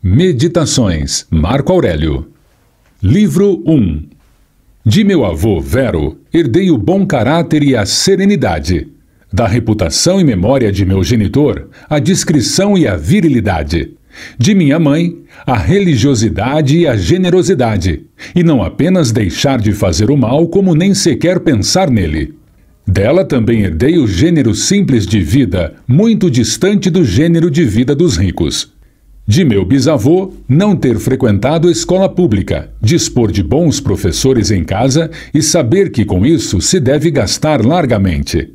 Meditações Marco Aurélio Livro 1 De meu avô Vero, herdei o bom caráter e a serenidade. Da reputação e memória de meu genitor, a discrição e a virilidade. De minha mãe, a religiosidade e a generosidade. E não apenas deixar de fazer o mal, como nem sequer pensar nele. Dela também herdei o gênero simples de vida, muito distante do gênero de vida dos ricos de meu bisavô não ter frequentado escola pública, dispor de bons professores em casa e saber que com isso se deve gastar largamente.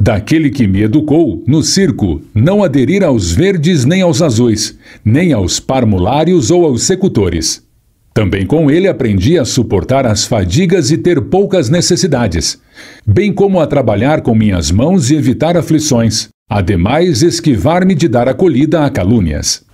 Daquele que me educou, no circo, não aderir aos verdes nem aos azuis, nem aos parmulários ou aos secutores. Também com ele aprendi a suportar as fadigas e ter poucas necessidades, bem como a trabalhar com minhas mãos e evitar aflições, ademais esquivar-me de dar acolhida a calúnias.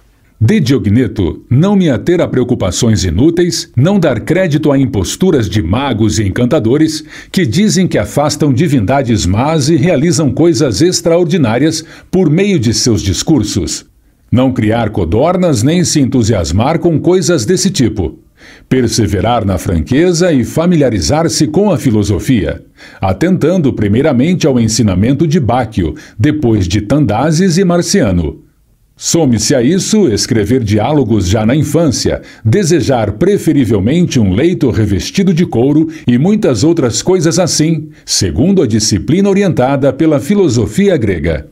De Diogneto, não me ater a preocupações inúteis, não dar crédito a imposturas de magos e encantadores que dizem que afastam divindades más e realizam coisas extraordinárias por meio de seus discursos. Não criar codornas nem se entusiasmar com coisas desse tipo. Perseverar na franqueza e familiarizar-se com a filosofia, atentando primeiramente ao ensinamento de Báquio, depois de Tandazes e Marciano Some-se a isso escrever diálogos já na infância, desejar preferivelmente um leito revestido de couro e muitas outras coisas assim, segundo a disciplina orientada pela filosofia grega.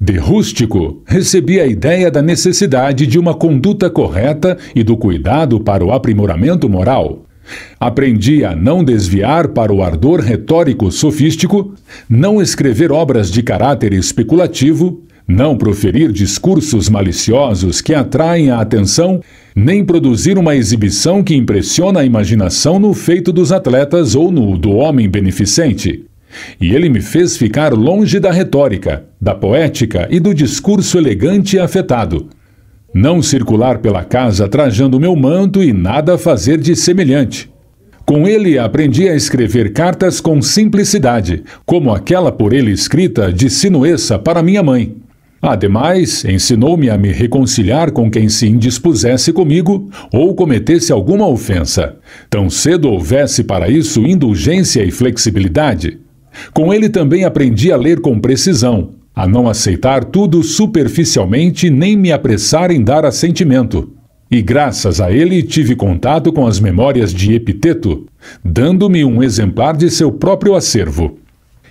De rústico, recebi a ideia da necessidade de uma conduta correta e do cuidado para o aprimoramento moral. Aprendi a não desviar para o ardor retórico sofístico, não escrever obras de caráter especulativo, não proferir discursos maliciosos que atraem a atenção, nem produzir uma exibição que impressiona a imaginação no feito dos atletas ou no do homem beneficente. E ele me fez ficar longe da retórica, da poética e do discurso elegante e afetado. Não circular pela casa trajando meu manto e nada fazer de semelhante. Com ele aprendi a escrever cartas com simplicidade, como aquela por ele escrita de Sinuessa para minha mãe. Ademais, ensinou-me a me reconciliar com quem se indispusesse comigo ou cometesse alguma ofensa. Tão cedo houvesse para isso indulgência e flexibilidade. Com ele também aprendi a ler com precisão, a não aceitar tudo superficialmente nem me apressar em dar assentimento. E graças a ele tive contato com as memórias de Epiteto, dando-me um exemplar de seu próprio acervo.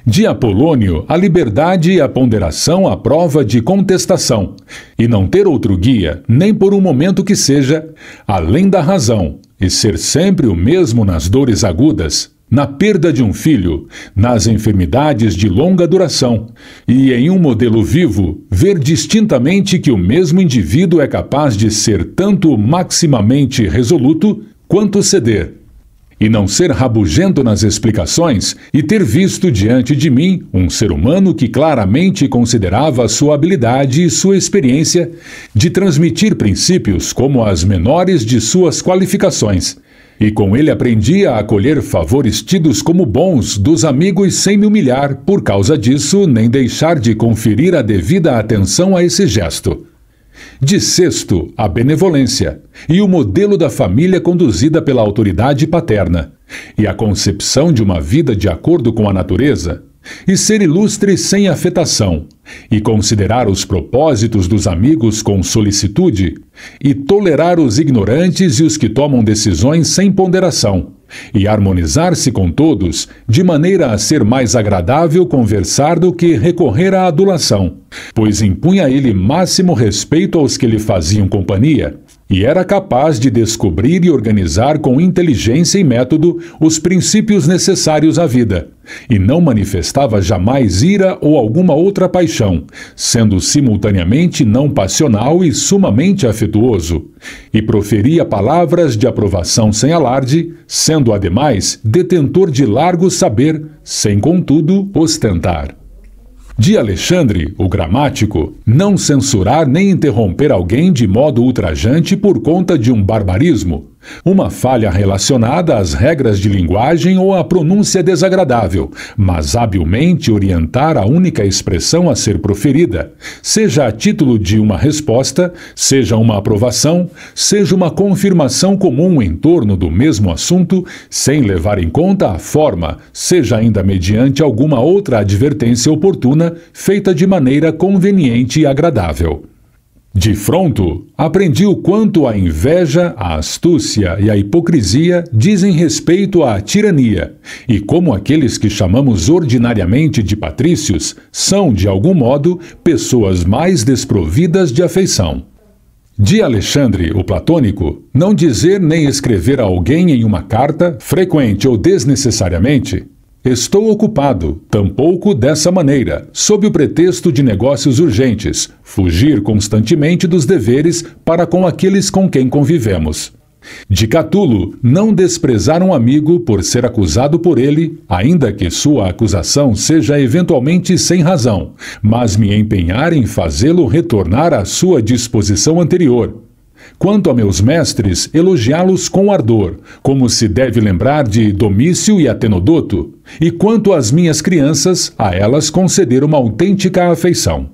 De Apolônio, a liberdade e a ponderação à prova de contestação, e não ter outro guia, nem por um momento que seja, além da razão, e ser sempre o mesmo nas dores agudas, na perda de um filho, nas enfermidades de longa duração, e em um modelo vivo, ver distintamente que o mesmo indivíduo é capaz de ser tanto maximamente resoluto quanto ceder e não ser rabugento nas explicações e ter visto diante de mim um ser humano que claramente considerava sua habilidade e sua experiência de transmitir princípios como as menores de suas qualificações. E com ele aprendi a acolher favores tidos como bons dos amigos sem me humilhar por causa disso, nem deixar de conferir a devida atenção a esse gesto. De sexto, a benevolência e o modelo da família conduzida pela autoridade paterna, e a concepção de uma vida de acordo com a natureza, e ser ilustre sem afetação, e considerar os propósitos dos amigos com solicitude, e tolerar os ignorantes e os que tomam decisões sem ponderação, e harmonizar-se com todos, de maneira a ser mais agradável conversar do que recorrer à adulação, pois impunha ele máximo respeito aos que lhe faziam companhia, e era capaz de descobrir e organizar com inteligência e método os princípios necessários à vida, e não manifestava jamais ira ou alguma outra paixão, sendo simultaneamente não passional e sumamente afetuoso, e proferia palavras de aprovação sem alarde, sendo ademais detentor de largo saber, sem contudo ostentar de Alexandre, o gramático, não censurar nem interromper alguém de modo ultrajante por conta de um barbarismo, uma falha relacionada às regras de linguagem ou à pronúncia desagradável, mas habilmente orientar a única expressão a ser proferida, seja a título de uma resposta, seja uma aprovação, seja uma confirmação comum em torno do mesmo assunto, sem levar em conta a forma, seja ainda mediante alguma outra advertência oportuna feita de maneira conveniente e agradável. De fronto, aprendi o quanto a inveja, a astúcia e a hipocrisia dizem respeito à tirania, e como aqueles que chamamos ordinariamente de patrícios são, de algum modo, pessoas mais desprovidas de afeição. De Alexandre, o platônico, não dizer nem escrever a alguém em uma carta, frequente ou desnecessariamente, Estou ocupado, tampouco dessa maneira, sob o pretexto de negócios urgentes, fugir constantemente dos deveres para com aqueles com quem convivemos. De Catulo, não desprezar um amigo por ser acusado por ele, ainda que sua acusação seja eventualmente sem razão, mas me empenhar em fazê-lo retornar à sua disposição anterior, Quanto a meus mestres, elogiá-los com ardor, como se deve lembrar de Domício e Atenodoto. E quanto às minhas crianças, a elas conceder uma autêntica afeição.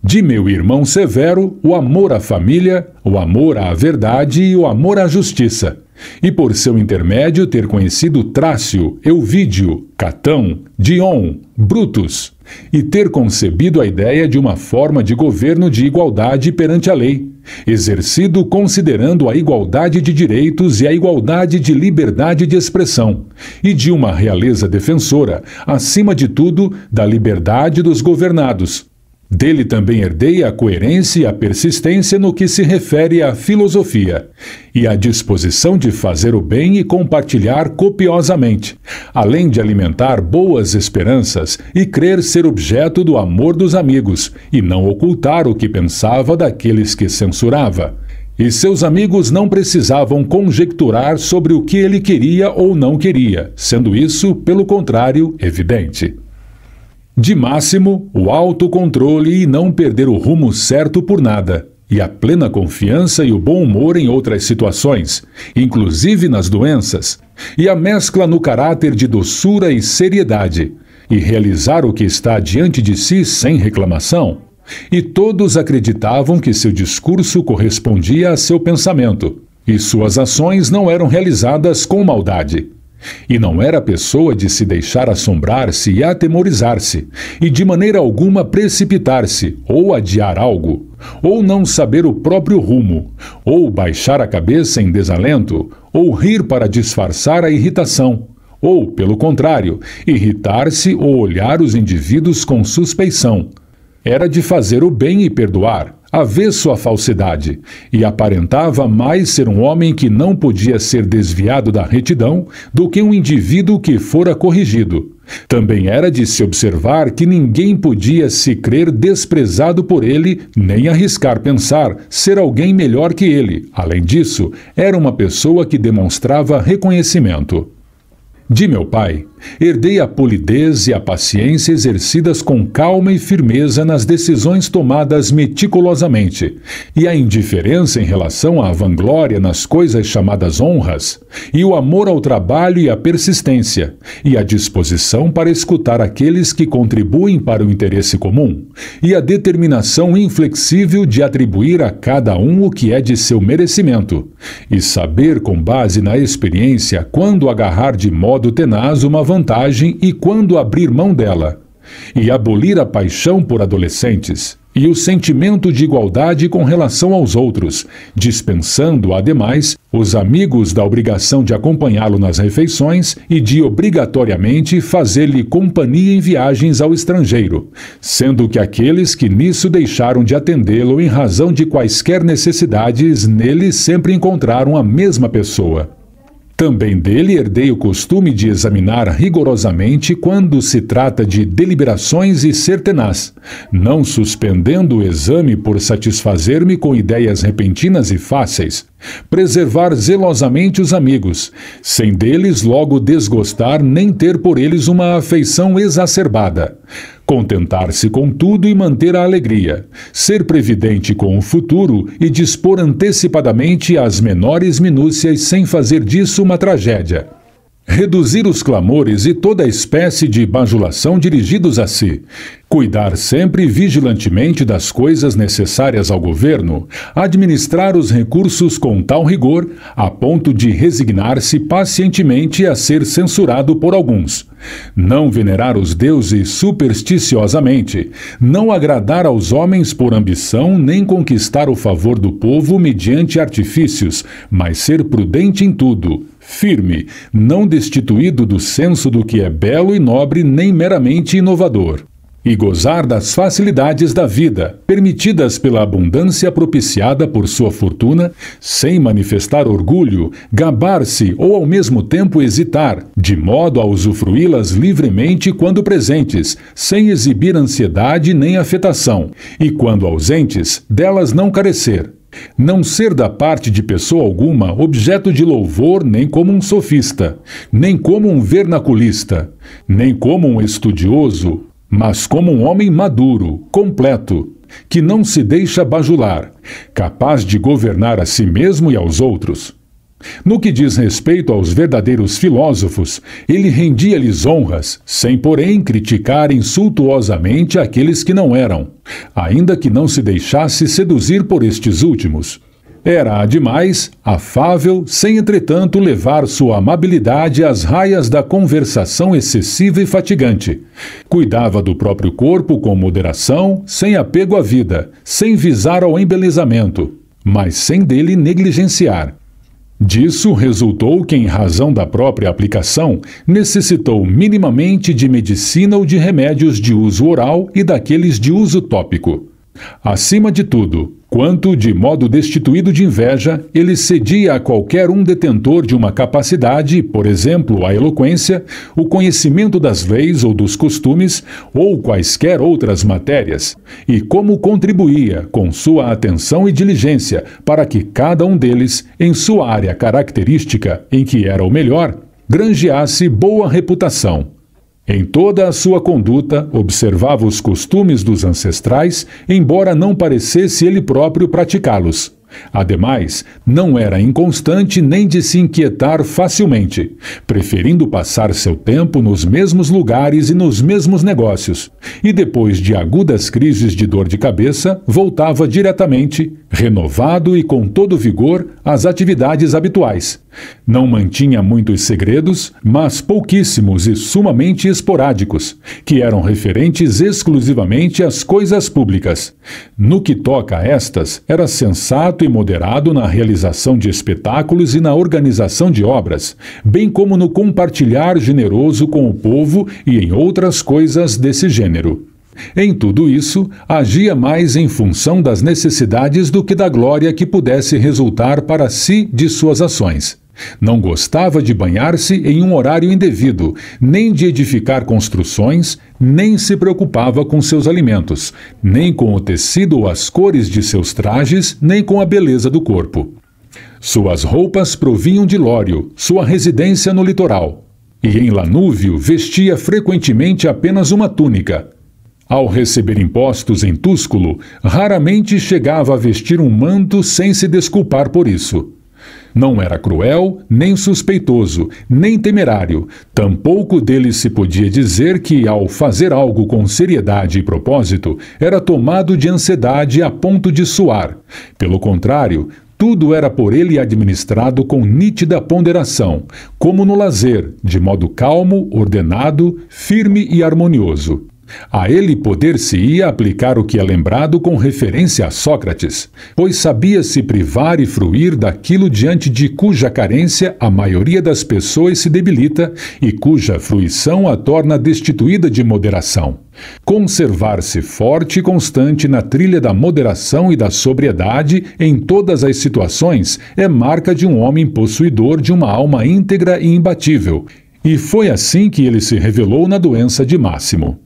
De meu irmão Severo, o amor à família, o amor à verdade e o amor à justiça. E por seu intermédio ter conhecido Trácio, Euvídio, Catão, Dion, Brutus, e ter concebido a ideia de uma forma de governo de igualdade perante a lei, exercido considerando a igualdade de direitos e a igualdade de liberdade de expressão, e de uma realeza defensora, acima de tudo, da liberdade dos governados, dele também herdei a coerência e a persistência no que se refere à filosofia, e a disposição de fazer o bem e compartilhar copiosamente, além de alimentar boas esperanças e crer ser objeto do amor dos amigos, e não ocultar o que pensava daqueles que censurava. E seus amigos não precisavam conjecturar sobre o que ele queria ou não queria, sendo isso, pelo contrário, evidente. De máximo, o autocontrole e não perder o rumo certo por nada, e a plena confiança e o bom humor em outras situações, inclusive nas doenças, e a mescla no caráter de doçura e seriedade, e realizar o que está diante de si sem reclamação. E todos acreditavam que seu discurso correspondia a seu pensamento, e suas ações não eram realizadas com maldade. E não era pessoa de se deixar assombrar-se e atemorizar-se, e de maneira alguma precipitar-se, ou adiar algo, ou não saber o próprio rumo, ou baixar a cabeça em desalento, ou rir para disfarçar a irritação, ou, pelo contrário, irritar-se ou olhar os indivíduos com suspeição. Era de fazer o bem e perdoar, avesso à falsidade, e aparentava mais ser um homem que não podia ser desviado da retidão do que um indivíduo que fora corrigido. Também era de se observar que ninguém podia se crer desprezado por ele, nem arriscar pensar ser alguém melhor que ele. Além disso, era uma pessoa que demonstrava reconhecimento. De meu pai, Herdei a polidez e a paciência exercidas com calma e firmeza nas decisões tomadas meticulosamente, e a indiferença em relação à vanglória nas coisas chamadas honras, e o amor ao trabalho e à persistência, e a disposição para escutar aqueles que contribuem para o interesse comum, e a determinação inflexível de atribuir a cada um o que é de seu merecimento, e saber com base na experiência quando agarrar de modo tenaz uma vanglória vantagem e quando abrir mão dela, e abolir a paixão por adolescentes e o sentimento de igualdade com relação aos outros, dispensando, ademais, os amigos da obrigação de acompanhá-lo nas refeições e de obrigatoriamente fazer-lhe companhia em viagens ao estrangeiro, sendo que aqueles que nisso deixaram de atendê-lo em razão de quaisquer necessidades nele sempre encontraram a mesma pessoa, também dele herdei o costume de examinar rigorosamente quando se trata de deliberações e ser tenaz, não suspendendo o exame por satisfazer-me com ideias repentinas e fáceis, preservar zelosamente os amigos, sem deles logo desgostar nem ter por eles uma afeição exacerbada. Contentar-se com tudo e manter a alegria, ser previdente com o futuro e dispor antecipadamente as menores minúcias sem fazer disso uma tragédia. Reduzir os clamores e toda espécie de bajulação dirigidos a si, cuidar sempre vigilantemente das coisas necessárias ao governo, administrar os recursos com tal rigor a ponto de resignar-se pacientemente a ser censurado por alguns, não venerar os deuses supersticiosamente, não agradar aos homens por ambição nem conquistar o favor do povo mediante artifícios, mas ser prudente em tudo, firme, não destituído do senso do que é belo e nobre nem meramente inovador e gozar das facilidades da vida, permitidas pela abundância propiciada por sua fortuna, sem manifestar orgulho, gabar-se ou ao mesmo tempo hesitar, de modo a usufruí-las livremente quando presentes, sem exibir ansiedade nem afetação, e quando ausentes, delas não carecer. Não ser da parte de pessoa alguma objeto de louvor nem como um sofista, nem como um vernaculista, nem como um estudioso, mas como um homem maduro, completo, que não se deixa bajular, capaz de governar a si mesmo e aos outros. No que diz respeito aos verdadeiros filósofos, ele rendia-lhes honras, sem, porém, criticar insultuosamente aqueles que não eram, ainda que não se deixasse seduzir por estes últimos, era, ademais, afável, sem entretanto levar sua amabilidade às raias da conversação excessiva e fatigante. Cuidava do próprio corpo com moderação, sem apego à vida, sem visar ao embelezamento, mas sem dele negligenciar. Disso resultou que, em razão da própria aplicação, necessitou minimamente de medicina ou de remédios de uso oral e daqueles de uso tópico. Acima de tudo, quanto, de modo destituído de inveja, ele cedia a qualquer um detentor de uma capacidade, por exemplo, a eloquência, o conhecimento das leis ou dos costumes, ou quaisquer outras matérias, e como contribuía, com sua atenção e diligência, para que cada um deles, em sua área característica, em que era o melhor, granjeasse boa reputação em toda a sua conduta, observava os costumes dos ancestrais, embora não parecesse ele próprio praticá-los. Ademais, não era inconstante nem de se inquietar facilmente, preferindo passar seu tempo nos mesmos lugares e nos mesmos negócios, e depois de agudas crises de dor de cabeça, voltava diretamente, renovado e com todo vigor, às atividades habituais. Não mantinha muitos segredos, mas pouquíssimos e sumamente esporádicos, que eram referentes exclusivamente às coisas públicas. No que toca a estas, era sensato e moderado na realização de espetáculos e na organização de obras, bem como no compartilhar generoso com o povo e em outras coisas desse gênero. Em tudo isso, agia mais em função das necessidades do que da glória que pudesse resultar para si de suas ações. Não gostava de banhar-se em um horário indevido, nem de edificar construções, nem se preocupava com seus alimentos, nem com o tecido ou as cores de seus trajes, nem com a beleza do corpo. Suas roupas provinham de Lório, sua residência no litoral, e em Lanúvio vestia frequentemente apenas uma túnica. Ao receber impostos em Túsculo, raramente chegava a vestir um manto sem se desculpar por isso. Não era cruel, nem suspeitoso, nem temerário. Tampouco dele se podia dizer que, ao fazer algo com seriedade e propósito, era tomado de ansiedade a ponto de suar. Pelo contrário, tudo era por ele administrado com nítida ponderação, como no lazer, de modo calmo, ordenado, firme e harmonioso. A ele poder-se-ia aplicar o que é lembrado com referência a Sócrates, pois sabia se privar e fruir daquilo diante de cuja carência a maioria das pessoas se debilita e cuja fruição a torna destituída de moderação. Conservar-se forte e constante na trilha da moderação e da sobriedade em todas as situações é marca de um homem possuidor de uma alma íntegra e imbatível. E foi assim que ele se revelou na doença de Máximo.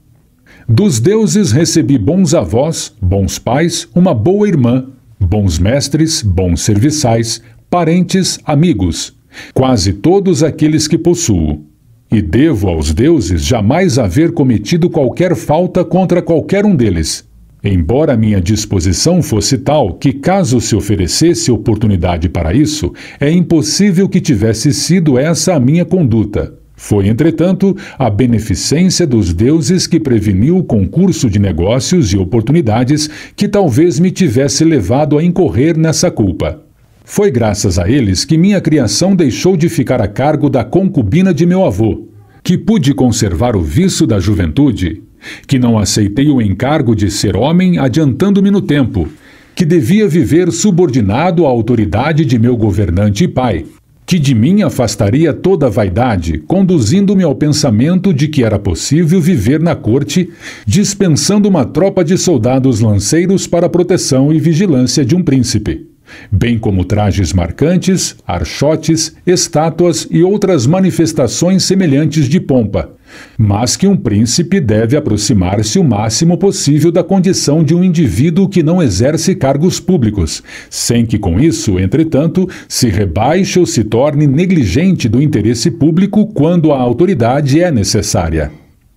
Dos deuses recebi bons avós, bons pais, uma boa irmã, bons mestres, bons serviçais, parentes, amigos, quase todos aqueles que possuo. E devo aos deuses jamais haver cometido qualquer falta contra qualquer um deles. Embora minha disposição fosse tal que, caso se oferecesse oportunidade para isso, é impossível que tivesse sido essa a minha conduta. Foi, entretanto, a beneficência dos deuses que preveniu o concurso de negócios e oportunidades que talvez me tivesse levado a incorrer nessa culpa. Foi graças a eles que minha criação deixou de ficar a cargo da concubina de meu avô, que pude conservar o vício da juventude, que não aceitei o encargo de ser homem adiantando-me no tempo, que devia viver subordinado à autoridade de meu governante e pai, que de mim afastaria toda a vaidade, conduzindo-me ao pensamento de que era possível viver na corte, dispensando uma tropa de soldados lanceiros para a proteção e vigilância de um príncipe, bem como trajes marcantes, archotes, estátuas e outras manifestações semelhantes de pompa, mas que um príncipe deve aproximar-se o máximo possível da condição de um indivíduo que não exerce cargos públicos, sem que com isso, entretanto, se rebaixe ou se torne negligente do interesse público quando a autoridade é necessária.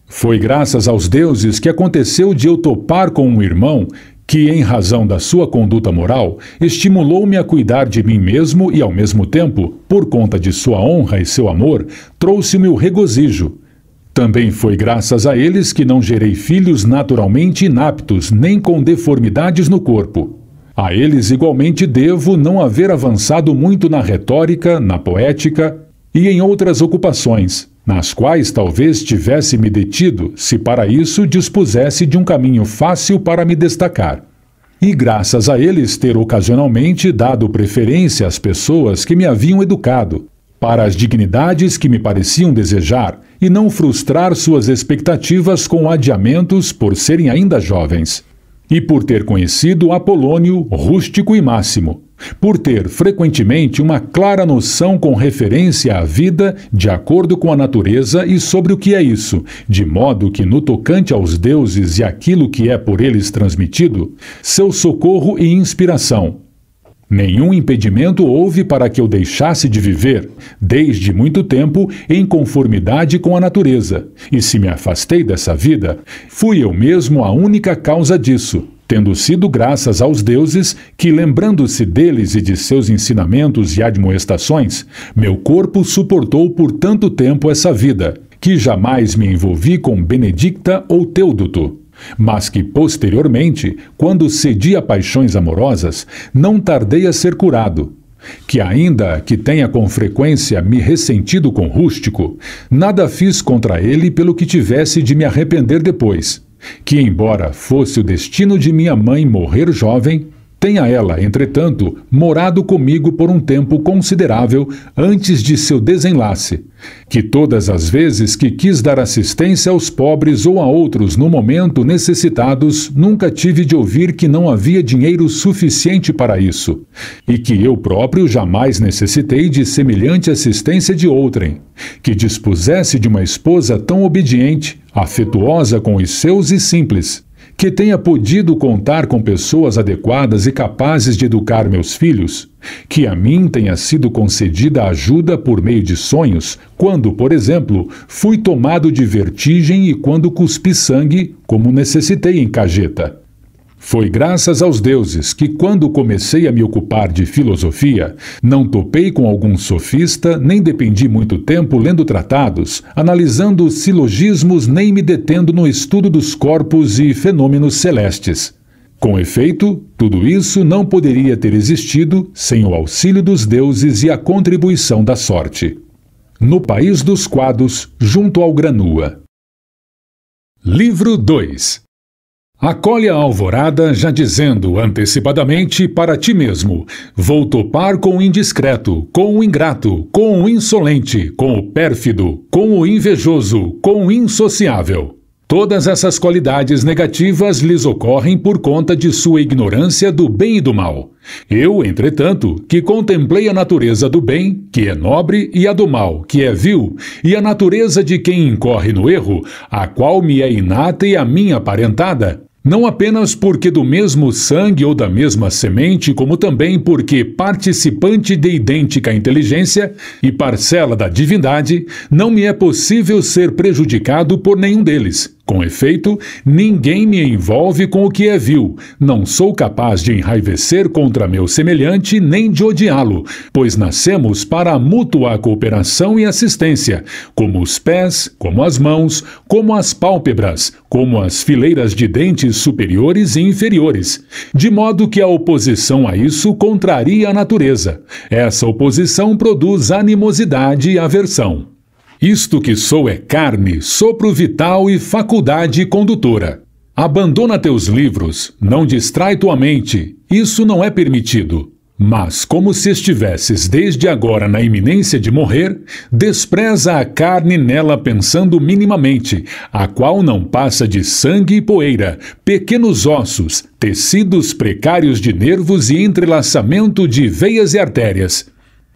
Foi graças aos deuses que aconteceu de eu topar com um irmão que, em razão da sua conduta moral, estimulou-me a cuidar de mim mesmo e, ao mesmo tempo, por conta de sua honra e seu amor, trouxe-me o regozijo, também foi graças a eles que não gerei filhos naturalmente inaptos, nem com deformidades no corpo. A eles igualmente devo não haver avançado muito na retórica, na poética e em outras ocupações, nas quais talvez tivesse me detido se para isso dispusesse de um caminho fácil para me destacar. E graças a eles ter ocasionalmente dado preferência às pessoas que me haviam educado, para as dignidades que me pareciam desejar e não frustrar suas expectativas com adiamentos por serem ainda jovens. E por ter conhecido Apolônio, Rústico e Máximo, por ter frequentemente uma clara noção com referência à vida, de acordo com a natureza e sobre o que é isso, de modo que no tocante aos deuses e aquilo que é por eles transmitido, seu socorro e inspiração, Nenhum impedimento houve para que eu deixasse de viver, desde muito tempo, em conformidade com a natureza. E se me afastei dessa vida, fui eu mesmo a única causa disso, tendo sido graças aos deuses que, lembrando-se deles e de seus ensinamentos e admoestações, meu corpo suportou por tanto tempo essa vida, que jamais me envolvi com Benedicta ou Teuduto mas que posteriormente, quando cedi a paixões amorosas, não tardei a ser curado. Que ainda que tenha com frequência me ressentido com Rústico, nada fiz contra ele pelo que tivesse de me arrepender depois. Que, embora fosse o destino de minha mãe morrer jovem, Tenha ela, entretanto, morado comigo por um tempo considerável antes de seu desenlace, que todas as vezes que quis dar assistência aos pobres ou a outros no momento necessitados, nunca tive de ouvir que não havia dinheiro suficiente para isso, e que eu próprio jamais necessitei de semelhante assistência de outrem, que dispusesse de uma esposa tão obediente, afetuosa com os seus e simples, que tenha podido contar com pessoas adequadas e capazes de educar meus filhos, que a mim tenha sido concedida ajuda por meio de sonhos, quando, por exemplo, fui tomado de vertigem e quando cuspi sangue, como necessitei em Cajeta. Foi graças aos deuses que, quando comecei a me ocupar de filosofia, não topei com algum sofista, nem dependi muito tempo lendo tratados, analisando silogismos, nem me detendo no estudo dos corpos e fenômenos celestes. Com efeito, tudo isso não poderia ter existido sem o auxílio dos deuses e a contribuição da sorte. No País dos Quadros, junto ao Granua. Livro 2 Acolhe a alvorada já dizendo antecipadamente para ti mesmo: vou topar com o indiscreto, com o ingrato, com o insolente, com o pérfido, com o invejoso, com o insociável. Todas essas qualidades negativas lhes ocorrem por conta de sua ignorância do bem e do mal. Eu, entretanto, que contemplei a natureza do bem, que é nobre, e a do mal, que é vil, e a natureza de quem incorre no erro, a qual me é inata e a minha aparentada, não apenas porque do mesmo sangue ou da mesma semente, como também porque participante de idêntica inteligência e parcela da divindade, não me é possível ser prejudicado por nenhum deles. Com efeito, ninguém me envolve com o que é vil. Não sou capaz de enraivecer contra meu semelhante nem de odiá-lo, pois nascemos para a mútua cooperação e assistência, como os pés, como as mãos, como as pálpebras, como as fileiras de dentes superiores e inferiores. De modo que a oposição a isso contraria a natureza. Essa oposição produz animosidade e aversão. Isto que sou é carne, sopro vital e faculdade condutora. Abandona teus livros, não distrai tua mente, isso não é permitido. Mas, como se estivesses desde agora na iminência de morrer, despreza a carne nela pensando minimamente, a qual não passa de sangue e poeira, pequenos ossos, tecidos precários de nervos e entrelaçamento de veias e artérias.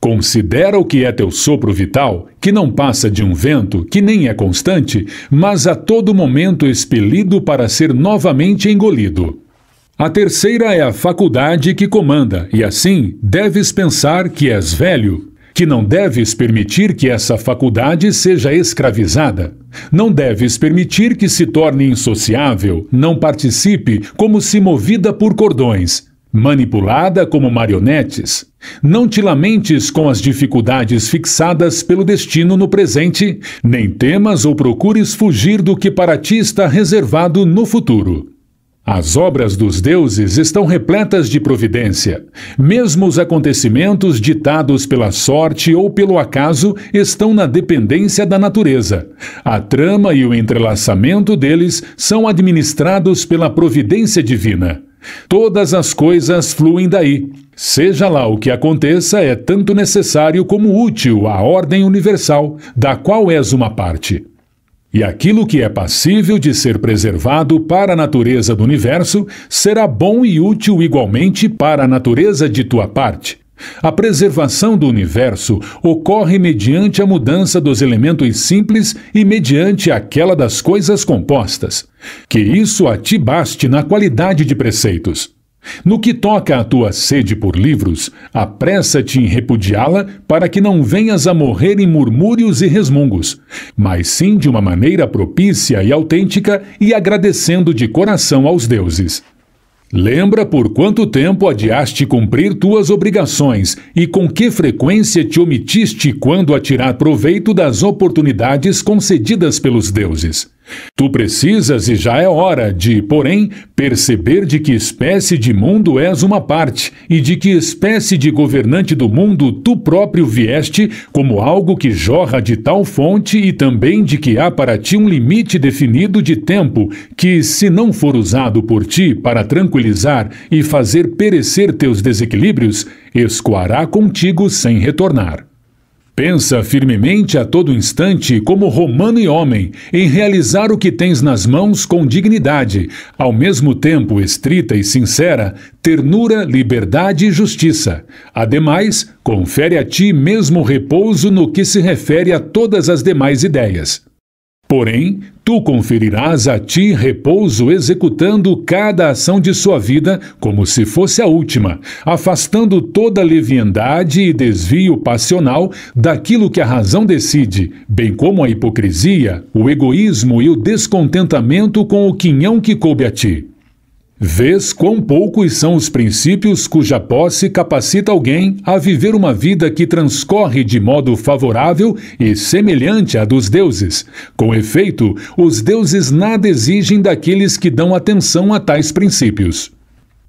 Considera o que é teu sopro vital, que não passa de um vento, que nem é constante, mas a todo momento expelido para ser novamente engolido. A terceira é a faculdade que comanda, e assim deves pensar que és velho, que não deves permitir que essa faculdade seja escravizada. Não deves permitir que se torne insociável, não participe como se movida por cordões manipulada como marionetes. Não te lamentes com as dificuldades fixadas pelo destino no presente, nem temas ou procures fugir do que para ti está reservado no futuro. As obras dos deuses estão repletas de providência. Mesmo os acontecimentos ditados pela sorte ou pelo acaso estão na dependência da natureza. A trama e o entrelaçamento deles são administrados pela providência divina. Todas as coisas fluem daí. Seja lá o que aconteça, é tanto necessário como útil à ordem universal, da qual és uma parte. E aquilo que é passível de ser preservado para a natureza do universo será bom e útil igualmente para a natureza de tua parte. A preservação do universo ocorre mediante a mudança dos elementos simples e mediante aquela das coisas compostas. Que isso a ti baste na qualidade de preceitos. No que toca à tua sede por livros, apressa-te em repudiá-la para que não venhas a morrer em murmúrios e resmungos, mas sim de uma maneira propícia e autêntica e agradecendo de coração aos deuses. Lembra por quanto tempo adiaste cumprir tuas obrigações e com que frequência te omitiste quando a tirar proveito das oportunidades concedidas pelos deuses. Tu precisas e já é hora de, porém, perceber de que espécie de mundo és uma parte e de que espécie de governante do mundo tu próprio vieste, como algo que jorra de tal fonte e também de que há para ti um limite definido de tempo, que, se não for usado por ti para tranquilizar e fazer perecer teus desequilíbrios, escoará contigo sem retornar. Pensa firmemente a todo instante, como romano e homem, em realizar o que tens nas mãos com dignidade, ao mesmo tempo estrita e sincera, ternura, liberdade e justiça. Ademais, confere a ti mesmo repouso no que se refere a todas as demais ideias. Porém, tu conferirás a ti repouso executando cada ação de sua vida como se fosse a última, afastando toda leviandade e desvio passional daquilo que a razão decide, bem como a hipocrisia, o egoísmo e o descontentamento com o quinhão que coube a ti. Vês quão poucos são os princípios cuja posse capacita alguém a viver uma vida que transcorre de modo favorável e semelhante à dos deuses. Com efeito, os deuses nada exigem daqueles que dão atenção a tais princípios.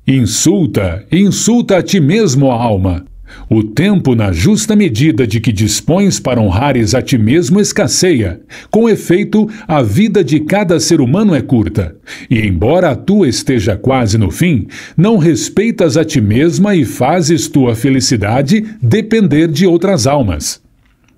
Insulta, insulta a ti mesmo a alma. O tempo, na justa medida de que dispões para honrares a ti mesmo, escasseia. Com efeito, a vida de cada ser humano é curta. E, embora a tua esteja quase no fim, não respeitas a ti mesma e fazes tua felicidade depender de outras almas.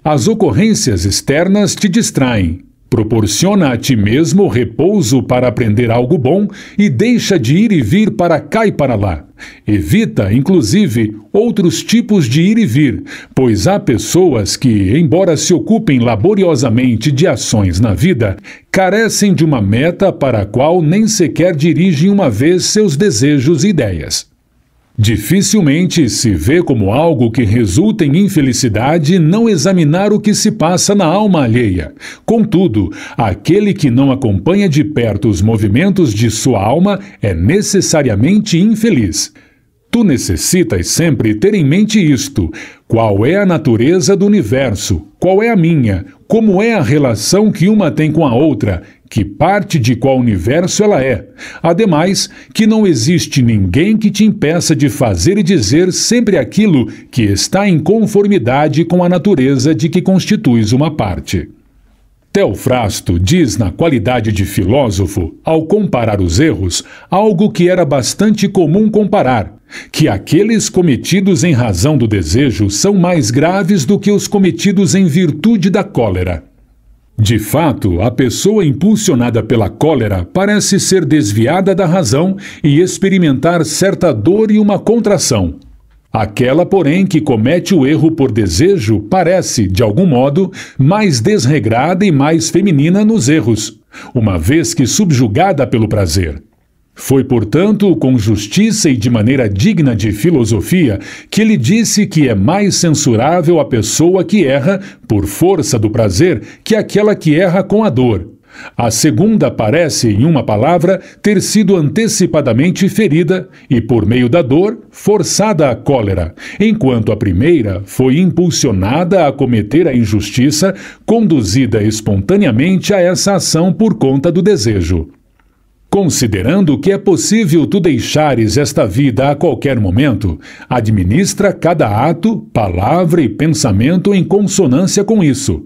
As ocorrências externas te distraem, Proporciona a ti mesmo repouso para aprender algo bom e deixa de ir e vir para cá e para lá. Evita, inclusive, outros tipos de ir e vir, pois há pessoas que, embora se ocupem laboriosamente de ações na vida, carecem de uma meta para a qual nem sequer dirigem uma vez seus desejos e ideias. Dificilmente se vê como algo que resulta em infelicidade não examinar o que se passa na alma alheia. Contudo, aquele que não acompanha de perto os movimentos de sua alma é necessariamente infeliz. Tu necessitas sempre ter em mente isto: qual é a natureza do universo, qual é a minha, como é a relação que uma tem com a outra que parte de qual universo ela é. Ademais, que não existe ninguém que te impeça de fazer e dizer sempre aquilo que está em conformidade com a natureza de que constituis uma parte. Teofrasto diz, na qualidade de filósofo, ao comparar os erros, algo que era bastante comum comparar: que aqueles cometidos em razão do desejo são mais graves do que os cometidos em virtude da cólera. De fato, a pessoa impulsionada pela cólera parece ser desviada da razão e experimentar certa dor e uma contração. Aquela, porém, que comete o erro por desejo parece, de algum modo, mais desregrada e mais feminina nos erros, uma vez que subjugada pelo prazer. Foi, portanto, com justiça e de maneira digna de filosofia que ele disse que é mais censurável a pessoa que erra por força do prazer que aquela que erra com a dor. A segunda parece, em uma palavra, ter sido antecipadamente ferida e, por meio da dor, forçada à cólera, enquanto a primeira foi impulsionada a cometer a injustiça, conduzida espontaneamente a essa ação por conta do desejo. Considerando que é possível tu deixares esta vida a qualquer momento, administra cada ato, palavra e pensamento em consonância com isso.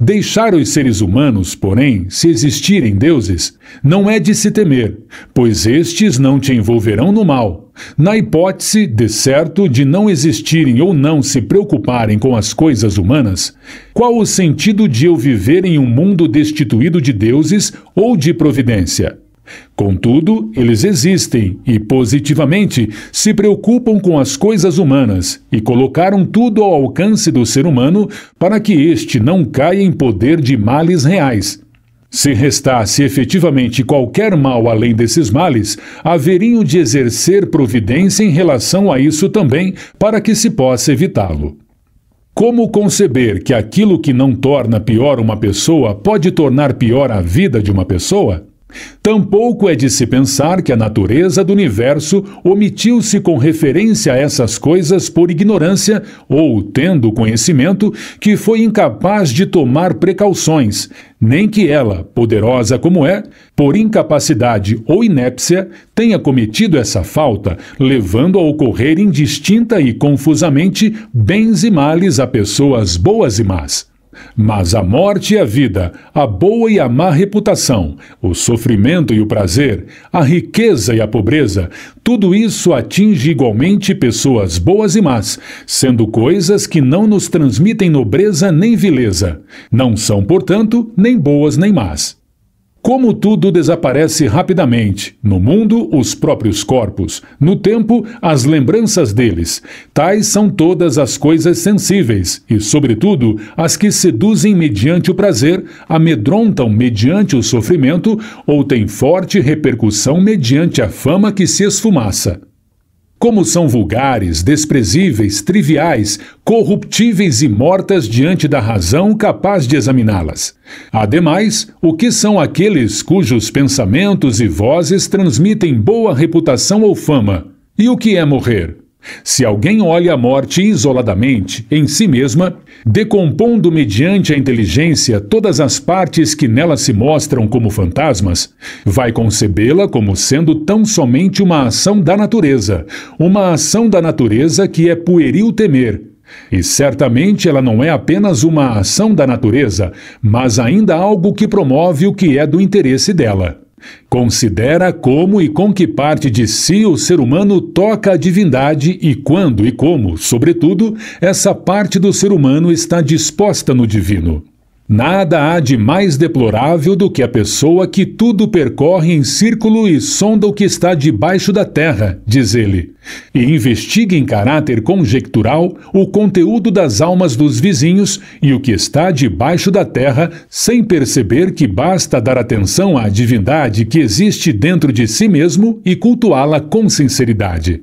Deixar os seres humanos, porém, se existirem deuses, não é de se temer, pois estes não te envolverão no mal. Na hipótese, de certo, de não existirem ou não se preocuparem com as coisas humanas, qual o sentido de eu viver em um mundo destituído de deuses ou de providência? Contudo, eles existem e, positivamente, se preocupam com as coisas humanas e colocaram tudo ao alcance do ser humano para que este não caia em poder de males reais. Se restasse efetivamente qualquer mal além desses males, haveriam de exercer providência em relação a isso também para que se possa evitá-lo. Como conceber que aquilo que não torna pior uma pessoa pode tornar pior a vida de uma pessoa? Tampouco é de se pensar que a natureza do universo omitiu-se com referência a essas coisas por ignorância ou tendo conhecimento que foi incapaz de tomar precauções, nem que ela, poderosa como é, por incapacidade ou inépcia, tenha cometido essa falta, levando a ocorrer indistinta e confusamente bens e males a pessoas boas e más. Mas a morte e a vida, a boa e a má reputação, o sofrimento e o prazer, a riqueza e a pobreza, tudo isso atinge igualmente pessoas boas e más, sendo coisas que não nos transmitem nobreza nem vileza. Não são, portanto, nem boas nem más. Como tudo desaparece rapidamente. No mundo, os próprios corpos. No tempo, as lembranças deles. Tais são todas as coisas sensíveis e, sobretudo, as que seduzem mediante o prazer, amedrontam mediante o sofrimento ou têm forte repercussão mediante a fama que se esfumaça como são vulgares, desprezíveis, triviais, corruptíveis e mortas diante da razão capaz de examiná-las. Ademais, o que são aqueles cujos pensamentos e vozes transmitem boa reputação ou fama? E o que é morrer? Se alguém olha a morte isoladamente, em si mesma, decompondo mediante a inteligência todas as partes que nela se mostram como fantasmas, vai concebê-la como sendo tão somente uma ação da natureza, uma ação da natureza que é pueril temer. E certamente ela não é apenas uma ação da natureza, mas ainda algo que promove o que é do interesse dela. Considera como e com que parte de si o ser humano toca a divindade e quando e como, sobretudo, essa parte do ser humano está disposta no divino. Nada há de mais deplorável do que a pessoa que tudo percorre em círculo e sonda o que está debaixo da terra, diz ele, e investiga em caráter conjectural o conteúdo das almas dos vizinhos e o que está debaixo da terra, sem perceber que basta dar atenção à divindade que existe dentro de si mesmo e cultuá-la com sinceridade.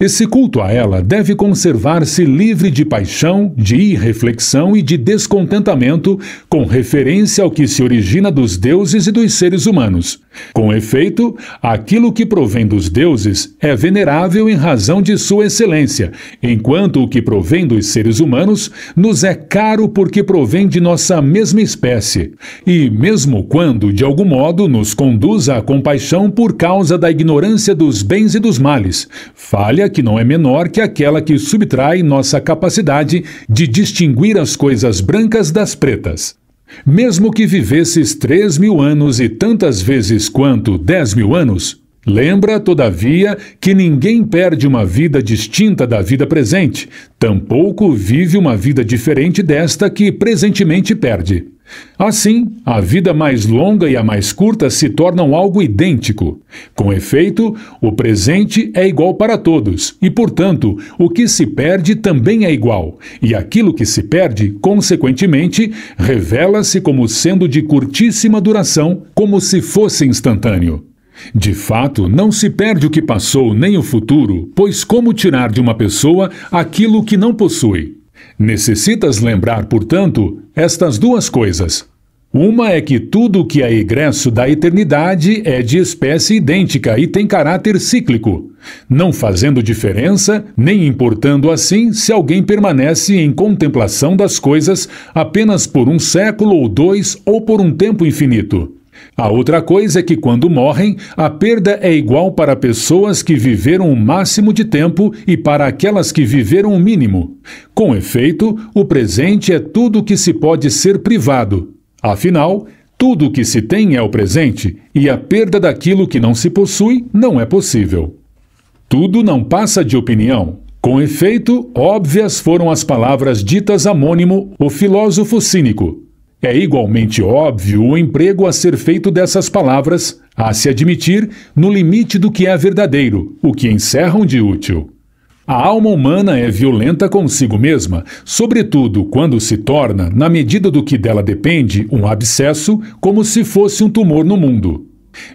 Esse culto a ela deve conservar-se livre de paixão, de irreflexão e de descontentamento com referência ao que se origina dos deuses e dos seres humanos. Com efeito, aquilo que provém dos deuses é venerável em razão de sua excelência, enquanto o que provém dos seres humanos nos é caro porque provém de nossa mesma espécie. E mesmo quando, de algum modo, nos conduz à compaixão por causa da ignorância dos bens e dos males, falha que não é menor que aquela que subtrai nossa capacidade de distinguir as coisas brancas das pretas. Mesmo que vivesses três mil anos e tantas vezes quanto dez mil anos, Lembra, todavia, que ninguém perde uma vida distinta da vida presente, tampouco vive uma vida diferente desta que presentemente perde. Assim, a vida mais longa e a mais curta se tornam algo idêntico. Com efeito, o presente é igual para todos, e, portanto, o que se perde também é igual, e aquilo que se perde, consequentemente, revela-se como sendo de curtíssima duração, como se fosse instantâneo. De fato, não se perde o que passou nem o futuro, pois como tirar de uma pessoa aquilo que não possui? Necessitas lembrar, portanto, estas duas coisas. Uma é que tudo que é egresso da eternidade é de espécie idêntica e tem caráter cíclico, não fazendo diferença nem importando assim se alguém permanece em contemplação das coisas apenas por um século ou dois ou por um tempo infinito. A outra coisa é que, quando morrem, a perda é igual para pessoas que viveram o máximo de tempo e para aquelas que viveram o mínimo. Com efeito, o presente é tudo que se pode ser privado. Afinal, tudo o que se tem é o presente, e a perda daquilo que não se possui não é possível. Tudo não passa de opinião. Com efeito, óbvias foram as palavras ditas a Mônimo, o filósofo cínico, é igualmente óbvio o emprego a ser feito dessas palavras, a se admitir, no limite do que é verdadeiro, o que encerram de útil. A alma humana é violenta consigo mesma, sobretudo quando se torna, na medida do que dela depende, um abscesso, como se fosse um tumor no mundo.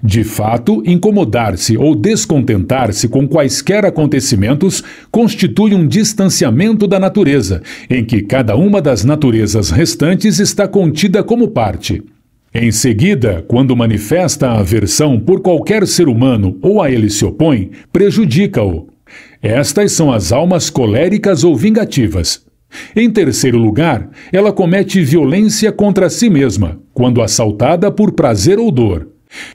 De fato, incomodar-se ou descontentar-se com quaisquer acontecimentos constitui um distanciamento da natureza, em que cada uma das naturezas restantes está contida como parte. Em seguida, quando manifesta a aversão por qualquer ser humano ou a ele se opõe, prejudica-o. Estas são as almas coléricas ou vingativas. Em terceiro lugar, ela comete violência contra si mesma, quando assaltada por prazer ou dor.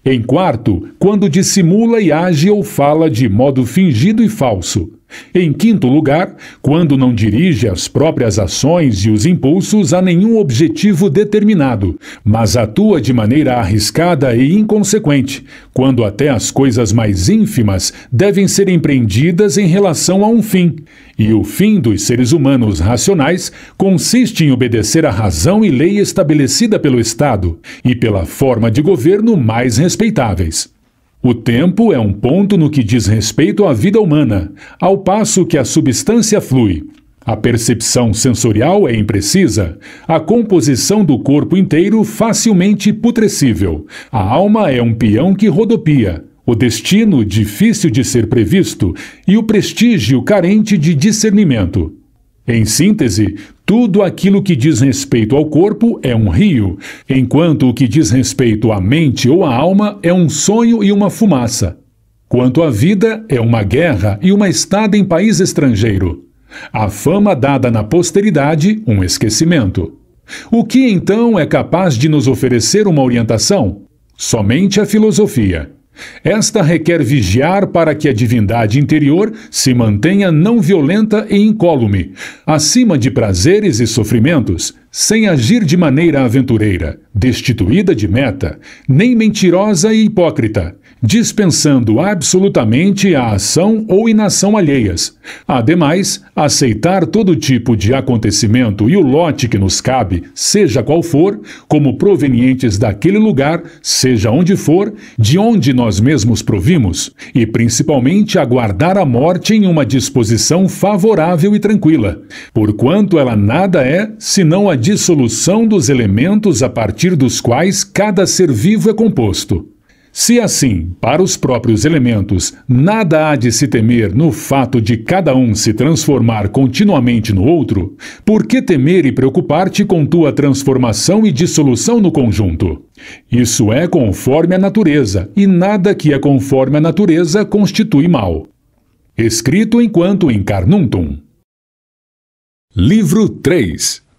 Em quarto, quando dissimula e age ou fala de modo fingido e falso. Em quinto lugar, quando não dirige as próprias ações e os impulsos a nenhum objetivo determinado, mas atua de maneira arriscada e inconsequente, quando até as coisas mais ínfimas devem ser empreendidas em relação a um fim. E o fim dos seres humanos racionais consiste em obedecer à razão e lei estabelecida pelo Estado e pela forma de governo mais respeitáveis. O tempo é um ponto no que diz respeito à vida humana, ao passo que a substância flui. A percepção sensorial é imprecisa, a composição do corpo inteiro facilmente putrescível. A alma é um peão que rodopia, o destino difícil de ser previsto e o prestígio carente de discernimento. Em síntese, tudo aquilo que diz respeito ao corpo é um rio, enquanto o que diz respeito à mente ou à alma é um sonho e uma fumaça. Quanto à vida, é uma guerra e uma estada em país estrangeiro. A fama dada na posteridade, um esquecimento. O que então é capaz de nos oferecer uma orientação? Somente a filosofia. Esta requer vigiar para que a divindade interior se mantenha não violenta e incólume, acima de prazeres e sofrimentos, sem agir de maneira aventureira, destituída de meta, nem mentirosa e hipócrita, dispensando absolutamente a ação ou inação alheias. Ademais, aceitar todo tipo de acontecimento e o lote que nos cabe, seja qual for, como provenientes daquele lugar, seja onde for, de onde nós mesmos provimos, e principalmente aguardar a morte em uma disposição favorável e tranquila, porquanto ela nada é senão a dissolução dos elementos a partir dos quais cada ser vivo é composto. Se assim, para os próprios elementos, nada há de se temer no fato de cada um se transformar continuamente no outro, por que temer e preocupar-te com tua transformação e dissolução no conjunto? Isso é conforme a natureza, e nada que é conforme a natureza constitui mal. Escrito enquanto em Carnuntum. Livro 3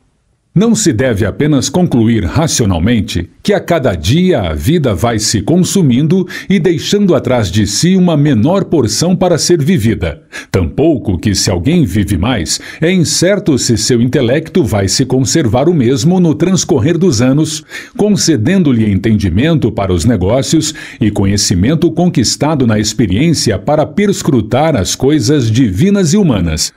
não se deve apenas concluir racionalmente que a cada dia a vida vai se consumindo e deixando atrás de si uma menor porção para ser vivida. Tampouco que, se alguém vive mais, é incerto se seu intelecto vai se conservar o mesmo no transcorrer dos anos, concedendo-lhe entendimento para os negócios e conhecimento conquistado na experiência para perscrutar as coisas divinas e humanas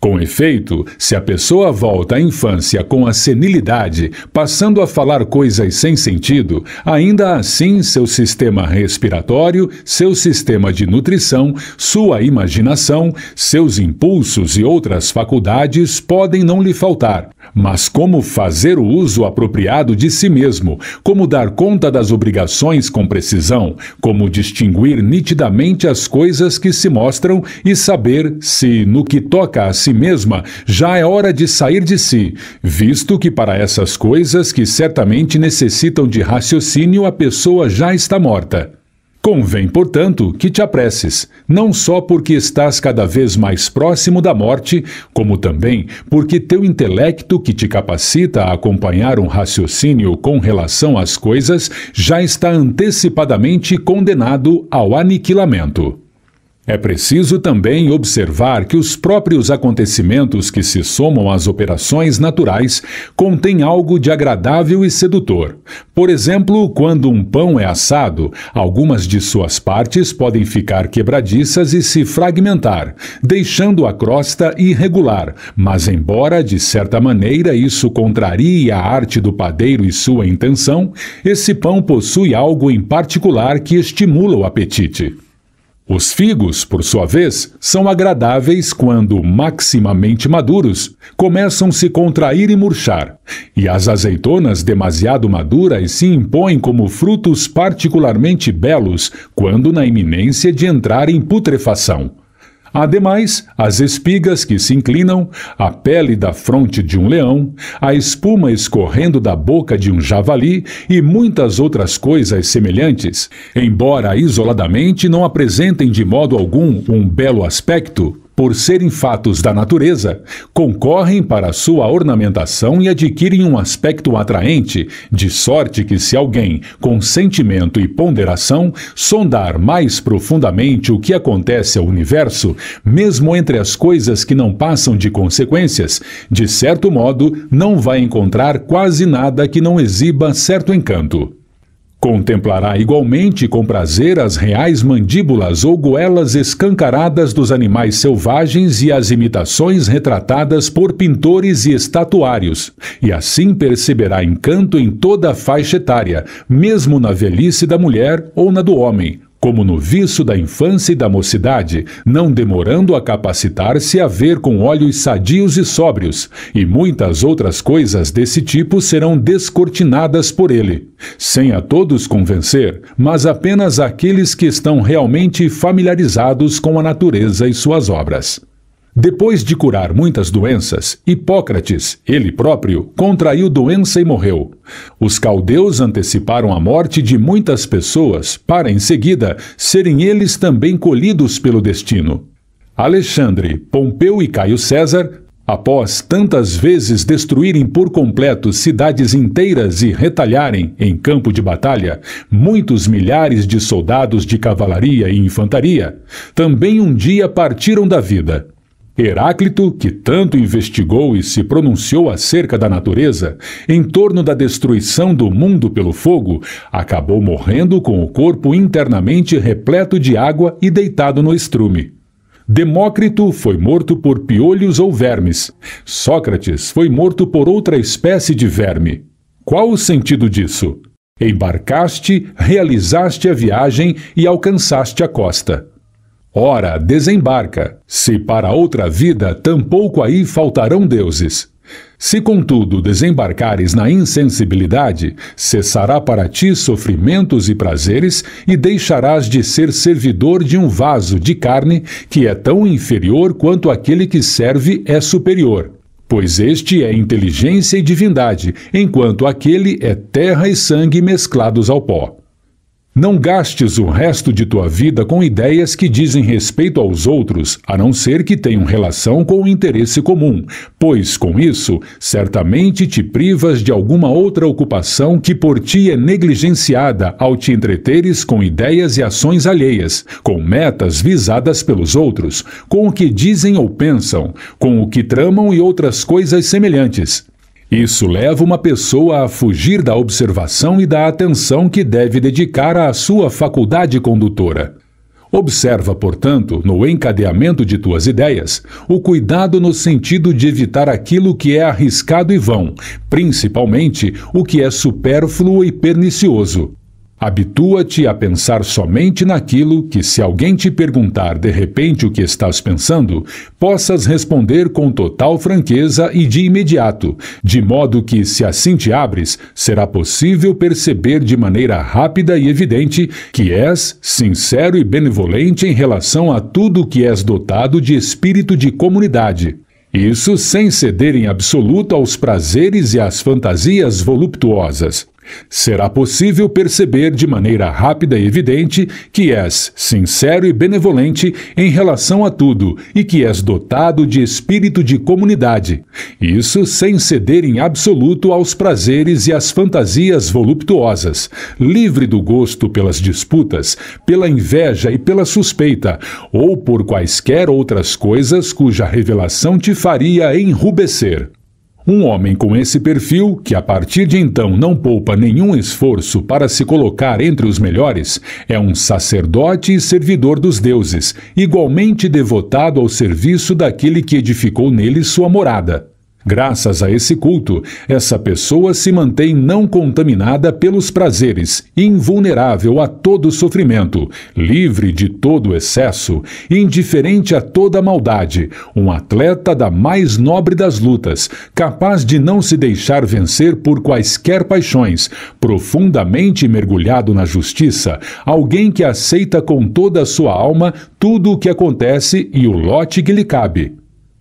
com efeito, se a pessoa volta à infância com a senilidade, passando a falar coisas sem sentido, ainda assim seu sistema respiratório, seu sistema de nutrição, sua imaginação, seus impulsos e outras faculdades podem não lhe faltar. Mas como fazer o uso apropriado de si mesmo, como dar conta das obrigações com precisão, como distinguir nitidamente as coisas que se mostram e saber se, no que toca a si si mesma, já é hora de sair de si, visto que para essas coisas que certamente necessitam de raciocínio a pessoa já está morta. Convém, portanto, que te apresses, não só porque estás cada vez mais próximo da morte, como também porque teu intelecto, que te capacita a acompanhar um raciocínio com relação às coisas, já está antecipadamente condenado ao aniquilamento. É preciso também observar que os próprios acontecimentos que se somam às operações naturais contêm algo de agradável e sedutor. Por exemplo, quando um pão é assado, algumas de suas partes podem ficar quebradiças e se fragmentar, deixando a crosta irregular, mas embora de certa maneira isso contrarie a arte do padeiro e sua intenção, esse pão possui algo em particular que estimula o apetite. Os figos, por sua vez, são agradáveis quando, maximamente maduros, começam a se contrair e murchar, e as azeitonas demasiado maduras se impõem como frutos particularmente belos quando na iminência de entrar em putrefação. Ademais, as espigas que se inclinam, a pele da fronte de um leão, a espuma escorrendo da boca de um javali e muitas outras coisas semelhantes, embora isoladamente não apresentem de modo algum um belo aspecto, por serem fatos da natureza, concorrem para sua ornamentação e adquirem um aspecto atraente, de sorte que se alguém, com sentimento e ponderação, sondar mais profundamente o que acontece ao universo, mesmo entre as coisas que não passam de consequências, de certo modo não vai encontrar quase nada que não exiba certo encanto. Contemplará igualmente com prazer as reais mandíbulas ou goelas escancaradas dos animais selvagens e as imitações retratadas por pintores e estatuários, e assim perceberá encanto em toda a faixa etária, mesmo na velhice da mulher ou na do homem, como no viço da infância e da mocidade, não demorando a capacitar-se a ver com olhos sadios e sóbrios, e muitas outras coisas desse tipo serão descortinadas por ele, sem a todos convencer, mas apenas aqueles que estão realmente familiarizados com a natureza e suas obras. Depois de curar muitas doenças, Hipócrates, ele próprio, contraiu doença e morreu. Os caldeus anteciparam a morte de muitas pessoas para, em seguida, serem eles também colhidos pelo destino. Alexandre, Pompeu e Caio César, após tantas vezes destruírem por completo cidades inteiras e retalharem, em campo de batalha, muitos milhares de soldados de cavalaria e infantaria, também um dia partiram da vida. Heráclito, que tanto investigou e se pronunciou acerca da natureza, em torno da destruição do mundo pelo fogo, acabou morrendo com o corpo internamente repleto de água e deitado no estrume. Demócrito foi morto por piolhos ou vermes. Sócrates foi morto por outra espécie de verme. Qual o sentido disso? Embarcaste, realizaste a viagem e alcançaste a costa. Ora, desembarca. Se para outra vida, tampouco aí faltarão deuses. Se, contudo, desembarcares na insensibilidade, cessará para ti sofrimentos e prazeres e deixarás de ser servidor de um vaso de carne que é tão inferior quanto aquele que serve é superior. Pois este é inteligência e divindade, enquanto aquele é terra e sangue mesclados ao pó. Não gastes o resto de tua vida com ideias que dizem respeito aos outros, a não ser que tenham relação com o interesse comum, pois com isso certamente te privas de alguma outra ocupação que por ti é negligenciada ao te entreteres com ideias e ações alheias, com metas visadas pelos outros, com o que dizem ou pensam, com o que tramam e outras coisas semelhantes. Isso leva uma pessoa a fugir da observação e da atenção que deve dedicar à sua faculdade condutora. Observa, portanto, no encadeamento de tuas ideias, o cuidado no sentido de evitar aquilo que é arriscado e vão, principalmente o que é supérfluo e pernicioso. Habitua-te a pensar somente naquilo que, se alguém te perguntar de repente o que estás pensando, possas responder com total franqueza e de imediato, de modo que, se assim te abres, será possível perceber de maneira rápida e evidente que és sincero e benevolente em relação a tudo que és dotado de espírito de comunidade. Isso sem ceder em absoluto aos prazeres e às fantasias voluptuosas será possível perceber de maneira rápida e evidente que és sincero e benevolente em relação a tudo e que és dotado de espírito de comunidade. Isso sem ceder em absoluto aos prazeres e às fantasias voluptuosas, livre do gosto pelas disputas, pela inveja e pela suspeita, ou por quaisquer outras coisas cuja revelação te faria enrubescer. Um homem com esse perfil, que a partir de então não poupa nenhum esforço para se colocar entre os melhores, é um sacerdote e servidor dos deuses, igualmente devotado ao serviço daquele que edificou nele sua morada. Graças a esse culto, essa pessoa se mantém não contaminada pelos prazeres, invulnerável a todo sofrimento, livre de todo excesso, indiferente a toda maldade, um atleta da mais nobre das lutas, capaz de não se deixar vencer por quaisquer paixões, profundamente mergulhado na justiça, alguém que aceita com toda a sua alma tudo o que acontece e o lote que lhe cabe.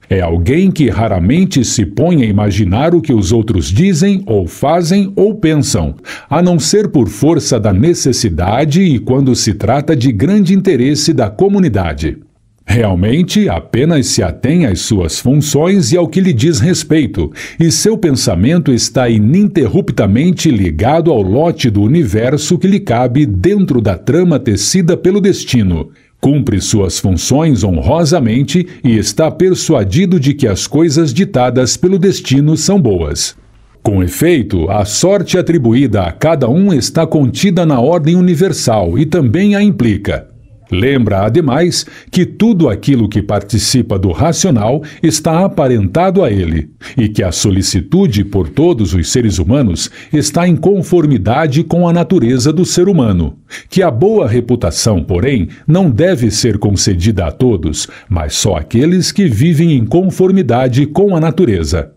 É alguém que raramente se põe a imaginar o que os outros dizem ou fazem ou pensam, a não ser por força da necessidade e quando se trata de grande interesse da comunidade. Realmente, apenas se atém às suas funções e ao que lhe diz respeito, e seu pensamento está ininterruptamente ligado ao lote do universo que lhe cabe dentro da trama tecida pelo destino cumpre suas funções honrosamente e está persuadido de que as coisas ditadas pelo destino são boas. Com efeito, a sorte atribuída a cada um está contida na ordem universal e também a implica. Lembra, ademais, que tudo aquilo que participa do racional está aparentado a ele, e que a solicitude por todos os seres humanos está em conformidade com a natureza do ser humano. Que a boa reputação, porém, não deve ser concedida a todos, mas só àqueles que vivem em conformidade com a natureza.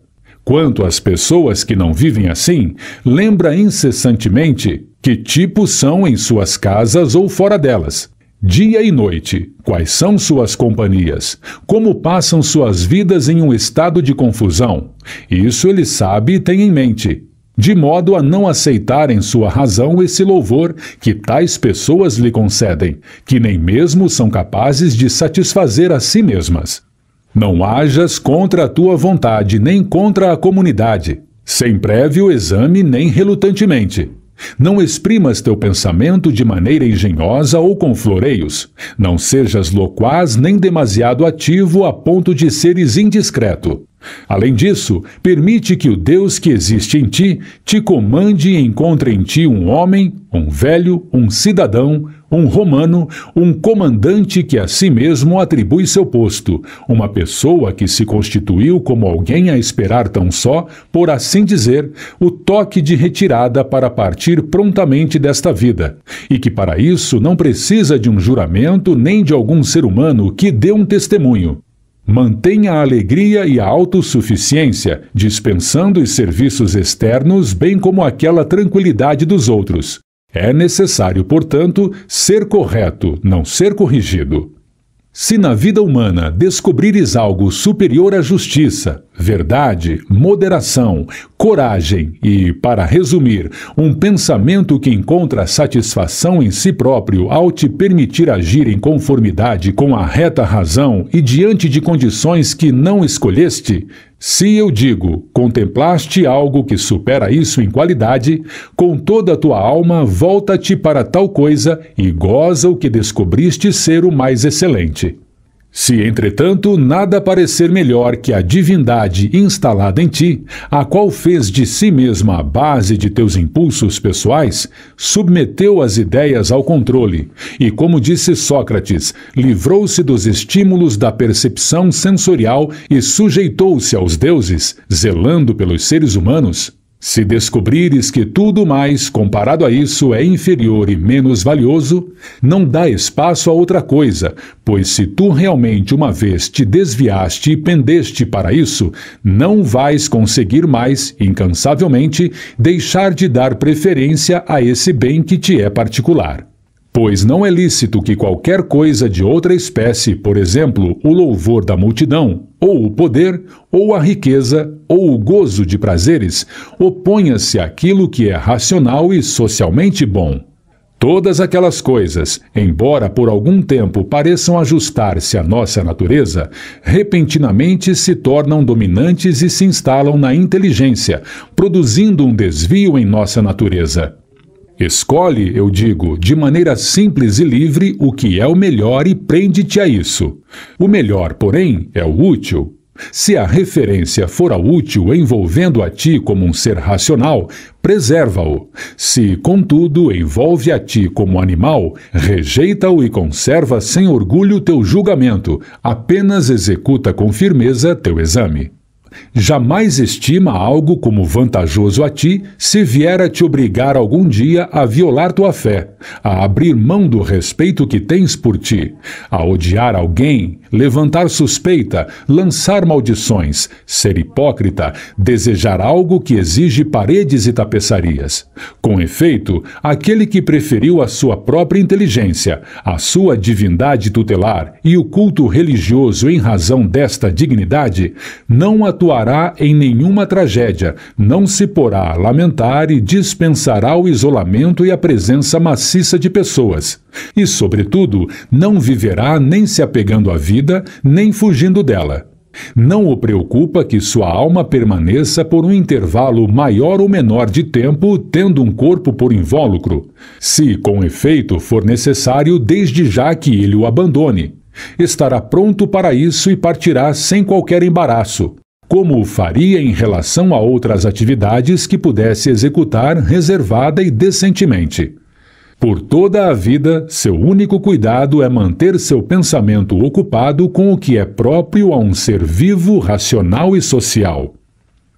Quanto às pessoas que não vivem assim, lembra incessantemente que tipo são em suas casas ou fora delas, Dia e noite, quais são suas companhias? Como passam suas vidas em um estado de confusão? Isso ele sabe e tem em mente, de modo a não aceitar em sua razão esse louvor que tais pessoas lhe concedem, que nem mesmo são capazes de satisfazer a si mesmas. Não hajas contra a tua vontade, nem contra a comunidade, sem prévio exame nem relutantemente. Não exprimas teu pensamento de maneira engenhosa ou com floreios. Não sejas loquaz nem demasiado ativo a ponto de seres indiscreto. Além disso, permite que o Deus que existe em ti te comande e encontre em ti um homem, um velho, um cidadão, um romano, um comandante que a si mesmo atribui seu posto, uma pessoa que se constituiu como alguém a esperar tão só, por assim dizer, o toque de retirada para partir prontamente desta vida, e que para isso não precisa de um juramento nem de algum ser humano que dê um testemunho, Mantenha a alegria e a autossuficiência, dispensando os serviços externos, bem como aquela tranquilidade dos outros. É necessário, portanto, ser correto, não ser corrigido. Se na vida humana descobrires algo superior à justiça, verdade, moderação, coragem e, para resumir, um pensamento que encontra satisfação em si próprio ao te permitir agir em conformidade com a reta razão e diante de condições que não escolheste? Se eu digo, contemplaste algo que supera isso em qualidade, com toda a tua alma volta-te para tal coisa e goza o que descobriste ser o mais excelente. Se, entretanto, nada parecer melhor que a divindade instalada em ti, a qual fez de si mesma a base de teus impulsos pessoais, submeteu as ideias ao controle e, como disse Sócrates, livrou-se dos estímulos da percepção sensorial e sujeitou-se aos deuses, zelando pelos seres humanos, se descobrires que tudo mais comparado a isso é inferior e menos valioso, não dá espaço a outra coisa, pois se tu realmente uma vez te desviaste e pendeste para isso, não vais conseguir mais, incansavelmente, deixar de dar preferência a esse bem que te é particular. Pois não é lícito que qualquer coisa de outra espécie, por exemplo, o louvor da multidão, ou o poder, ou a riqueza, ou o gozo de prazeres, oponha-se àquilo que é racional e socialmente bom. Todas aquelas coisas, embora por algum tempo pareçam ajustar-se à nossa natureza, repentinamente se tornam dominantes e se instalam na inteligência, produzindo um desvio em nossa natureza. Escolhe, eu digo, de maneira simples e livre o que é o melhor e prende-te a isso. O melhor, porém, é o útil. Se a referência for ao útil envolvendo a ti como um ser racional, preserva-o. Se, contudo, envolve a ti como animal, rejeita-o e conserva sem orgulho teu julgamento, apenas executa com firmeza teu exame. Jamais estima algo como vantajoso a ti se vier a te obrigar algum dia a violar tua fé, a abrir mão do respeito que tens por ti, a odiar alguém, levantar suspeita, lançar maldições, ser hipócrita, desejar algo que exige paredes e tapeçarias. Com efeito, aquele que preferiu a sua própria inteligência, a sua divindade tutelar e o culto religioso em razão desta dignidade, não atua atuará em nenhuma tragédia, não se porá a lamentar e dispensará o isolamento e a presença maciça de pessoas. E, sobretudo, não viverá nem se apegando à vida, nem fugindo dela. Não o preocupa que sua alma permaneça por um intervalo maior ou menor de tempo, tendo um corpo por invólucro, se, com efeito, for necessário desde já que ele o abandone. Estará pronto para isso e partirá sem qualquer embaraço como o faria em relação a outras atividades que pudesse executar reservada e decentemente. Por toda a vida, seu único cuidado é manter seu pensamento ocupado com o que é próprio a um ser vivo, racional e social.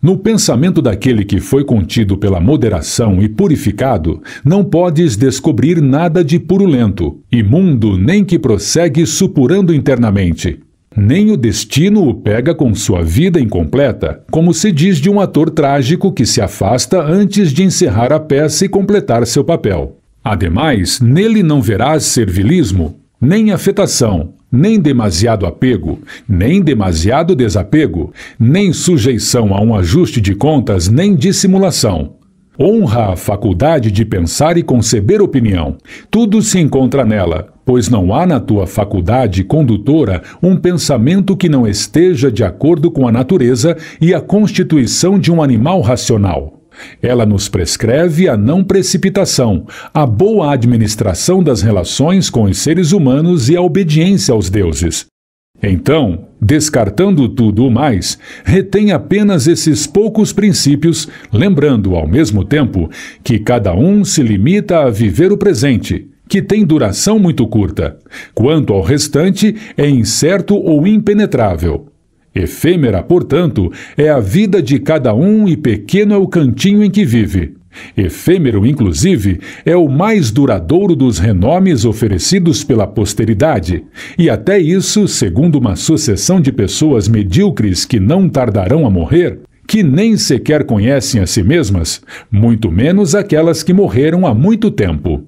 No pensamento daquele que foi contido pela moderação e purificado, não podes descobrir nada de purulento, imundo nem que prossegue supurando internamente. Nem o destino o pega com sua vida incompleta, como se diz de um ator trágico que se afasta antes de encerrar a peça e completar seu papel. Ademais, nele não verás servilismo, nem afetação, nem demasiado apego, nem demasiado desapego, nem sujeição a um ajuste de contas, nem dissimulação. Honra a faculdade de pensar e conceber opinião. Tudo se encontra nela, pois não há na tua faculdade condutora um pensamento que não esteja de acordo com a natureza e a constituição de um animal racional. Ela nos prescreve a não precipitação, a boa administração das relações com os seres humanos e a obediência aos deuses. Então, descartando tudo o mais, retém apenas esses poucos princípios, lembrando ao mesmo tempo que cada um se limita a viver o presente, que tem duração muito curta. Quanto ao restante, é incerto ou impenetrável. Efêmera, portanto, é a vida de cada um e pequeno é o cantinho em que vive. Efêmero, inclusive, é o mais duradouro dos renomes oferecidos pela posteridade, e até isso, segundo uma sucessão de pessoas medíocres que não tardarão a morrer, que nem sequer conhecem a si mesmas, muito menos aquelas que morreram há muito tempo.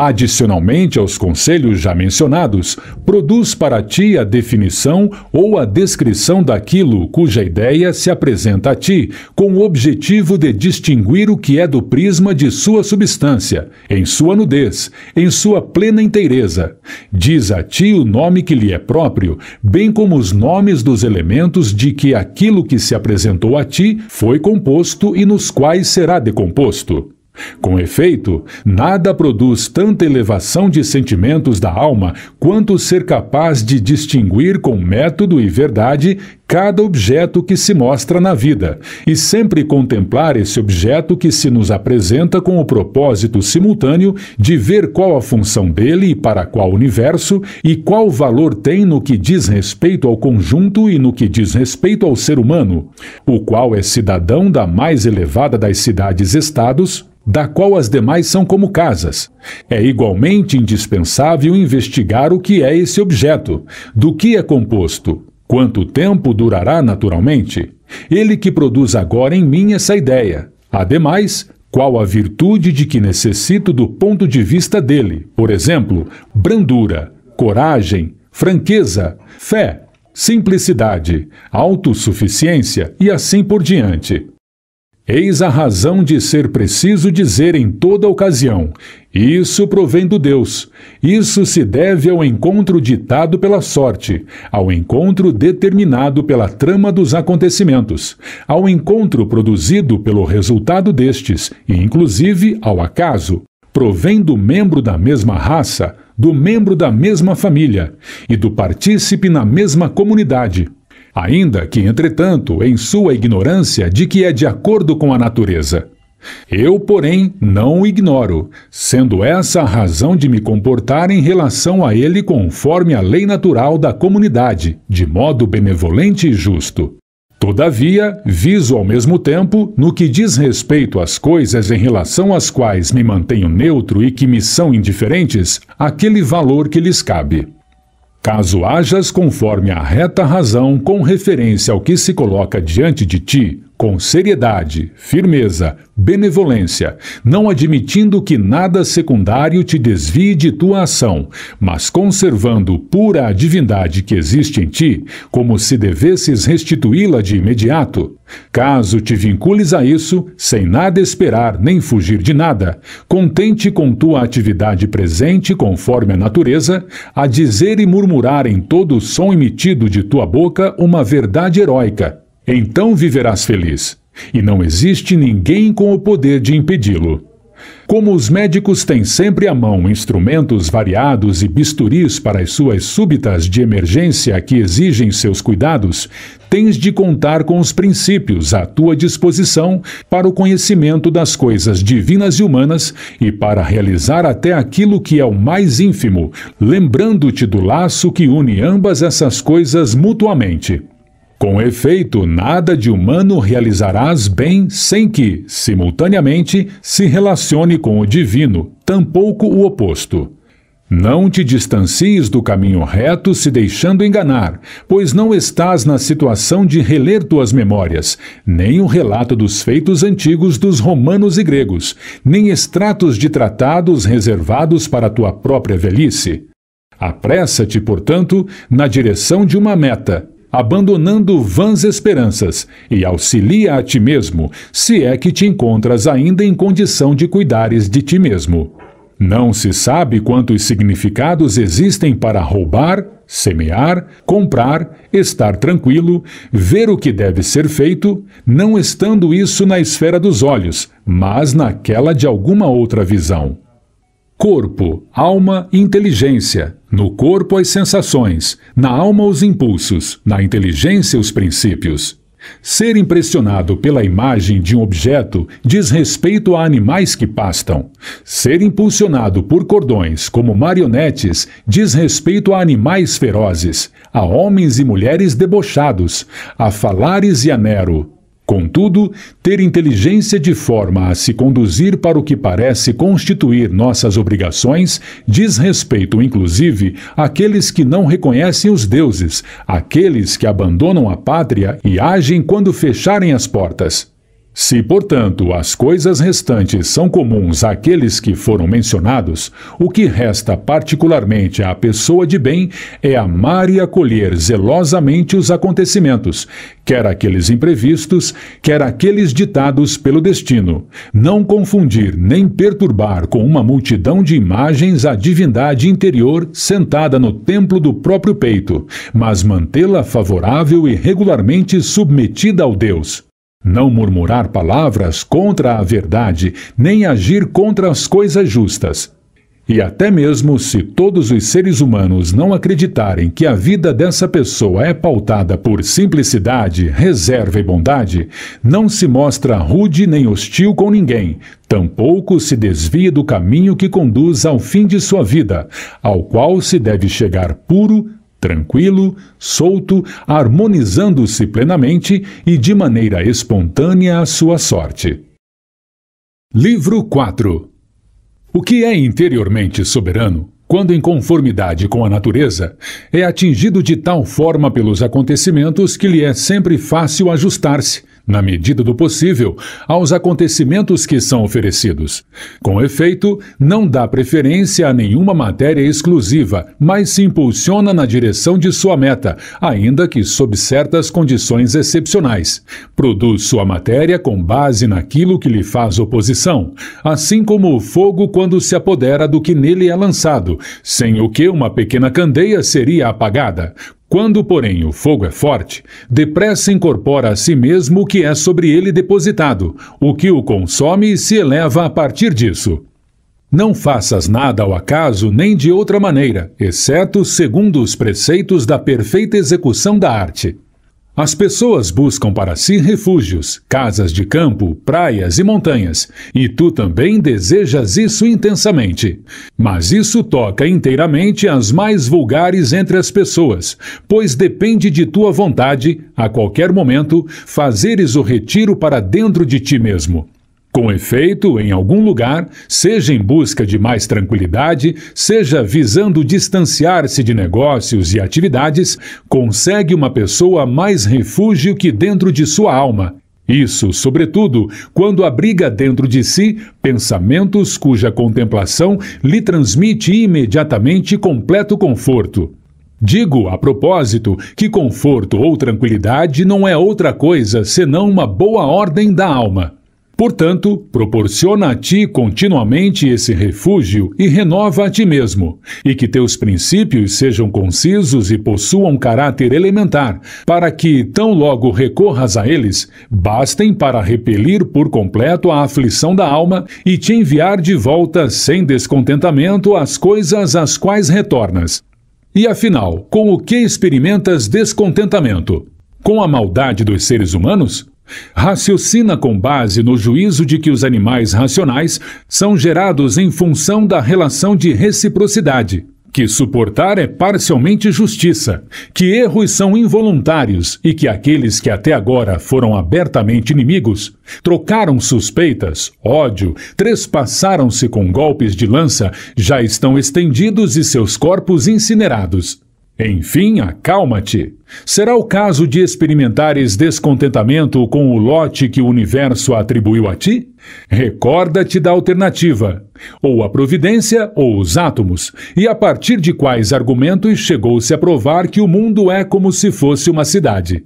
Adicionalmente aos conselhos já mencionados, produz para ti a definição ou a descrição daquilo cuja ideia se apresenta a ti, com o objetivo de distinguir o que é do prisma de sua substância, em sua nudez, em sua plena inteireza. Diz a ti o nome que lhe é próprio, bem como os nomes dos elementos de que aquilo que se apresentou a ti foi composto e nos quais será decomposto. Com efeito, nada produz tanta elevação de sentimentos da alma quanto ser capaz de distinguir com método e verdade cada objeto que se mostra na vida, e sempre contemplar esse objeto que se nos apresenta com o propósito simultâneo de ver qual a função dele e para qual universo, e qual valor tem no que diz respeito ao conjunto e no que diz respeito ao ser humano, o qual é cidadão da mais elevada das cidades-estados, da qual as demais são como casas. É igualmente indispensável investigar o que é esse objeto, do que é composto, quanto tempo durará naturalmente. Ele que produz agora em mim essa ideia. Ademais, qual a virtude de que necessito do ponto de vista dele, por exemplo, brandura, coragem, franqueza, fé, simplicidade, autossuficiência e assim por diante. Eis a razão de ser preciso dizer em toda ocasião: Isso provém do Deus. Isso se deve ao encontro ditado pela sorte, ao encontro determinado pela trama dos acontecimentos, ao encontro produzido pelo resultado destes e, inclusive, ao acaso. Provém do membro da mesma raça, do membro da mesma família e do partícipe na mesma comunidade ainda que, entretanto, em sua ignorância de que é de acordo com a natureza. Eu, porém, não o ignoro, sendo essa a razão de me comportar em relação a ele conforme a lei natural da comunidade, de modo benevolente e justo. Todavia, viso ao mesmo tempo, no que diz respeito às coisas em relação às quais me mantenho neutro e que me são indiferentes, aquele valor que lhes cabe. Caso hajas conforme a reta razão com referência ao que se coloca diante de ti, com seriedade, firmeza, benevolência, não admitindo que nada secundário te desvie de tua ação, mas conservando pura a divindade que existe em ti, como se devesses restituí-la de imediato. Caso te vincules a isso, sem nada esperar nem fugir de nada, contente com tua atividade presente conforme a natureza, a dizer e murmurar em todo o som emitido de tua boca uma verdade heróica, então viverás feliz, e não existe ninguém com o poder de impedi-lo. Como os médicos têm sempre à mão instrumentos variados e bisturis para as suas súbitas de emergência que exigem seus cuidados, tens de contar com os princípios à tua disposição para o conhecimento das coisas divinas e humanas e para realizar até aquilo que é o mais ínfimo, lembrando-te do laço que une ambas essas coisas mutuamente. Com efeito, nada de humano realizarás bem sem que, simultaneamente, se relacione com o divino, tampouco o oposto. Não te distancies do caminho reto se deixando enganar, pois não estás na situação de reler tuas memórias, nem o relato dos feitos antigos dos romanos e gregos, nem extratos de tratados reservados para tua própria velhice. Apressa-te, portanto, na direção de uma meta, abandonando vãs esperanças, e auxilia a ti mesmo, se é que te encontras ainda em condição de cuidares de ti mesmo. Não se sabe quantos significados existem para roubar, semear, comprar, estar tranquilo, ver o que deve ser feito, não estando isso na esfera dos olhos, mas naquela de alguma outra visão. Corpo, alma inteligência no corpo, as sensações, na alma, os impulsos, na inteligência, os princípios. Ser impressionado pela imagem de um objeto diz respeito a animais que pastam. Ser impulsionado por cordões, como marionetes, diz respeito a animais ferozes, a homens e mulheres debochados, a falares e a Nero, Contudo, ter inteligência de forma a se conduzir para o que parece constituir nossas obrigações diz respeito, inclusive, àqueles que não reconhecem os deuses, àqueles que abandonam a pátria e agem quando fecharem as portas. Se, portanto, as coisas restantes são comuns àqueles que foram mencionados, o que resta particularmente à pessoa de bem é amar e acolher zelosamente os acontecimentos, quer aqueles imprevistos, quer aqueles ditados pelo destino. Não confundir nem perturbar com uma multidão de imagens a divindade interior sentada no templo do próprio peito, mas mantê-la favorável e regularmente submetida ao Deus. Não murmurar palavras contra a verdade, nem agir contra as coisas justas. E até mesmo se todos os seres humanos não acreditarem que a vida dessa pessoa é pautada por simplicidade, reserva e bondade, não se mostra rude nem hostil com ninguém, tampouco se desvia do caminho que conduz ao fim de sua vida, ao qual se deve chegar puro, tranquilo, solto, harmonizando-se plenamente e de maneira espontânea à sua sorte. Livro 4 O que é interiormente soberano, quando em conformidade com a natureza, é atingido de tal forma pelos acontecimentos que lhe é sempre fácil ajustar-se, na medida do possível, aos acontecimentos que são oferecidos. Com efeito, não dá preferência a nenhuma matéria exclusiva, mas se impulsiona na direção de sua meta, ainda que sob certas condições excepcionais. Produz sua matéria com base naquilo que lhe faz oposição, assim como o fogo quando se apodera do que nele é lançado, sem o que uma pequena candeia seria apagada, quando, porém, o fogo é forte, depressa incorpora a si mesmo o que é sobre ele depositado, o que o consome e se eleva a partir disso. Não faças nada ao acaso nem de outra maneira, exceto segundo os preceitos da perfeita execução da arte. As pessoas buscam para si refúgios, casas de campo, praias e montanhas, e tu também desejas isso intensamente. Mas isso toca inteiramente as mais vulgares entre as pessoas, pois depende de tua vontade, a qualquer momento, fazeres o retiro para dentro de ti mesmo. Com efeito, em algum lugar, seja em busca de mais tranquilidade, seja visando distanciar-se de negócios e atividades, consegue uma pessoa mais refúgio que dentro de sua alma. Isso, sobretudo, quando abriga dentro de si pensamentos cuja contemplação lhe transmite imediatamente completo conforto. Digo, a propósito, que conforto ou tranquilidade não é outra coisa senão uma boa ordem da alma. Portanto, proporciona a ti continuamente esse refúgio e renova a ti mesmo, e que teus princípios sejam concisos e possuam caráter elementar, para que, tão logo recorras a eles, bastem para repelir por completo a aflição da alma e te enviar de volta sem descontentamento as coisas às quais retornas. E afinal, com o que experimentas descontentamento? Com a maldade dos seres humanos? Raciocina com base no juízo de que os animais racionais são gerados em função da relação de reciprocidade, que suportar é parcialmente justiça, que erros são involuntários e que aqueles que até agora foram abertamente inimigos trocaram suspeitas, ódio, trespassaram-se com golpes de lança, já estão estendidos e seus corpos incinerados. Enfim, acalma-te. Será o caso de experimentares descontentamento com o lote que o universo atribuiu a ti? Recorda-te da alternativa: ou a providência ou os átomos, e a partir de quais argumentos chegou-se a provar que o mundo é como se fosse uma cidade.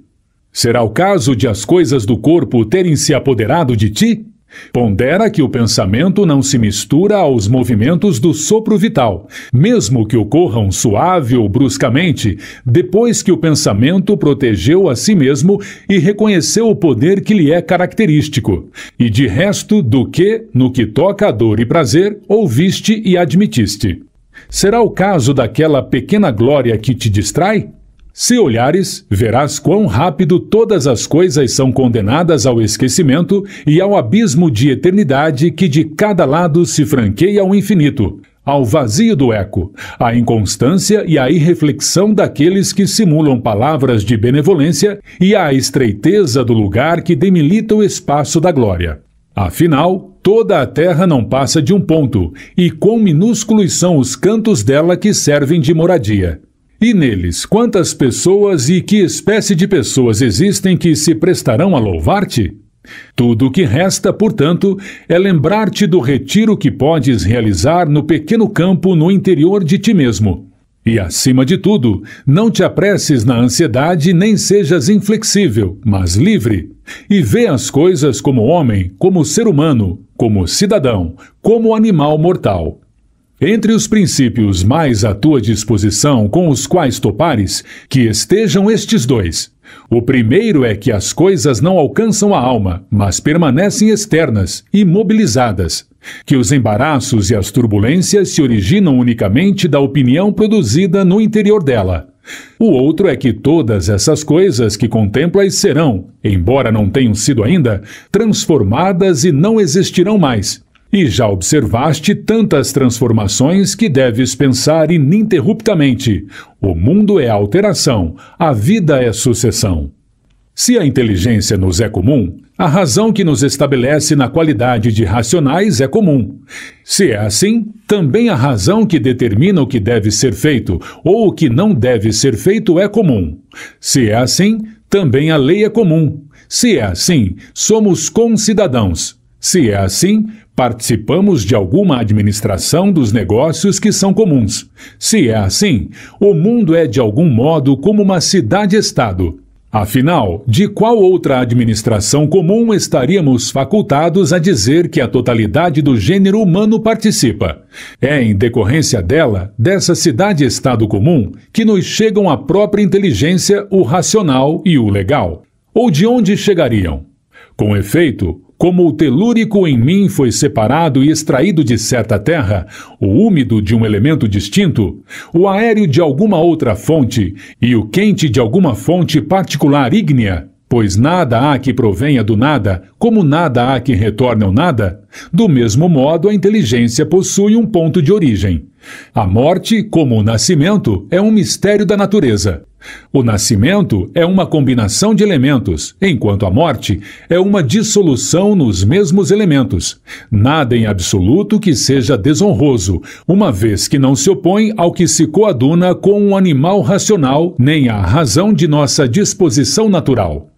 Será o caso de as coisas do corpo terem se apoderado de ti? Pondera que o pensamento não se mistura aos movimentos do sopro vital, mesmo que ocorram suave ou bruscamente, depois que o pensamento protegeu a si mesmo e reconheceu o poder que lhe é característico. E de resto, do que, no que toca a dor e prazer, ouviste e admitiste. Será o caso daquela pequena glória que te distrai? Se olhares, verás quão rápido todas as coisas são condenadas ao esquecimento e ao abismo de eternidade que de cada lado se franqueia ao infinito, ao vazio do eco, à inconstância e à irreflexão daqueles que simulam palavras de benevolência e à estreiteza do lugar que demilita o espaço da glória. Afinal, toda a terra não passa de um ponto, e quão minúsculos são os cantos dela que servem de moradia. E neles, quantas pessoas e que espécie de pessoas existem que se prestarão a louvar-te? Tudo o que resta, portanto, é lembrar-te do retiro que podes realizar no pequeno campo no interior de ti mesmo. E, acima de tudo, não te apresses na ansiedade nem sejas inflexível, mas livre. E vê as coisas como homem, como ser humano, como cidadão, como animal mortal. Entre os princípios mais à tua disposição com os quais topares, que estejam estes dois. O primeiro é que as coisas não alcançam a alma, mas permanecem externas, imobilizadas. Que os embaraços e as turbulências se originam unicamente da opinião produzida no interior dela. O outro é que todas essas coisas que contemplas serão, embora não tenham sido ainda, transformadas e não existirão mais, e já observaste tantas transformações que deves pensar ininterruptamente. O mundo é alteração, a vida é sucessão. Se a inteligência nos é comum, a razão que nos estabelece na qualidade de racionais é comum. Se é assim, também a razão que determina o que deve ser feito ou o que não deve ser feito é comum. Se é assim, também a lei é comum. Se é assim, somos concidadãos. Se é assim, Participamos de alguma administração dos negócios que são comuns. Se é assim, o mundo é de algum modo como uma cidade-estado. Afinal, de qual outra administração comum estaríamos facultados a dizer que a totalidade do gênero humano participa? É em decorrência dela, dessa cidade-estado comum, que nos chegam a própria inteligência, o racional e o legal. Ou de onde chegariam? Com efeito, como o telúrico em mim foi separado e extraído de certa terra, o úmido de um elemento distinto, o aéreo de alguma outra fonte e o quente de alguma fonte particular ígnea, pois nada há que provenha do nada, como nada há que retorne ao nada, do mesmo modo a inteligência possui um ponto de origem. A morte, como o nascimento, é um mistério da natureza. O nascimento é uma combinação de elementos, enquanto a morte é uma dissolução nos mesmos elementos. Nada em absoluto que seja desonroso, uma vez que não se opõe ao que se coaduna com um animal racional, nem à razão de nossa disposição natural.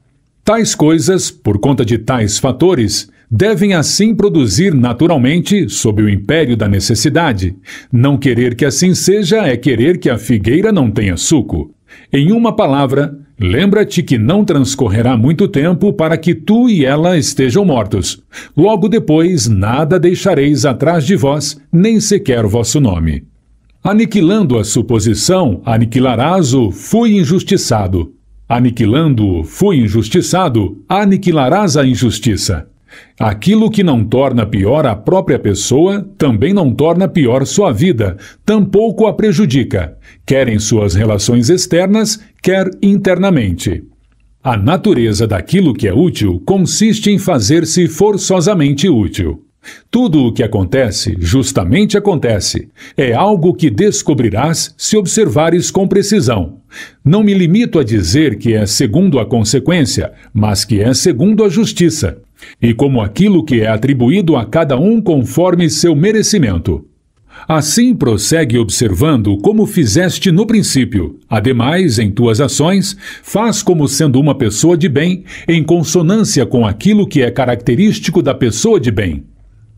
Tais coisas, por conta de tais fatores, devem assim produzir naturalmente, sob o império da necessidade. Não querer que assim seja é querer que a figueira não tenha suco. Em uma palavra, lembra-te que não transcorrerá muito tempo para que tu e ela estejam mortos. Logo depois, nada deixareis atrás de vós, nem sequer vosso nome. Aniquilando a suposição, aniquilarás o fui injustiçado. Aniquilando o fui injustiçado, aniquilarás a injustiça. Aquilo que não torna pior a própria pessoa também não torna pior sua vida, tampouco a prejudica quer em suas relações externas, quer internamente. A natureza daquilo que é útil consiste em fazer-se forçosamente útil. Tudo o que acontece, justamente acontece. É algo que descobrirás se observares com precisão. Não me limito a dizer que é segundo a consequência, mas que é segundo a justiça, e como aquilo que é atribuído a cada um conforme seu merecimento. Assim prossegue observando como fizeste no princípio. Ademais, em tuas ações, faz como sendo uma pessoa de bem, em consonância com aquilo que é característico da pessoa de bem.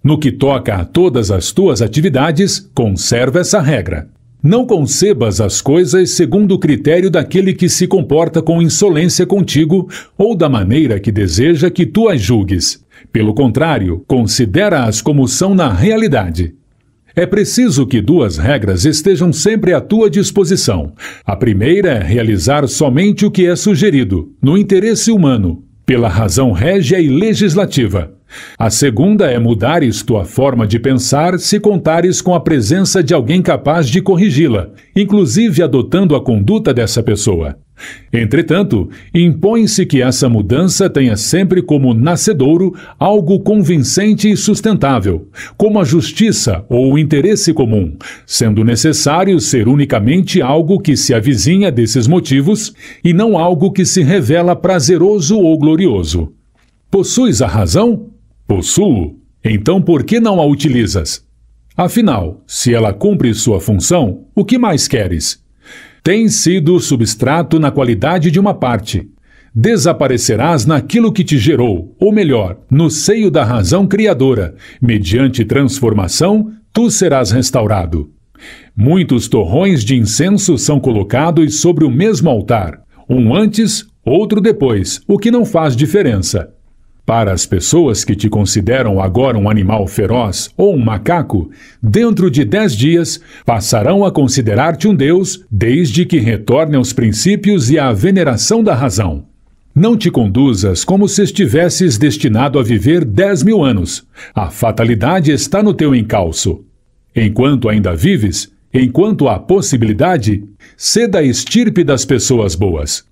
No que toca a todas as tuas atividades, conserva essa regra. Não concebas as coisas segundo o critério daquele que se comporta com insolência contigo ou da maneira que deseja que tu as julgues. Pelo contrário, considera-as como são na realidade é preciso que duas regras estejam sempre à tua disposição. A primeira é realizar somente o que é sugerido, no interesse humano, pela razão régia e legislativa. A segunda é mudares tua forma de pensar se contares com a presença de alguém capaz de corrigi-la, inclusive adotando a conduta dessa pessoa. Entretanto, impõe-se que essa mudança tenha sempre como nascedouro algo convincente e sustentável, como a justiça ou o interesse comum, sendo necessário ser unicamente algo que se avizinha desses motivos e não algo que se revela prazeroso ou glorioso. Possuis a razão? Possuo. Então por que não a utilizas? Afinal, se ela cumpre sua função, o que mais queres? tem sido substrato na qualidade de uma parte. Desaparecerás naquilo que te gerou, ou melhor, no seio da razão criadora. Mediante transformação, tu serás restaurado. Muitos torrões de incenso são colocados sobre o mesmo altar, um antes, outro depois, o que não faz diferença. Para as pessoas que te consideram agora um animal feroz ou um macaco, dentro de dez dias passarão a considerar-te um deus, desde que retorne aos princípios e à veneração da razão. Não te conduzas como se estivesses destinado a viver dez mil anos. A fatalidade está no teu encalço. Enquanto ainda vives, enquanto há possibilidade, ceda a estirpe das pessoas boas.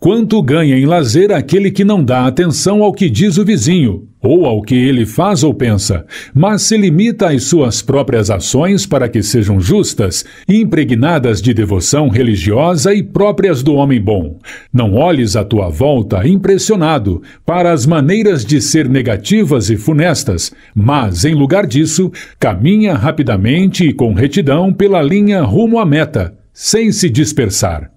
Quanto ganha em lazer aquele que não dá atenção ao que diz o vizinho, ou ao que ele faz ou pensa, mas se limita às suas próprias ações para que sejam justas, impregnadas de devoção religiosa e próprias do homem bom. Não olhes à tua volta impressionado para as maneiras de ser negativas e funestas, mas, em lugar disso, caminha rapidamente e com retidão pela linha rumo à meta, sem se dispersar.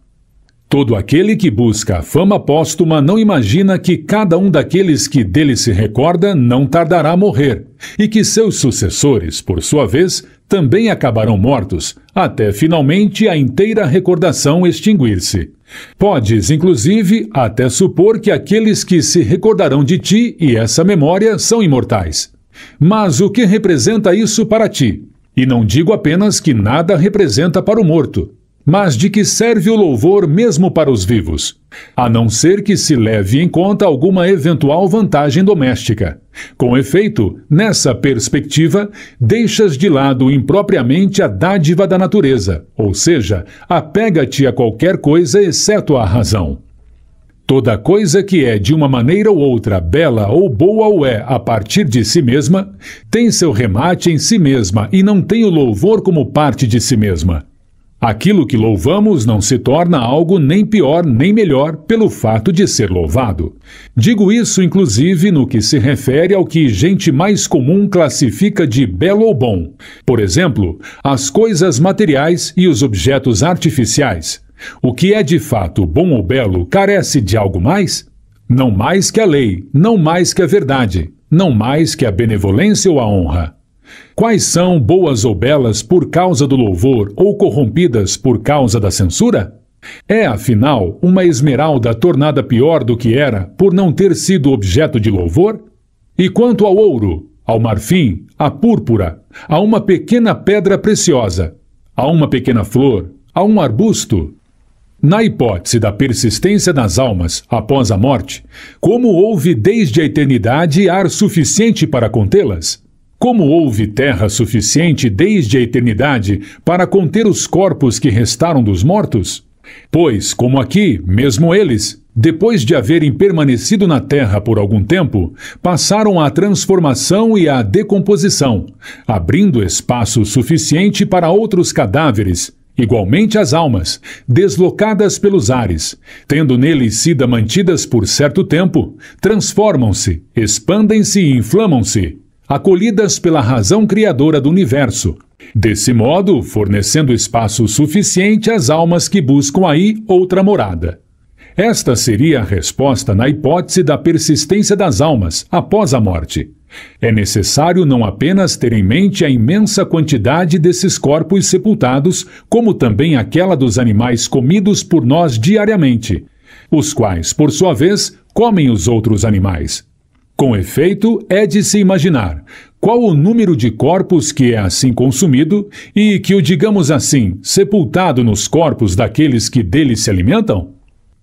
Todo aquele que busca a fama póstuma não imagina que cada um daqueles que dele se recorda não tardará a morrer, e que seus sucessores, por sua vez, também acabarão mortos, até finalmente a inteira recordação extinguir-se. Podes, inclusive, até supor que aqueles que se recordarão de ti e essa memória são imortais. Mas o que representa isso para ti? E não digo apenas que nada representa para o morto, mas de que serve o louvor mesmo para os vivos? A não ser que se leve em conta alguma eventual vantagem doméstica. Com efeito, nessa perspectiva, deixas de lado impropriamente a dádiva da natureza, ou seja, apega-te a qualquer coisa exceto à razão. Toda coisa que é de uma maneira ou outra bela ou boa ou é a partir de si mesma, tem seu remate em si mesma e não tem o louvor como parte de si mesma. Aquilo que louvamos não se torna algo nem pior nem melhor pelo fato de ser louvado. Digo isso, inclusive, no que se refere ao que gente mais comum classifica de belo ou bom. Por exemplo, as coisas materiais e os objetos artificiais. O que é de fato bom ou belo carece de algo mais? Não mais que a lei, não mais que a verdade, não mais que a benevolência ou a honra. Quais são boas ou belas por causa do louvor ou corrompidas por causa da censura? É, afinal, uma esmeralda tornada pior do que era por não ter sido objeto de louvor? E quanto ao ouro, ao marfim, à púrpura, a uma pequena pedra preciosa, a uma pequena flor, a um arbusto? Na hipótese da persistência das almas após a morte, como houve desde a eternidade ar suficiente para contê-las? Como houve terra suficiente desde a eternidade para conter os corpos que restaram dos mortos? Pois, como aqui, mesmo eles, depois de haverem permanecido na terra por algum tempo, passaram à transformação e à decomposição, abrindo espaço suficiente para outros cadáveres, igualmente as almas, deslocadas pelos ares, tendo neles sido mantidas por certo tempo, transformam-se, expandem-se e inflamam-se, acolhidas pela razão criadora do universo. Desse modo, fornecendo espaço suficiente às almas que buscam aí outra morada. Esta seria a resposta na hipótese da persistência das almas após a morte. É necessário não apenas ter em mente a imensa quantidade desses corpos sepultados, como também aquela dos animais comidos por nós diariamente, os quais, por sua vez, comem os outros animais. Com efeito, é de se imaginar qual o número de corpos que é assim consumido e que o digamos assim, sepultado nos corpos daqueles que dele se alimentam?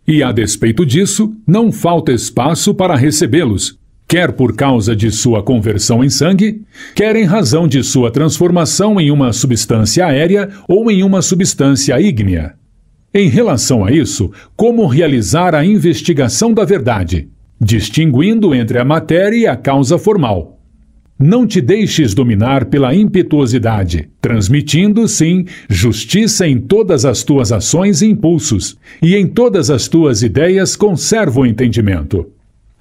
E a despeito disso, não falta espaço para recebê-los, quer por causa de sua conversão em sangue, quer em razão de sua transformação em uma substância aérea ou em uma substância ígnea. Em relação a isso, como realizar a investigação da verdade? distinguindo entre a matéria e a causa formal. Não te deixes dominar pela impetuosidade, transmitindo, sim, justiça em todas as tuas ações e impulsos, e em todas as tuas ideias conserva o entendimento.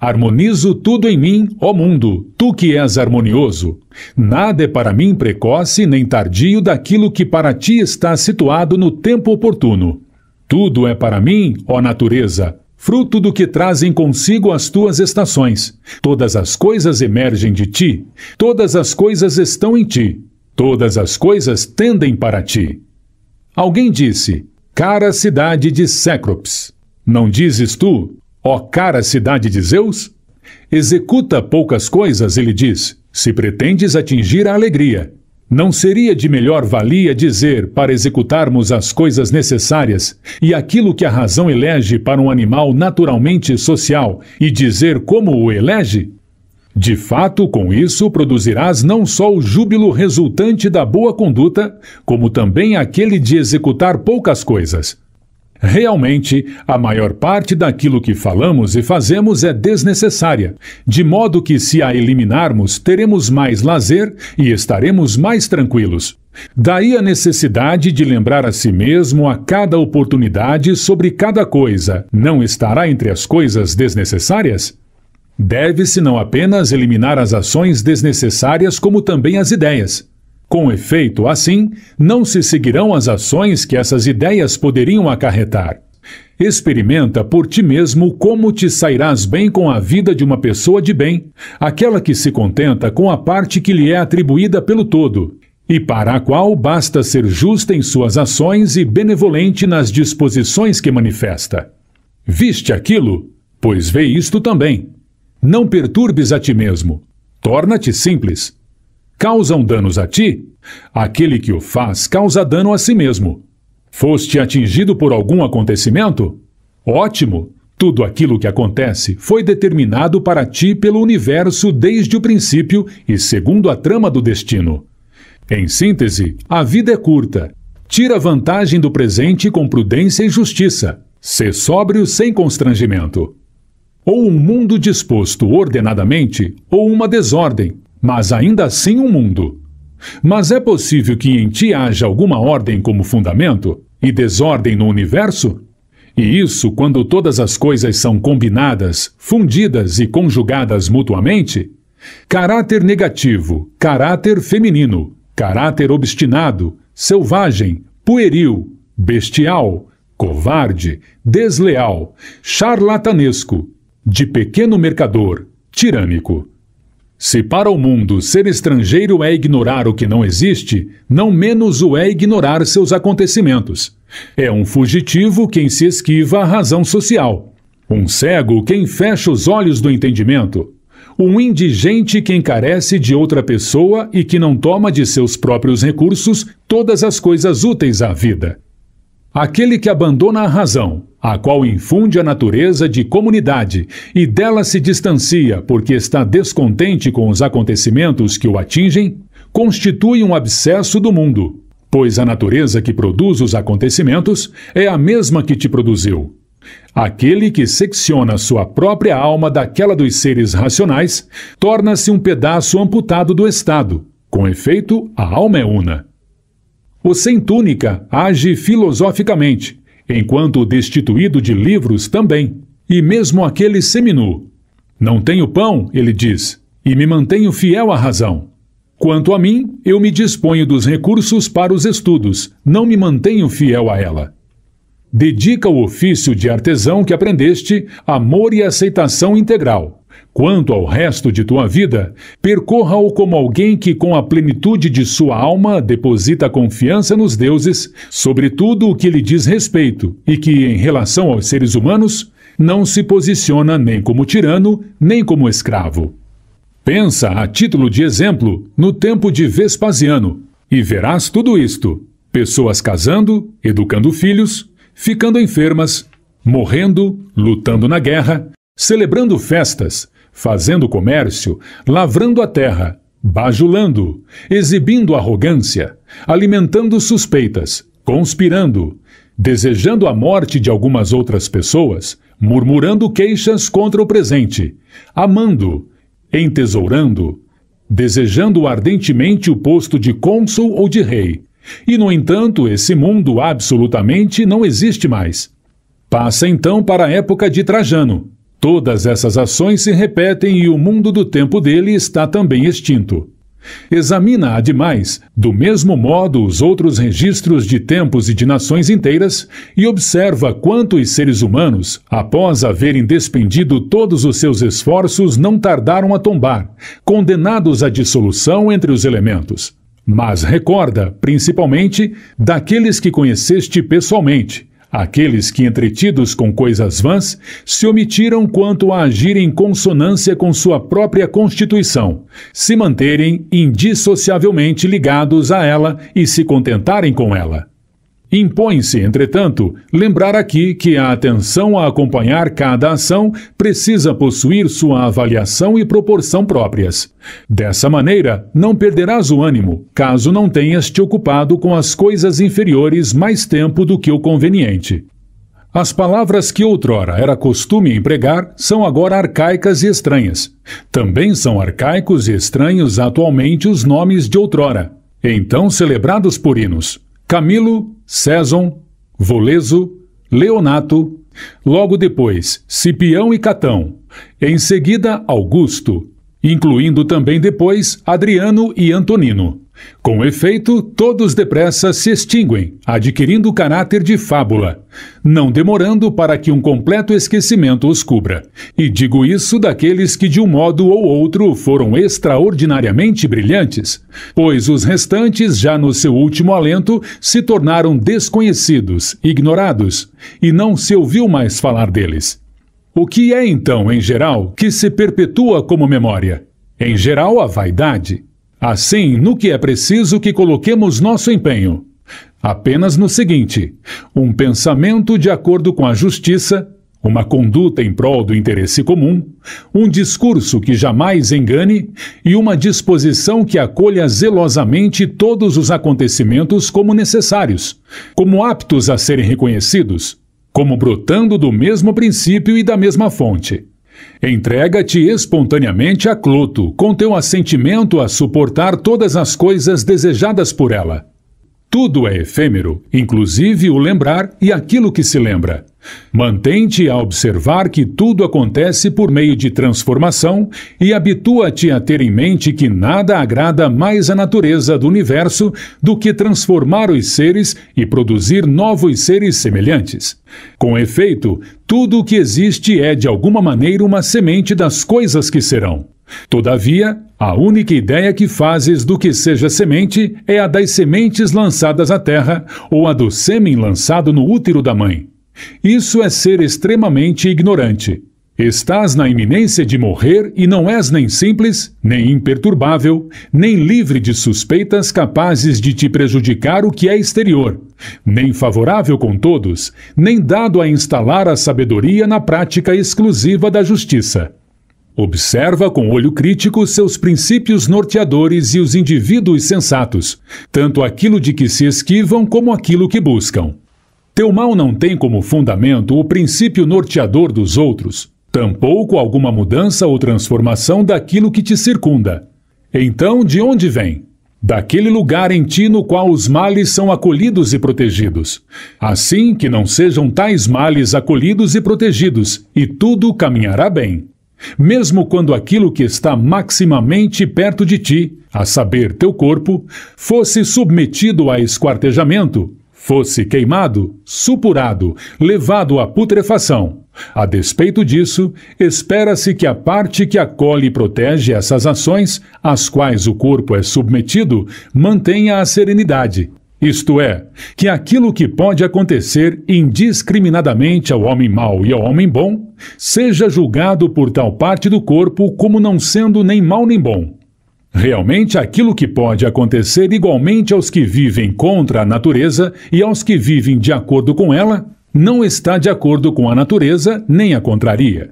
Harmonizo tudo em mim, ó mundo, tu que és harmonioso. Nada é para mim precoce nem tardio daquilo que para ti está situado no tempo oportuno. Tudo é para mim, ó natureza, fruto do que trazem consigo as tuas estações. Todas as coisas emergem de ti, todas as coisas estão em ti, todas as coisas tendem para ti. Alguém disse, cara cidade de Cécrops. Não dizes tu, ó cara cidade de Zeus? Executa poucas coisas, ele diz, se pretendes atingir a alegria. Não seria de melhor valia dizer para executarmos as coisas necessárias e aquilo que a razão elege para um animal naturalmente social e dizer como o elege? De fato, com isso produzirás não só o júbilo resultante da boa conduta, como também aquele de executar poucas coisas, Realmente, a maior parte daquilo que falamos e fazemos é desnecessária, de modo que, se a eliminarmos, teremos mais lazer e estaremos mais tranquilos. Daí a necessidade de lembrar a si mesmo a cada oportunidade sobre cada coisa não estará entre as coisas desnecessárias? Deve-se não apenas eliminar as ações desnecessárias, como também as ideias. Com efeito, assim, não se seguirão as ações que essas ideias poderiam acarretar. Experimenta por ti mesmo como te sairás bem com a vida de uma pessoa de bem, aquela que se contenta com a parte que lhe é atribuída pelo todo, e para a qual basta ser justa em suas ações e benevolente nas disposições que manifesta. Viste aquilo, pois vê isto também. Não perturbes a ti mesmo. Torna-te simples causam danos a ti, aquele que o faz causa dano a si mesmo. Foste atingido por algum acontecimento? Ótimo! Tudo aquilo que acontece foi determinado para ti pelo universo desde o princípio e segundo a trama do destino. Em síntese, a vida é curta. Tira vantagem do presente com prudência e justiça. Sê sóbrio sem constrangimento. Ou um mundo disposto ordenadamente, ou uma desordem, mas ainda assim o um mundo. Mas é possível que em ti haja alguma ordem como fundamento e desordem no universo? E isso quando todas as coisas são combinadas, fundidas e conjugadas mutuamente? Caráter negativo, caráter feminino, caráter obstinado, selvagem, pueril, bestial, covarde, desleal, charlatanesco, de pequeno mercador, tirânico. Se para o mundo ser estrangeiro é ignorar o que não existe, não menos o é ignorar seus acontecimentos. É um fugitivo quem se esquiva à razão social. Um cego quem fecha os olhos do entendimento. Um indigente quem carece de outra pessoa e que não toma de seus próprios recursos todas as coisas úteis à vida. Aquele que abandona a razão, a qual infunde a natureza de comunidade e dela se distancia porque está descontente com os acontecimentos que o atingem, constitui um abscesso do mundo, pois a natureza que produz os acontecimentos é a mesma que te produziu. Aquele que secciona sua própria alma daquela dos seres racionais torna-se um pedaço amputado do Estado. Com efeito, a alma é una. O sem túnica age filosoficamente, enquanto destituído de livros também, e mesmo aquele seminu. Não tenho pão, ele diz, e me mantenho fiel à razão. Quanto a mim, eu me disponho dos recursos para os estudos, não me mantenho fiel a ela. Dedica o ofício de artesão que aprendeste, amor e aceitação integral, Quanto ao resto de tua vida, percorra-o como alguém que, com a plenitude de sua alma, deposita confiança nos deuses, sobre tudo o que lhe diz respeito, e que, em relação aos seres humanos, não se posiciona nem como tirano, nem como escravo. Pensa, a título de exemplo, no tempo de Vespasiano, e verás tudo isto: pessoas casando, educando filhos, ficando enfermas, morrendo, lutando na guerra celebrando festas, fazendo comércio, lavrando a terra, bajulando, exibindo arrogância, alimentando suspeitas, conspirando, desejando a morte de algumas outras pessoas, murmurando queixas contra o presente, amando, entesourando, desejando ardentemente o posto de cônsul ou de rei. E, no entanto, esse mundo absolutamente não existe mais. Passa então para a época de Trajano, Todas essas ações se repetem e o mundo do tempo dele está também extinto. examina ademais, do mesmo modo, os outros registros de tempos e de nações inteiras, e observa quantos seres humanos, após haverem despendido todos os seus esforços, não tardaram a tombar, condenados à dissolução entre os elementos. Mas recorda, principalmente, daqueles que conheceste pessoalmente, Aqueles que, entretidos com coisas vãs, se omitiram quanto a agir em consonância com sua própria constituição, se manterem indissociavelmente ligados a ela e se contentarem com ela. Impõe-se, entretanto, lembrar aqui que a atenção a acompanhar cada ação precisa possuir sua avaliação e proporção próprias. Dessa maneira, não perderás o ânimo, caso não tenhas te ocupado com as coisas inferiores mais tempo do que o conveniente. As palavras que outrora era costume empregar são agora arcaicas e estranhas. Também são arcaicos e estranhos atualmente os nomes de outrora, então celebrados por hinos. Camilo, Céson, Voleso, Leonato, logo depois Cipião e Catão, em seguida Augusto, incluindo também depois Adriano e Antonino. Com efeito, todos depressa se extinguem, adquirindo o caráter de fábula, não demorando para que um completo esquecimento os cubra. E digo isso daqueles que de um modo ou outro foram extraordinariamente brilhantes, pois os restantes, já no seu último alento, se tornaram desconhecidos, ignorados, e não se ouviu mais falar deles. O que é então, em geral, que se perpetua como memória? Em geral, a vaidade. Assim, no que é preciso que coloquemos nosso empenho? Apenas no seguinte: um pensamento de acordo com a justiça, uma conduta em prol do interesse comum, um discurso que jamais engane e uma disposição que acolha zelosamente todos os acontecimentos como necessários, como aptos a serem reconhecidos, como brotando do mesmo princípio e da mesma fonte. Entrega-te espontaneamente a Cloto, com teu assentimento a suportar todas as coisas desejadas por ela. Tudo é efêmero, inclusive o lembrar e aquilo que se lembra. Mantente a observar que tudo acontece por meio de transformação e habitua-te a ter em mente que nada agrada mais a natureza do universo do que transformar os seres e produzir novos seres semelhantes. Com efeito, tudo o que existe é de alguma maneira uma semente das coisas que serão. Todavia, a única ideia que fazes do que seja semente é a das sementes lançadas à terra ou a do sêmen lançado no útero da mãe. Isso é ser extremamente ignorante. Estás na iminência de morrer e não és nem simples, nem imperturbável, nem livre de suspeitas capazes de te prejudicar o que é exterior, nem favorável com todos, nem dado a instalar a sabedoria na prática exclusiva da justiça. Observa com olho crítico seus princípios norteadores e os indivíduos sensatos, tanto aquilo de que se esquivam como aquilo que buscam. Teu mal não tem como fundamento o princípio norteador dos outros, tampouco alguma mudança ou transformação daquilo que te circunda. Então, de onde vem? Daquele lugar em ti no qual os males são acolhidos e protegidos. Assim que não sejam tais males acolhidos e protegidos, e tudo caminhará bem mesmo quando aquilo que está maximamente perto de ti, a saber, teu corpo, fosse submetido a esquartejamento, fosse queimado, supurado, levado à putrefação. A despeito disso, espera-se que a parte que acolhe e protege essas ações, às quais o corpo é submetido, mantenha a serenidade, isto é, que aquilo que pode acontecer indiscriminadamente ao homem mau e ao homem bom, seja julgado por tal parte do corpo como não sendo nem mau nem bom. Realmente, aquilo que pode acontecer igualmente aos que vivem contra a natureza e aos que vivem de acordo com ela, não está de acordo com a natureza nem a contraria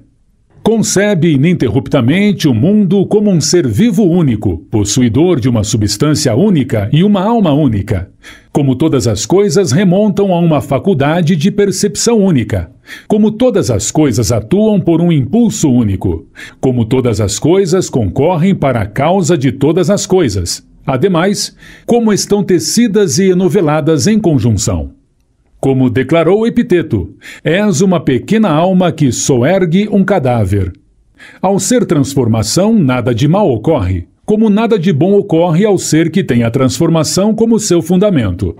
concebe ininterruptamente o mundo como um ser vivo único, possuidor de uma substância única e uma alma única. Como todas as coisas remontam a uma faculdade de percepção única. Como todas as coisas atuam por um impulso único. Como todas as coisas concorrem para a causa de todas as coisas. Ademais, como estão tecidas e enoveladas em conjunção. Como declarou Epiteto, és uma pequena alma que soergue um cadáver. Ao ser transformação, nada de mal ocorre, como nada de bom ocorre ao ser que tem a transformação como seu fundamento.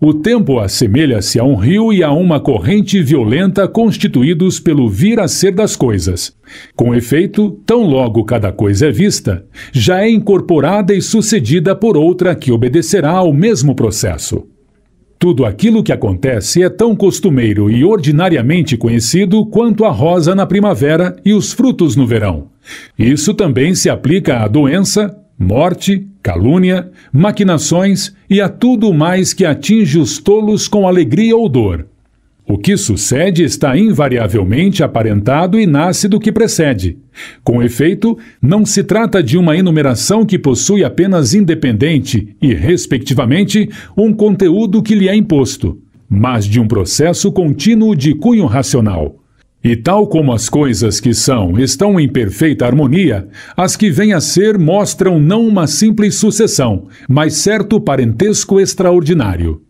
O tempo assemelha-se a um rio e a uma corrente violenta constituídos pelo vir a ser das coisas. Com efeito, tão logo cada coisa é vista, já é incorporada e sucedida por outra que obedecerá ao mesmo processo. Tudo aquilo que acontece é tão costumeiro e ordinariamente conhecido quanto a rosa na primavera e os frutos no verão. Isso também se aplica à doença, morte, calúnia, maquinações e a tudo mais que atinge os tolos com alegria ou dor. O que sucede está invariavelmente aparentado e nasce do que precede. Com efeito, não se trata de uma enumeração que possui apenas independente e, respectivamente, um conteúdo que lhe é imposto, mas de um processo contínuo de cunho racional. E tal como as coisas que são estão em perfeita harmonia, as que vêm a ser mostram não uma simples sucessão, mas certo parentesco extraordinário.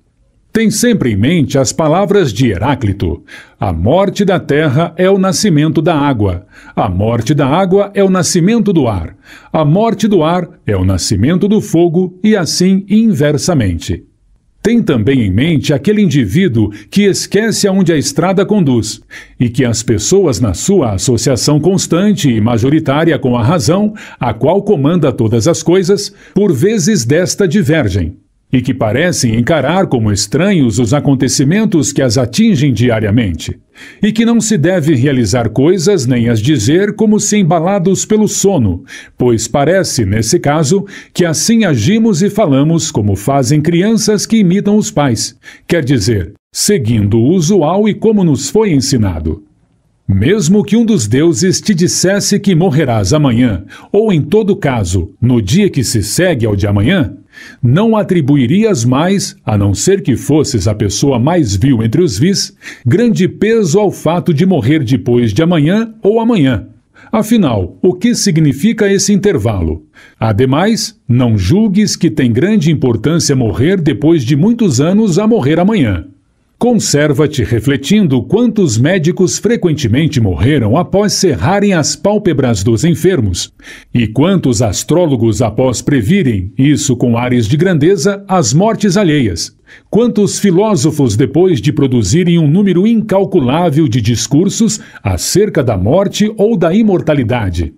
Tem sempre em mente as palavras de Heráclito: a morte da terra é o nascimento da água, a morte da água é o nascimento do ar, a morte do ar é o nascimento do fogo e assim inversamente. Tem também em mente aquele indivíduo que esquece aonde a estrada conduz e que as pessoas, na sua associação constante e majoritária com a razão, a qual comanda todas as coisas, por vezes desta divergem e que parecem encarar como estranhos os acontecimentos que as atingem diariamente, e que não se deve realizar coisas nem as dizer como se embalados pelo sono, pois parece, nesse caso, que assim agimos e falamos como fazem crianças que imitam os pais, quer dizer, seguindo o usual e como nos foi ensinado. Mesmo que um dos deuses te dissesse que morrerás amanhã, ou em todo caso, no dia que se segue ao de amanhã, não atribuirias mais, a não ser que fosses a pessoa mais vil entre os vis, grande peso ao fato de morrer depois de amanhã ou amanhã. Afinal, o que significa esse intervalo? Ademais, não julgues que tem grande importância morrer depois de muitos anos a morrer amanhã. Conserva-te refletindo quantos médicos frequentemente morreram após cerrarem as pálpebras dos enfermos, e quantos astrólogos após previrem, isso com ares de grandeza, as mortes alheias. Quantos filósofos, depois de produzirem um número incalculável de discursos acerca da morte ou da imortalidade.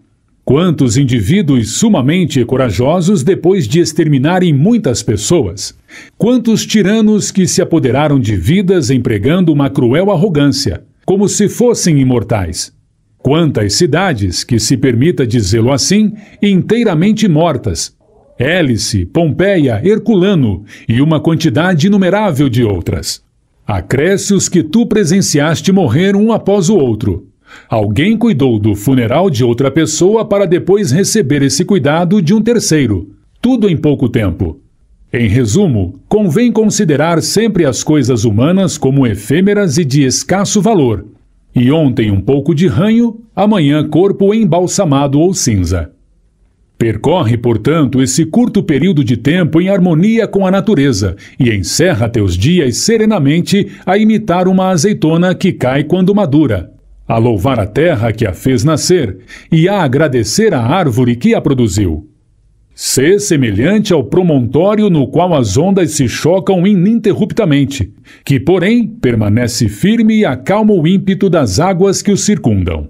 Quantos indivíduos sumamente corajosos depois de exterminarem muitas pessoas? Quantos tiranos que se apoderaram de vidas empregando uma cruel arrogância, como se fossem imortais? Quantas cidades, que se permita dizê-lo assim, inteiramente mortas? Hélice, Pompeia, Herculano e uma quantidade inumerável de outras. Acresce os que tu presenciaste morrer um após o outro, Alguém cuidou do funeral de outra pessoa para depois receber esse cuidado de um terceiro. Tudo em pouco tempo. Em resumo, convém considerar sempre as coisas humanas como efêmeras e de escasso valor. E ontem um pouco de ranho, amanhã corpo embalsamado ou cinza. Percorre, portanto, esse curto período de tempo em harmonia com a natureza e encerra teus dias serenamente a imitar uma azeitona que cai quando madura, a louvar a terra que a fez nascer e a agradecer a árvore que a produziu. Ser semelhante ao promontório no qual as ondas se chocam ininterruptamente, que, porém, permanece firme e acalma o ímpeto das águas que o circundam.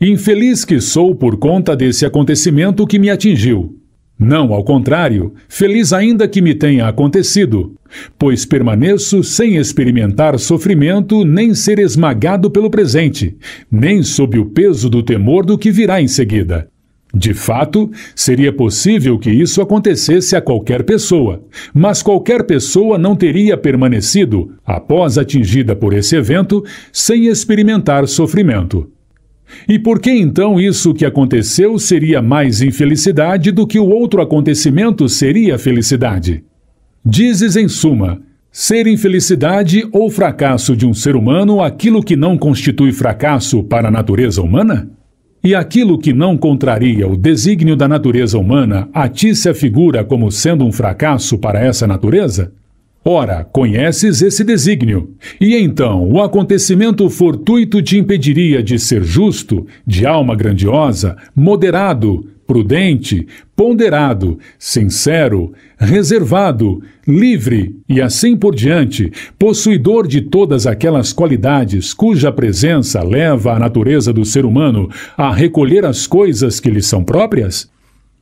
Infeliz que sou por conta desse acontecimento que me atingiu. Não, ao contrário, feliz ainda que me tenha acontecido, Pois permaneço sem experimentar sofrimento, nem ser esmagado pelo presente, nem sob o peso do temor do que virá em seguida. De fato, seria possível que isso acontecesse a qualquer pessoa, mas qualquer pessoa não teria permanecido, após atingida por esse evento, sem experimentar sofrimento. E por que então isso que aconteceu seria mais infelicidade do que o outro acontecimento seria felicidade? Dizes, em suma, ser infelicidade ou fracasso de um ser humano aquilo que não constitui fracasso para a natureza humana? E aquilo que não contraria o desígnio da natureza humana, a ti se afigura como sendo um fracasso para essa natureza? Ora, conheces esse desígnio. E então, o acontecimento fortuito te impediria de ser justo, de alma grandiosa, moderado, prudente, ponderado, sincero, reservado, livre e assim por diante, possuidor de todas aquelas qualidades cuja presença leva a natureza do ser humano a recolher as coisas que lhe são próprias?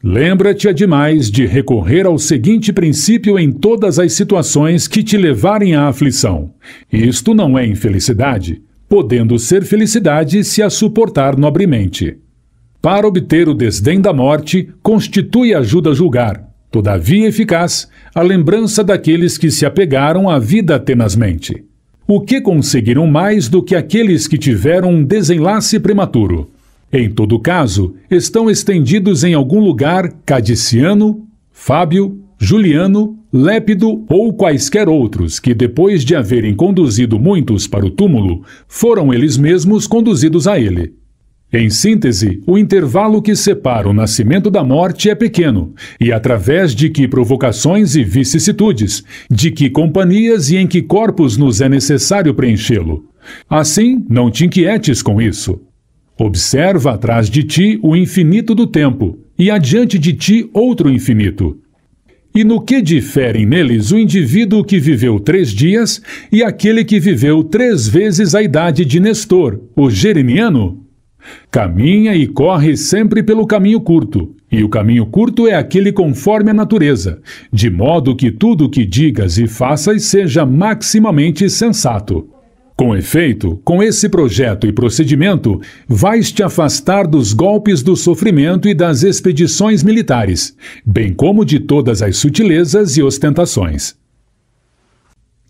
Lembra-te ademais é de recorrer ao seguinte princípio em todas as situações que te levarem à aflição. Isto não é infelicidade, podendo ser felicidade se a suportar nobremente. Para obter o desdém da morte, constitui ajuda a julgar, todavia eficaz, a lembrança daqueles que se apegaram à vida tenazmente. O que conseguiram mais do que aqueles que tiveram um desenlace prematuro? Em todo caso, estão estendidos em algum lugar Cadiciano, Fábio, Juliano, Lépido ou quaisquer outros que, depois de haverem conduzido muitos para o túmulo, foram eles mesmos conduzidos a ele. Em síntese, o intervalo que separa o nascimento da morte é pequeno, e através de que provocações e vicissitudes, de que companhias e em que corpos nos é necessário preenchê-lo. Assim, não te inquietes com isso. Observa atrás de ti o infinito do tempo, e adiante de ti outro infinito. E no que diferem neles o indivíduo que viveu três dias e aquele que viveu três vezes a idade de Nestor, o jeremiano? Caminha e corre sempre pelo caminho curto, e o caminho curto é aquele conforme a natureza, de modo que tudo o que digas e faças seja maximamente sensato. Com efeito, com esse projeto e procedimento, vais te afastar dos golpes do sofrimento e das expedições militares, bem como de todas as sutilezas e ostentações.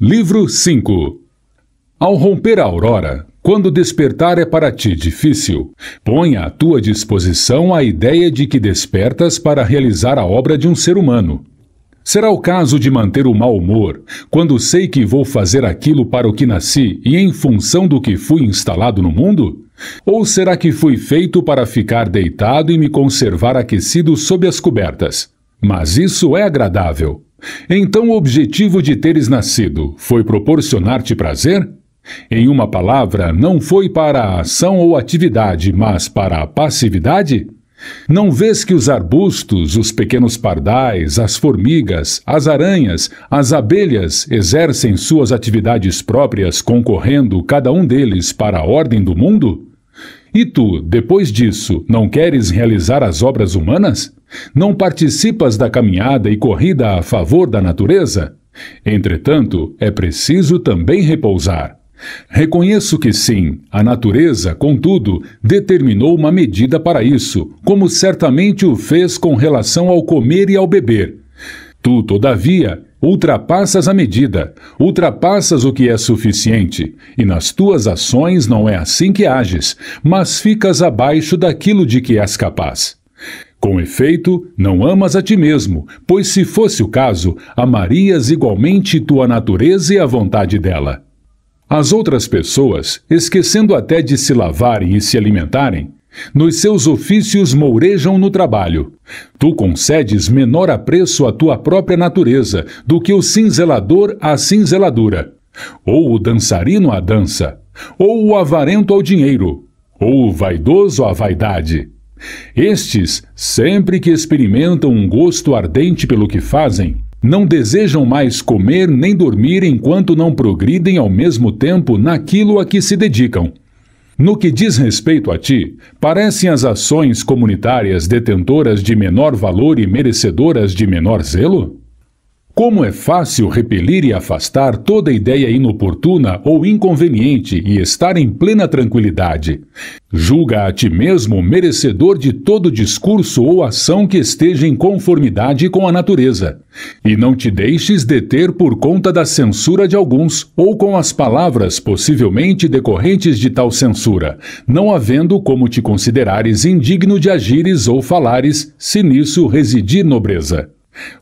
Livro 5 Ao romper a aurora, quando despertar é para ti difícil, põe à tua disposição a ideia de que despertas para realizar a obra de um ser humano Será o caso de manter o mau humor quando sei que vou fazer aquilo para o que nasci e em função do que fui instalado no mundo? Ou será que fui feito para ficar deitado e me conservar aquecido sob as cobertas? Mas isso é agradável. Então o objetivo de teres nascido foi proporcionar-te prazer? Em uma palavra, não foi para a ação ou atividade, mas para a passividade? Não vês que os arbustos, os pequenos pardais, as formigas, as aranhas, as abelhas exercem suas atividades próprias, concorrendo cada um deles para a ordem do mundo? E tu, depois disso, não queres realizar as obras humanas? Não participas da caminhada e corrida a favor da natureza? Entretanto, é preciso também repousar. Reconheço que sim, a natureza, contudo, determinou uma medida para isso, como certamente o fez com relação ao comer e ao beber. Tu, todavia, ultrapassas a medida, ultrapassas o que é suficiente, e nas tuas ações não é assim que ages, mas ficas abaixo daquilo de que és capaz. Com efeito, não amas a ti mesmo, pois se fosse o caso, amarias igualmente tua natureza e a vontade dela. As outras pessoas, esquecendo até de se lavarem e se alimentarem, nos seus ofícios mourejam no trabalho. Tu concedes menor apreço à tua própria natureza do que o cinzelador à cinzeladura, ou o dançarino à dança, ou o avarento ao dinheiro, ou o vaidoso à vaidade. Estes, sempre que experimentam um gosto ardente pelo que fazem, não desejam mais comer nem dormir enquanto não progridem ao mesmo tempo naquilo a que se dedicam. No que diz respeito a ti, parecem as ações comunitárias detentoras de menor valor e merecedoras de menor zelo? Como é fácil repelir e afastar toda ideia inoportuna ou inconveniente e estar em plena tranquilidade. Julga a ti mesmo merecedor de todo discurso ou ação que esteja em conformidade com a natureza. E não te deixes deter por conta da censura de alguns ou com as palavras possivelmente decorrentes de tal censura, não havendo como te considerares indigno de agires ou falares, se nisso residir nobreza.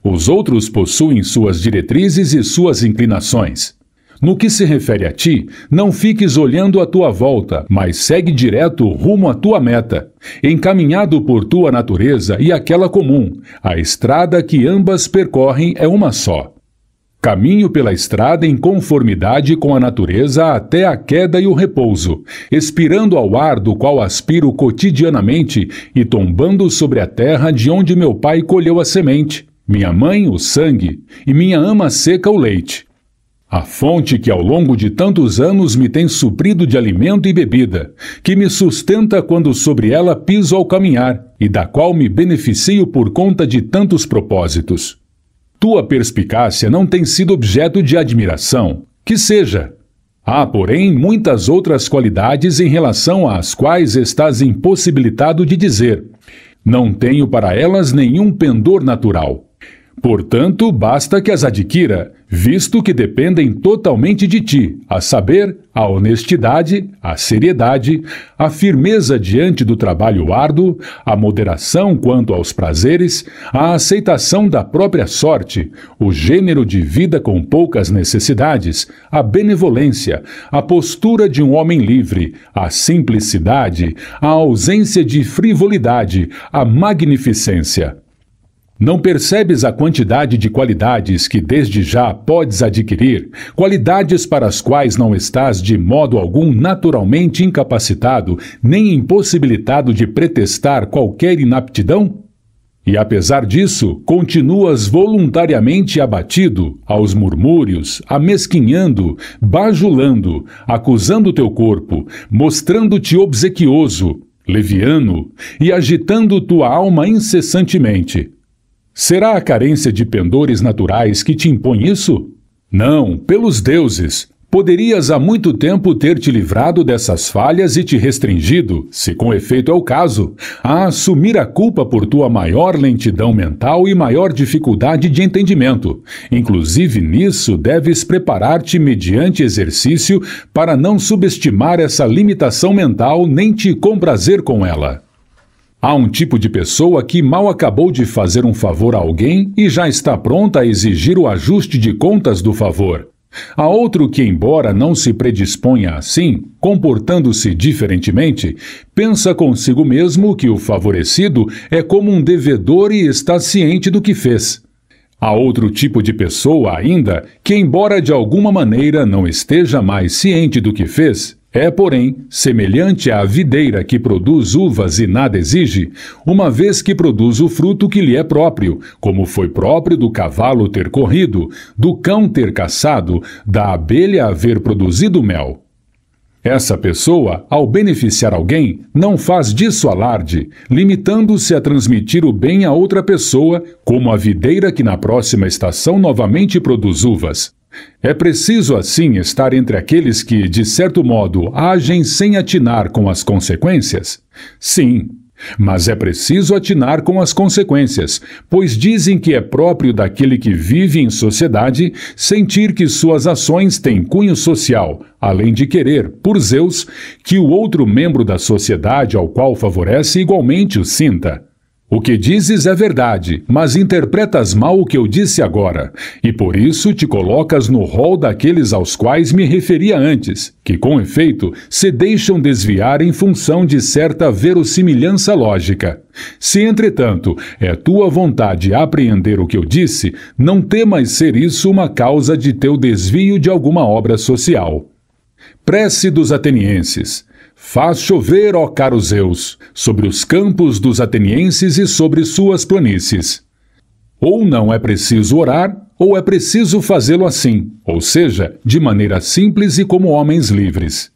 Os outros possuem suas diretrizes e suas inclinações. No que se refere a ti, não fiques olhando à tua volta, mas segue direto rumo à tua meta, encaminhado por tua natureza e aquela comum. A estrada que ambas percorrem é uma só. Caminho pela estrada em conformidade com a natureza até a queda e o repouso, expirando ao ar do qual aspiro cotidianamente e tombando sobre a terra de onde meu pai colheu a semente minha mãe o sangue e minha ama seca o leite. A fonte que ao longo de tantos anos me tem suprido de alimento e bebida, que me sustenta quando sobre ela piso ao caminhar e da qual me beneficio por conta de tantos propósitos. Tua perspicácia não tem sido objeto de admiração, que seja. Há, porém, muitas outras qualidades em relação às quais estás impossibilitado de dizer. Não tenho para elas nenhum pendor natural. Portanto, basta que as adquira, visto que dependem totalmente de ti, a saber, a honestidade, a seriedade, a firmeza diante do trabalho árduo, a moderação quanto aos prazeres, a aceitação da própria sorte, o gênero de vida com poucas necessidades, a benevolência, a postura de um homem livre, a simplicidade, a ausência de frivolidade, a magnificência. Não percebes a quantidade de qualidades que desde já podes adquirir, qualidades para as quais não estás de modo algum naturalmente incapacitado, nem impossibilitado de pretestar qualquer inaptidão? E apesar disso, continuas voluntariamente abatido, aos murmúrios, amesquinhando, bajulando, acusando teu corpo, mostrando-te obsequioso, leviano, e agitando tua alma incessantemente Será a carência de pendores naturais que te impõe isso? Não, pelos deuses. Poderias há muito tempo ter te livrado dessas falhas e te restringido, se com efeito é o caso, a assumir a culpa por tua maior lentidão mental e maior dificuldade de entendimento. Inclusive nisso, deves preparar-te mediante exercício para não subestimar essa limitação mental nem te comprazer com ela. Há um tipo de pessoa que mal acabou de fazer um favor a alguém e já está pronta a exigir o ajuste de contas do favor. Há outro que, embora não se predisponha assim, comportando-se diferentemente, pensa consigo mesmo que o favorecido é como um devedor e está ciente do que fez. Há outro tipo de pessoa ainda que, embora de alguma maneira não esteja mais ciente do que fez, é, porém, semelhante à videira que produz uvas e nada exige, uma vez que produz o fruto que lhe é próprio, como foi próprio do cavalo ter corrido, do cão ter caçado, da abelha haver produzido mel. Essa pessoa, ao beneficiar alguém, não faz disso alarde, limitando-se a transmitir o bem a outra pessoa, como a videira que na próxima estação novamente produz uvas. É preciso, assim, estar entre aqueles que, de certo modo, agem sem atinar com as consequências? Sim, mas é preciso atinar com as consequências, pois dizem que é próprio daquele que vive em sociedade sentir que suas ações têm cunho social, além de querer, por Zeus, que o outro membro da sociedade ao qual favorece igualmente o sinta. O que dizes é verdade, mas interpretas mal o que eu disse agora, e por isso te colocas no rol daqueles aos quais me referia antes, que com efeito se deixam desviar em função de certa verossimilhança lógica. Se, entretanto, é tua vontade apreender o que eu disse, não temas ser isso uma causa de teu desvio de alguma obra social. Prece dos Atenienses. Faz chover, ó caros Zeus, sobre os campos dos atenienses e sobre suas planícies. Ou não é preciso orar, ou é preciso fazê-lo assim, ou seja, de maneira simples e como homens livres.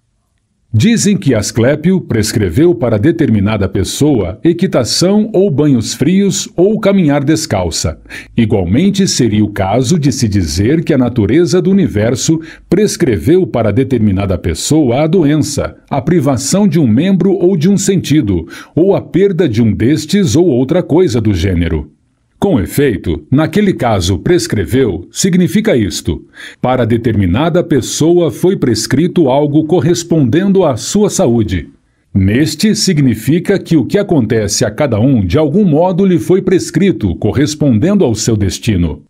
Dizem que Asclépio prescreveu para determinada pessoa equitação ou banhos frios ou caminhar descalça. Igualmente seria o caso de se dizer que a natureza do universo prescreveu para determinada pessoa a doença, a privação de um membro ou de um sentido, ou a perda de um destes ou outra coisa do gênero. Com efeito, naquele caso prescreveu significa isto: para determinada pessoa foi prescrito algo correspondendo à sua saúde. Neste significa que o que acontece a cada um de algum modo lhe foi prescrito, correspondendo ao seu destino.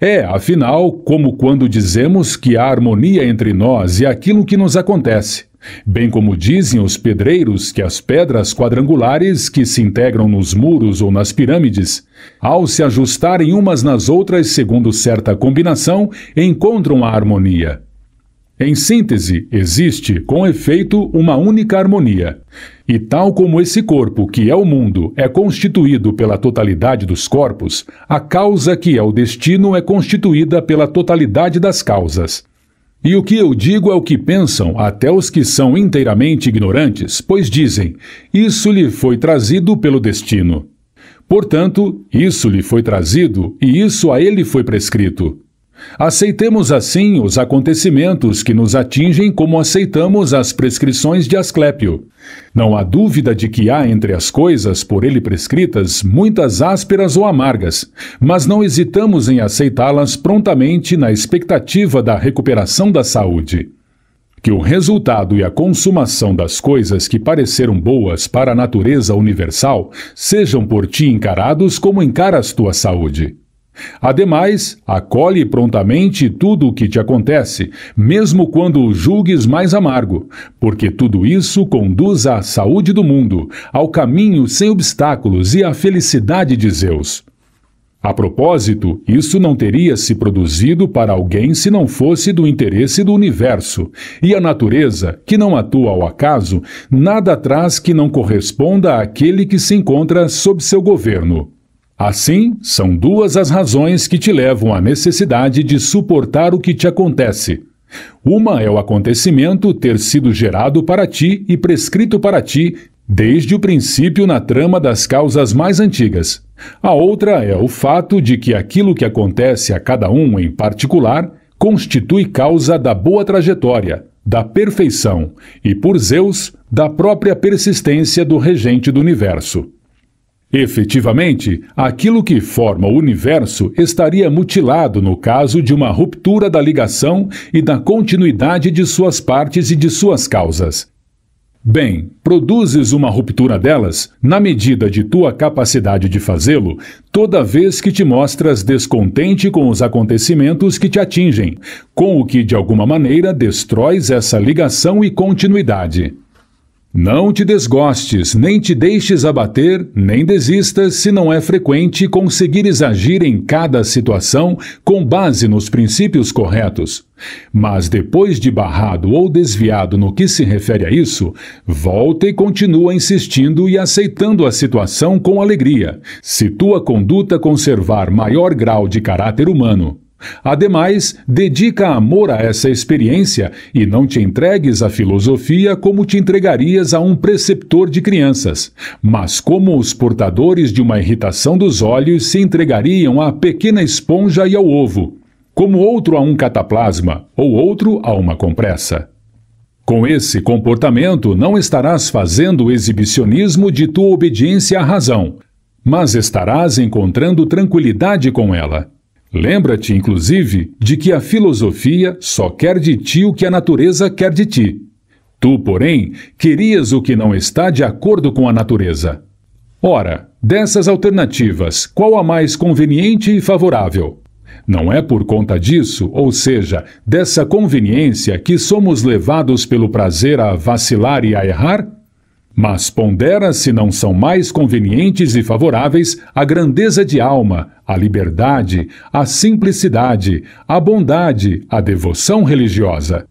É, afinal, como quando dizemos que há harmonia entre nós e aquilo que nos acontece, bem como dizem os pedreiros que as pedras quadrangulares que se integram nos muros ou nas pirâmides ao se ajustarem umas nas outras segundo certa combinação, encontram a harmonia. Em síntese, existe, com efeito, uma única harmonia. E tal como esse corpo, que é o mundo, é constituído pela totalidade dos corpos, a causa que é o destino é constituída pela totalidade das causas. E o que eu digo é o que pensam até os que são inteiramente ignorantes, pois dizem: Isso lhe foi trazido pelo destino. Portanto, isso lhe foi trazido e isso a ele foi prescrito. Aceitemos assim os acontecimentos que nos atingem como aceitamos as prescrições de Asclépio. Não há dúvida de que há entre as coisas por ele prescritas muitas ásperas ou amargas, mas não hesitamos em aceitá-las prontamente na expectativa da recuperação da saúde que o resultado e a consumação das coisas que pareceram boas para a natureza universal sejam por ti encarados como encaras tua saúde. Ademais, acolhe prontamente tudo o que te acontece, mesmo quando o julgues mais amargo, porque tudo isso conduz à saúde do mundo, ao caminho sem obstáculos e à felicidade de Zeus. A propósito, isso não teria se produzido para alguém se não fosse do interesse do universo. E a natureza, que não atua ao acaso, nada traz que não corresponda àquele que se encontra sob seu governo. Assim, são duas as razões que te levam à necessidade de suportar o que te acontece. Uma é o acontecimento ter sido gerado para ti e prescrito para ti desde o princípio na trama das causas mais antigas, a outra é o fato de que aquilo que acontece a cada um em particular constitui causa da boa trajetória, da perfeição e, por Zeus, da própria persistência do regente do universo. Efetivamente, aquilo que forma o universo estaria mutilado no caso de uma ruptura da ligação e da continuidade de suas partes e de suas causas. Bem, produzes uma ruptura delas, na medida de tua capacidade de fazê-lo, toda vez que te mostras descontente com os acontecimentos que te atingem, com o que de alguma maneira destróis essa ligação e continuidade. Não te desgostes, nem te deixes abater, nem desistas se não é frequente conseguires agir em cada situação com base nos princípios corretos. Mas depois de barrado ou desviado no que se refere a isso, volta e continua insistindo e aceitando a situação com alegria, se tua conduta conservar maior grau de caráter humano. Ademais, dedica amor a essa experiência e não te entregues à filosofia como te entregarias a um preceptor de crianças, mas como os portadores de uma irritação dos olhos se entregariam à pequena esponja e ao ovo, como outro a um cataplasma ou outro a uma compressa. Com esse comportamento, não estarás fazendo o exibicionismo de tua obediência à razão, mas estarás encontrando tranquilidade com ela Lembra-te, inclusive, de que a filosofia só quer de ti o que a natureza quer de ti. Tu, porém, querias o que não está de acordo com a natureza. Ora, dessas alternativas, qual a mais conveniente e favorável? Não é por conta disso, ou seja, dessa conveniência, que somos levados pelo prazer a vacilar e a errar? mas pondera se não são mais convenientes e favoráveis a grandeza de alma, a liberdade, a simplicidade, a bondade, a devoção religiosa.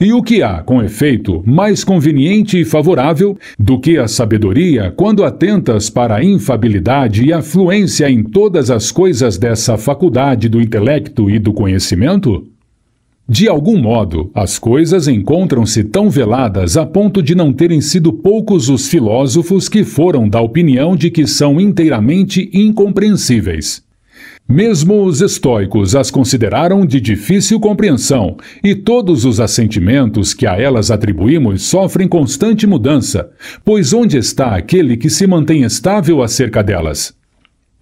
E o que há, com efeito, mais conveniente e favorável do que a sabedoria quando atentas para a infabilidade e a fluência em todas as coisas dessa faculdade do intelecto e do conhecimento? De algum modo, as coisas encontram-se tão veladas a ponto de não terem sido poucos os filósofos que foram da opinião de que são inteiramente incompreensíveis. Mesmo os estoicos as consideraram de difícil compreensão, e todos os assentimentos que a elas atribuímos sofrem constante mudança, pois onde está aquele que se mantém estável acerca delas?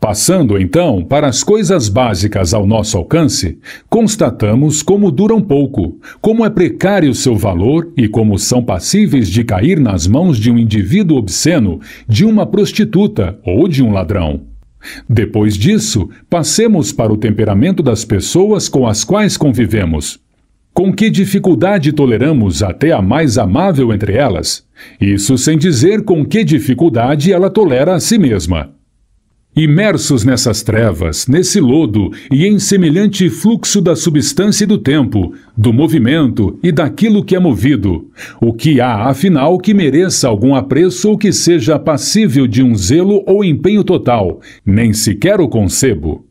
Passando então para as coisas básicas ao nosso alcance, constatamos como duram pouco, como é precário seu valor e como são passíveis de cair nas mãos de um indivíduo obsceno, de uma prostituta ou de um ladrão. Depois disso, passemos para o temperamento das pessoas com as quais convivemos. Com que dificuldade toleramos até a mais amável entre elas? Isso sem dizer com que dificuldade ela tolera a si mesma. Imersos nessas trevas, nesse lodo e em semelhante fluxo da substância e do tempo, do movimento e daquilo que é movido, o que há, afinal, que mereça algum apreço ou que seja passível de um zelo ou empenho total, nem sequer o concebo.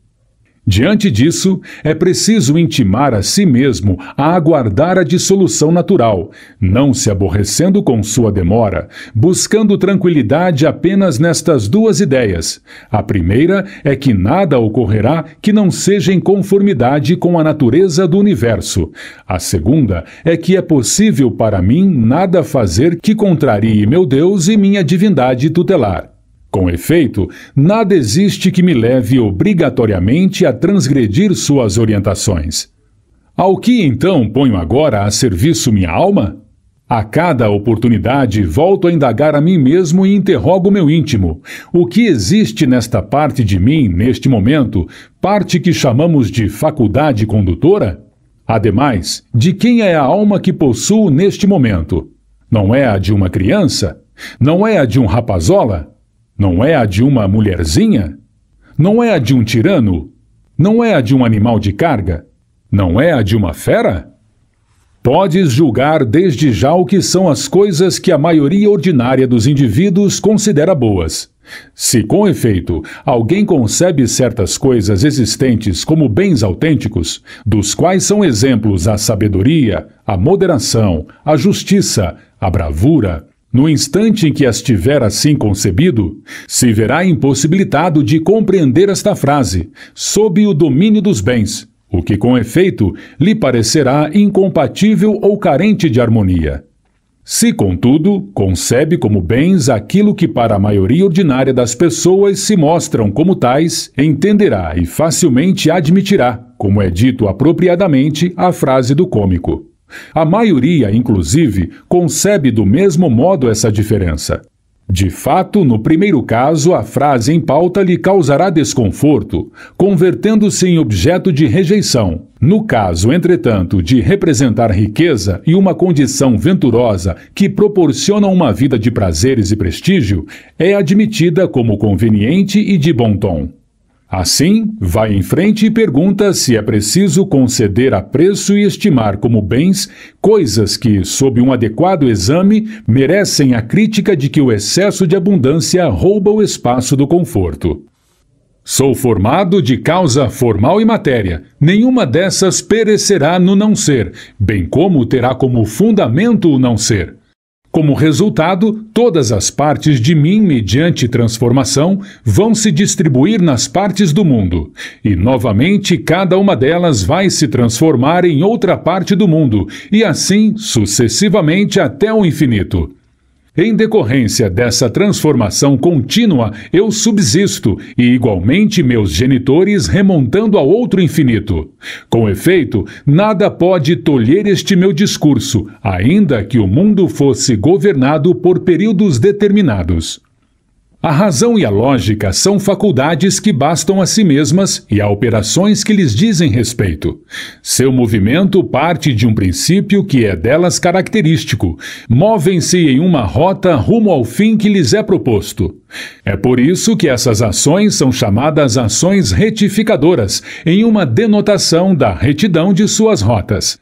Diante disso, é preciso intimar a si mesmo a aguardar a dissolução natural, não se aborrecendo com sua demora, buscando tranquilidade apenas nestas duas ideias. A primeira é que nada ocorrerá que não seja em conformidade com a natureza do universo. A segunda é que é possível para mim nada fazer que contrarie meu Deus e minha divindade tutelar. Com efeito, nada existe que me leve obrigatoriamente a transgredir suas orientações. Ao que então ponho agora a serviço minha alma? A cada oportunidade, volto a indagar a mim mesmo e interrogo meu íntimo. O que existe nesta parte de mim, neste momento, parte que chamamos de faculdade condutora? Ademais, de quem é a alma que possuo neste momento? Não é a de uma criança? Não é a de um rapazola? Não é a de uma mulherzinha? Não é a de um tirano? Não é a de um animal de carga? Não é a de uma fera? Podes julgar desde já o que são as coisas que a maioria ordinária dos indivíduos considera boas. Se, com efeito, alguém concebe certas coisas existentes como bens autênticos, dos quais são exemplos a sabedoria, a moderação, a justiça, a bravura, no instante em que as tiver assim concebido, se verá impossibilitado de compreender esta frase, sob o domínio dos bens, o que com efeito lhe parecerá incompatível ou carente de harmonia. Se, contudo, concebe como bens aquilo que para a maioria ordinária das pessoas se mostram como tais, entenderá e facilmente admitirá, como é dito apropriadamente, a frase do cômico. A maioria, inclusive, concebe do mesmo modo essa diferença. De fato, no primeiro caso, a frase em pauta lhe causará desconforto, convertendo-se em objeto de rejeição. No caso, entretanto, de representar riqueza e uma condição venturosa que proporciona uma vida de prazeres e prestígio, é admitida como conveniente e de bom tom. Assim, vai em frente e pergunta se é preciso conceder a preço e estimar como bens coisas que, sob um adequado exame, merecem a crítica de que o excesso de abundância rouba o espaço do conforto. Sou formado de causa formal e matéria. Nenhuma dessas perecerá no não ser, bem como terá como fundamento o não ser. Como resultado, todas as partes de mim, mediante transformação, vão se distribuir nas partes do mundo. E, novamente, cada uma delas vai se transformar em outra parte do mundo, e assim sucessivamente até o infinito. Em decorrência dessa transformação contínua, eu subsisto, e igualmente meus genitores remontando a outro infinito. Com efeito, nada pode tolher este meu discurso, ainda que o mundo fosse governado por períodos determinados. A razão e a lógica são faculdades que bastam a si mesmas e a operações que lhes dizem respeito. Seu movimento parte de um princípio que é delas característico. Movem-se em uma rota rumo ao fim que lhes é proposto. É por isso que essas ações são chamadas ações retificadoras, em uma denotação da retidão de suas rotas.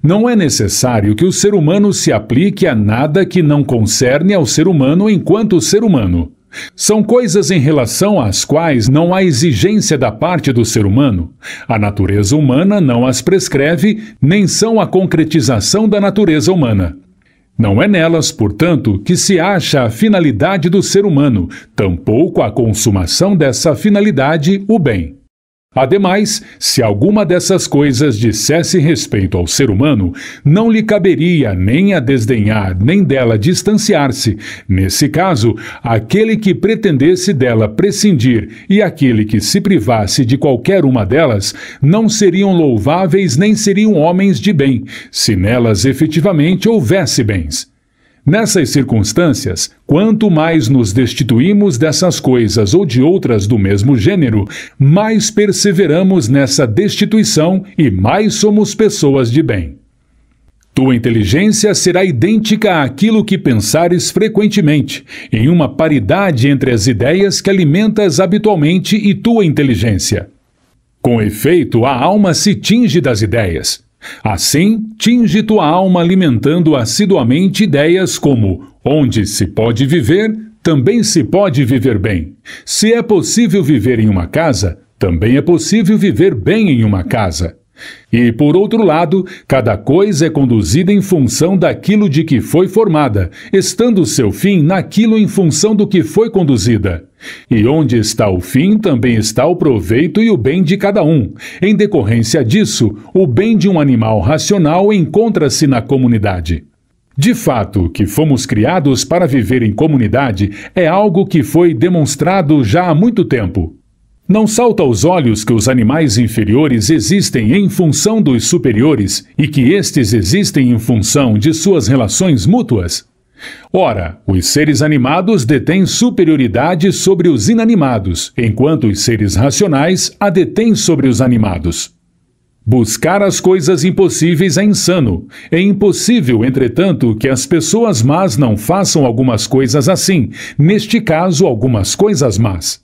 Não é necessário que o ser humano se aplique a nada que não concerne ao ser humano enquanto ser humano. São coisas em relação às quais não há exigência da parte do ser humano. A natureza humana não as prescreve, nem são a concretização da natureza humana. Não é nelas, portanto, que se acha a finalidade do ser humano, tampouco a consumação dessa finalidade, o bem. Ademais, se alguma dessas coisas dissesse respeito ao ser humano, não lhe caberia nem a desdenhar, nem dela distanciar-se. Nesse caso, aquele que pretendesse dela prescindir e aquele que se privasse de qualquer uma delas, não seriam louváveis nem seriam homens de bem, se nelas efetivamente houvesse bens. Nessas circunstâncias, quanto mais nos destituímos dessas coisas ou de outras do mesmo gênero, mais perseveramos nessa destituição e mais somos pessoas de bem. Tua inteligência será idêntica àquilo que pensares frequentemente, em uma paridade entre as ideias que alimentas habitualmente e tua inteligência. Com efeito, a alma se tinge das ideias, Assim, tinge tua alma alimentando assiduamente ideias como onde se pode viver, também se pode viver bem. Se é possível viver em uma casa, também é possível viver bem em uma casa. E, por outro lado, cada coisa é conduzida em função daquilo de que foi formada, estando seu fim naquilo em função do que foi conduzida. E onde está o fim, também está o proveito e o bem de cada um. Em decorrência disso, o bem de um animal racional encontra-se na comunidade. De fato, que fomos criados para viver em comunidade é algo que foi demonstrado já há muito tempo. Não salta aos olhos que os animais inferiores existem em função dos superiores e que estes existem em função de suas relações mútuas? Ora, os seres animados detêm superioridade sobre os inanimados, enquanto os seres racionais a detêm sobre os animados. Buscar as coisas impossíveis é insano. É impossível, entretanto, que as pessoas más não façam algumas coisas assim, neste caso, algumas coisas más.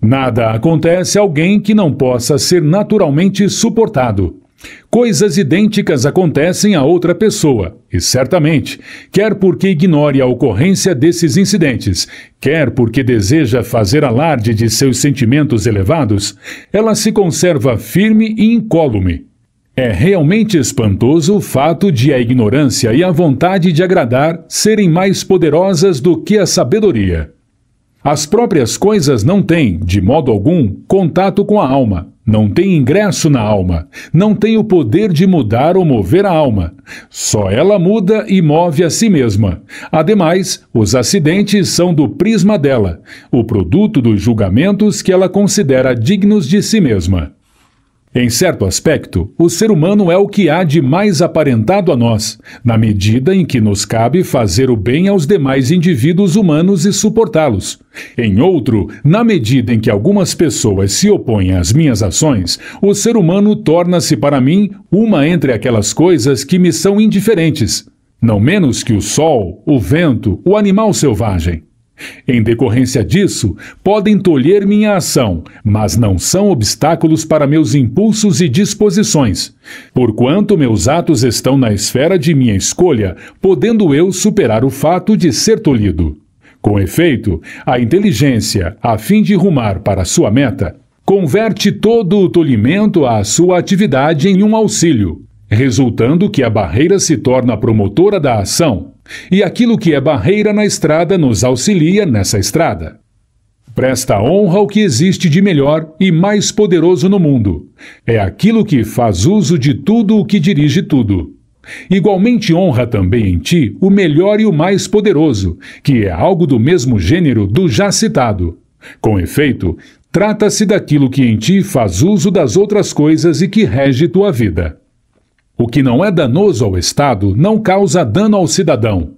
Nada acontece a alguém que não possa ser naturalmente suportado. Coisas idênticas acontecem a outra pessoa, e certamente, quer porque ignore a ocorrência desses incidentes, quer porque deseja fazer alarde de seus sentimentos elevados, ela se conserva firme e incólume. É realmente espantoso o fato de a ignorância e a vontade de agradar serem mais poderosas do que a sabedoria. As próprias coisas não têm, de modo algum, contato com a alma, não tem ingresso na alma, não tem o poder de mudar ou mover a alma. Só ela muda e move a si mesma. Ademais, os acidentes são do prisma dela, o produto dos julgamentos que ela considera dignos de si mesma. Em certo aspecto, o ser humano é o que há de mais aparentado a nós, na medida em que nos cabe fazer o bem aos demais indivíduos humanos e suportá-los. Em outro, na medida em que algumas pessoas se opõem às minhas ações, o ser humano torna-se para mim uma entre aquelas coisas que me são indiferentes, não menos que o sol, o vento, o animal selvagem. Em decorrência disso, podem tolher minha ação, mas não são obstáculos para meus impulsos e disposições. Porquanto meus atos estão na esfera de minha escolha, podendo eu superar o fato de ser tolhido. Com efeito, a inteligência, a fim de rumar para sua meta, converte todo o tolhimento à sua atividade em um auxílio, resultando que a barreira se torna promotora da ação e aquilo que é barreira na estrada nos auxilia nessa estrada. Presta honra ao que existe de melhor e mais poderoso no mundo. É aquilo que faz uso de tudo o que dirige tudo. Igualmente honra também em ti o melhor e o mais poderoso, que é algo do mesmo gênero do já citado. Com efeito, trata-se daquilo que em ti faz uso das outras coisas e que rege tua vida. O que não é danoso ao Estado não causa dano ao cidadão.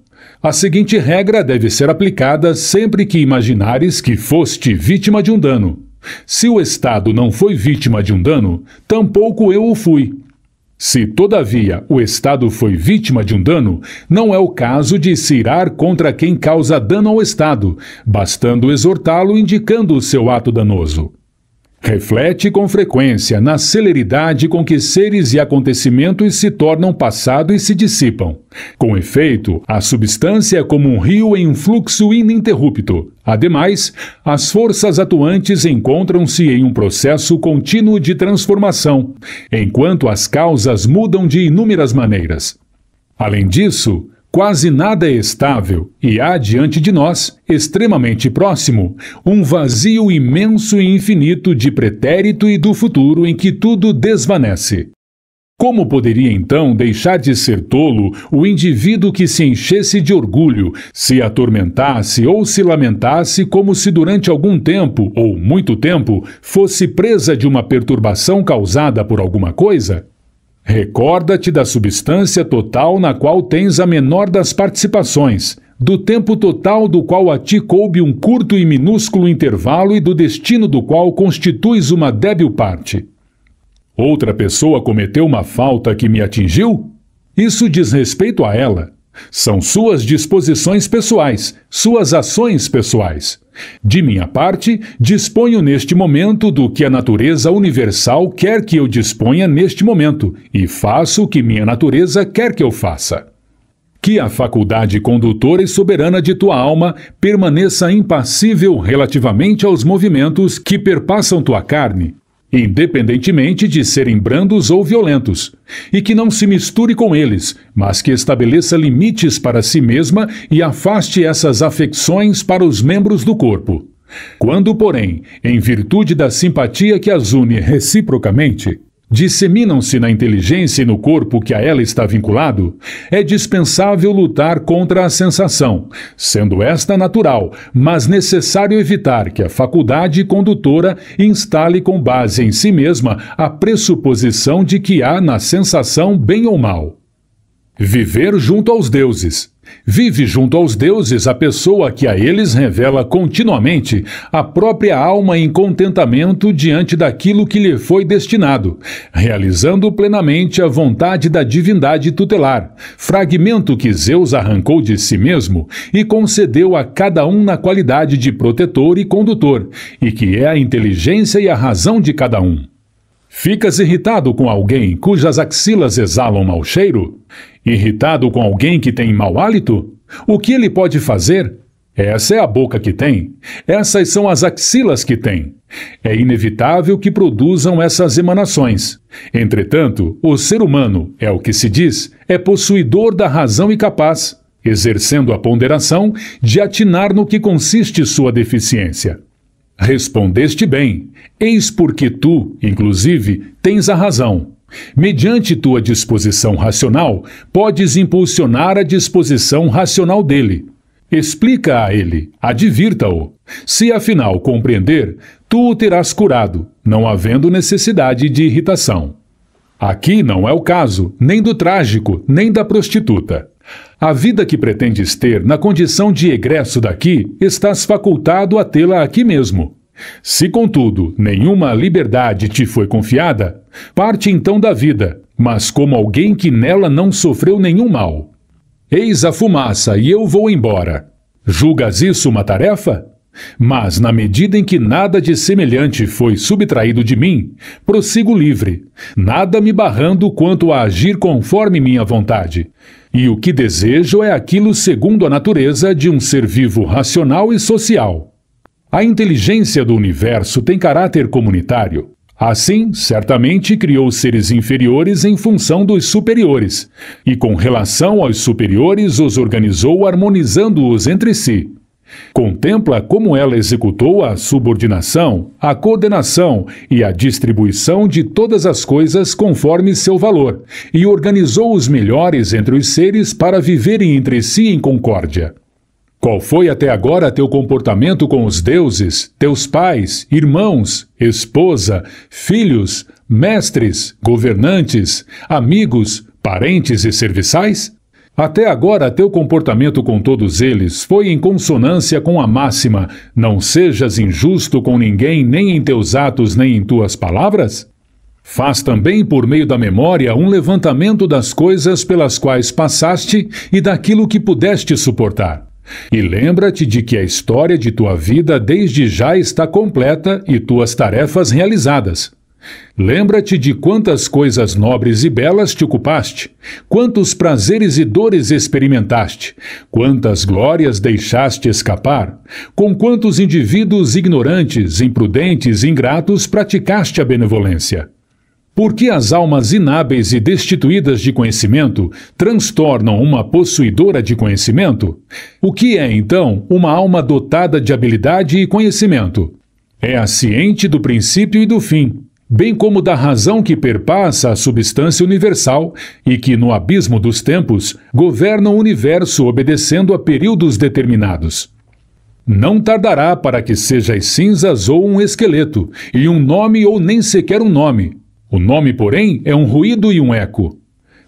A seguinte regra deve ser aplicada sempre que imaginares que foste vítima de um dano. Se o Estado não foi vítima de um dano, tampouco eu o fui. Se, todavia, o Estado foi vítima de um dano, não é o caso de se irar contra quem causa dano ao Estado, bastando exortá-lo indicando o seu ato danoso. Reflete com frequência na celeridade com que seres e acontecimentos se tornam passado e se dissipam. Com efeito, a substância é como um rio em um fluxo ininterrupto. Ademais, as forças atuantes encontram-se em um processo contínuo de transformação, enquanto as causas mudam de inúmeras maneiras. Além disso, Quase nada é estável e há diante de nós, extremamente próximo, um vazio imenso e infinito de pretérito e do futuro em que tudo desvanece. Como poderia então deixar de ser tolo o indivíduo que se enchesse de orgulho, se atormentasse ou se lamentasse como se durante algum tempo ou muito tempo fosse presa de uma perturbação causada por alguma coisa? Recorda-te da substância total na qual tens a menor das participações, do tempo total do qual a ti coube um curto e minúsculo intervalo e do destino do qual constituis uma débil parte. Outra pessoa cometeu uma falta que me atingiu? Isso diz respeito a ela. São suas disposições pessoais, suas ações pessoais. De minha parte, disponho neste momento do que a natureza universal quer que eu disponha neste momento, e faço o que minha natureza quer que eu faça. Que a faculdade condutora e soberana de tua alma permaneça impassível relativamente aos movimentos que perpassam tua carne, independentemente de serem brandos ou violentos, e que não se misture com eles, mas que estabeleça limites para si mesma e afaste essas afecções para os membros do corpo. Quando, porém, em virtude da simpatia que as une reciprocamente, disseminam-se na inteligência e no corpo que a ela está vinculado, é dispensável lutar contra a sensação, sendo esta natural, mas necessário evitar que a faculdade condutora instale com base em si mesma a pressuposição de que há na sensação bem ou mal. Viver junto aos deuses. Vive junto aos deuses a pessoa que a eles revela continuamente a própria alma em contentamento diante daquilo que lhe foi destinado, realizando plenamente a vontade da divindade tutelar, fragmento que Zeus arrancou de si mesmo e concedeu a cada um na qualidade de protetor e condutor, e que é a inteligência e a razão de cada um. Ficas irritado com alguém cujas axilas exalam mau cheiro? Irritado com alguém que tem mau hálito? O que ele pode fazer? Essa é a boca que tem, essas são as axilas que tem. É inevitável que produzam essas emanações. Entretanto, o ser humano, é o que se diz, é possuidor da razão e capaz, exercendo a ponderação, de atinar no que consiste sua deficiência. Respondeste bem. Eis porque tu, inclusive, tens a razão. Mediante tua disposição racional, podes impulsionar a disposição racional dele. Explica a ele, advirta-o. Se afinal compreender, tu o terás curado, não havendo necessidade de irritação. Aqui não é o caso nem do trágico, nem da prostituta. A vida que pretendes ter na condição de egresso daqui, estás facultado a tê-la aqui mesmo. Se, contudo, nenhuma liberdade te foi confiada, parte então da vida, mas como alguém que nela não sofreu nenhum mal. Eis a fumaça e eu vou embora. Julgas isso uma tarefa? Mas, na medida em que nada de semelhante foi subtraído de mim, prossigo livre, nada me barrando quanto a agir conforme minha vontade. E o que desejo é aquilo segundo a natureza de um ser vivo racional e social. A inteligência do universo tem caráter comunitário. Assim, certamente criou seres inferiores em função dos superiores, e com relação aos superiores os organizou harmonizando-os entre si. Contempla como ela executou a subordinação, a coordenação e a distribuição de todas as coisas conforme seu valor, e organizou os melhores entre os seres para viverem entre si em concórdia. Qual foi até agora teu comportamento com os deuses, teus pais, irmãos, esposa, filhos, mestres, governantes, amigos, parentes e serviçais? Até agora, teu comportamento com todos eles foi em consonância com a máxima: não sejas injusto com ninguém, nem em teus atos, nem em tuas palavras? Faz também por meio da memória um levantamento das coisas pelas quais passaste e daquilo que pudeste suportar. E lembra-te de que a história de tua vida desde já está completa e tuas tarefas realizadas. Lembra-te de quantas coisas nobres e belas te ocupaste, quantos prazeres e dores experimentaste, quantas glórias deixaste escapar, com quantos indivíduos ignorantes, imprudentes e ingratos praticaste a benevolência. Porque as almas inábeis e destituídas de conhecimento transtornam uma possuidora de conhecimento? O que é, então, uma alma dotada de habilidade e conhecimento? É a ciente do princípio e do fim, bem como da razão que perpassa a substância universal e que, no abismo dos tempos, governa o universo obedecendo a períodos determinados. Não tardará para que sejas cinzas ou um esqueleto, e um nome ou nem sequer um nome. O nome, porém, é um ruído e um eco.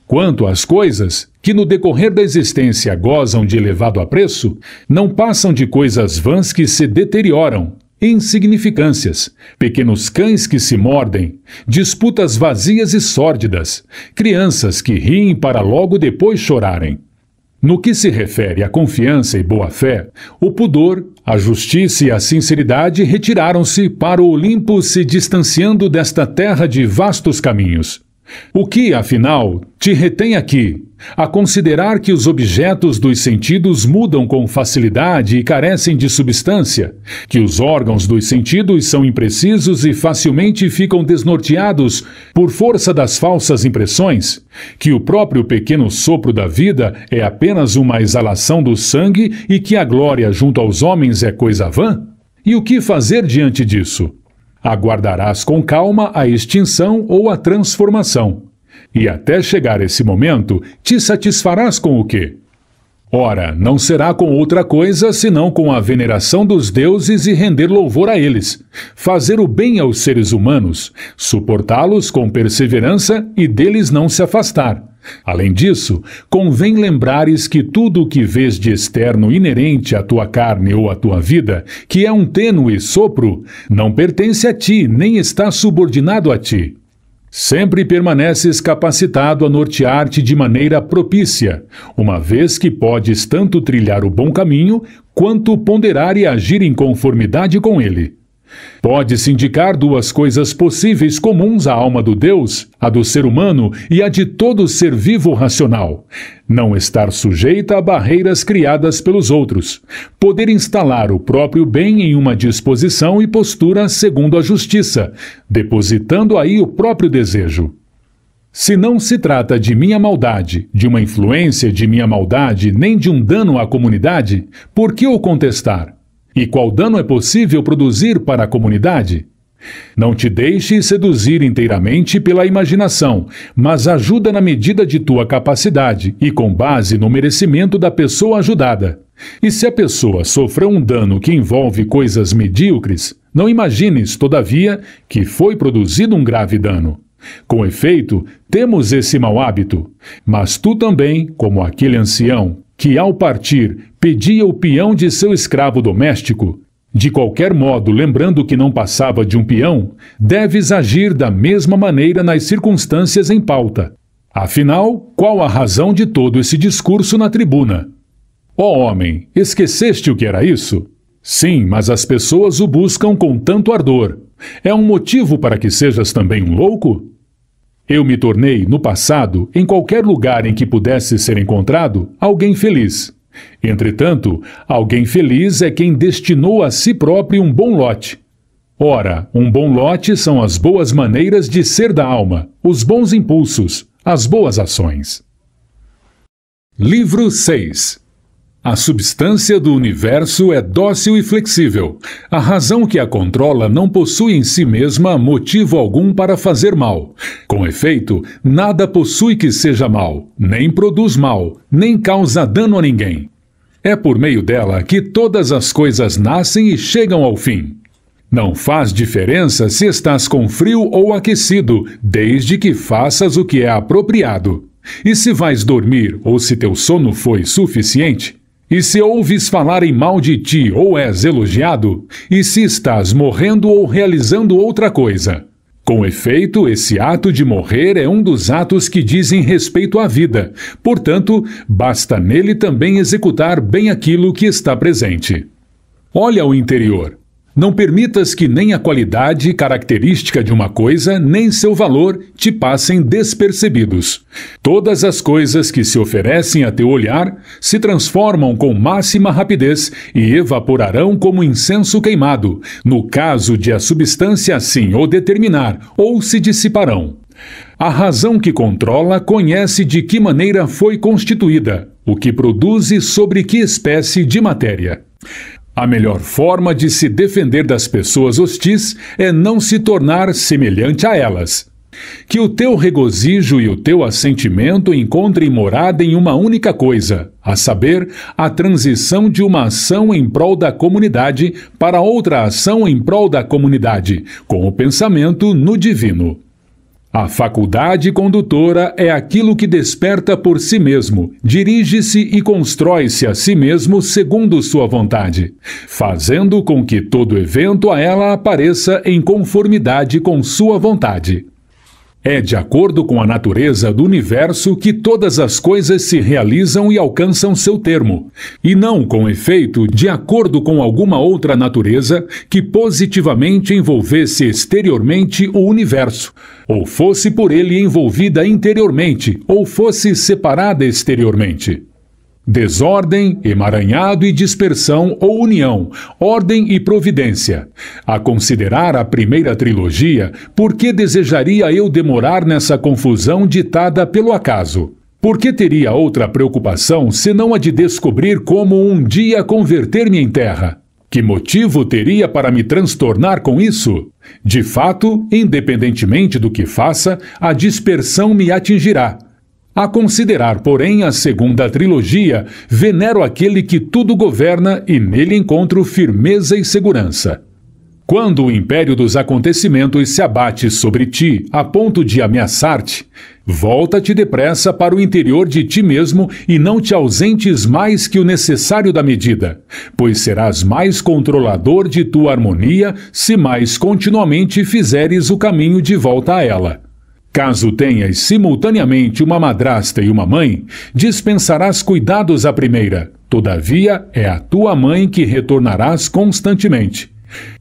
Quanto às coisas que no decorrer da existência gozam de elevado apreço, não passam de coisas vãs que se deterioram, insignificâncias, pequenos cães que se mordem, disputas vazias e sórdidas, crianças que riem para logo depois chorarem. No que se refere à confiança e boa-fé, o pudor, a justiça e a sinceridade retiraram-se para o Olimpo, se distanciando desta terra de vastos caminhos. O que, afinal, te retém aqui, a considerar que os objetos dos sentidos mudam com facilidade e carecem de substância, que os órgãos dos sentidos são imprecisos e facilmente ficam desnorteados por força das falsas impressões, que o próprio pequeno sopro da vida é apenas uma exalação do sangue e que a glória junto aos homens é coisa vã? E o que fazer diante disso? Aguardarás com calma a extinção ou a transformação e até chegar esse momento, te satisfarás com o quê? Ora, não será com outra coisa senão com a veneração dos deuses e render louvor a eles, fazer o bem aos seres humanos, suportá-los com perseverança e deles não se afastar. Além disso, convém lembrares que tudo o que vês de externo inerente à tua carne ou à tua vida, que é um tênue sopro, não pertence a ti nem está subordinado a ti sempre permaneces capacitado a nortear-te de maneira propícia, uma vez que podes tanto trilhar o bom caminho quanto ponderar e agir em conformidade com ele. Pode-se indicar duas coisas possíveis comuns à alma do Deus, a do ser humano e a de todo ser vivo racional: não estar sujeita a barreiras criadas pelos outros, poder instalar o próprio bem em uma disposição e postura segundo a justiça, depositando aí o próprio desejo. Se não se trata de minha maldade, de uma influência de minha maldade, nem de um dano à comunidade, por que o contestar? e qual dano é possível produzir para a comunidade. Não te deixe seduzir inteiramente pela imaginação, mas ajuda na medida de tua capacidade e com base no merecimento da pessoa ajudada. E se a pessoa sofreu um dano que envolve coisas medíocres, não imagines, todavia, que foi produzido um grave dano. Com efeito, temos esse mau hábito, mas tu também, como aquele ancião, que ao partir pedia o peão de seu escravo doméstico, de qualquer modo, lembrando que não passava de um peão, deves agir da mesma maneira nas circunstâncias em pauta. Afinal, qual a razão de todo esse discurso na tribuna? Ó oh homem, esqueceste o que era isso? Sim, mas as pessoas o buscam com tanto ardor. É um motivo para que sejas também um louco? Eu me tornei, no passado, em qualquer lugar em que pudesse ser encontrado, alguém feliz. Entretanto, alguém feliz é quem destinou a si próprio um bom lote. Ora, um bom lote são as boas maneiras de ser da alma, os bons impulsos, as boas ações. Livro 6 a substância do universo é dócil e flexível. A razão que a controla não possui em si mesma motivo algum para fazer mal. Com efeito, nada possui que seja mal, nem produz mal, nem causa dano a ninguém. É por meio dela que todas as coisas nascem e chegam ao fim. Não faz diferença se estás com frio ou aquecido, desde que faças o que é apropriado. E se vais dormir ou se teu sono foi suficiente, e se ouves falarem mal de ti ou és elogiado, e se estás morrendo ou realizando outra coisa. Com efeito, esse ato de morrer é um dos atos que dizem respeito à vida, portanto, basta nele também executar bem aquilo que está presente. Olha o interior. Não permitas que nem a qualidade característica de uma coisa, nem seu valor te passem despercebidos. Todas as coisas que se oferecem a teu olhar se transformam com máxima rapidez e evaporarão como incenso queimado, no caso de a substância assim o determinar, ou se dissiparão. A razão que controla conhece de que maneira foi constituída, o que produz e sobre que espécie de matéria. A melhor forma de se defender das pessoas hostis é não se tornar semelhante a elas. Que o teu regozijo e o teu assentimento encontrem morada em uma única coisa, a saber, a transição de uma ação em prol da comunidade para outra ação em prol da comunidade, com o pensamento no divino. A faculdade condutora é aquilo que desperta por si mesmo, dirige-se e constrói-se a si mesmo segundo sua vontade, fazendo com que todo evento a ela apareça em conformidade com sua vontade. É de acordo com a natureza do universo que todas as coisas se realizam e alcançam seu termo, e não com efeito de acordo com alguma outra natureza que positivamente envolvesse exteriormente o universo, ou fosse por ele envolvida interiormente, ou fosse separada exteriormente. Desordem, emaranhado e dispersão ou união, ordem e providência. A considerar a primeira trilogia, por que desejaria eu demorar nessa confusão ditada pelo acaso? Por que teria outra preocupação senão a de descobrir como um dia converter-me em terra? Que motivo teria para me transtornar com isso? De fato, independentemente do que faça, a dispersão me atingirá, a considerar, porém, a segunda trilogia, venero aquele que tudo governa e nele encontro firmeza e segurança. Quando o império dos acontecimentos se abate sobre ti a ponto de ameaçar-te, volta-te depressa para o interior de ti mesmo e não te ausentes mais que o necessário da medida, pois serás mais controlador de tua harmonia se mais continuamente fizeres o caminho de volta a ela. Caso tenhas simultaneamente uma madrasta e uma mãe, dispensarás cuidados à primeira. Todavia, é a tua mãe que retornarás constantemente.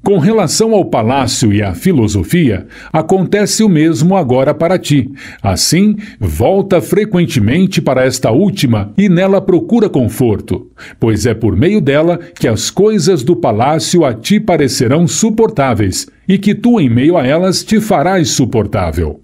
Com relação ao palácio e à filosofia, acontece o mesmo agora para ti. Assim, volta frequentemente para esta última e nela procura conforto, pois é por meio dela que as coisas do palácio a ti parecerão suportáveis e que tu, em meio a elas, te farás suportável.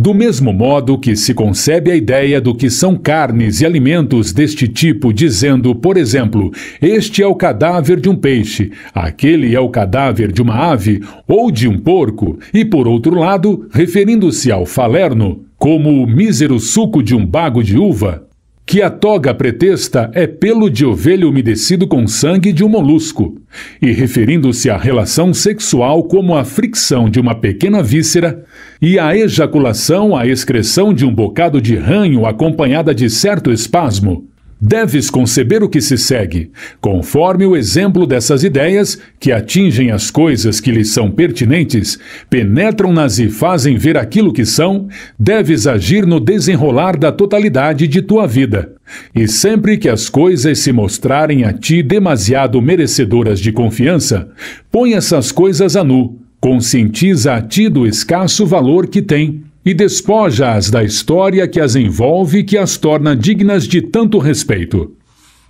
Do mesmo modo que se concebe a ideia do que são carnes e alimentos deste tipo, dizendo, por exemplo, este é o cadáver de um peixe, aquele é o cadáver de uma ave ou de um porco, e por outro lado, referindo-se ao falerno como o mísero suco de um bago de uva, que a toga pretexta é pelo de ovelha umedecido com sangue de um molusco, e referindo-se à relação sexual como a fricção de uma pequena víscera e a ejaculação a excreção de um bocado de ranho acompanhada de certo espasmo, deves conceber o que se segue, conforme o exemplo dessas ideias que atingem as coisas que lhes são pertinentes, penetram-nas e fazem ver aquilo que são, deves agir no desenrolar da totalidade de tua vida. E sempre que as coisas se mostrarem a ti demasiado merecedoras de confiança, põe essas coisas a nu, conscientiza a ti do escasso valor que tem e despoja-as da história que as envolve e que as torna dignas de tanto respeito.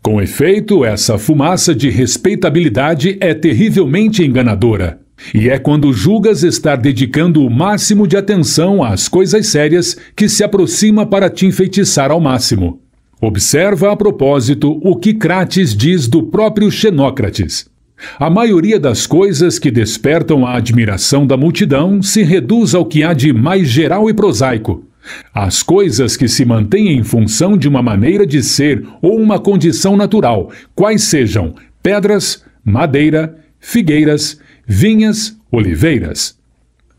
Com efeito, essa fumaça de respeitabilidade é terrivelmente enganadora. E é quando julgas estar dedicando o máximo de atenção às coisas sérias que se aproxima para te enfeitiçar ao máximo. Observa a propósito o que Crates diz do próprio Xenócrates. A maioria das coisas que despertam a admiração da multidão se reduz ao que há de mais geral e prosaico. As coisas que se mantêm em função de uma maneira de ser ou uma condição natural, quais sejam pedras, madeira, figueiras, vinhas, oliveiras.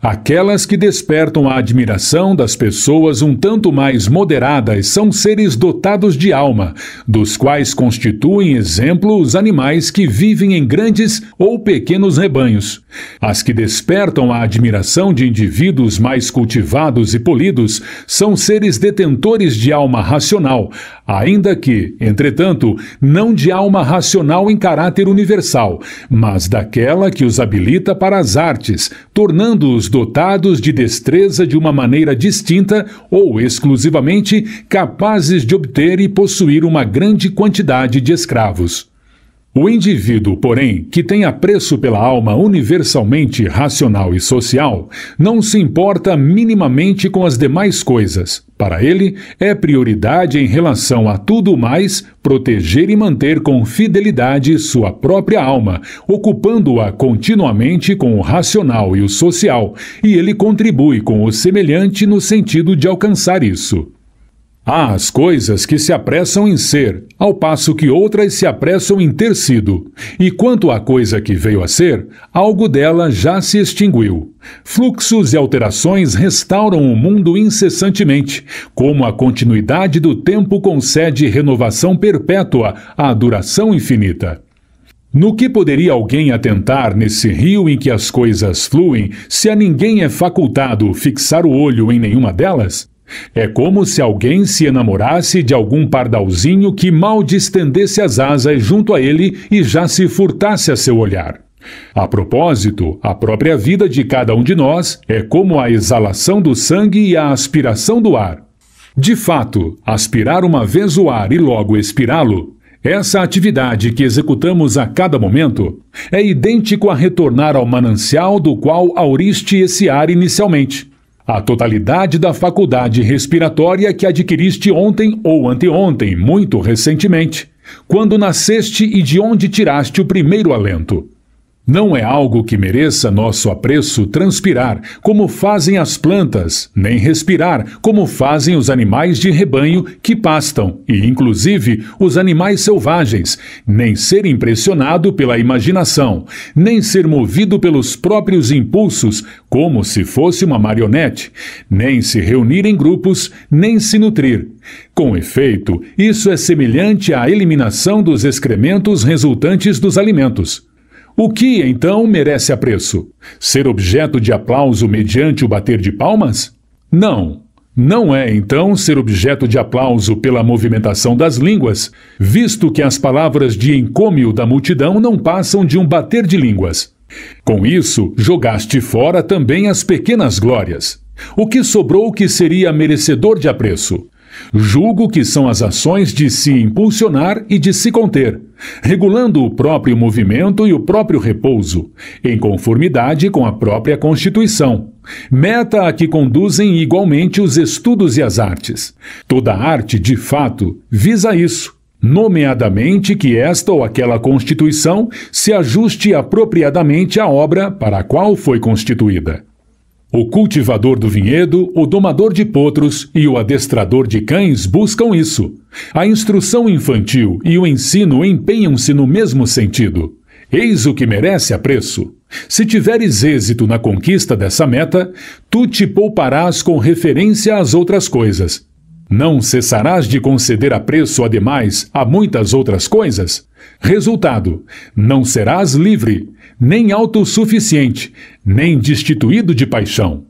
Aquelas que despertam a admiração das pessoas um tanto mais moderadas são seres dotados de alma, dos quais constituem exemplo os animais que vivem em grandes ou pequenos rebanhos. As que despertam a admiração de indivíduos mais cultivados e polidos são seres detentores de alma racional, Ainda que, entretanto, não de alma racional em caráter universal, mas daquela que os habilita para as artes, tornando-os dotados de destreza de uma maneira distinta ou exclusivamente capazes de obter e possuir uma grande quantidade de escravos. O indivíduo, porém, que tem apreço pela alma universalmente racional e social, não se importa minimamente com as demais coisas, para ele, é prioridade em relação a tudo mais proteger e manter com fidelidade sua própria alma, ocupando-a continuamente com o racional e o social, e ele contribui com o semelhante no sentido de alcançar isso. Há as coisas que se apressam em ser, ao passo que outras se apressam em ter sido. E quanto à coisa que veio a ser, algo dela já se extinguiu. Fluxos e alterações restauram o mundo incessantemente, como a continuidade do tempo concede renovação perpétua à duração infinita. No que poderia alguém atentar nesse rio em que as coisas fluem, se a ninguém é facultado fixar o olho em nenhuma delas? É como se alguém se enamorasse de algum pardalzinho que mal distendesse as asas junto a ele e já se furtasse a seu olhar. A propósito, a própria vida de cada um de nós é como a exalação do sangue e a aspiração do ar. De fato, aspirar uma vez o ar e logo expirá-lo, essa atividade que executamos a cada momento, é idêntico a retornar ao manancial do qual auriste esse ar inicialmente a totalidade da faculdade respiratória que adquiriste ontem ou anteontem, muito recentemente, quando nasceste e de onde tiraste o primeiro alento. Não é algo que mereça nosso apreço transpirar, como fazem as plantas, nem respirar, como fazem os animais de rebanho que pastam, e inclusive os animais selvagens, nem ser impressionado pela imaginação, nem ser movido pelos próprios impulsos, como se fosse uma marionete, nem se reunir em grupos, nem se nutrir. Com efeito, isso é semelhante à eliminação dos excrementos resultantes dos alimentos. O que, então, merece apreço? Ser objeto de aplauso mediante o bater de palmas? Não. Não é, então, ser objeto de aplauso pela movimentação das línguas, visto que as palavras de encômio da multidão não passam de um bater de línguas. Com isso, jogaste fora também as pequenas glórias. O que sobrou que seria merecedor de apreço? Julgo que são as ações de se impulsionar e de se conter, regulando o próprio movimento e o próprio repouso, em conformidade com a própria Constituição, meta a que conduzem igualmente os estudos e as artes. Toda arte, de fato, visa isso. Nomeadamente que esta ou aquela Constituição se ajuste apropriadamente à obra para a qual foi constituída. O cultivador do vinhedo, o domador de potros e o adestrador de cães buscam isso. A instrução infantil e o ensino empenham-se no mesmo sentido. Eis o que merece apreço. Se tiveres êxito na conquista dessa meta, tu te pouparás com referência às outras coisas. Não cessarás de conceder apreço ademais, a muitas outras coisas? Resultado: não serás livre, nem autossuficiente, nem destituído de paixão.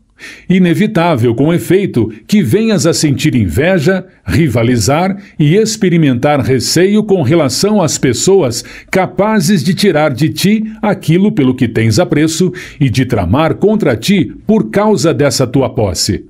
Inevitável, com efeito, que venhas a sentir inveja, rivalizar e experimentar receio com relação às pessoas capazes de tirar de ti aquilo pelo que tens apreço e de tramar contra ti por causa dessa tua posse.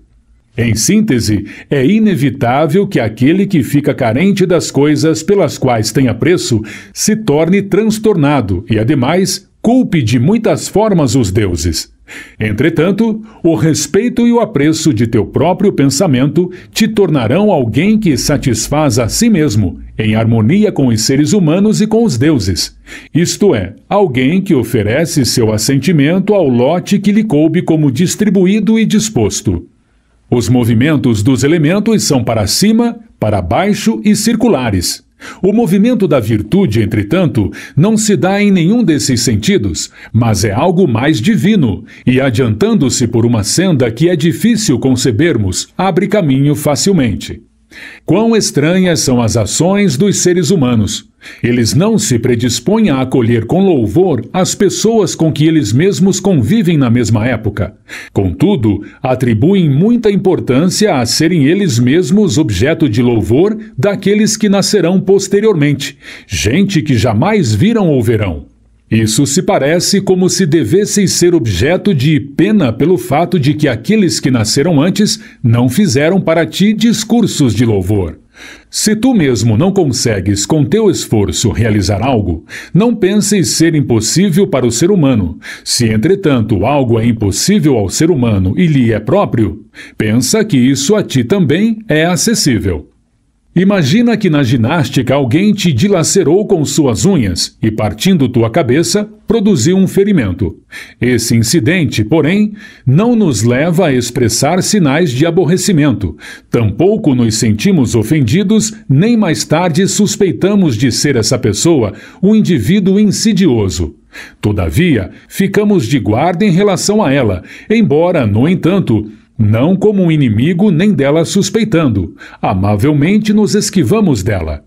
Em síntese, é inevitável que aquele que fica carente das coisas pelas quais tem apreço se torne transtornado e, ademais, culpe de muitas formas os deuses. Entretanto, o respeito e o apreço de teu próprio pensamento te tornarão alguém que satisfaz a si mesmo, em harmonia com os seres humanos e com os deuses. Isto é, alguém que oferece seu assentimento ao lote que lhe coube como distribuído e disposto. Os movimentos dos elementos são para cima, para baixo e circulares. O movimento da virtude, entretanto, não se dá em nenhum desses sentidos, mas é algo mais divino, e adiantando-se por uma senda que é difícil concebermos, abre caminho facilmente. Quão estranhas são as ações dos seres humanos! Eles não se predispõem a acolher com louvor as pessoas com que eles mesmos convivem na mesma época. Contudo, atribuem muita importância a serem eles mesmos objeto de louvor daqueles que nascerão posteriormente, gente que jamais viram ou verão. Isso se parece como se devessem ser objeto de pena pelo fato de que aqueles que nasceram antes não fizeram para ti discursos de louvor. Se tu mesmo não consegues com teu esforço realizar algo, não penses ser impossível para o ser humano. Se, entretanto, algo é impossível ao ser humano e lhe é próprio, pensa que isso a ti também é acessível. Imagina que na ginástica alguém te dilacerou com suas unhas e, partindo tua cabeça, produziu um ferimento. Esse incidente, porém, não nos leva a expressar sinais de aborrecimento, tampouco nos sentimos ofendidos, nem mais tarde suspeitamos de ser essa pessoa um indivíduo insidioso. Todavia, ficamos de guarda em relação a ela, embora, no entanto, não como um inimigo nem dela suspeitando. Amavelmente nos esquivamos dela.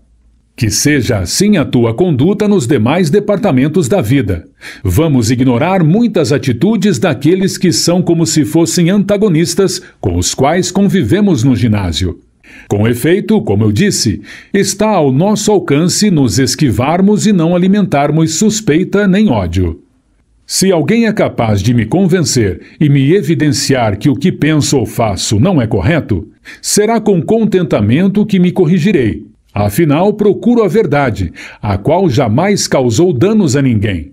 Que seja assim a tua conduta nos demais departamentos da vida. Vamos ignorar muitas atitudes daqueles que são como se fossem antagonistas com os quais convivemos no ginásio. Com efeito, como eu disse, está ao nosso alcance nos esquivarmos e não alimentarmos suspeita nem ódio. Se alguém é capaz de me convencer e me evidenciar que o que penso ou faço não é correto, será com contentamento que me corrigirei. Afinal, procuro a verdade, a qual jamais causou danos a ninguém.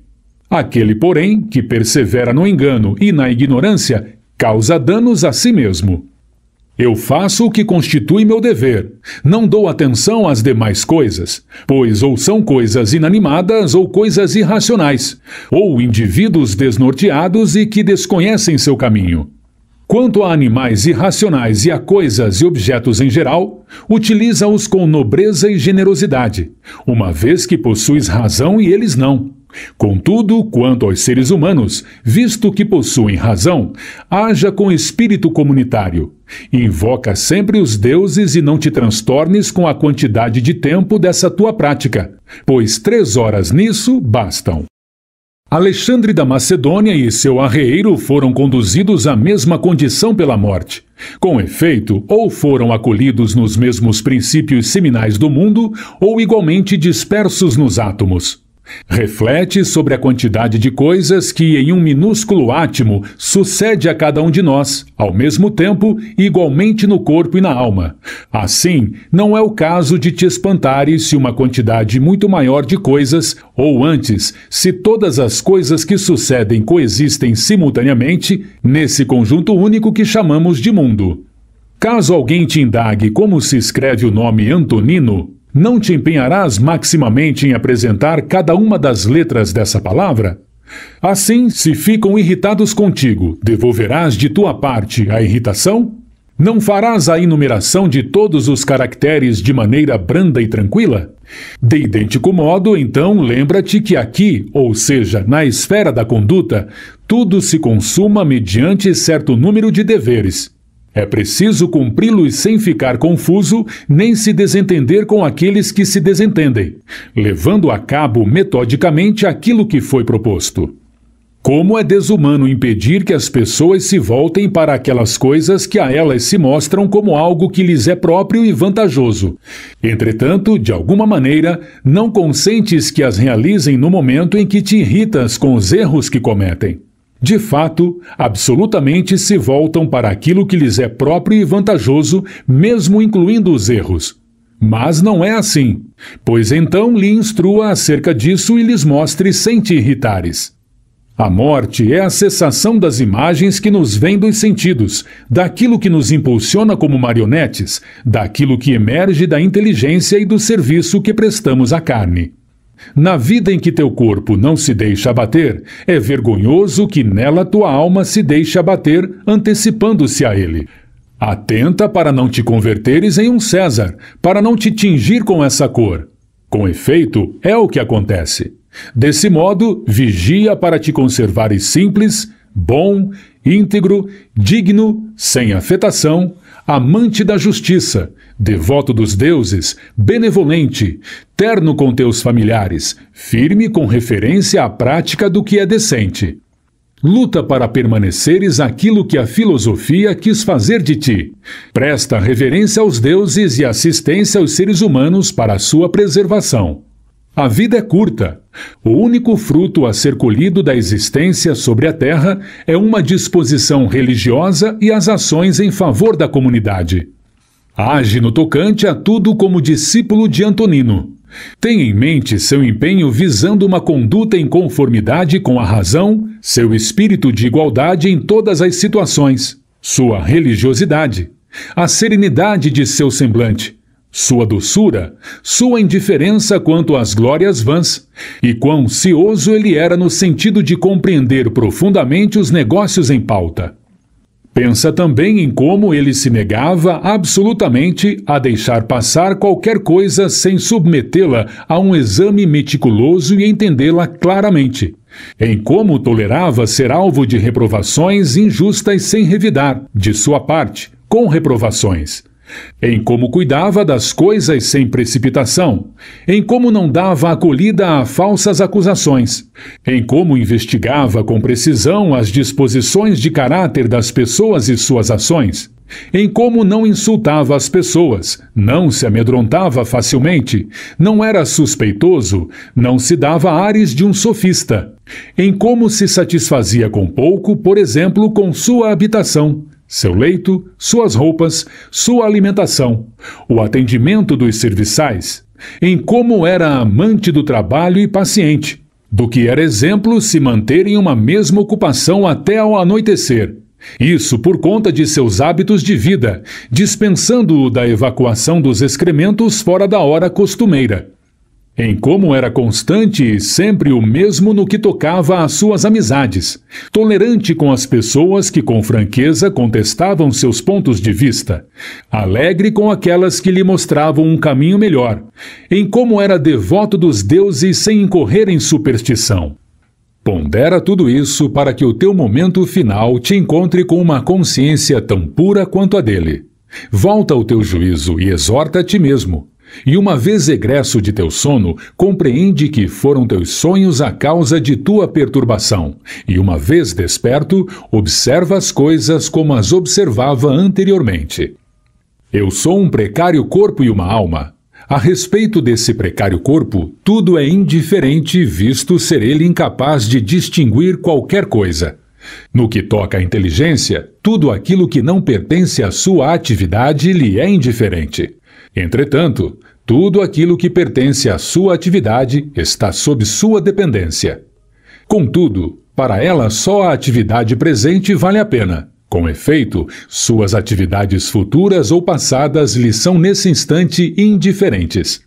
Aquele, porém, que persevera no engano e na ignorância, causa danos a si mesmo. Eu faço o que constitui meu dever. Não dou atenção às demais coisas, pois ou são coisas inanimadas ou coisas irracionais, ou indivíduos desnorteados e que desconhecem seu caminho. Quanto a animais irracionais e a coisas e objetos em geral, utiliza-os com nobreza e generosidade, uma vez que possuis razão e eles não. Contudo, quanto aos seres humanos, visto que possuem razão, haja com espírito comunitário. Invoca sempre os deuses e não te transtornes com a quantidade de tempo dessa tua prática, pois três horas nisso bastam. Alexandre da Macedônia e seu arreiro foram conduzidos à mesma condição pela morte. Com efeito, ou foram acolhidos nos mesmos princípios seminais do mundo, ou igualmente dispersos nos átomos. Reflete sobre a quantidade de coisas que, em um minúsculo átimo, sucede a cada um de nós, ao mesmo tempo, igualmente no corpo e na alma. Assim, não é o caso de te espantares se uma quantidade muito maior de coisas, ou antes, se todas as coisas que sucedem coexistem simultaneamente, nesse conjunto único que chamamos de mundo. Caso alguém te indague como se escreve o nome Antonino, não te empenharás maximamente em apresentar cada uma das letras dessa palavra? Assim, se ficam irritados contigo, devolverás de tua parte a irritação? Não farás a enumeração de todos os caracteres de maneira branda e tranquila? De idêntico modo, então, lembra-te que aqui, ou seja, na esfera da conduta, tudo se consuma mediante certo número de deveres, é preciso cumpri-los sem ficar confuso nem se desentender com aqueles que se desentendem, levando a cabo metodicamente aquilo que foi proposto. Como é desumano impedir que as pessoas se voltem para aquelas coisas que a elas se mostram como algo que lhes é próprio e vantajoso. Entretanto, de alguma maneira, não consentes que as realizem no momento em que te irritas com os erros que cometem de fato, absolutamente se voltam para aquilo que lhes é próprio e vantajoso, mesmo incluindo os erros. Mas não é assim, pois então lhe instrua acerca disso e lhes mostre sem te irritares. A morte é a cessação das imagens que nos vêm dos sentidos, daquilo que nos impulsiona como marionetes, daquilo que emerge da inteligência e do serviço que prestamos à carne. Na vida em que teu corpo não se deixa abater, é vergonhoso que nela tua alma se deixe abater, antecipando-se a ele. Atenta para não te converteres em um César, para não te tingir com essa cor. Com efeito, é o que acontece. Desse modo, vigia para te conservares simples, bom, íntegro, digno, sem afetação, amante da justiça, devoto dos deuses, benevolente, terno com teus familiares, firme com referência à prática do que é decente. Luta para permaneceres aquilo que a filosofia quis fazer de ti. Presta reverência aos deuses e assistência aos seres humanos para a sua preservação. A vida é curta. O único fruto a ser colhido da existência sobre a terra é uma disposição religiosa e as ações em favor da comunidade. Age no tocante a tudo como discípulo de Antonino. Tem em mente seu empenho visando uma conduta em conformidade com a razão, seu espírito de igualdade em todas as situações, sua religiosidade, a serenidade de seu semblante, sua doçura, sua indiferença quanto às glórias vãs, e quão cioso ele era no sentido de compreender profundamente os negócios em pauta. Pensa também em como ele se negava absolutamente a deixar passar qualquer coisa sem submetê-la a um exame meticuloso e entendê-la claramente. Em como tolerava ser alvo de reprovações injustas sem revidar, de sua parte, com reprovações em como cuidava das coisas sem precipitação, em como não dava acolhida a falsas acusações, em como investigava com precisão as disposições de caráter das pessoas e suas ações, em como não insultava as pessoas, não se amedrontava facilmente, não era suspeitoso, não se dava ares de um sofista, em como se satisfazia com pouco, por exemplo, com sua habitação, seu leito, suas roupas, sua alimentação, o atendimento dos serviçais, em como era amante do trabalho e paciente, do que era exemplo se manter em uma mesma ocupação até ao anoitecer. Isso por conta de seus hábitos de vida, dispensando-o da evacuação dos excrementos fora da hora costumeira em como era constante e sempre o mesmo no que tocava às suas amizades, tolerante com as pessoas que com franqueza contestavam seus pontos de vista, alegre com aquelas que lhe mostravam um caminho melhor, em como era devoto dos deuses sem incorrer em superstição. Pondera tudo isso para que o teu momento final te encontre com uma consciência tão pura quanto a dele. Volta ao teu juízo e exorta a ti mesmo, e uma vez egresso de teu sono, compreende que foram teus sonhos a causa de tua perturbação. E uma vez desperto, observa as coisas como as observava anteriormente. Eu sou um precário corpo e uma alma. A respeito desse precário corpo, tudo é indiferente, visto ser ele incapaz de distinguir qualquer coisa. No que toca à inteligência, tudo aquilo que não pertence à sua atividade lhe é indiferente. Entretanto, tudo aquilo que pertence à sua atividade está sob sua dependência. Contudo, para ela só a atividade presente vale a pena. Com efeito, suas atividades futuras ou passadas lhe são nesse instante indiferentes.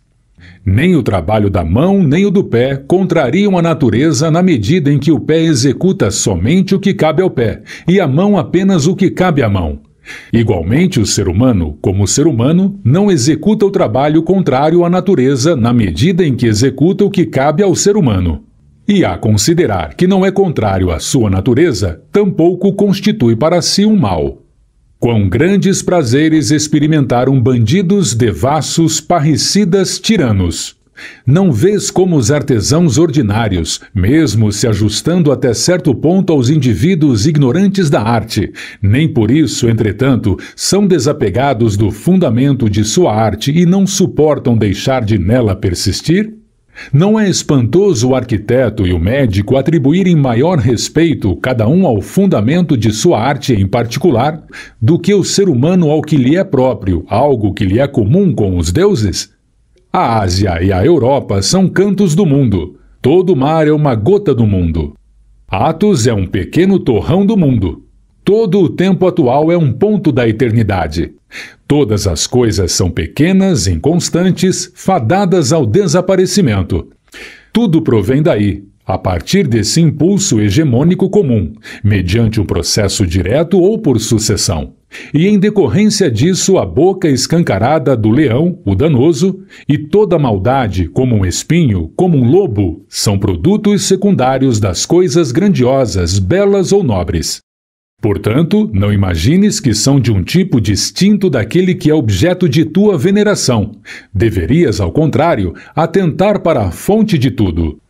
Nem o trabalho da mão nem o do pé contrariam a natureza na medida em que o pé executa somente o que cabe ao pé e a mão apenas o que cabe à mão. Igualmente, o ser humano, como ser humano, não executa o trabalho contrário à natureza na medida em que executa o que cabe ao ser humano. E a considerar que não é contrário à sua natureza, tampouco constitui para si um mal. Quão grandes prazeres experimentaram bandidos, devassos, parricidas, tiranos, não vês como os artesãos ordinários, mesmo se ajustando até certo ponto aos indivíduos ignorantes da arte, nem por isso, entretanto, são desapegados do fundamento de sua arte e não suportam deixar de nela persistir? Não é espantoso o arquiteto e o médico atribuírem maior respeito, cada um ao fundamento de sua arte em particular, do que o ser humano ao que lhe é próprio, algo que lhe é comum com os deuses? A Ásia e a Europa são cantos do mundo. Todo mar é uma gota do mundo. Atos é um pequeno torrão do mundo. Todo o tempo atual é um ponto da eternidade. Todas as coisas são pequenas, inconstantes, fadadas ao desaparecimento. Tudo provém daí, a partir desse impulso hegemônico comum, mediante um processo direto ou por sucessão. E em decorrência disso, a boca escancarada do leão, o danoso, e toda maldade, como um espinho, como um lobo, são produtos secundários das coisas grandiosas, belas ou nobres. Portanto, não imagines que são de um tipo distinto daquele que é objeto de tua veneração. Deverias, ao contrário, atentar para a fonte de tudo,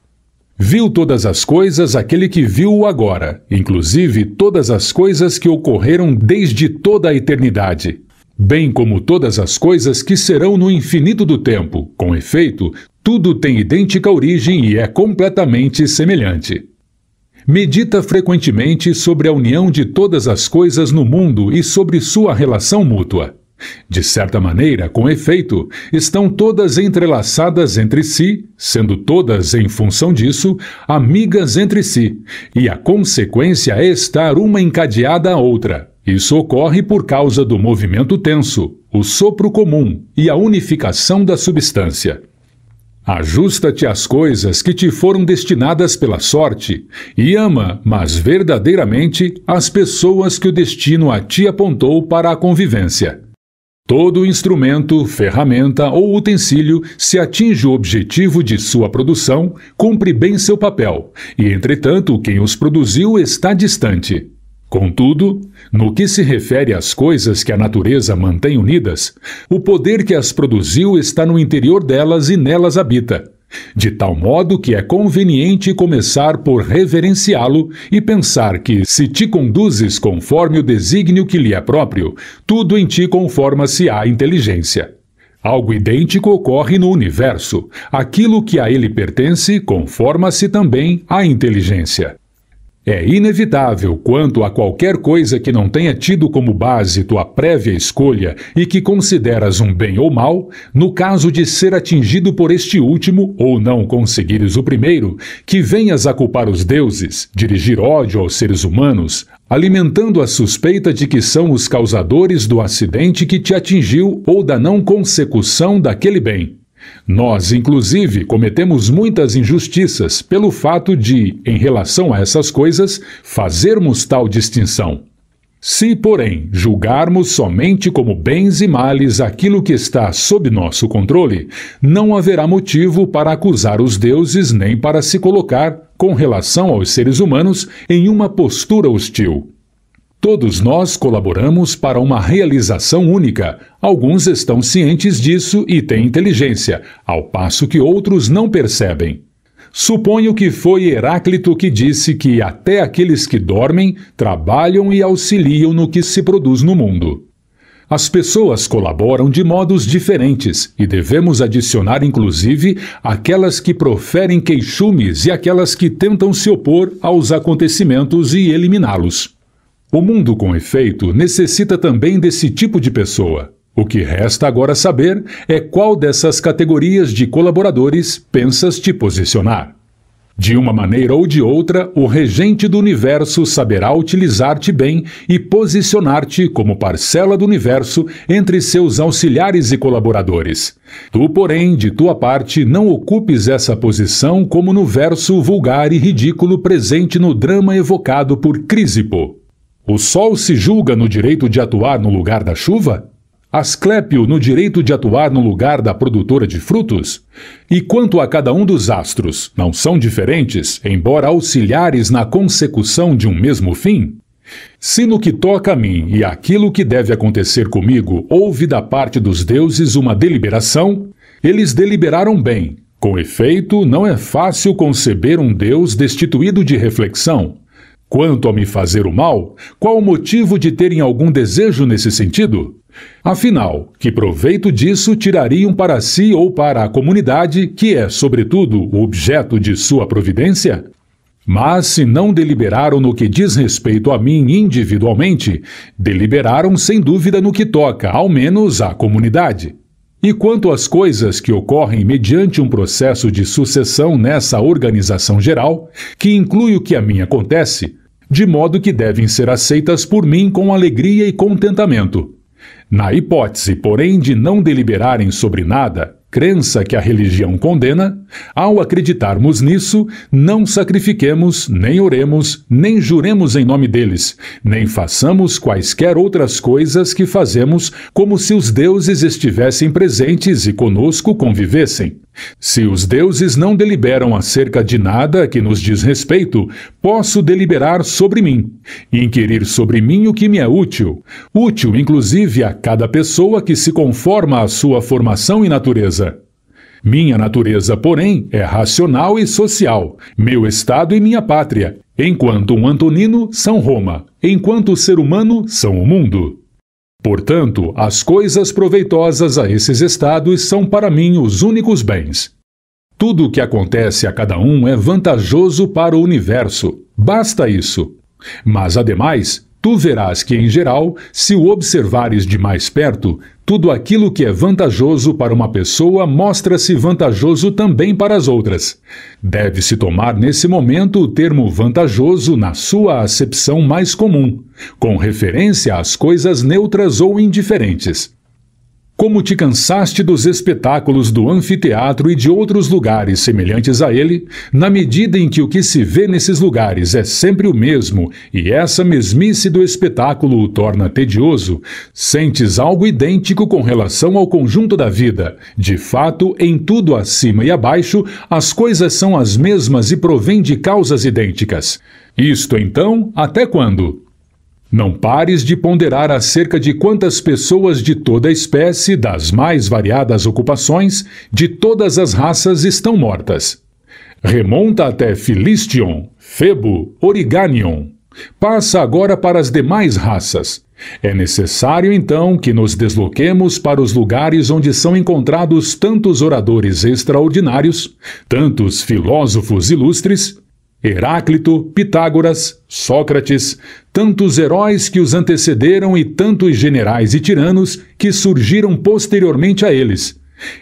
Viu todas as coisas aquele que viu-o agora, inclusive todas as coisas que ocorreram desde toda a eternidade, bem como todas as coisas que serão no infinito do tempo. Com efeito, tudo tem idêntica origem e é completamente semelhante. Medita frequentemente sobre a união de todas as coisas no mundo e sobre sua relação mútua. De certa maneira, com efeito, estão todas entrelaçadas entre si, sendo todas, em função disso, amigas entre si, e a consequência é estar uma encadeada à outra. Isso ocorre por causa do movimento tenso, o sopro comum e a unificação da substância. Ajusta-te às coisas que te foram destinadas pela sorte, e ama, mas verdadeiramente, as pessoas que o destino a ti apontou para a convivência. Todo instrumento, ferramenta ou utensílio, se atinge o objetivo de sua produção, cumpre bem seu papel, e, entretanto, quem os produziu está distante. Contudo, no que se refere às coisas que a natureza mantém unidas, o poder que as produziu está no interior delas e nelas habita de tal modo que é conveniente começar por reverenciá-lo e pensar que, se te conduzes conforme o desígnio que lhe é próprio, tudo em ti conforma-se à inteligência. Algo idêntico ocorre no universo. Aquilo que a ele pertence conforma-se também à inteligência. É inevitável quanto a qualquer coisa que não tenha tido como base tua prévia escolha e que consideras um bem ou mal, no caso de ser atingido por este último ou não conseguires o primeiro, que venhas a culpar os deuses, dirigir ódio aos seres humanos, alimentando a suspeita de que são os causadores do acidente que te atingiu ou da não consecução daquele bem. Nós, inclusive, cometemos muitas injustiças pelo fato de, em relação a essas coisas, fazermos tal distinção. Se, porém, julgarmos somente como bens e males aquilo que está sob nosso controle, não haverá motivo para acusar os deuses nem para se colocar, com relação aos seres humanos, em uma postura hostil. Todos nós colaboramos para uma realização única. Alguns estão cientes disso e têm inteligência, ao passo que outros não percebem. Suponho que foi Heráclito que disse que até aqueles que dormem trabalham e auxiliam no que se produz no mundo. As pessoas colaboram de modos diferentes e devemos adicionar, inclusive, aquelas que proferem queixumes e aquelas que tentam se opor aos acontecimentos e eliminá-los. O mundo, com efeito, necessita também desse tipo de pessoa. O que resta agora saber é qual dessas categorias de colaboradores pensas te posicionar. De uma maneira ou de outra, o regente do universo saberá utilizar-te bem e posicionar-te como parcela do universo entre seus auxiliares e colaboradores. Tu, porém, de tua parte, não ocupes essa posição como no verso vulgar e ridículo presente no drama evocado por Crisipo. O sol se julga no direito de atuar no lugar da chuva? Asclépio no direito de atuar no lugar da produtora de frutos? E quanto a cada um dos astros, não são diferentes, embora auxiliares na consecução de um mesmo fim? Se no que toca a mim e aquilo que deve acontecer comigo houve da parte dos deuses uma deliberação, eles deliberaram bem. Com efeito, não é fácil conceber um Deus destituído de reflexão, Quanto a me fazer o mal, qual o motivo de terem algum desejo nesse sentido? Afinal, que proveito disso tirariam para si ou para a comunidade, que é, sobretudo, o objeto de sua providência? Mas se não deliberaram no que diz respeito a mim individualmente, deliberaram sem dúvida no que toca, ao menos, à comunidade. E quanto às coisas que ocorrem mediante um processo de sucessão nessa organização geral, que inclui o que a mim acontece, de modo que devem ser aceitas por mim com alegria e contentamento. Na hipótese, porém, de não deliberarem sobre nada, crença que a religião condena, ao acreditarmos nisso, não sacrifiquemos, nem oremos, nem juremos em nome deles, nem façamos quaisquer outras coisas que fazemos como se os deuses estivessem presentes e conosco convivessem. Se os deuses não deliberam acerca de nada que nos diz respeito, posso deliberar sobre mim, inquirir sobre mim o que me é útil, útil inclusive a cada pessoa que se conforma à sua formação e natureza. Minha natureza, porém, é racional e social, meu estado e minha pátria, enquanto um antonino são Roma, enquanto ser humano são o mundo. Portanto, as coisas proveitosas a esses estados são para mim os únicos bens. Tudo o que acontece a cada um é vantajoso para o universo, basta isso. Mas, ademais, Tu verás que, em geral, se o observares de mais perto, tudo aquilo que é vantajoso para uma pessoa mostra-se vantajoso também para as outras. Deve-se tomar nesse momento o termo vantajoso na sua acepção mais comum, com referência às coisas neutras ou indiferentes. Como te cansaste dos espetáculos do anfiteatro e de outros lugares semelhantes a ele, na medida em que o que se vê nesses lugares é sempre o mesmo e essa mesmice do espetáculo o torna tedioso, sentes algo idêntico com relação ao conjunto da vida. De fato, em tudo acima e abaixo, as coisas são as mesmas e provêm de causas idênticas. Isto então, até quando? Não pares de ponderar acerca de quantas pessoas de toda espécie, das mais variadas ocupações, de todas as raças estão mortas. Remonta até Filistion, Febo, Origanion. Passa agora para as demais raças. É necessário, então, que nos desloquemos para os lugares onde são encontrados tantos oradores extraordinários, tantos filósofos ilustres Heráclito, Pitágoras, Sócrates, tantos heróis que os antecederam e tantos generais e tiranos que surgiram posteriormente a eles.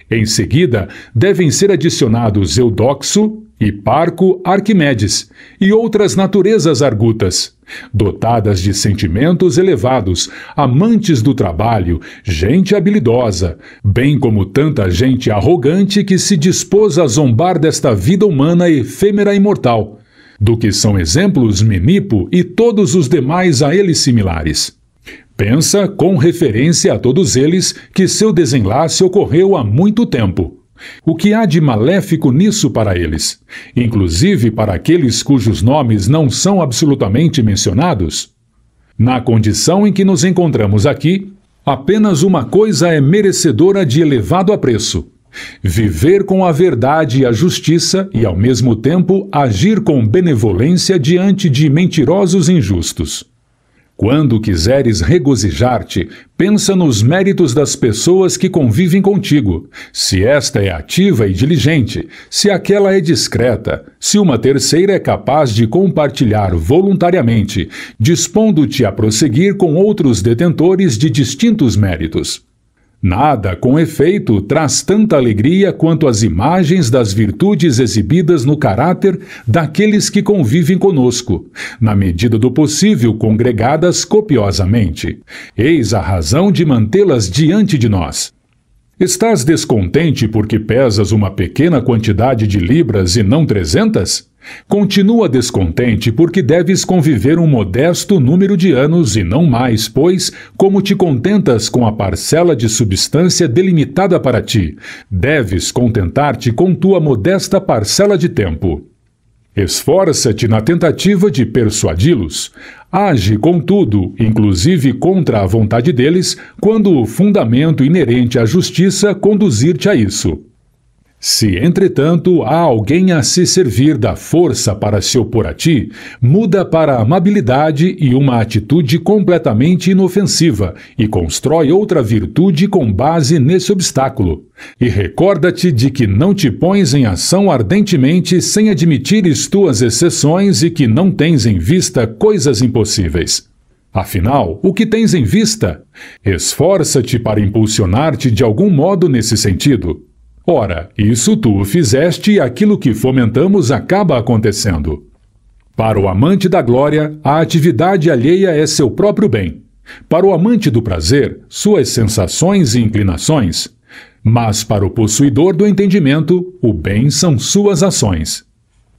Em seguida, devem ser adicionados Eudoxo, Hiparco, Arquimedes e outras naturezas argutas, dotadas de sentimentos elevados, amantes do trabalho, gente habilidosa, bem como tanta gente arrogante que se dispôs a zombar desta vida humana efêmera e mortal do que são exemplos Menipo e todos os demais a eles similares. Pensa com referência a todos eles que seu desenlace ocorreu há muito tempo. O que há de maléfico nisso para eles, inclusive para aqueles cujos nomes não são absolutamente mencionados? Na condição em que nos encontramos aqui, apenas uma coisa é merecedora de elevado apreço: Viver com a verdade e a justiça e, ao mesmo tempo, agir com benevolência diante de mentirosos injustos. Quando quiseres regozijar-te, pensa nos méritos das pessoas que convivem contigo, se esta é ativa e diligente, se aquela é discreta, se uma terceira é capaz de compartilhar voluntariamente, dispondo-te a prosseguir com outros detentores de distintos méritos. Nada, com efeito, traz tanta alegria quanto as imagens das virtudes exibidas no caráter daqueles que convivem conosco, na medida do possível congregadas copiosamente. Eis a razão de mantê-las diante de nós. Estás descontente porque pesas uma pequena quantidade de libras e não trezentas? Continua descontente porque deves conviver um modesto número de anos e não mais, pois, como te contentas com a parcela de substância delimitada para ti, deves contentar-te com tua modesta parcela de tempo. Esforça-te na tentativa de persuadi-los. Age, contudo, inclusive contra a vontade deles, quando o fundamento inerente à justiça conduzir-te a isso. Se, entretanto, há alguém a se servir da força para se opor a ti, muda para amabilidade e uma atitude completamente inofensiva e constrói outra virtude com base nesse obstáculo. E recorda-te de que não te pões em ação ardentemente sem admitires tuas exceções e que não tens em vista coisas impossíveis. Afinal, o que tens em vista? Esforça-te para impulsionar-te de algum modo nesse sentido. Ora, isso tu o fizeste e aquilo que fomentamos acaba acontecendo. Para o amante da glória, a atividade alheia é seu próprio bem. Para o amante do prazer, suas sensações e inclinações. Mas para o possuidor do entendimento, o bem são suas ações.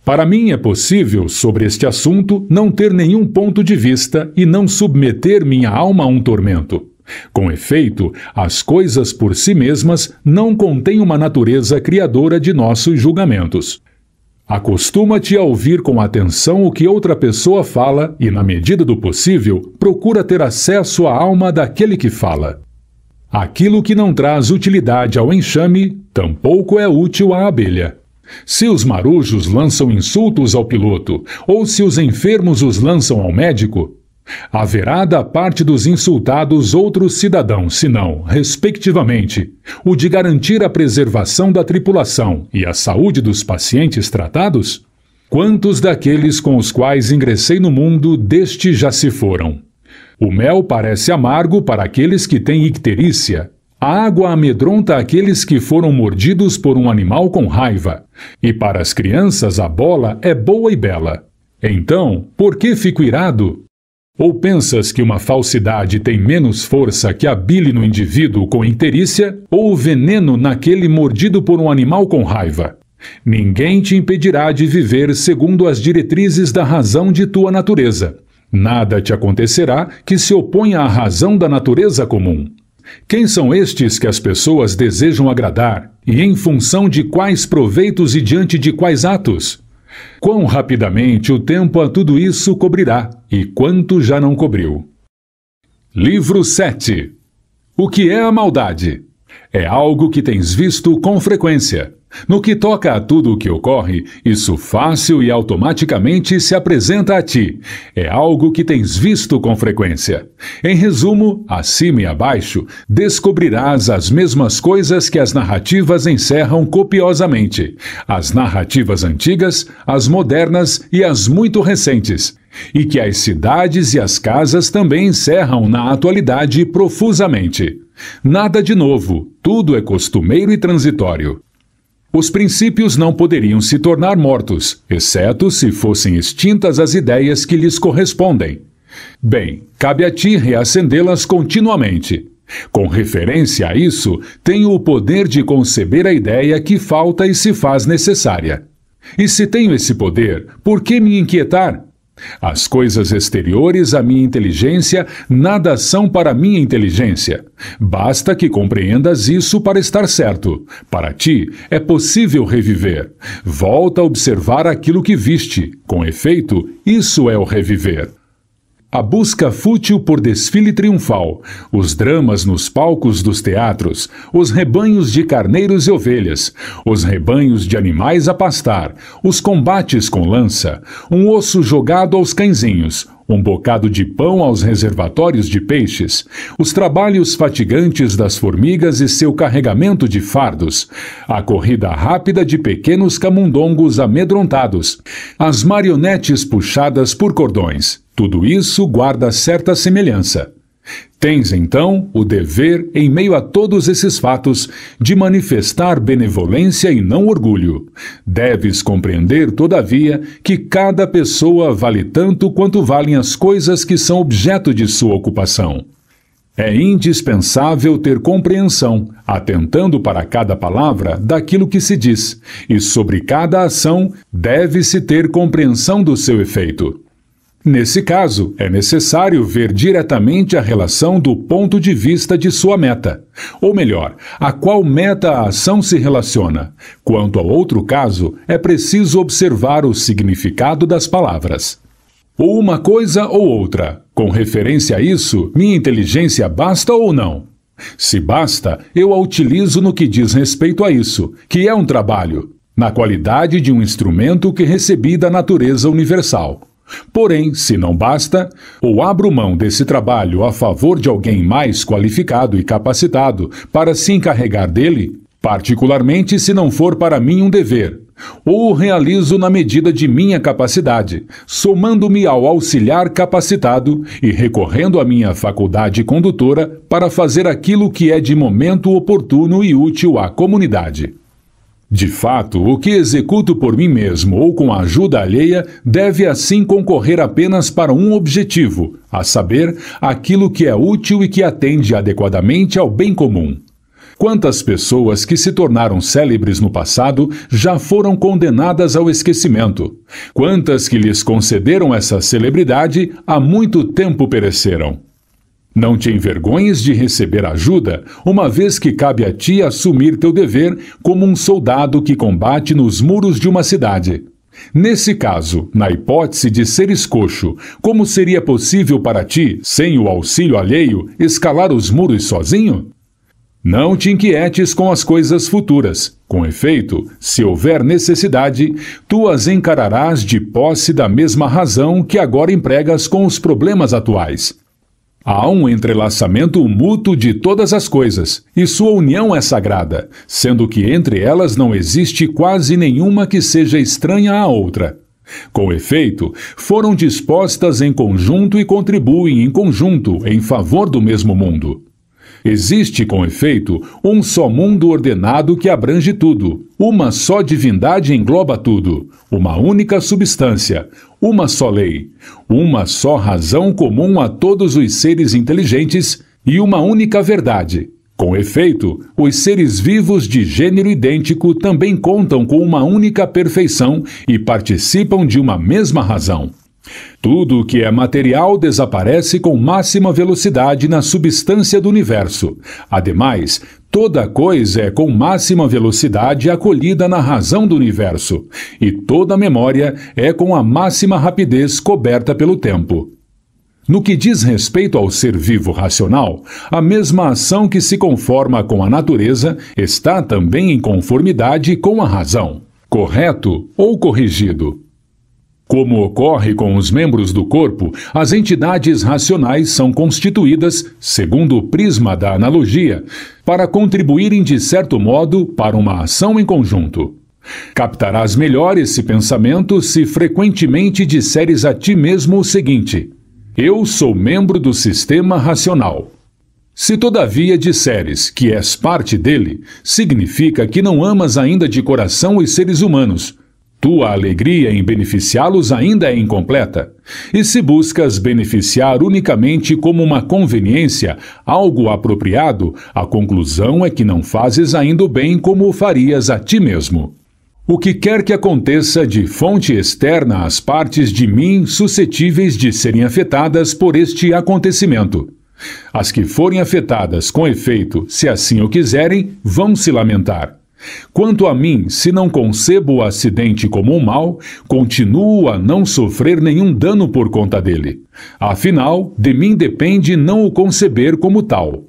Para mim é possível, sobre este assunto, não ter nenhum ponto de vista e não submeter minha alma a um tormento. Com efeito, as coisas por si mesmas não contêm uma natureza criadora de nossos julgamentos. Acostuma-te a ouvir com atenção o que outra pessoa fala e, na medida do possível, procura ter acesso à alma daquele que fala. Aquilo que não traz utilidade ao enxame tampouco é útil à abelha. Se os marujos lançam insultos ao piloto, ou se os enfermos os lançam ao médico, Haverá da parte dos insultados outro cidadão, senão, respectivamente, o de garantir a preservação da tripulação e a saúde dos pacientes tratados? Quantos daqueles com os quais ingressei no mundo deste já se foram? O mel parece amargo para aqueles que têm icterícia. A água amedronta aqueles que foram mordidos por um animal com raiva. E para as crianças a bola é boa e bela. Então, por que fico irado? Ou pensas que uma falsidade tem menos força que a bile no indivíduo com interícia, ou o veneno naquele mordido por um animal com raiva? Ninguém te impedirá de viver segundo as diretrizes da razão de tua natureza. Nada te acontecerá que se oponha à razão da natureza comum. Quem são estes que as pessoas desejam agradar, e em função de quais proveitos e diante de quais atos? Quão rapidamente o tempo a tudo isso cobrirá e quanto já não cobriu. Livro 7 O que é a maldade? É algo que tens visto com frequência, no que toca a tudo o que ocorre, isso fácil e automaticamente se apresenta a ti. É algo que tens visto com frequência. Em resumo, acima e abaixo, descobrirás as mesmas coisas que as narrativas encerram copiosamente: as narrativas antigas, as modernas e as muito recentes. E que as cidades e as casas também encerram na atualidade profusamente. Nada de novo, tudo é costumeiro e transitório. Os princípios não poderiam se tornar mortos, exceto se fossem extintas as ideias que lhes correspondem. Bem, cabe a ti reacendê-las continuamente. Com referência a isso, tenho o poder de conceber a ideia que falta e se faz necessária. E se tenho esse poder, por que me inquietar? As coisas exteriores à minha inteligência nada são para minha inteligência. Basta que compreendas isso para estar certo. Para ti é possível reviver. Volta a observar aquilo que viste. Com efeito, isso é o reviver. A busca fútil por desfile triunfal, os dramas nos palcos dos teatros, os rebanhos de carneiros e ovelhas, os rebanhos de animais a pastar, os combates com lança, um osso jogado aos cãezinhos, um bocado de pão aos reservatórios de peixes, os trabalhos fatigantes das formigas e seu carregamento de fardos, a corrida rápida de pequenos camundongos amedrontados, as marionetes puxadas por cordões, tudo isso guarda certa semelhança. Tens, então, o dever, em meio a todos esses fatos, de manifestar benevolência e não orgulho. Deves compreender, todavia, que cada pessoa vale tanto quanto valem as coisas que são objeto de sua ocupação. É indispensável ter compreensão, atentando para cada palavra daquilo que se diz, e sobre cada ação deve-se ter compreensão do seu efeito. Nesse caso, é necessário ver diretamente a relação do ponto de vista de sua meta, ou melhor, a qual meta a ação se relaciona. Quanto ao outro caso, é preciso observar o significado das palavras. Ou uma coisa ou outra. Com referência a isso, minha inteligência basta ou não? Se basta, eu a utilizo no que diz respeito a isso, que é um trabalho, na qualidade de um instrumento que recebi da natureza universal. Porém, se não basta, ou abro mão desse trabalho a favor de alguém mais qualificado e capacitado para se encarregar dele, particularmente se não for para mim um dever, ou o realizo na medida de minha capacidade, somando-me ao auxiliar capacitado e recorrendo à minha faculdade condutora para fazer aquilo que é de momento oportuno e útil à comunidade. De fato, o que executo por mim mesmo ou com a ajuda alheia deve assim concorrer apenas para um objetivo, a saber, aquilo que é útil e que atende adequadamente ao bem comum. Quantas pessoas que se tornaram célebres no passado já foram condenadas ao esquecimento? Quantas que lhes concederam essa celebridade há muito tempo pereceram? Não te envergonhes de receber ajuda, uma vez que cabe a ti assumir teu dever como um soldado que combate nos muros de uma cidade. Nesse caso, na hipótese de seres coxo, como seria possível para ti, sem o auxílio alheio, escalar os muros sozinho? Não te inquietes com as coisas futuras. Com efeito, se houver necessidade, tu as encararás de posse da mesma razão que agora empregas com os problemas atuais. Há um entrelaçamento mútuo de todas as coisas, e sua união é sagrada, sendo que entre elas não existe quase nenhuma que seja estranha à outra. Com efeito, foram dispostas em conjunto e contribuem em conjunto em favor do mesmo mundo. Existe, com efeito, um só mundo ordenado que abrange tudo. Uma só divindade engloba tudo. Uma única substância, uma só lei, uma só razão comum a todos os seres inteligentes e uma única verdade. Com efeito, os seres vivos de gênero idêntico também contam com uma única perfeição e participam de uma mesma razão. Tudo o que é material desaparece com máxima velocidade na substância do universo. Ademais, Toda coisa é com máxima velocidade acolhida na razão do universo, e toda memória é com a máxima rapidez coberta pelo tempo. No que diz respeito ao ser vivo racional, a mesma ação que se conforma com a natureza está também em conformidade com a razão, correto ou corrigido. Como ocorre com os membros do corpo, as entidades racionais são constituídas, segundo o prisma da analogia, para contribuírem de certo modo para uma ação em conjunto. Captarás melhor esse pensamento se frequentemente disseres a ti mesmo o seguinte: Eu sou membro do sistema racional. Se todavia disseres que és parte dele, significa que não amas ainda de coração os seres humanos tua alegria em beneficiá-los ainda é incompleta. E se buscas beneficiar unicamente como uma conveniência, algo apropriado, a conclusão é que não fazes ainda o bem como o farias a ti mesmo. O que quer que aconteça de fonte externa às partes de mim suscetíveis de serem afetadas por este acontecimento. As que forem afetadas com efeito, se assim o quiserem, vão se lamentar. Quanto a mim, se não concebo o acidente como um mal, continuo a não sofrer nenhum dano por conta dele. Afinal, de mim depende não o conceber como tal.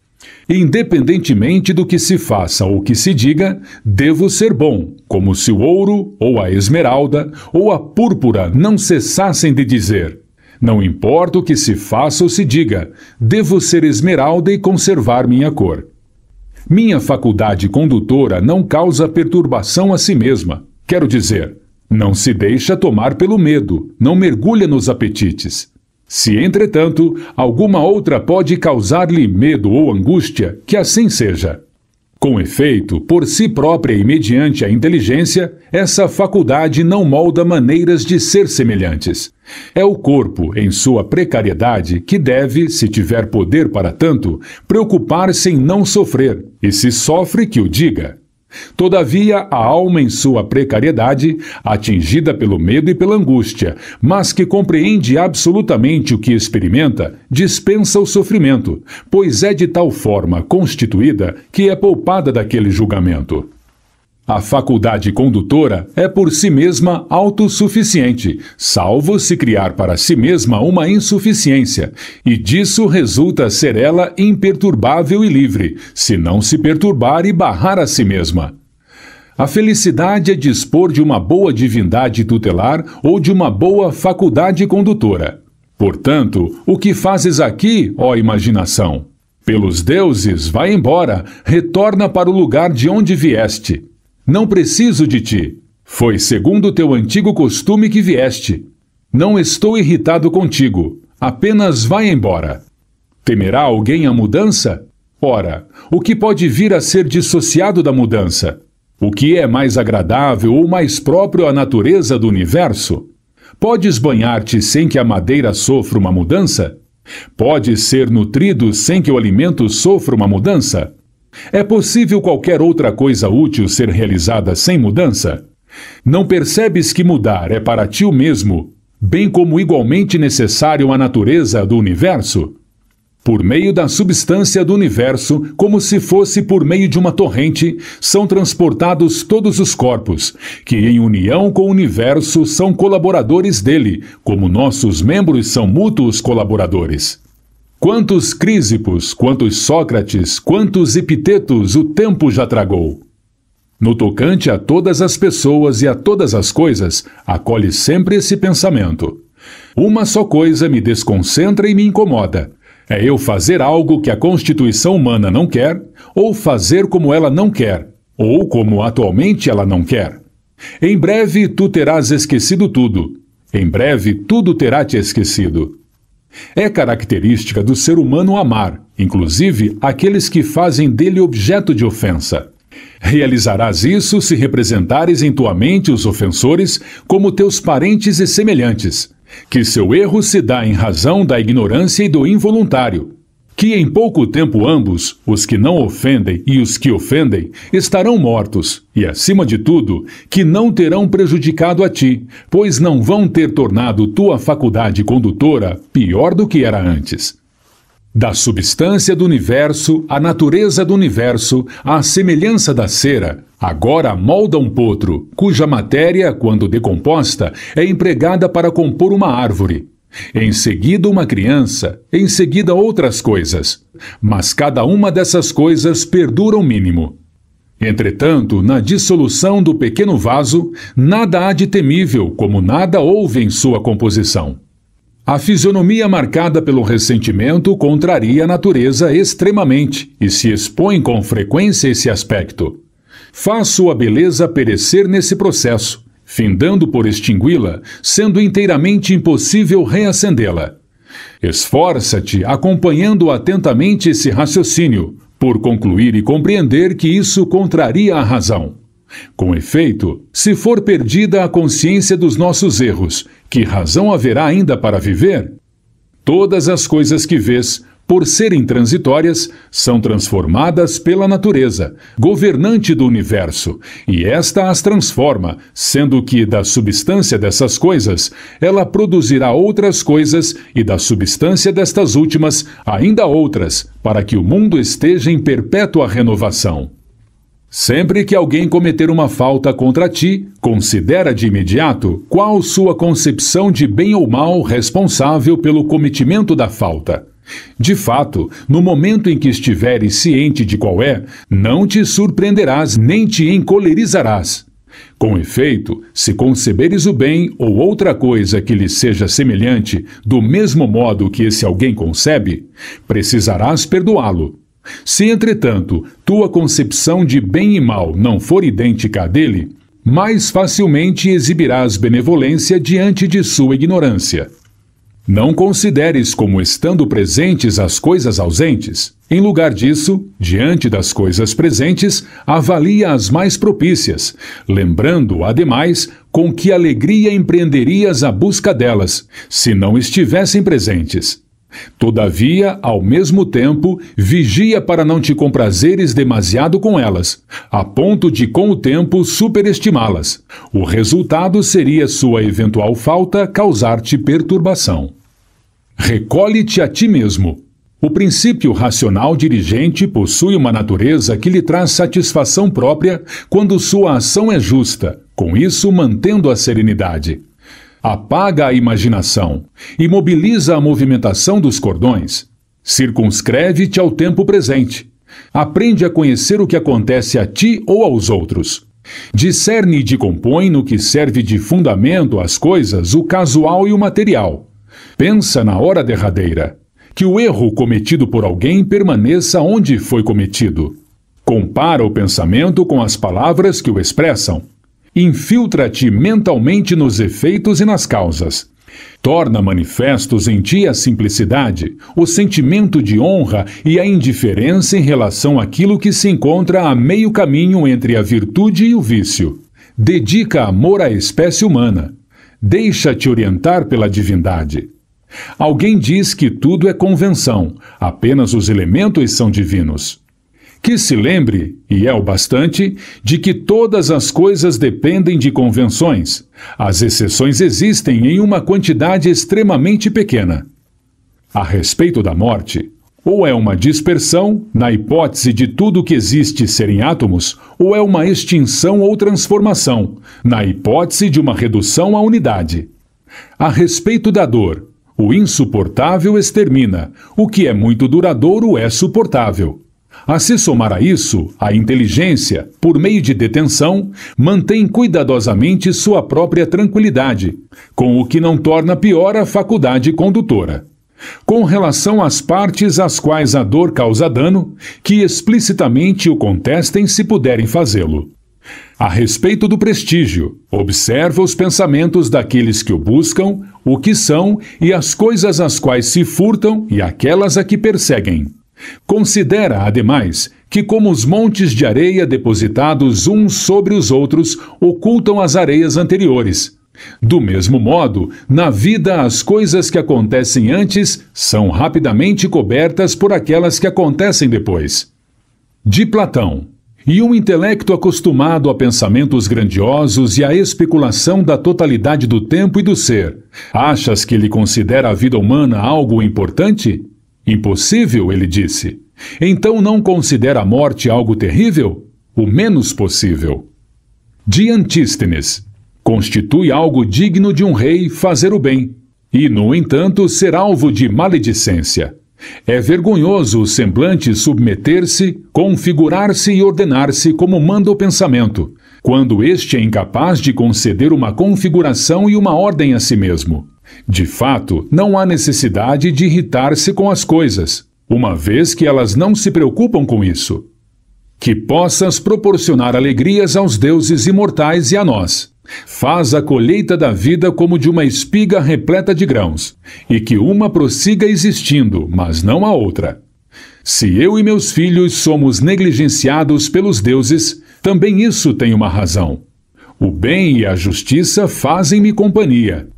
Independentemente do que se faça ou que se diga, devo ser bom, como se o ouro, ou a esmeralda, ou a púrpura não cessassem de dizer. Não importa o que se faça ou se diga, devo ser esmeralda e conservar minha cor. Minha faculdade condutora não causa perturbação a si mesma. Quero dizer, não se deixa tomar pelo medo, não mergulha nos apetites. Se, entretanto, alguma outra pode causar-lhe medo ou angústia, que assim seja. Com efeito, por si própria e mediante a inteligência, essa faculdade não molda maneiras de ser semelhantes. É o corpo, em sua precariedade, que deve, se tiver poder para tanto, preocupar-se em não sofrer, e se sofre que o diga. Todavia, a alma em sua precariedade, atingida pelo medo e pela angústia, mas que compreende absolutamente o que experimenta, dispensa o sofrimento, pois é de tal forma constituída que é poupada daquele julgamento. A faculdade condutora é por si mesma autossuficiente, salvo se criar para si mesma uma insuficiência, e disso resulta ser ela imperturbável e livre, se não se perturbar e barrar a si mesma. A felicidade é dispor de uma boa divindade tutelar ou de uma boa faculdade condutora. Portanto, o que fazes aqui, ó imaginação? Pelos deuses, vai embora, retorna para o lugar de onde vieste. Não preciso de ti. Foi segundo teu antigo costume que vieste. Não estou irritado contigo. Apenas vai embora. Temerá alguém a mudança? Ora, o que pode vir a ser dissociado da mudança? O que é mais agradável ou mais próprio à natureza do universo? Podes banhar-te sem que a madeira sofra uma mudança? Podes ser nutrido sem que o alimento sofra uma mudança? É possível qualquer outra coisa útil ser realizada sem mudança? Não percebes que mudar é para ti o mesmo, bem como igualmente necessário à natureza do universo? Por meio da substância do universo, como se fosse por meio de uma torrente, são transportados todos os corpos, que em união com o universo são colaboradores dele, como nossos membros são mútuos colaboradores. Quantos Crísipos, quantos Sócrates, quantos Epitetos o tempo já tragou? No tocante a todas as pessoas e a todas as coisas, acolhe sempre esse pensamento. Uma só coisa me desconcentra e me incomoda. É eu fazer algo que a Constituição humana não quer, ou fazer como ela não quer, ou como atualmente ela não quer. Em breve tu terás esquecido tudo. Em breve tudo terá te esquecido. É característica do ser humano amar, inclusive aqueles que fazem dele objeto de ofensa. Realizarás isso se representares em tua mente os ofensores como teus parentes e semelhantes, que seu erro se dá em razão da ignorância e do involuntário, que em pouco tempo ambos, os que não ofendem e os que ofendem, estarão mortos, e acima de tudo, que não terão prejudicado a ti, pois não vão ter tornado tua faculdade condutora pior do que era antes. Da substância do universo, a natureza do universo, à semelhança da cera, agora molda um potro, cuja matéria, quando decomposta, é empregada para compor uma árvore, em seguida, uma criança, em seguida, outras coisas. Mas cada uma dessas coisas perdura o mínimo. Entretanto, na dissolução do pequeno vaso, nada há de temível, como nada houve em sua composição. A fisionomia marcada pelo ressentimento contraria a natureza extremamente e se expõe com frequência a esse aspecto. Faz sua beleza perecer nesse processo findando por extingui-la, sendo inteiramente impossível reacendê-la. Esforça-te acompanhando atentamente esse raciocínio, por concluir e compreender que isso contraria a razão. Com efeito, se for perdida a consciência dos nossos erros, que razão haverá ainda para viver? Todas as coisas que vês, por serem transitórias, são transformadas pela natureza, governante do universo, e esta as transforma, sendo que da substância dessas coisas ela produzirá outras coisas e da substância destas últimas ainda outras, para que o mundo esteja em perpétua renovação. Sempre que alguém cometer uma falta contra ti, considera de imediato qual sua concepção de bem ou mal responsável pelo cometimento da falta. De fato, no momento em que estiveres ciente de qual é, não te surpreenderás nem te encolerizarás. Com efeito, se conceberes o bem ou outra coisa que lhe seja semelhante, do mesmo modo que esse alguém concebe, precisarás perdoá-lo. Se, entretanto, tua concepção de bem e mal não for idêntica à dele, mais facilmente exibirás benevolência diante de sua ignorância. Não consideres como estando presentes as coisas ausentes. Em lugar disso, diante das coisas presentes, avalia as mais propícias, lembrando, ademais, com que alegria empreenderias a busca delas, se não estivessem presentes. Todavia, ao mesmo tempo, vigia para não te comprazeres demasiado com elas, a ponto de com o tempo superestimá-las. O resultado seria sua eventual falta causar-te perturbação. Recolhe-te a ti mesmo. O princípio racional dirigente possui uma natureza que lhe traz satisfação própria quando sua ação é justa, com isso mantendo a serenidade apaga a imaginação, mobiliza a movimentação dos cordões, circunscreve-te ao tempo presente, aprende a conhecer o que acontece a ti ou aos outros. Discerne e decompõe no que serve de fundamento às coisas o casual e o material. Pensa na hora derradeira, que o erro cometido por alguém permaneça onde foi cometido. Compara o pensamento com as palavras que o expressam infiltra-te mentalmente nos efeitos e nas causas. Torna manifestos em ti a simplicidade, o sentimento de honra e a indiferença em relação àquilo que se encontra a meio caminho entre a virtude e o vício. Dedica amor à espécie humana. Deixa-te orientar pela divindade. Alguém diz que tudo é convenção, apenas os elementos são divinos que se lembre, e é o bastante, de que todas as coisas dependem de convenções. As exceções existem em uma quantidade extremamente pequena. A respeito da morte, ou é uma dispersão, na hipótese de tudo que existe serem átomos, ou é uma extinção ou transformação, na hipótese de uma redução à unidade. A respeito da dor, o insuportável extermina, o que é muito duradouro é suportável. A se somar a isso, a inteligência, por meio de detenção, mantém cuidadosamente sua própria tranquilidade, com o que não torna pior a faculdade condutora. Com relação às partes às quais a dor causa dano, que explicitamente o contestem se puderem fazê-lo. A respeito do prestígio, observa os pensamentos daqueles que o buscam, o que são e as coisas às quais se furtam e aquelas a que perseguem. Considera, ademais, que como os montes de areia depositados uns sobre os outros ocultam as areias anteriores. Do mesmo modo, na vida as coisas que acontecem antes são rapidamente cobertas por aquelas que acontecem depois. De Platão. E um intelecto acostumado a pensamentos grandiosos e à especulação da totalidade do tempo e do ser, achas que ele considera a vida humana algo importante? Impossível, ele disse. Então não considera a morte algo terrível? O menos possível. De Antístenes. Constitui algo digno de um rei fazer o bem, e, no entanto, ser alvo de maledicência. É vergonhoso o semblante submeter-se, configurar-se e ordenar-se como manda o pensamento, quando este é incapaz de conceder uma configuração e uma ordem a si mesmo. De fato, não há necessidade de irritar-se com as coisas, uma vez que elas não se preocupam com isso. Que possas proporcionar alegrias aos deuses imortais e a nós. Faz a colheita da vida como de uma espiga repleta de grãos, e que uma prossiga existindo, mas não a outra. Se eu e meus filhos somos negligenciados pelos deuses, também isso tem uma razão. O bem e a justiça fazem-me companhia,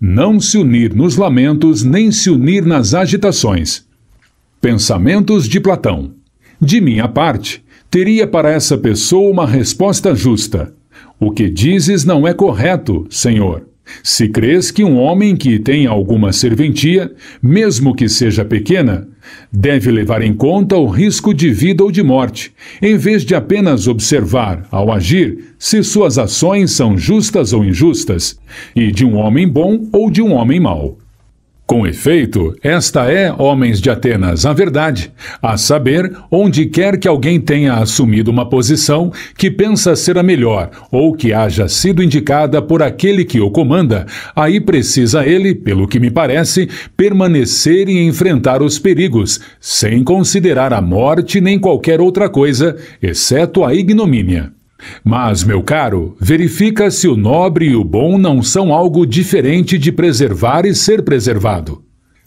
não se unir nos lamentos, nem se unir nas agitações. Pensamentos de Platão. De minha parte, teria para essa pessoa uma resposta justa. O que dizes não é correto, Senhor. Se crês que um homem que tem alguma serventia, mesmo que seja pequena, Deve levar em conta o risco de vida ou de morte, em vez de apenas observar, ao agir, se suas ações são justas ou injustas, e de um homem bom ou de um homem mau. Com efeito, esta é, homens de Atenas, a verdade, a saber, onde quer que alguém tenha assumido uma posição que pensa ser a melhor ou que haja sido indicada por aquele que o comanda, aí precisa ele, pelo que me parece, permanecer e enfrentar os perigos, sem considerar a morte nem qualquer outra coisa, exceto a ignomínia. Mas, meu caro, verifica se o nobre e o bom não são algo diferente de preservar e ser preservado.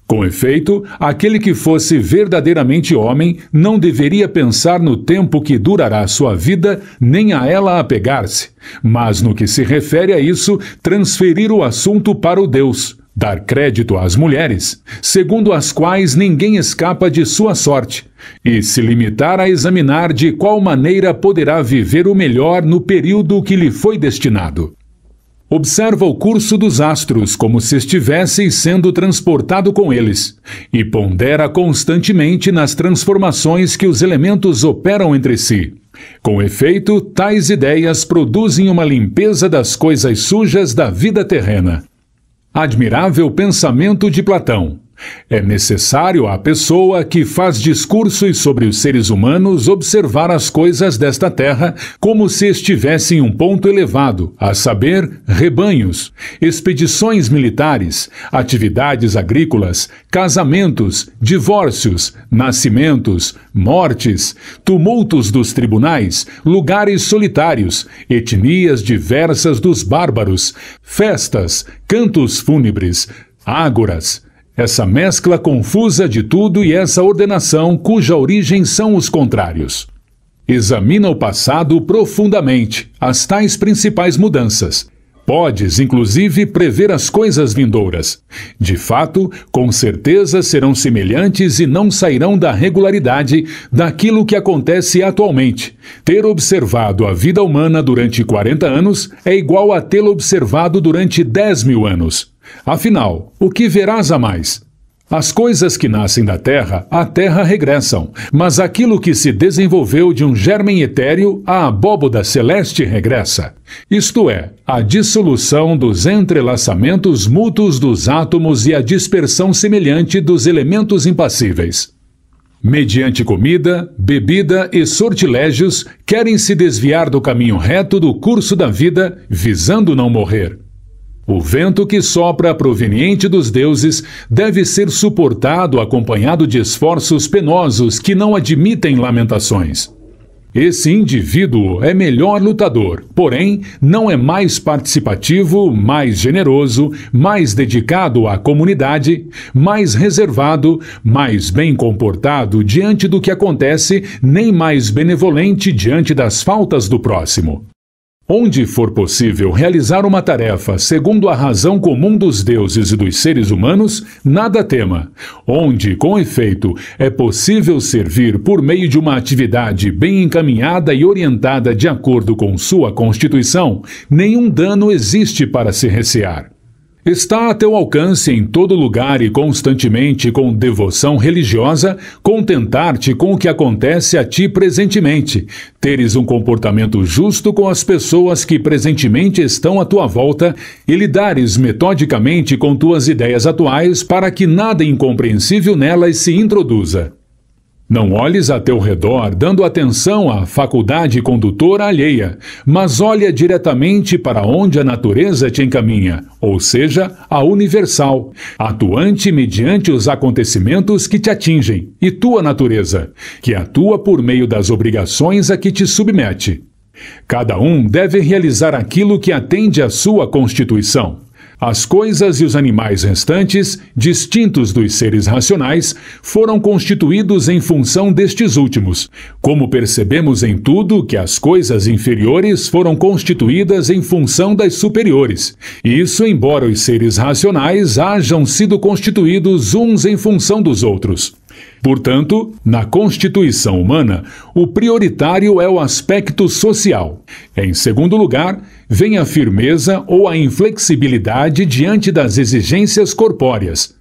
Com efeito, aquele que fosse verdadeiramente homem não deveria pensar no tempo que durará sua vida, nem a ela apegar-se, mas no que se refere a isso, transferir o assunto para o Deus, dar crédito às mulheres, segundo as quais ninguém escapa de sua sorte, e se limitar a examinar de qual maneira poderá viver o melhor no período que lhe foi destinado. Observa o curso dos astros como se estivesse sendo transportado com eles, e pondera constantemente nas transformações que os elementos operam entre si. Com efeito, tais ideias produzem uma limpeza das coisas sujas da vida terrena. Admirável pensamento de Platão. É necessário à pessoa que faz discursos sobre os seres humanos observar as coisas desta terra como se estivessem em um ponto elevado, a saber, rebanhos, expedições militares, atividades agrícolas, casamentos, divórcios, nascimentos, mortes, tumultos dos tribunais, lugares solitários, etnias diversas dos bárbaros, festas, cantos fúnebres, ágoras, essa mescla confusa de tudo e essa ordenação cuja origem são os contrários. Examina o passado profundamente, as tais principais mudanças. Podes, inclusive, prever as coisas vindouras. De fato, com certeza serão semelhantes e não sairão da regularidade daquilo que acontece atualmente. Ter observado a vida humana durante 40 anos é igual a tê-la observado durante 10 mil anos. Afinal, o que verás a mais? As coisas que nascem da terra, à terra regressam, mas aquilo que se desenvolveu de um germen etéreo, a abóboda celeste regressa. Isto é, a dissolução dos entrelaçamentos mútuos dos átomos e a dispersão semelhante dos elementos impassíveis. Mediante comida, bebida e sortilégios, querem se desviar do caminho reto do curso da vida, visando não morrer. O vento que sopra proveniente dos deuses deve ser suportado acompanhado de esforços penosos que não admitem lamentações. Esse indivíduo é melhor lutador, porém não é mais participativo, mais generoso, mais dedicado à comunidade, mais reservado, mais bem comportado diante do que acontece, nem mais benevolente diante das faltas do próximo. Onde for possível realizar uma tarefa segundo a razão comum dos deuses e dos seres humanos, nada tema. Onde, com efeito, é possível servir por meio de uma atividade bem encaminhada e orientada de acordo com sua constituição, nenhum dano existe para se recear. Está a teu alcance em todo lugar e constantemente com devoção religiosa contentar-te com o que acontece a ti presentemente, teres um comportamento justo com as pessoas que presentemente estão à tua volta e lidares metodicamente com tuas ideias atuais para que nada incompreensível nelas se introduza. Não olhes a teu redor dando atenção à faculdade condutora alheia, mas olha diretamente para onde a natureza te encaminha, ou seja, a universal, atuante mediante os acontecimentos que te atingem, e tua natureza, que atua por meio das obrigações a que te submete. Cada um deve realizar aquilo que atende à sua constituição. As coisas e os animais restantes, distintos dos seres racionais, foram constituídos em função destes últimos. Como percebemos em tudo que as coisas inferiores foram constituídas em função das superiores. Isso embora os seres racionais hajam sido constituídos uns em função dos outros. Portanto, na constituição humana, o prioritário é o aspecto social. Em segundo lugar, vem a firmeza ou a inflexibilidade diante das exigências corpóreas.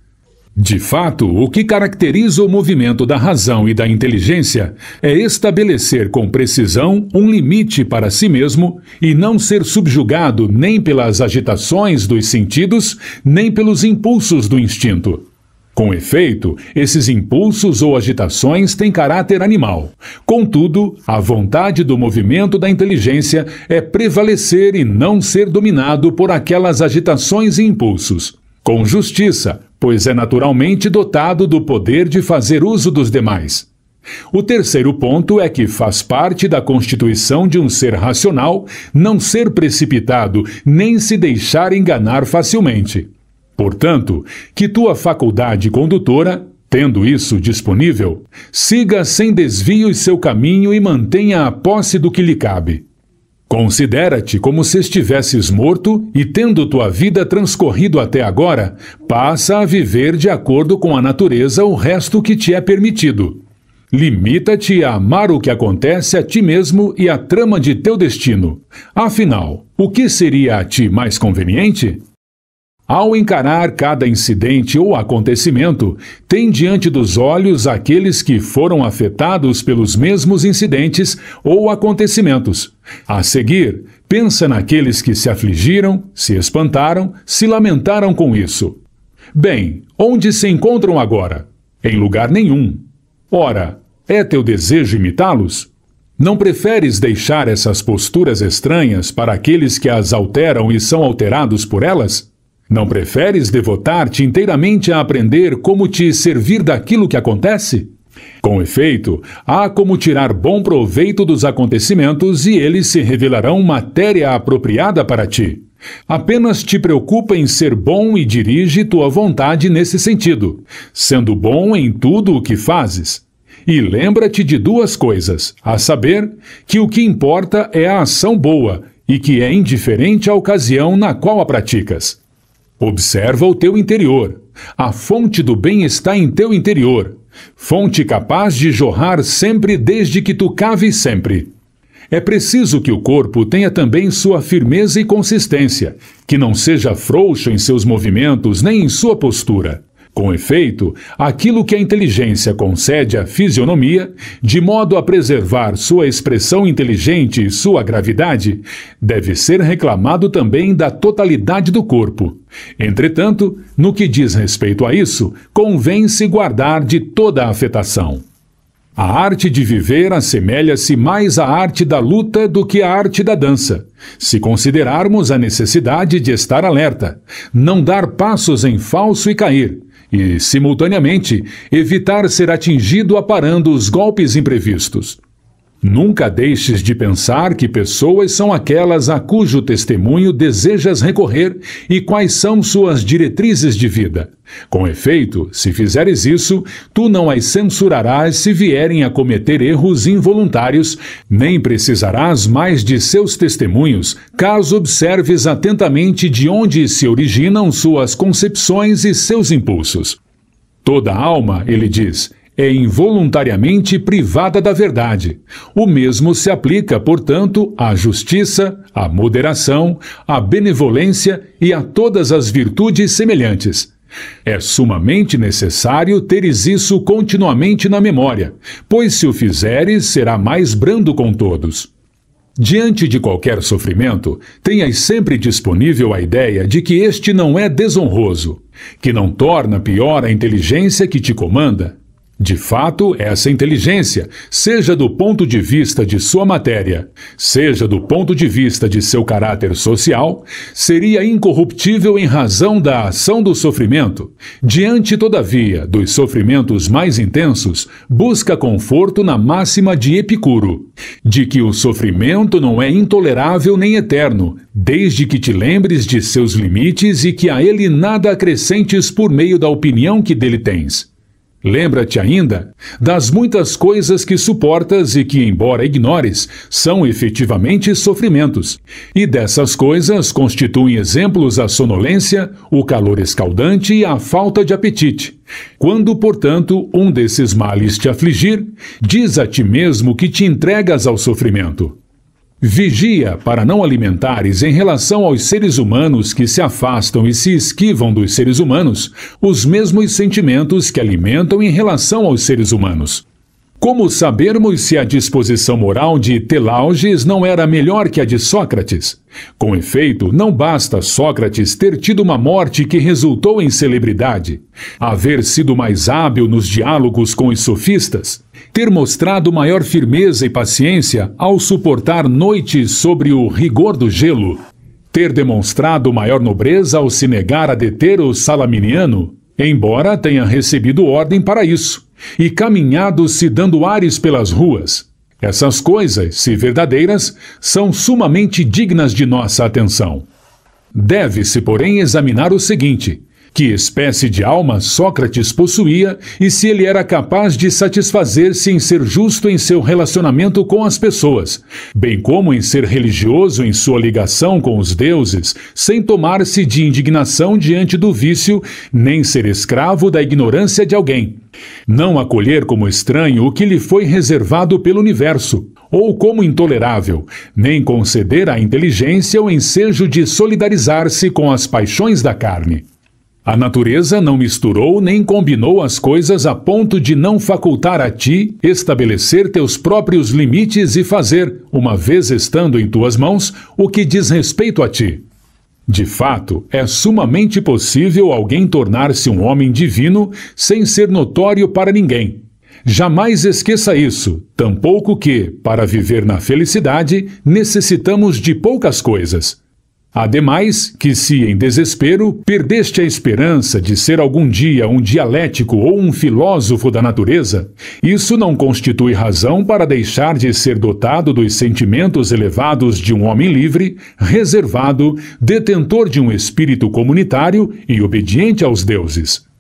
De fato, o que caracteriza o movimento da razão e da inteligência é estabelecer com precisão um limite para si mesmo e não ser subjugado nem pelas agitações dos sentidos, nem pelos impulsos do instinto. Com efeito, esses impulsos ou agitações têm caráter animal. Contudo, a vontade do movimento da inteligência é prevalecer e não ser dominado por aquelas agitações e impulsos. Com justiça, pois é naturalmente dotado do poder de fazer uso dos demais. O terceiro ponto é que faz parte da constituição de um ser racional não ser precipitado nem se deixar enganar facilmente. Portanto, que tua faculdade condutora, tendo isso disponível, siga sem desvio seu caminho e mantenha a posse do que lhe cabe. Considera-te como se estivesses morto e, tendo tua vida transcorrido até agora, passa a viver de acordo com a natureza o resto que te é permitido. Limita-te a amar o que acontece a ti mesmo e a trama de teu destino. Afinal, o que seria a ti mais conveniente? Ao encarar cada incidente ou acontecimento, tem diante dos olhos aqueles que foram afetados pelos mesmos incidentes ou acontecimentos. A seguir, pensa naqueles que se afligiram, se espantaram, se lamentaram com isso. Bem, onde se encontram agora? Em lugar nenhum. Ora, é teu desejo imitá-los? Não preferes deixar essas posturas estranhas para aqueles que as alteram e são alterados por elas? Não preferes devotar-te inteiramente a aprender como te servir daquilo que acontece? Com efeito, há como tirar bom proveito dos acontecimentos e eles se revelarão matéria apropriada para ti. Apenas te preocupa em ser bom e dirige tua vontade nesse sentido, sendo bom em tudo o que fazes. E lembra-te de duas coisas: a saber, que o que importa é a ação boa e que é indiferente à ocasião na qual a praticas. Observa o teu interior. A fonte do bem está em teu interior. Fonte capaz de jorrar sempre desde que tu caves sempre. É preciso que o corpo tenha também sua firmeza e consistência, que não seja frouxo em seus movimentos nem em sua postura. Com efeito, aquilo que a inteligência concede à fisionomia, de modo a preservar sua expressão inteligente e sua gravidade, deve ser reclamado também da totalidade do corpo. Entretanto, no que diz respeito a isso, convém se guardar de toda afetação. A arte de viver assemelha-se mais à arte da luta do que à arte da dança, se considerarmos a necessidade de estar alerta, não dar passos em falso e cair, e, simultaneamente, evitar ser atingido aparando os golpes imprevistos. Nunca deixes de pensar que pessoas são aquelas a cujo testemunho desejas recorrer e quais são suas diretrizes de vida. Com efeito, se fizeres isso, tu não as censurarás se vierem a cometer erros involuntários, nem precisarás mais de seus testemunhos, caso observes atentamente de onde se originam suas concepções e seus impulsos. Toda alma, ele diz, é involuntariamente privada da verdade. O mesmo se aplica, portanto, à justiça, à moderação, à benevolência e a todas as virtudes semelhantes. É sumamente necessário teres isso continuamente na memória, pois se o fizeres, será mais brando com todos. Diante de qualquer sofrimento, tenhas sempre disponível a ideia de que este não é desonroso, que não torna pior a inteligência que te comanda, de fato, é essa inteligência, seja do ponto de vista de sua matéria, seja do ponto de vista de seu caráter social, seria incorruptível em razão da ação do sofrimento. Diante, todavia, dos sofrimentos mais intensos, busca conforto na máxima de Epicuro, de que o sofrimento não é intolerável nem eterno, desde que te lembres de seus limites e que a ele nada acrescentes por meio da opinião que dele tens. Lembra-te ainda das muitas coisas que suportas e que, embora ignores, são efetivamente sofrimentos. E dessas coisas constituem exemplos a sonolência, o calor escaldante e a falta de apetite. Quando, portanto, um desses males te afligir, diz a ti mesmo que te entregas ao sofrimento. Vigia para não alimentares em relação aos seres humanos que se afastam e se esquivam dos seres humanos os mesmos sentimentos que alimentam em relação aos seres humanos. Como sabermos se a disposição moral de Telauges não era melhor que a de Sócrates? Com efeito, não basta Sócrates ter tido uma morte que resultou em celebridade, haver sido mais hábil nos diálogos com os sofistas, ter mostrado maior firmeza e paciência ao suportar noites sobre o rigor do gelo, ter demonstrado maior nobreza ao se negar a deter o salaminiano, embora tenha recebido ordem para isso, e caminhado se dando ares pelas ruas. Essas coisas, se verdadeiras, são sumamente dignas de nossa atenção. Deve-se, porém, examinar o seguinte: que espécie de alma Sócrates possuía e se ele era capaz de satisfazer-se em ser justo em seu relacionamento com as pessoas, bem como em ser religioso em sua ligação com os deuses, sem tomar-se de indignação diante do vício, nem ser escravo da ignorância de alguém. Não acolher como estranho o que lhe foi reservado pelo universo, ou como intolerável, nem conceder à inteligência o ensejo de solidarizar-se com as paixões da carne. A natureza não misturou nem combinou as coisas a ponto de não facultar a ti estabelecer teus próprios limites e fazer, uma vez estando em tuas mãos, o que diz respeito a ti. De fato, é sumamente possível alguém tornar-se um homem divino sem ser notório para ninguém. Jamais esqueça isso, tampouco que, para viver na felicidade, necessitamos de poucas coisas. Ademais, que se em desespero perdeste a esperança de ser algum dia um dialético ou um filósofo da natureza, isso não constitui razão para deixar de ser dotado dos sentimentos elevados de um homem livre, reservado, detentor de um espírito comunitário e obediente aos deuses.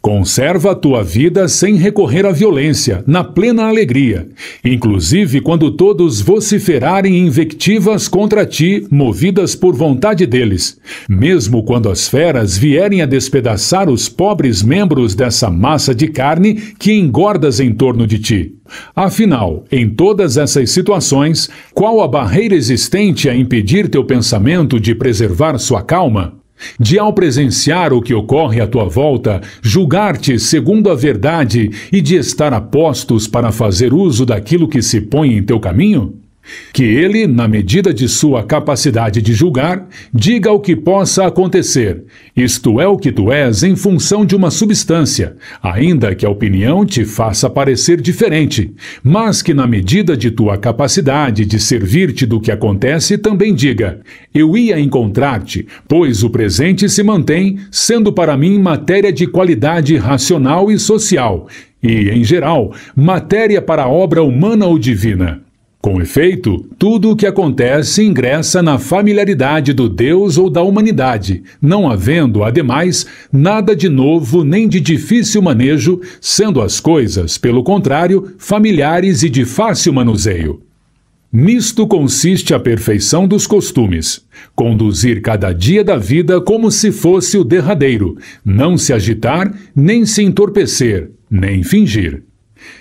Conserva a tua vida sem recorrer à violência, na plena alegria, inclusive quando todos vociferarem invectivas contra ti, movidas por vontade deles, mesmo quando as feras vierem a despedaçar os pobres membros dessa massa de carne que engordas em torno de ti. Afinal, em todas essas situações, qual a barreira existente a impedir teu pensamento de preservar sua calma? de ao presenciar o que ocorre à tua volta, julgar-te segundo a verdade e de estar a postos para fazer uso daquilo que se põe em teu caminho? Que ele, na medida de sua capacidade de julgar, diga o que possa acontecer, isto é o que tu és em função de uma substância, ainda que a opinião te faça parecer diferente, mas que, na medida de tua capacidade de servir-te do que acontece, também diga: Eu ia encontrar-te, pois o presente se mantém, sendo para mim matéria de qualidade racional e social, e, em geral, matéria para a obra humana ou divina. Com efeito, tudo o que acontece ingressa na familiaridade do Deus ou da humanidade, não havendo, ademais, nada de novo nem de difícil manejo, sendo as coisas, pelo contrário, familiares e de fácil manuseio. Nisto consiste a perfeição dos costumes, conduzir cada dia da vida como se fosse o derradeiro, não se agitar, nem se entorpecer, nem fingir.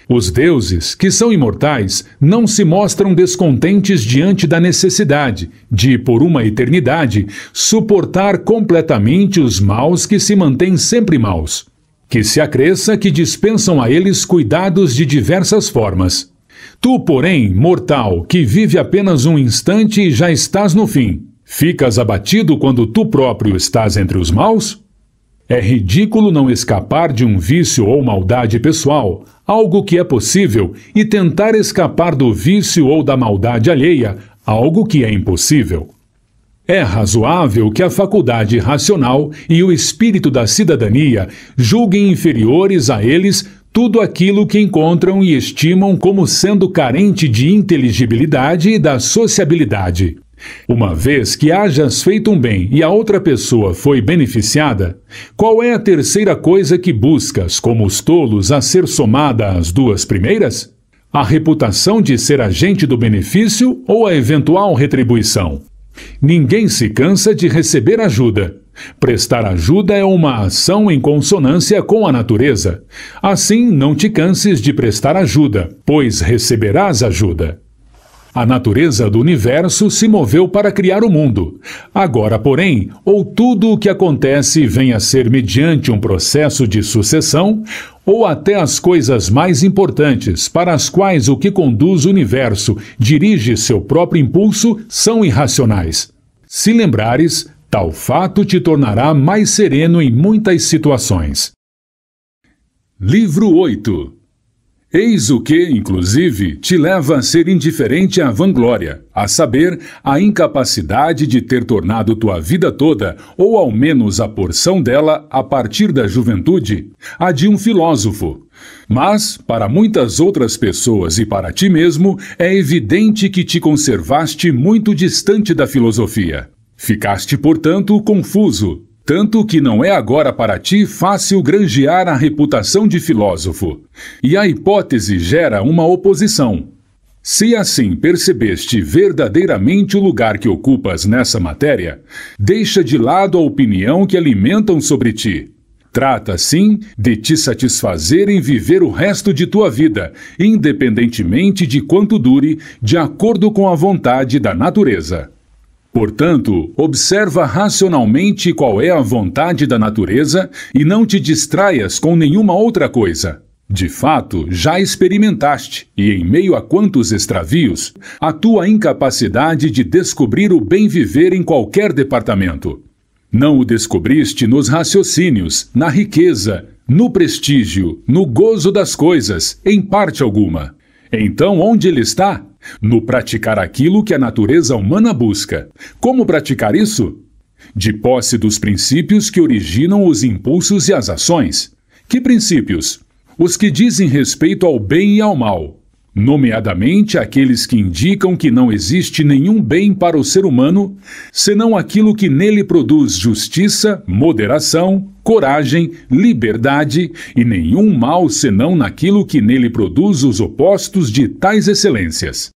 Os deuses, que são imortais, não se mostram descontentes diante da necessidade de, por uma eternidade, suportar completamente os maus que se mantêm sempre maus. Que se acresça que dispensam a eles cuidados de diversas formas. Tu, porém, mortal, que vive apenas um instante e já estás no fim, ficas abatido quando tu próprio estás entre os maus? É ridículo não escapar de um vício ou maldade pessoal, algo que é possível, e tentar escapar do vício ou da maldade alheia, algo que é impossível. É razoável que a faculdade racional e o espírito da cidadania julguem inferiores a eles tudo aquilo que encontram e estimam como sendo carente de inteligibilidade e da sociabilidade. Uma vez que hajas feito um bem e a outra pessoa foi beneficiada, qual é a terceira coisa que buscas, como os tolos, a ser somada às duas primeiras? A reputação de ser agente do benefício ou a eventual retribuição? Ninguém se cansa de receber ajuda. Prestar ajuda é uma ação em consonância com a natureza. Assim, não te canses de prestar ajuda, pois receberás ajuda. A natureza do universo se moveu para criar o mundo. Agora, porém, ou tudo o que acontece vem a ser mediante um processo de sucessão, ou até as coisas mais importantes, para as quais o que conduz o universo dirige seu próprio impulso, são irracionais. Se lembrares, tal fato te tornará mais sereno em muitas situações. Livro 8 Eis o que, inclusive, te leva a ser indiferente à vanglória, a saber, a incapacidade de ter tornado tua vida toda, ou ao menos a porção dela, a partir da juventude, a de um filósofo. Mas, para muitas outras pessoas e para ti mesmo, é evidente que te conservaste muito distante da filosofia. Ficaste, portanto, confuso, tanto que não é agora para ti fácil granjear a reputação de filósofo. E a hipótese gera uma oposição. Se assim percebeste verdadeiramente o lugar que ocupas nessa matéria, deixa de lado a opinião que alimentam sobre ti. Trata, sim, de te satisfazer em viver o resto de tua vida, independentemente de quanto dure, de acordo com a vontade da natureza. Portanto, observa racionalmente qual é a vontade da natureza e não te distraias com nenhuma outra coisa. De fato, já experimentaste, e em meio a quantos extravios, a tua incapacidade de descobrir o bem viver em qualquer departamento. Não o descobriste nos raciocínios, na riqueza, no prestígio, no gozo das coisas, em parte alguma. Então, onde ele está? no praticar aquilo que a natureza humana busca. Como praticar isso? De posse dos princípios que originam os impulsos e as ações. Que princípios? Os que dizem respeito ao bem e ao mal, nomeadamente aqueles que indicam que não existe nenhum bem para o ser humano, senão aquilo que nele produz justiça, moderação, coragem, liberdade, e nenhum mal senão naquilo que nele produz os opostos de tais excelências.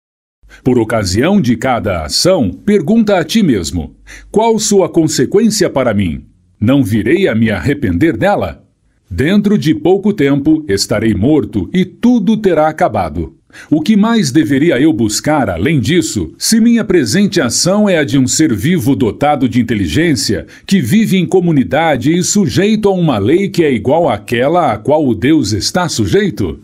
Por ocasião de cada ação, pergunta a ti mesmo: qual sua consequência para mim? Não virei a me arrepender dela? Dentro de pouco tempo estarei morto e tudo terá acabado. O que mais deveria eu buscar além disso, se minha presente ação é a de um ser vivo dotado de inteligência, que vive em comunidade e sujeito a uma lei que é igual àquela a qual o Deus está sujeito?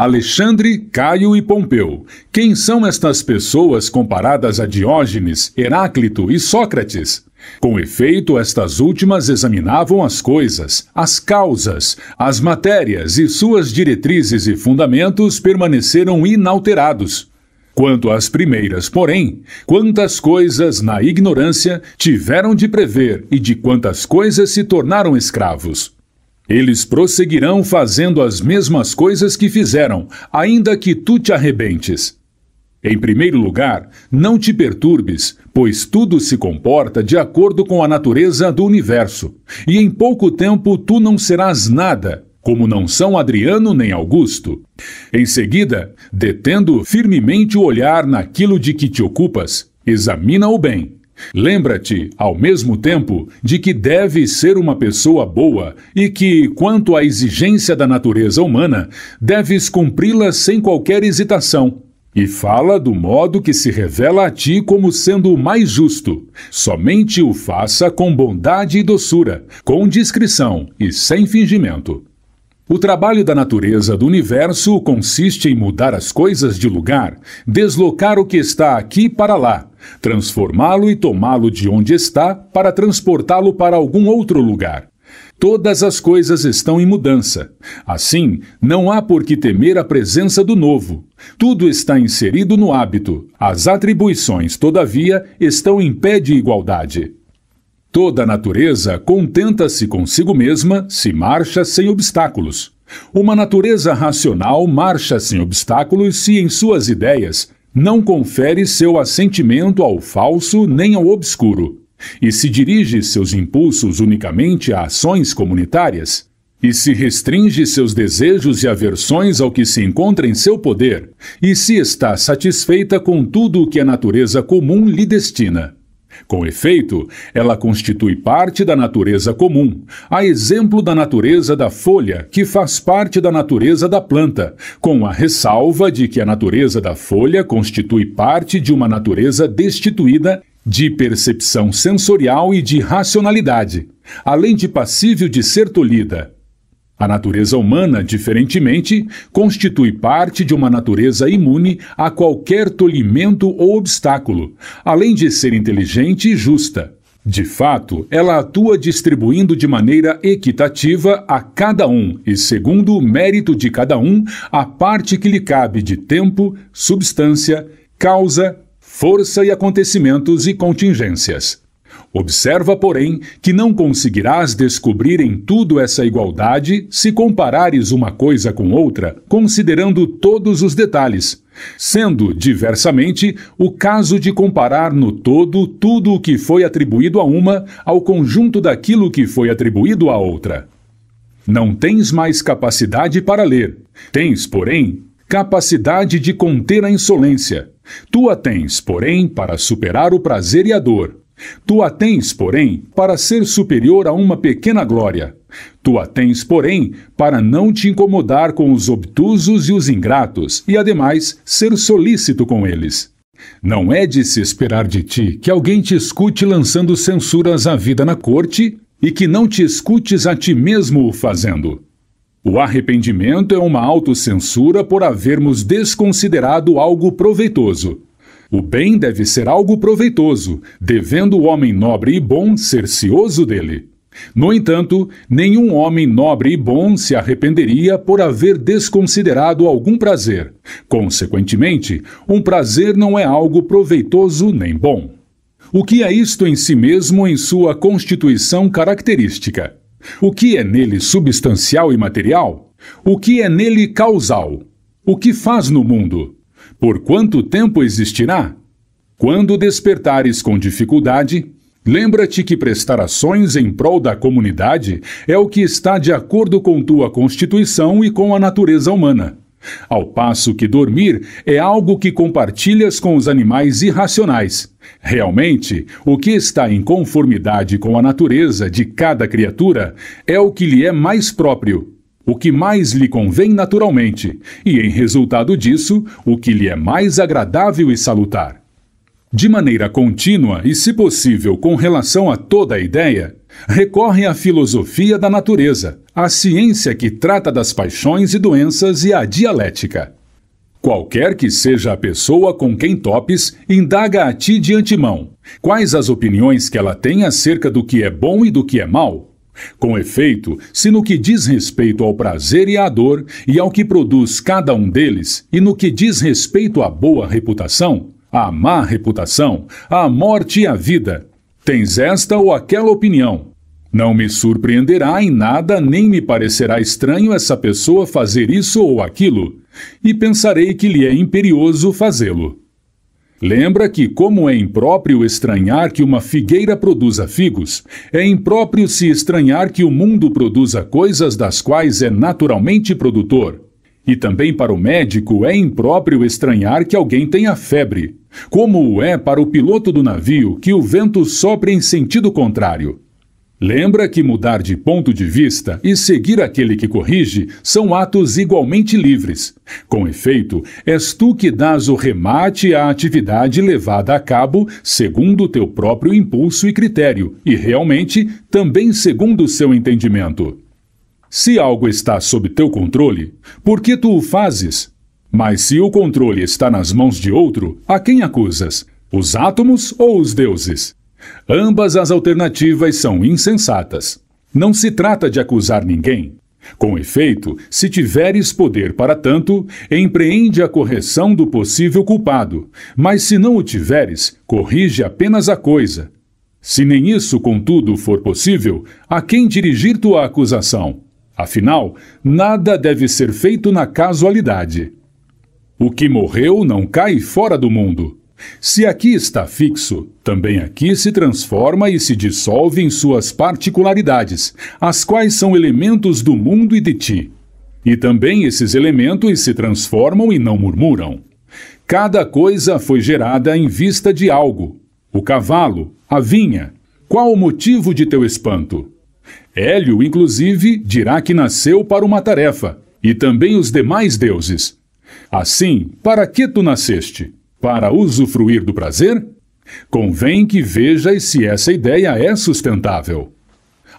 Alexandre, Caio e Pompeu. Quem são estas pessoas comparadas a Diógenes, Heráclito e Sócrates? Com efeito, estas últimas examinavam as coisas, as causas, as matérias e suas diretrizes e fundamentos permaneceram inalterados. Quanto às primeiras, porém, quantas coisas na ignorância tiveram de prever e de quantas coisas se tornaram escravos. Eles prosseguirão fazendo as mesmas coisas que fizeram, ainda que tu te arrebentes. Em primeiro lugar, não te perturbes, pois tudo se comporta de acordo com a natureza do universo, e em pouco tempo tu não serás nada, como não são Adriano nem Augusto. Em seguida, detendo firmemente o olhar naquilo de que te ocupas, examina-o bem Lembra-te, ao mesmo tempo, de que deve ser uma pessoa boa e que, quanto à exigência da natureza humana, deves cumpri-la sem qualquer hesitação. E fala do modo que se revela a ti como sendo o mais justo. Somente o faça com bondade e doçura, com discrição e sem fingimento. O trabalho da natureza do universo consiste em mudar as coisas de lugar, deslocar o que está aqui para lá, transformá-lo e tomá-lo de onde está para transportá-lo para algum outro lugar. Todas as coisas estão em mudança. Assim, não há por que temer a presença do novo. Tudo está inserido no hábito. As atribuições, todavia, estão em pé de igualdade. Toda a natureza contenta-se consigo mesma se marcha sem obstáculos. Uma natureza racional marcha sem obstáculos se em suas ideias não confere seu assentimento ao falso nem ao obscuro, e se dirige seus impulsos unicamente a ações comunitárias, e se restringe seus desejos e aversões ao que se encontra em seu poder, e se está satisfeita com tudo o que a natureza comum lhe destina. Com efeito, ela constitui parte da natureza comum, a exemplo da natureza da folha, que faz parte da natureza da planta, com a ressalva de que a natureza da folha constitui parte de uma natureza destituída de percepção sensorial e de racionalidade, além de passível de ser tolhida, a natureza humana, diferentemente, constitui parte de uma natureza imune a qualquer tolimento ou obstáculo, além de ser inteligente e justa. De fato, ela atua distribuindo de maneira equitativa a cada um e, segundo o mérito de cada um, a parte que lhe cabe de tempo, substância, causa, força e acontecimentos e contingências. Observa, porém, que não conseguirás descobrir em tudo essa igualdade se comparares uma coisa com outra, considerando todos os detalhes. Sendo, diversamente, o caso de comparar no todo tudo o que foi atribuído a uma ao conjunto daquilo que foi atribuído a outra. Não tens mais capacidade para ler. Tens, porém, capacidade de conter a insolência. Tu a tens, porém, para superar o prazer e a dor. Tu a tens, porém, para ser superior a uma pequena glória. Tu a tens, porém, para não te incomodar com os obtusos e os ingratos, e ademais ser solícito com eles. Não é de se esperar de ti que alguém te escute lançando censuras à vida na corte e que não te escutes a ti mesmo o fazendo. O arrependimento é uma autocensura por havermos desconsiderado algo proveitoso o bem deve ser algo proveitoso, devendo o homem nobre e bom ser cioso dele. No entanto, nenhum homem nobre e bom se arrependeria por haver desconsiderado algum prazer. Consequentemente, um prazer não é algo proveitoso nem bom. O que é isto em si mesmo em sua constituição característica? O que é nele substancial e material? O que é nele causal? O que faz no mundo? Por quanto tempo existirá? Quando despertares com dificuldade, lembra-te que prestar ações em prol da comunidade é o que está de acordo com tua constituição e com a natureza humana. Ao passo que dormir é algo que compartilhas com os animais irracionais. Realmente, o que está em conformidade com a natureza de cada criatura é o que lhe é mais próprio o que mais lhe convém naturalmente, e em resultado disso, o que lhe é mais agradável e salutar. De maneira contínua e, se possível, com relação a toda a ideia, recorre à filosofia da natureza, à ciência que trata das paixões e doenças e à dialética. Qualquer que seja a pessoa com quem topes, indaga a ti de antemão quais as opiniões que ela tem acerca do que é bom e do que é mal, com efeito, se no que diz respeito ao prazer e à dor, e ao que produz cada um deles, e no que diz respeito à boa reputação, à má reputação, à morte e à vida, tens esta ou aquela opinião, não me surpreenderá em nada, nem me parecerá estranho essa pessoa fazer isso ou aquilo, e pensarei que lhe é imperioso fazê-lo. Lembra que, como é impróprio estranhar que uma figueira produza figos, é impróprio se estranhar que o mundo produza coisas das quais é naturalmente produtor. E também para o médico é impróprio estranhar que alguém tenha febre, como o é para o piloto do navio que o vento sopre em sentido contrário. Lembra que mudar de ponto de vista e seguir aquele que corrige são atos igualmente livres. Com efeito, és tu que dás o remate à atividade levada a cabo segundo o teu próprio impulso e critério, e realmente também segundo o seu entendimento. Se algo está sob teu controle, por que tu o fazes? Mas se o controle está nas mãos de outro, a quem acusas? Os átomos ou os deuses? Ambas as alternativas são insensatas. Não se trata de acusar ninguém. Com efeito, se tiveres poder para tanto, empreende a correção do possível culpado, mas se não o tiveres, corrige apenas a coisa. Se nem isso, contudo, for possível, a quem dirigir tua acusação? Afinal, nada deve ser feito na casualidade. O que morreu não cai fora do mundo. Se aqui está fixo, também aqui se transforma e se dissolve em suas particularidades, as quais são elementos do mundo e de ti. E também esses elementos se transformam e não murmuram. Cada coisa foi gerada em vista de algo: o cavalo, a vinha. Qual o motivo de teu espanto? Hélio, inclusive, dirá que nasceu para uma tarefa, e também os demais deuses. Assim, para que tu nasceste? Para usufruir do prazer, convém que vejas se essa ideia é sustentável.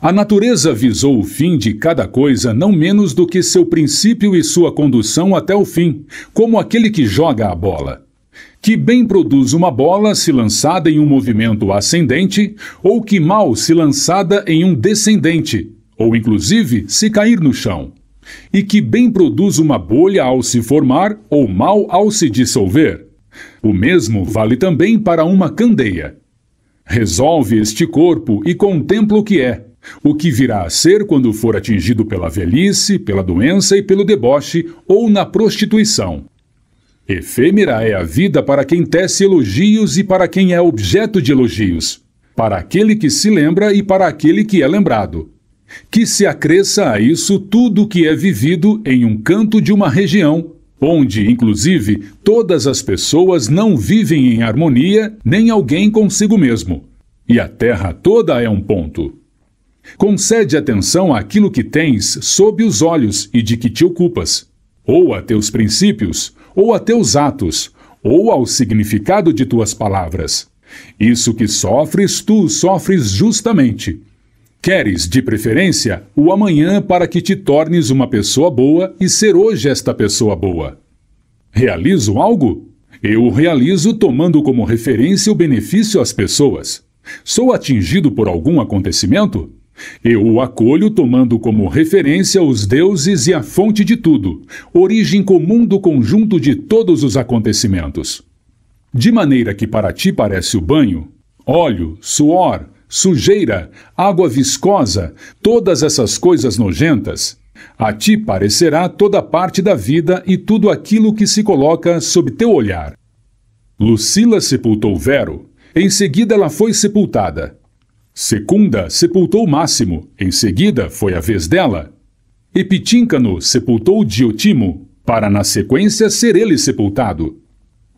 A natureza visou o fim de cada coisa não menos do que seu princípio e sua condução até o fim, como aquele que joga a bola. Que bem produz uma bola se lançada em um movimento ascendente, ou que mal se lançada em um descendente, ou inclusive se cair no chão. E que bem produz uma bolha ao se formar ou mal ao se dissolver o mesmo vale também para uma candeia. Resolve este corpo e contempla o que é, o que virá a ser quando for atingido pela velhice, pela doença e pelo deboche ou na prostituição. Efêmera é a vida para quem tece elogios e para quem é objeto de elogios, para aquele que se lembra e para aquele que é lembrado. Que se acresça a isso tudo o que é vivido em um canto de uma região, onde, inclusive, todas as pessoas não vivem em harmonia nem alguém consigo mesmo. E a terra toda é um ponto. Concede atenção àquilo que tens sob os olhos e de que te ocupas, ou a teus princípios, ou a teus atos, ou ao significado de tuas palavras. Isso que sofres, tu sofres justamente. Queres, de preferência, o amanhã para que te tornes uma pessoa boa e ser hoje esta pessoa boa. Realizo algo? Eu o realizo tomando como referência o benefício às pessoas. Sou atingido por algum acontecimento? Eu o acolho tomando como referência os deuses e a fonte de tudo, origem comum do conjunto de todos os acontecimentos. De maneira que para ti parece o banho, óleo, suor, sujeira, água viscosa, todas essas coisas nojentas. A ti parecerá toda parte da vida e tudo aquilo que se coloca sob teu olhar. Lucila sepultou Vero, em seguida ela foi sepultada. Secunda sepultou Máximo, em seguida foi a vez dela. Epitíncano sepultou Diotimo, para na sequência ser ele sepultado.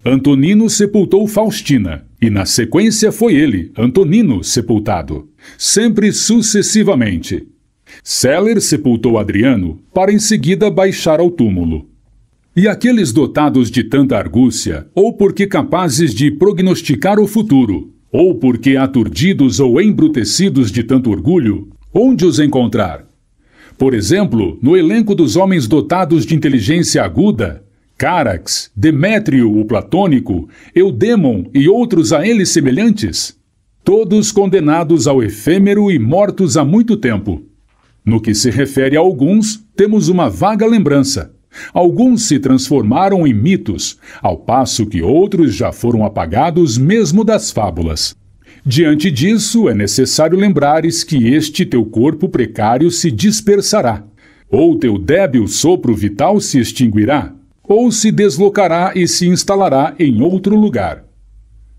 Antonino sepultou Faustina, e na sequência foi ele, Antonino, sepultado, sempre sucessivamente. Seller sepultou Adriano, para em seguida baixar ao túmulo. E aqueles dotados de tanta argúcia, ou porque capazes de prognosticar o futuro, ou porque aturdidos ou embrutecidos de tanto orgulho, onde os encontrar? Por exemplo, no elenco dos homens dotados de inteligência aguda, Carax, Demétrio o Platônico, Eudemon e outros a ele semelhantes, todos condenados ao efêmero e mortos há muito tempo. No que se refere a alguns, temos uma vaga lembrança. Alguns se transformaram em mitos, ao passo que outros já foram apagados mesmo das fábulas. Diante disso, é necessário lembrares que este teu corpo precário se dispersará, ou teu débil sopro vital se extinguirá, ou se deslocará e se instalará em outro lugar.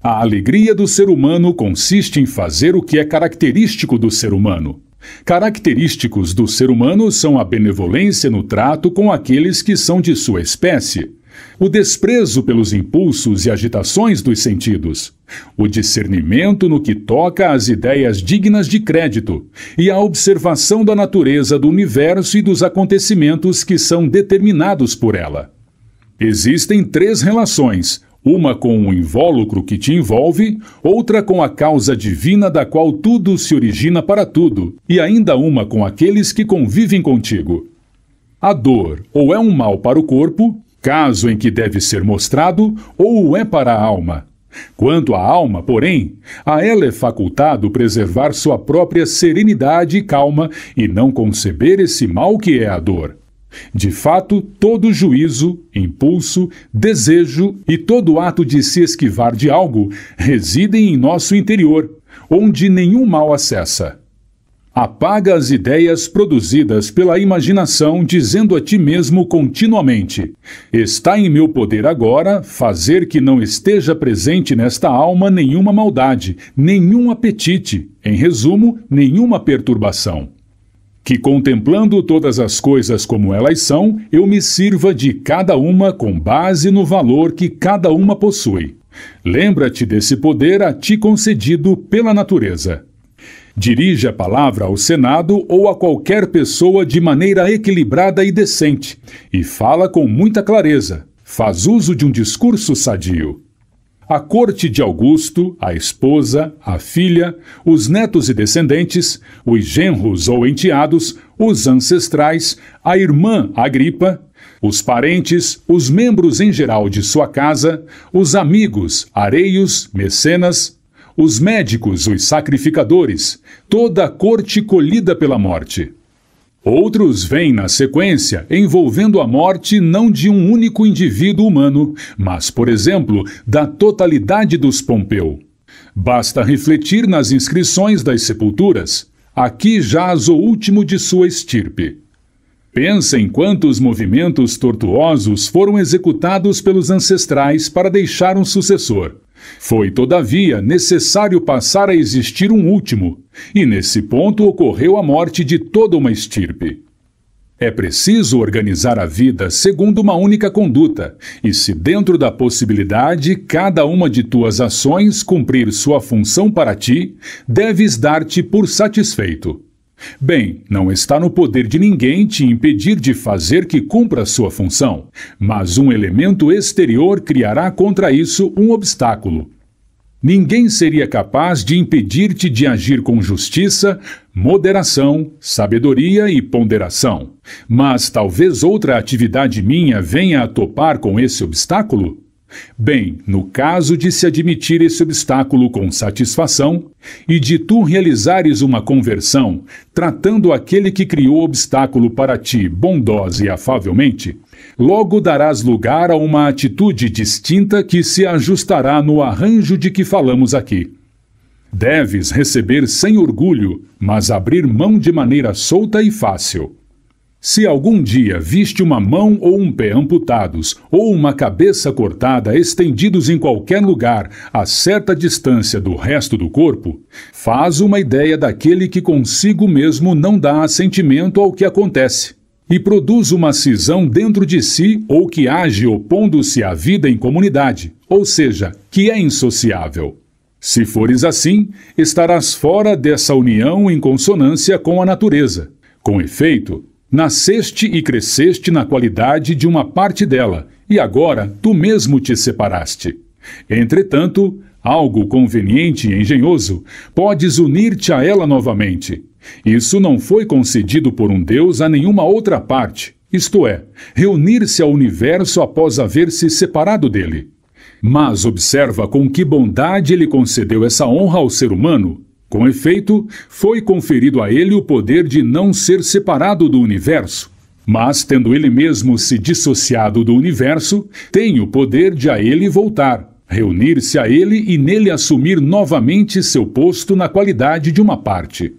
A alegria do ser humano consiste em fazer o que é característico do ser humano. Característicos do ser humano são a benevolência no trato com aqueles que são de sua espécie, o desprezo pelos impulsos e agitações dos sentidos, o discernimento no que toca às ideias dignas de crédito e a observação da natureza do universo e dos acontecimentos que são determinados por ela. Existem três relações: uma com o invólucro que te envolve, outra com a causa divina da qual tudo se origina para tudo, e ainda uma com aqueles que convivem contigo. A dor ou é um mal para o corpo, caso em que deve ser mostrado, ou é para a alma. Quanto à alma, porém, a ela é facultado preservar sua própria serenidade e calma e não conceber esse mal que é a dor. De fato, todo juízo, impulso, desejo e todo ato de se esquivar de algo residem em nosso interior, onde nenhum mal acessa. Apaga as ideias produzidas pela imaginação, dizendo a ti mesmo continuamente: Está em meu poder agora fazer que não esteja presente nesta alma nenhuma maldade, nenhum apetite, em resumo, nenhuma perturbação que contemplando todas as coisas como elas são, eu me sirva de cada uma com base no valor que cada uma possui. Lembra-te desse poder a ti concedido pela natureza. Dirige a palavra ao Senado ou a qualquer pessoa de maneira equilibrada e decente, e fala com muita clareza. Faz uso de um discurso sadio. A corte de Augusto, a esposa, a filha, os netos e descendentes, os genros ou enteados, os ancestrais, a irmã Agripa, os parentes, os membros em geral de sua casa, os amigos, areios, mecenas, os médicos, os sacrificadores, toda a corte colhida pela morte. Outros vêm na sequência envolvendo a morte não de um único indivíduo humano, mas, por exemplo, da totalidade dos Pompeu. Basta refletir nas inscrições das sepulturas. Aqui jaz o último de sua estirpe. Pensa em quantos movimentos tortuosos foram executados pelos ancestrais para deixar um sucessor. Foi, todavia, necessário passar a existir um último, e nesse ponto ocorreu a morte de toda uma estirpe. É preciso organizar a vida segundo uma única conduta, e se dentro da possibilidade cada uma de tuas ações cumprir sua função para ti, deves dar-te por satisfeito. Bem, não está no poder de ninguém te impedir de fazer que cumpra sua função, mas um elemento exterior criará contra isso um obstáculo, ninguém seria capaz de impedir-te de agir com justiça, moderação, sabedoria e ponderação. Mas talvez outra atividade minha venha a topar com esse obstáculo? Bem, no caso de se admitir esse obstáculo com satisfação e de tu realizares uma conversão, tratando aquele que criou o obstáculo para ti bondosa e afavelmente, logo darás lugar a uma atitude distinta que se ajustará no arranjo de que falamos aqui. Deves receber sem orgulho, mas abrir mão de maneira solta e fácil. Se algum dia viste uma mão ou um pé amputados, ou uma cabeça cortada estendidos em qualquer lugar, a certa distância do resto do corpo, faz uma ideia daquele que consigo mesmo não dá assentimento ao que acontece e produz uma cisão dentro de si ou que age opondo-se à vida em comunidade, ou seja, que é insociável. Se fores assim, estarás fora dessa união em consonância com a natureza. Com efeito, nasceste e cresceste na qualidade de uma parte dela, e agora tu mesmo te separaste. Entretanto, algo conveniente e engenhoso, podes unir-te a ela novamente, isso não foi concedido por um Deus a nenhuma outra parte, isto é, reunir-se ao universo após haver se separado dele. Mas observa com que bondade ele concedeu essa honra ao ser humano. Com efeito, foi conferido a ele o poder de não ser separado do universo. Mas, tendo ele mesmo se dissociado do universo, tem o poder de a ele voltar, reunir-se a ele e nele assumir novamente seu posto na qualidade de uma parte.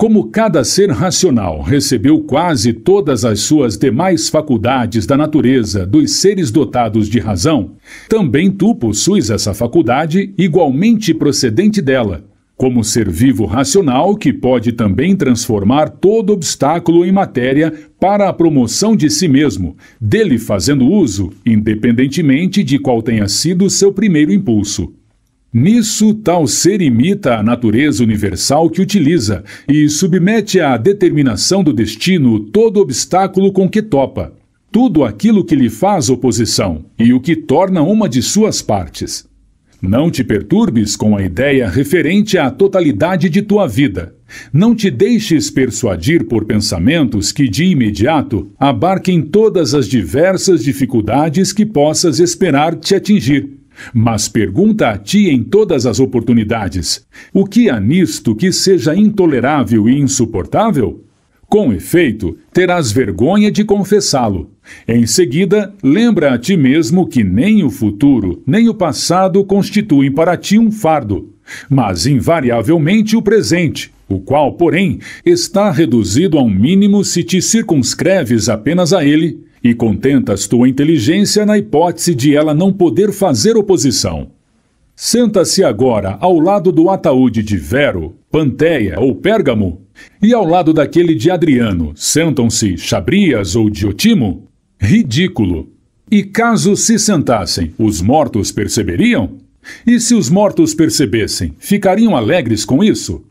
Como cada ser racional recebeu quase todas as suas demais faculdades da natureza dos seres dotados de razão, também tu possuis essa faculdade igualmente procedente dela, como ser vivo racional que pode também transformar todo obstáculo em matéria para a promoção de si mesmo, dele fazendo uso, independentemente de qual tenha sido seu primeiro impulso. Nisso, tal ser imita a natureza universal que utiliza e submete à determinação do destino todo obstáculo com que topa, tudo aquilo que lhe faz oposição e o que torna uma de suas partes. Não te perturbes com a ideia referente à totalidade de tua vida. Não te deixes persuadir por pensamentos que de imediato abarquem todas as diversas dificuldades que possas esperar te atingir mas pergunta a ti em todas as oportunidades: o que há nisto que seja intolerável e insuportável? Com efeito, terás vergonha de confessá-lo. Em seguida, lembra a ti mesmo que nem o futuro, nem o passado constituem para ti um fardo, mas invariavelmente o presente, o qual, porém, está reduzido a um mínimo se te circunscreves apenas a ele e contentas tua inteligência na hipótese de ela não poder fazer oposição. Senta-se agora ao lado do ataúde de Vero, Panteia ou Pérgamo, e ao lado daquele de Adriano, sentam-se Chabrias ou Diotimo? Ridículo! E caso se sentassem, os mortos perceberiam? E se os mortos percebessem, ficariam alegres com isso?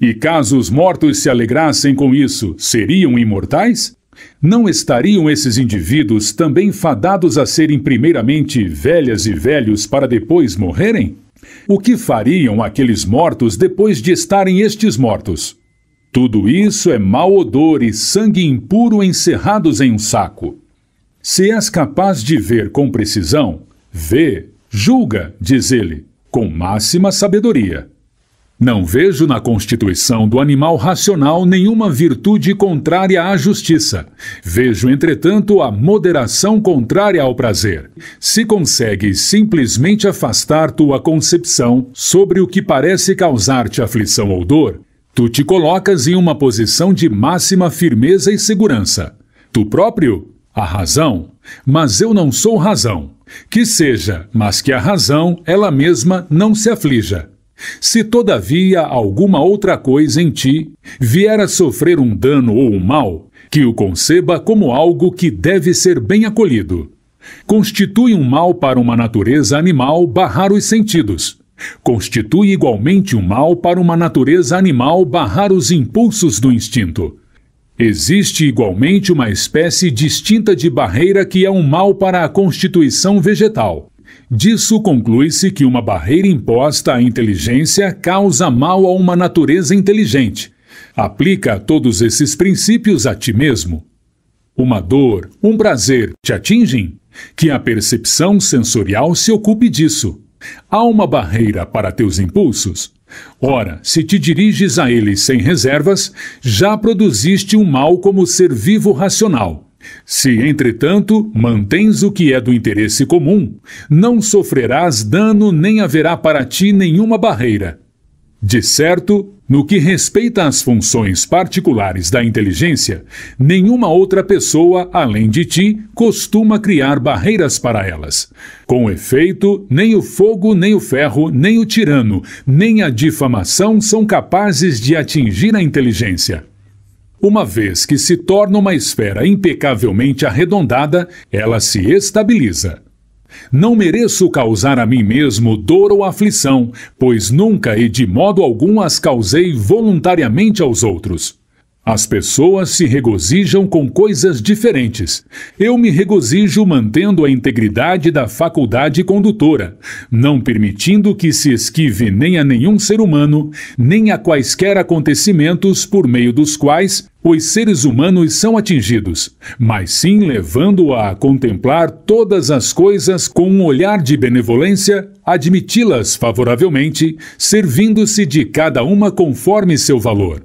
E caso os mortos se alegrassem com isso, seriam imortais? Não estariam esses indivíduos também fadados a serem primeiramente velhas e velhos para depois morrerem? O que fariam aqueles mortos depois de estarem estes mortos? Tudo isso é mau odor e sangue impuro encerrados em um saco. Se és capaz de ver com precisão, vê, julga, diz ele, com máxima sabedoria. Não vejo na constituição do animal racional nenhuma virtude contrária à justiça. Vejo, entretanto, a moderação contrária ao prazer. Se consegue simplesmente afastar tua concepção sobre o que parece causar-te aflição ou dor, tu te colocas em uma posição de máxima firmeza e segurança. Tu próprio, a razão, mas eu não sou razão. Que seja, mas que a razão, ela mesma, não se aflija se todavia alguma outra coisa em ti vier a sofrer um dano ou um mal, que o conceba como algo que deve ser bem acolhido. Constitui um mal para uma natureza animal barrar os sentidos. Constitui igualmente um mal para uma natureza animal barrar os impulsos do instinto. Existe igualmente uma espécie distinta de barreira que é um mal para a constituição vegetal, Disso conclui-se que uma barreira imposta à inteligência causa mal a uma natureza inteligente. Aplica todos esses princípios a ti mesmo. Uma dor, um prazer te atingem? Que a percepção sensorial se ocupe disso. Há uma barreira para teus impulsos? Ora, se te diriges a eles sem reservas, já produziste um mal como ser vivo racional. Se, entretanto, mantens o que é do interesse comum, não sofrerás dano nem haverá para ti nenhuma barreira. De certo, no que respeita às funções particulares da inteligência, nenhuma outra pessoa além de ti costuma criar barreiras para elas. Com efeito, nem o fogo, nem o ferro, nem o tirano, nem a difamação são capazes de atingir a inteligência. Uma vez que se torna uma esfera impecavelmente arredondada, ela se estabiliza. Não mereço causar a mim mesmo dor ou aflição, pois nunca e de modo algum as causei voluntariamente aos outros. As pessoas se regozijam com coisas diferentes. Eu me regozijo mantendo a integridade da faculdade condutora, não permitindo que se esquive nem a nenhum ser humano, nem a quaisquer acontecimentos por meio dos quais os seres humanos são atingidos, mas sim levando-a a contemplar todas as coisas com um olhar de benevolência, admiti-las favoravelmente, servindo-se de cada uma conforme seu valor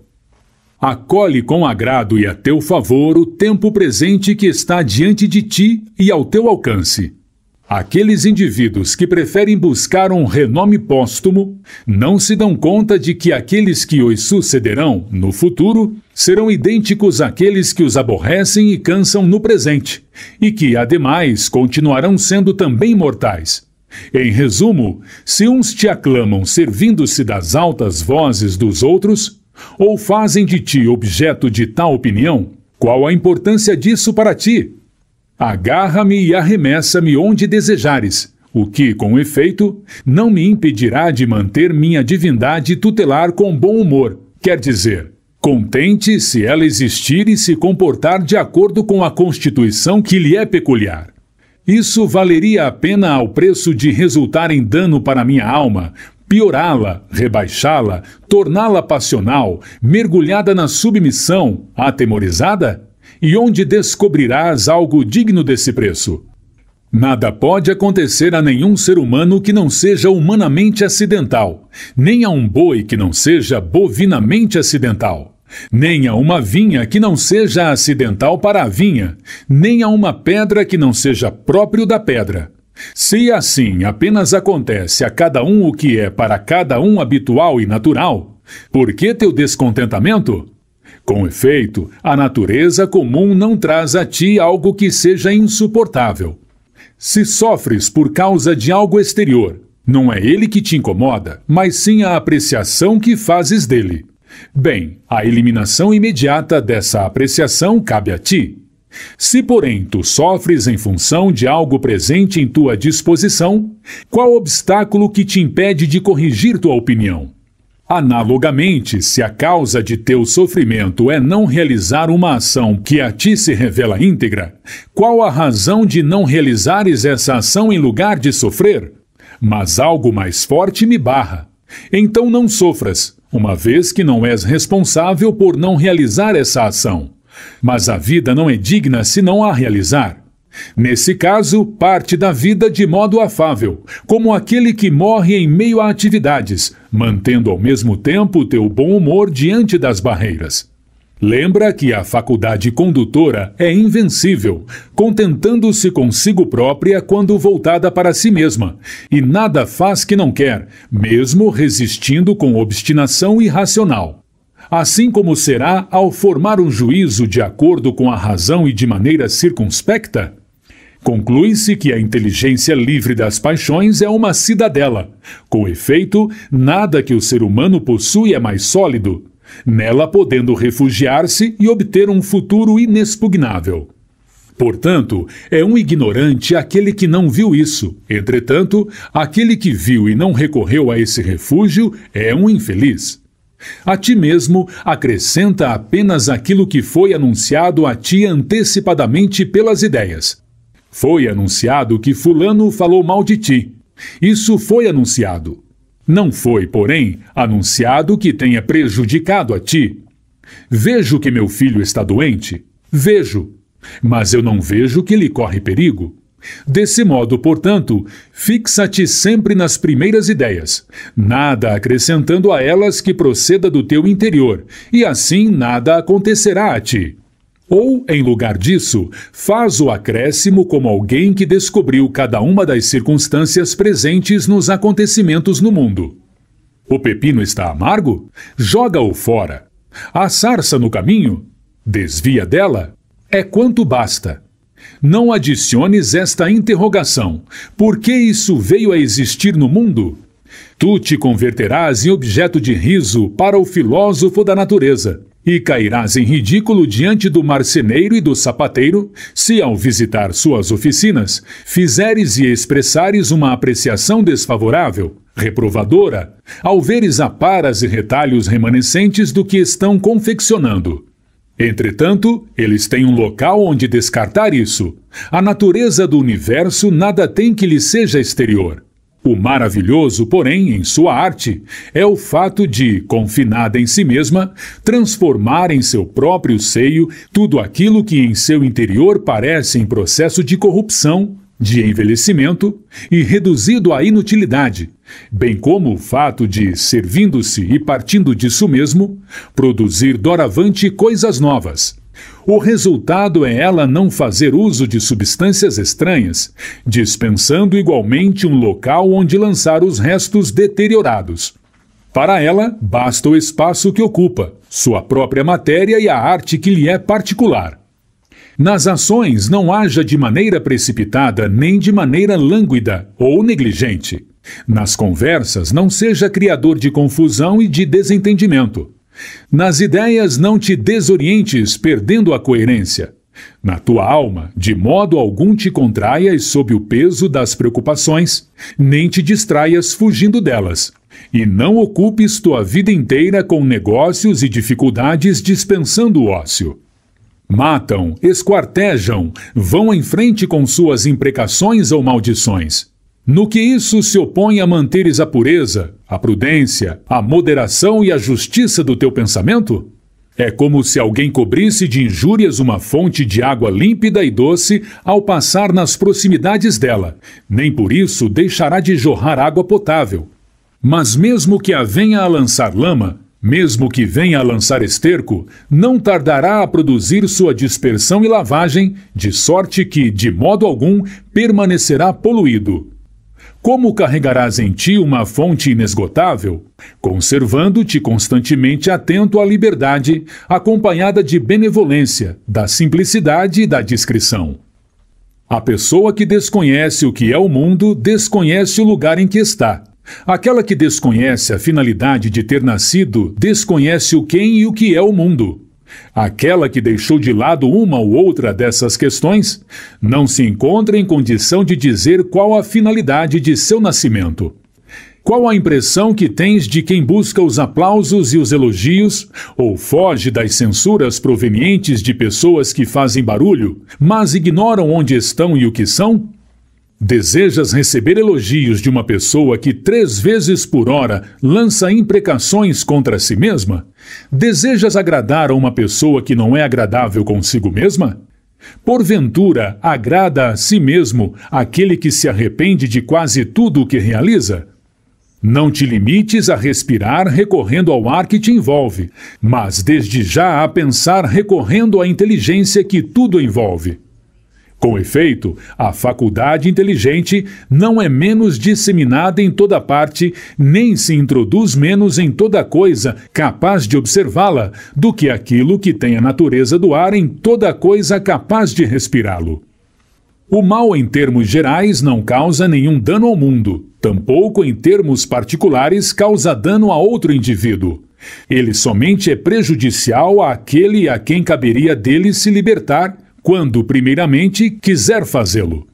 acolhe com agrado e a teu favor o tempo presente que está diante de ti e ao teu alcance. Aqueles indivíduos que preferem buscar um renome póstumo não se dão conta de que aqueles que os sucederão no futuro serão idênticos àqueles que os aborrecem e cansam no presente, e que, ademais, continuarão sendo também mortais. Em resumo, se uns te aclamam servindo-se das altas vozes dos outros, ou fazem de ti objeto de tal opinião? Qual a importância disso para ti? Agarra-me e arremessa-me onde desejares, o que, com efeito, não me impedirá de manter minha divindade tutelar com bom humor, quer dizer, contente se ela existir e se comportar de acordo com a constituição que lhe é peculiar. Isso valeria a pena ao preço de resultar em dano para minha alma, piorá-la, rebaixá-la, torná-la passional, mergulhada na submissão, atemorizada? E onde descobrirás algo digno desse preço? Nada pode acontecer a nenhum ser humano que não seja humanamente acidental, nem a um boi que não seja bovinamente acidental, nem a uma vinha que não seja acidental para a vinha, nem a uma pedra que não seja próprio da pedra. Se assim apenas acontece a cada um o que é para cada um habitual e natural, por que teu descontentamento? Com efeito, a natureza comum não traz a ti algo que seja insuportável. Se sofres por causa de algo exterior, não é ele que te incomoda, mas sim a apreciação que fazes dele. Bem, a eliminação imediata dessa apreciação cabe a ti. Se, porém, tu sofres em função de algo presente em tua disposição, qual obstáculo que te impede de corrigir tua opinião? Analogamente, se a causa de teu sofrimento é não realizar uma ação que a ti se revela íntegra, qual a razão de não realizares essa ação em lugar de sofrer? Mas algo mais forte me barra. Então não sofras, uma vez que não és responsável por não realizar essa ação. Mas a vida não é digna se não a realizar. Nesse caso, parte da vida de modo afável, como aquele que morre em meio a atividades, mantendo ao mesmo tempo teu bom humor diante das barreiras. Lembra que a faculdade condutora é invencível, contentando-se consigo própria quando voltada para si mesma, e nada faz que não quer, mesmo resistindo com obstinação irracional assim como será ao formar um juízo de acordo com a razão e de maneira circunspecta? Conclui-se que a inteligência livre das paixões é uma cidadela. Com efeito, nada que o ser humano possui é mais sólido, nela podendo refugiar-se e obter um futuro inexpugnável. Portanto, é um ignorante aquele que não viu isso. Entretanto, aquele que viu e não recorreu a esse refúgio é um infeliz. A ti mesmo acrescenta apenas aquilo que foi anunciado a ti antecipadamente pelas ideias. Foi anunciado que Fulano falou mal de ti. Isso foi anunciado. Não foi, porém, anunciado que tenha prejudicado a ti. Vejo que meu filho está doente. Vejo. Mas eu não vejo que lhe corre perigo. Desse modo, portanto, fixa-te sempre nas primeiras ideias, nada acrescentando a elas que proceda do teu interior, e assim nada acontecerá a ti. Ou, em lugar disso, faz o acréscimo como alguém que descobriu cada uma das circunstâncias presentes nos acontecimentos no mundo. O pepino está amargo? Joga-o fora. A sarça no caminho? Desvia dela? É quanto basta. Não adiciones esta interrogação: por que isso veio a existir no mundo? Tu te converterás em objeto de riso para o filósofo da natureza, e cairás em ridículo diante do marceneiro e do sapateiro, se, ao visitar suas oficinas, fizeres e expressares uma apreciação desfavorável, reprovadora, ao veres aparas e retalhos remanescentes do que estão confeccionando Entretanto, eles têm um local onde descartar isso. A natureza do universo nada tem que lhe seja exterior. O maravilhoso, porém, em sua arte, é o fato de, confinada em si mesma, transformar em seu próprio seio tudo aquilo que em seu interior parece em processo de corrupção, de envelhecimento e reduzido à inutilidade, bem como o fato de, servindo-se e partindo disso mesmo, produzir doravante coisas novas. O resultado é ela não fazer uso de substâncias estranhas, dispensando igualmente um local onde lançar os restos deteriorados. Para ela, basta o espaço que ocupa, sua própria matéria e a arte que lhe é particular. Nas ações, não haja de maneira precipitada nem de maneira lânguida ou negligente. Nas conversas, não seja criador de confusão e de desentendimento. Nas ideias, não te desorientes, perdendo a coerência. Na tua alma, de modo algum te contraias sob o peso das preocupações, nem te distraias fugindo delas. E não ocupes tua vida inteira com negócios e dificuldades dispensando o ócio. Matam, esquartejam, vão em frente com suas imprecações ou maldições. No que isso se opõe a manteres a pureza, a prudência, a moderação e a justiça do teu pensamento? É como se alguém cobrisse de injúrias uma fonte de água límpida e doce ao passar nas proximidades dela. Nem por isso deixará de jorrar água potável. Mas mesmo que a venha a lançar lama, mesmo que venha a lançar esterco, não tardará a produzir sua dispersão e lavagem, de sorte que, de modo algum, permanecerá poluído. Como carregarás em ti uma fonte inesgotável? Conservando-te constantemente atento à liberdade, acompanhada de benevolência, da simplicidade e da discrição. A pessoa que desconhece o que é o mundo desconhece o lugar em que está. Aquela que desconhece a finalidade de ter nascido desconhece o quem e o que é o mundo. Aquela que deixou de lado uma ou outra dessas questões não se encontra em condição de dizer qual a finalidade de seu nascimento. Qual a impressão que tens de quem busca os aplausos e os elogios, ou foge das censuras provenientes de pessoas que fazem barulho, mas ignoram onde estão e o que são? Desejas receber elogios de uma pessoa que três vezes por hora lança imprecações contra si mesma? Desejas agradar a uma pessoa que não é agradável consigo mesma? Porventura, agrada a si mesmo aquele que se arrepende de quase tudo o que realiza? Não te limites a respirar recorrendo ao ar que te envolve, mas desde já a pensar recorrendo à inteligência que tudo envolve. Com efeito, a faculdade inteligente não é menos disseminada em toda parte, nem se introduz menos em toda coisa capaz de observá-la, do que aquilo que tem a natureza do ar em toda coisa capaz de respirá-lo. O mal, em termos gerais, não causa nenhum dano ao mundo, tampouco, em termos particulares, causa dano a outro indivíduo. Ele somente é prejudicial àquele a quem caberia dele se libertar quando, primeiramente, quiser fazê-lo.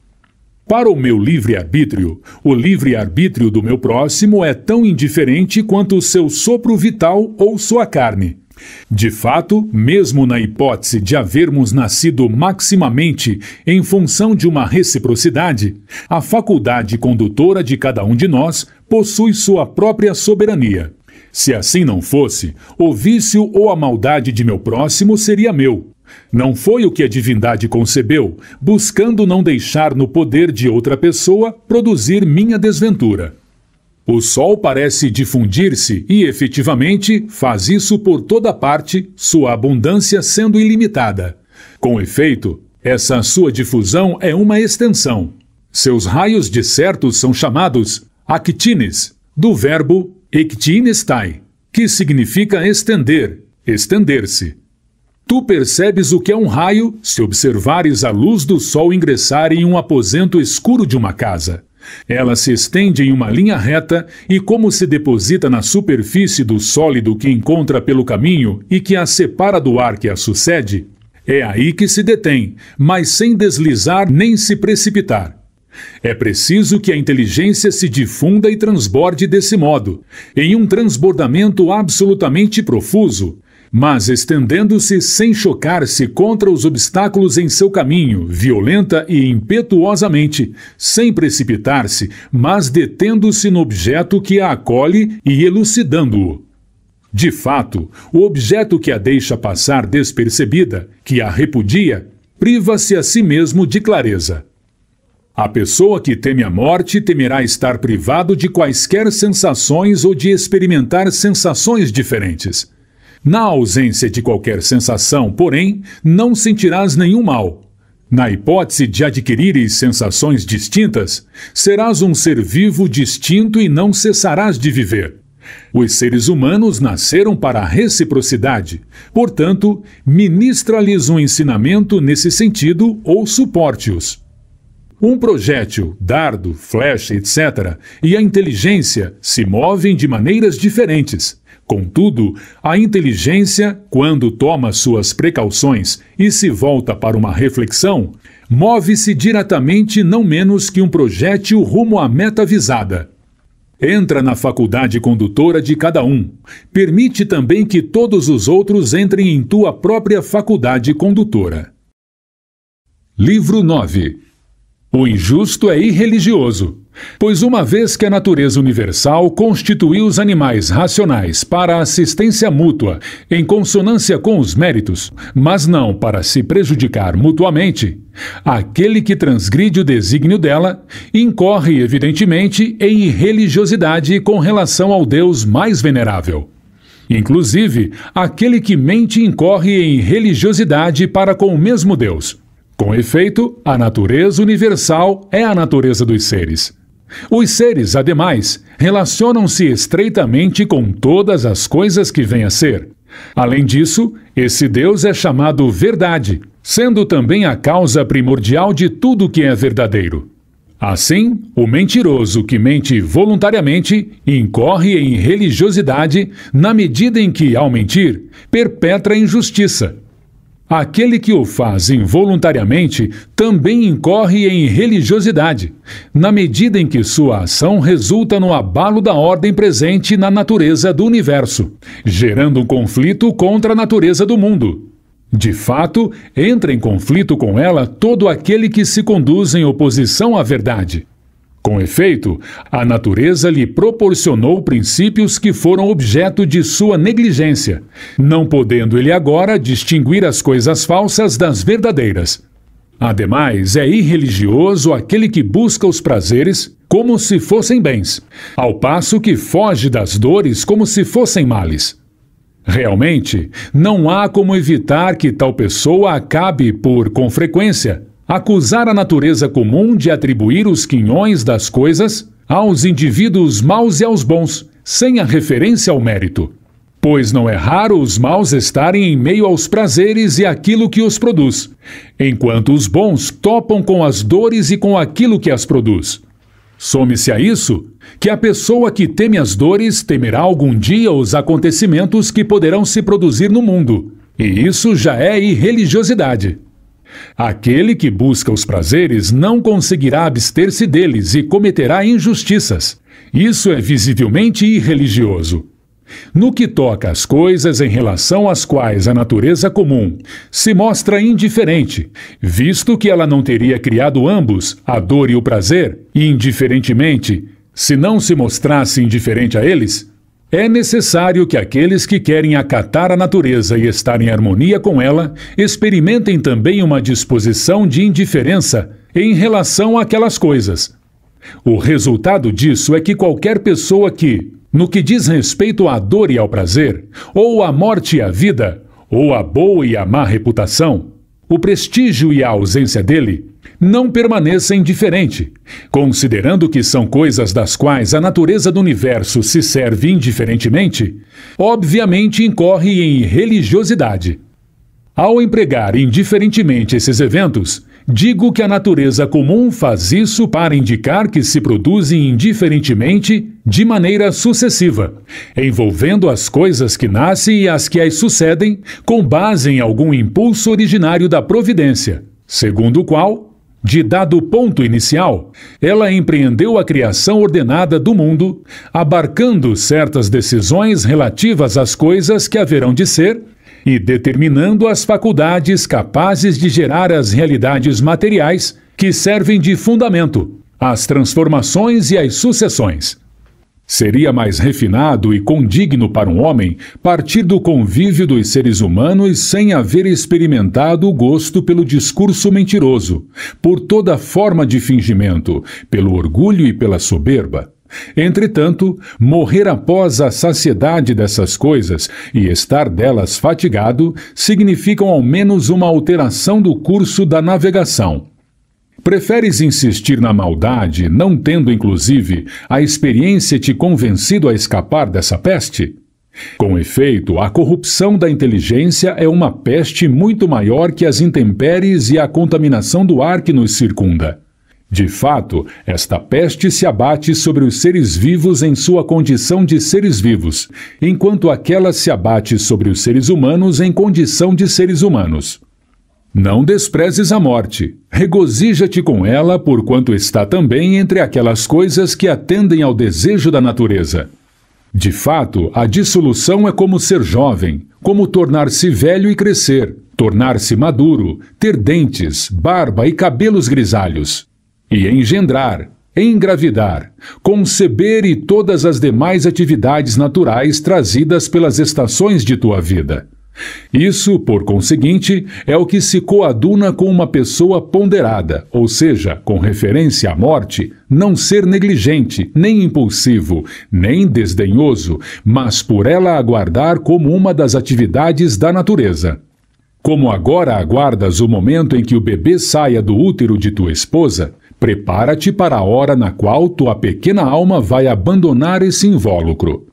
Para o meu livre-arbítrio, o livre-arbítrio do meu próximo é tão indiferente quanto o seu sopro vital ou sua carne. De fato, mesmo na hipótese de havermos nascido maximamente em função de uma reciprocidade, a faculdade condutora de cada um de nós possui sua própria soberania. Se assim não fosse, o vício ou a maldade de meu próximo seria meu, não foi o que a divindade concebeu, buscando não deixar no poder de outra pessoa produzir minha desventura. O sol parece difundir-se e, efetivamente, faz isso por toda parte, sua abundância sendo ilimitada. Com efeito, essa sua difusão é uma extensão. Seus raios de certo são chamados actines, do verbo ectinestai, que significa estender, estender-se. Tu percebes o que é um raio se observares a luz do sol ingressar em um aposento escuro de uma casa. Ela se estende em uma linha reta e, como se deposita na superfície do sólido que encontra pelo caminho e que a separa do ar que a sucede, é aí que se detém, mas sem deslizar nem se precipitar. É preciso que a inteligência se difunda e transborde desse modo, em um transbordamento absolutamente profuso, mas estendendo-se sem chocar-se contra os obstáculos em seu caminho, violenta e impetuosamente, sem precipitar-se, mas detendo-se no objeto que a acolhe e elucidando-o. De fato, o objeto que a deixa passar despercebida, que a repudia, priva-se a si mesmo de clareza. A pessoa que teme a morte temerá estar privado de quaisquer sensações ou de experimentar sensações diferentes. Na ausência de qualquer sensação, porém, não sentirás nenhum mal. Na hipótese de adquirires sensações distintas, serás um ser vivo distinto e não cessarás de viver. Os seres humanos nasceram para a reciprocidade, portanto, ministra-lhes um ensinamento nesse sentido ou suporte-os. Um projétil, dardo, flecha, etc., e a inteligência se movem de maneiras diferentes. Contudo, a inteligência, quando toma suas precauções e se volta para uma reflexão, move-se diretamente não menos que um projétil rumo à meta visada. Entra na faculdade condutora de cada um. Permite também que todos os outros entrem em tua própria faculdade condutora. Livro 9 O injusto é irreligioso. Pois uma vez que a natureza universal constituiu os animais racionais para assistência mútua, em consonância com os méritos, mas não para se prejudicar mutuamente, aquele que transgride o desígnio dela incorre, evidentemente, em irreligiosidade com relação ao Deus mais venerável. Inclusive, aquele que mente incorre em religiosidade para com o mesmo Deus. Com efeito, a natureza universal é a natureza dos seres. Os seres, ademais, relacionam-se estreitamente com todas as coisas que vêm a ser. Além disso, esse Deus é chamado Verdade, sendo também a causa primordial de tudo que é verdadeiro. Assim, o mentiroso que mente voluntariamente incorre em religiosidade na medida em que, ao mentir, perpetra injustiça. Aquele que o faz involuntariamente também incorre em religiosidade, na medida em que sua ação resulta no abalo da ordem presente na natureza do universo, gerando um conflito contra a natureza do mundo. De fato, entra em conflito com ela todo aquele que se conduz em oposição à verdade. Com efeito, a natureza lhe proporcionou princípios que foram objeto de sua negligência, não podendo ele agora distinguir as coisas falsas das verdadeiras. Ademais, é irreligioso aquele que busca os prazeres como se fossem bens, ao passo que foge das dores como se fossem males. Realmente, não há como evitar que tal pessoa acabe por, com frequência, Acusar a natureza comum de atribuir os quinhões das coisas aos indivíduos maus e aos bons, sem a referência ao mérito. Pois não é raro os maus estarem em meio aos prazeres e aquilo que os produz, enquanto os bons topam com as dores e com aquilo que as produz. Some-se a isso que a pessoa que teme as dores temerá algum dia os acontecimentos que poderão se produzir no mundo, e isso já é irreligiosidade. Aquele que busca os prazeres não conseguirá abster-se deles e cometerá injustiças. Isso é visivelmente irreligioso. No que toca às coisas em relação às quais a natureza comum se mostra indiferente, visto que ela não teria criado ambos, a dor e o prazer, indiferentemente, se não se mostrasse indiferente a eles, é necessário que aqueles que querem acatar a natureza e estar em harmonia com ela experimentem também uma disposição de indiferença em relação àquelas coisas. O resultado disso é que qualquer pessoa que, no que diz respeito à dor e ao prazer, ou à morte e à vida, ou à boa e à má reputação, o prestígio e a ausência dele, não permaneça indiferente. Considerando que são coisas das quais a natureza do universo se serve indiferentemente, obviamente incorre em religiosidade. Ao empregar indiferentemente esses eventos, digo que a natureza comum faz isso para indicar que se produzem indiferentemente de maneira sucessiva, envolvendo as coisas que nascem e as que as sucedem com base em algum impulso originário da providência, segundo o qual de dado ponto inicial, ela empreendeu a criação ordenada do mundo, abarcando certas decisões relativas às coisas que haverão de ser e determinando as faculdades capazes de gerar as realidades materiais que servem de fundamento às transformações e às sucessões. Seria mais refinado e condigno para um homem partir do convívio dos seres humanos sem haver experimentado o gosto pelo discurso mentiroso, por toda forma de fingimento, pelo orgulho e pela soberba. Entretanto, morrer após a saciedade dessas coisas e estar delas fatigado significam ao menos uma alteração do curso da navegação Preferes insistir na maldade, não tendo inclusive a experiência te convencido a escapar dessa peste? Com efeito, a corrupção da inteligência é uma peste muito maior que as intempéries e a contaminação do ar que nos circunda. De fato, esta peste se abate sobre os seres vivos em sua condição de seres vivos, enquanto aquela se abate sobre os seres humanos em condição de seres humanos. Não desprezes a morte. Regozija-te com ela, porquanto está também entre aquelas coisas que atendem ao desejo da natureza. De fato, a dissolução é como ser jovem, como tornar-se velho e crescer, tornar-se maduro, ter dentes, barba e cabelos grisalhos. E engendrar, engravidar, conceber e todas as demais atividades naturais trazidas pelas estações de tua vida. Isso, por conseguinte, é o que se coaduna com uma pessoa ponderada, ou seja, com referência à morte, não ser negligente, nem impulsivo, nem desdenhoso, mas por ela aguardar como uma das atividades da natureza. Como agora aguardas o momento em que o bebê saia do útero de tua esposa, prepara-te para a hora na qual tua pequena alma vai abandonar esse invólucro.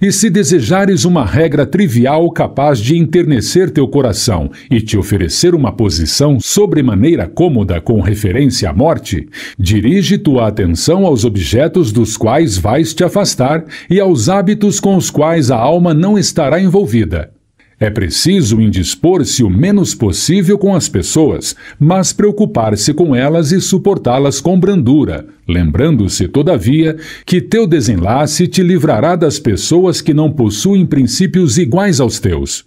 E se desejares uma regra trivial capaz de enternecer teu coração e te oferecer uma posição sobremaneira cômoda com referência à morte, dirige tua atenção aos objetos dos quais vais te afastar e aos hábitos com os quais a alma não estará envolvida. É preciso indispor-se o menos possível com as pessoas, mas preocupar-se com elas e suportá-las com brandura, lembrando-se, todavia, que teu desenlace te livrará das pessoas que não possuem princípios iguais aos teus.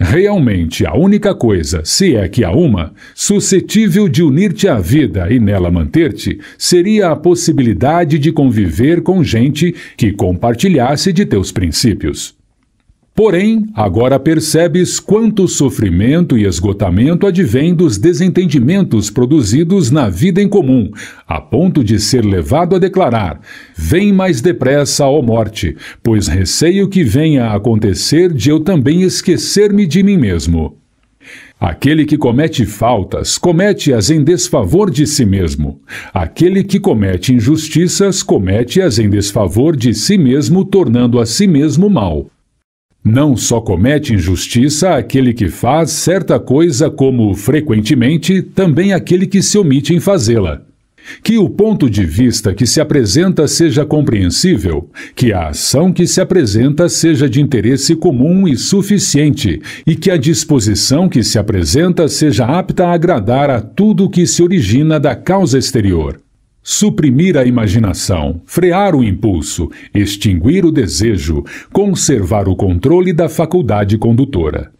Realmente, a única coisa, se é que há uma, suscetível de unir-te à vida e nela manter-te, seria a possibilidade de conviver com gente que compartilhasse de teus princípios. Porém, agora percebes quanto sofrimento e esgotamento advém dos desentendimentos produzidos na vida em comum, a ponto de ser levado a declarar: Vem mais depressa, ó morte, pois receio que venha a acontecer de eu também esquecer-me de mim mesmo. Aquele que comete faltas, comete-as em desfavor de si mesmo. Aquele que comete injustiças, comete-as em desfavor de si mesmo, tornando a si mesmo mal. Não só comete injustiça aquele que faz certa coisa, como, frequentemente, também aquele que se omite em fazê-la. Que o ponto de vista que se apresenta seja compreensível, que a ação que se apresenta seja de interesse comum e suficiente, e que a disposição que se apresenta seja apta a agradar a tudo que se origina da causa exterior suprimir a imaginação, frear o impulso, extinguir o desejo, conservar o controle da faculdade condutora.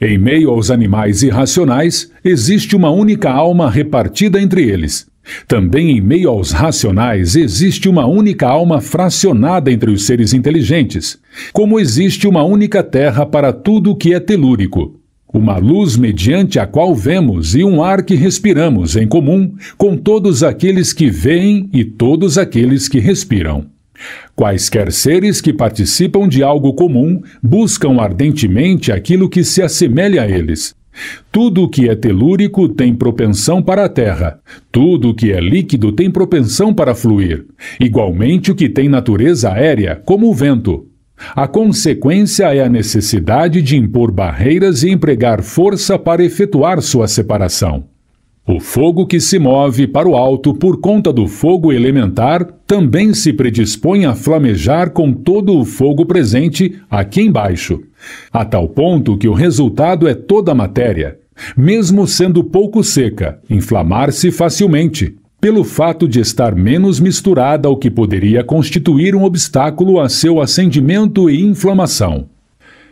Em meio aos animais irracionais, existe uma única alma repartida entre eles. Também em meio aos racionais, existe uma única alma fracionada entre os seres inteligentes, como existe uma única terra para tudo o que é telúrico, uma luz mediante a qual vemos e um ar que respiramos em comum com todos aqueles que veem e todos aqueles que respiram. Quaisquer seres que participam de algo comum buscam ardentemente aquilo que se assemelha a eles. Tudo o que é telúrico tem propensão para a terra, tudo o que é líquido tem propensão para fluir, igualmente o que tem natureza aérea, como o vento. A consequência é a necessidade de impor barreiras e empregar força para efetuar sua separação. O fogo que se move para o alto por conta do fogo elementar também se predispõe a flamejar com todo o fogo presente aqui embaixo, a tal ponto que o resultado é toda a matéria, mesmo sendo pouco seca, inflamar-se facilmente, pelo fato de estar menos misturada ao que poderia constituir um obstáculo a seu acendimento e inflamação.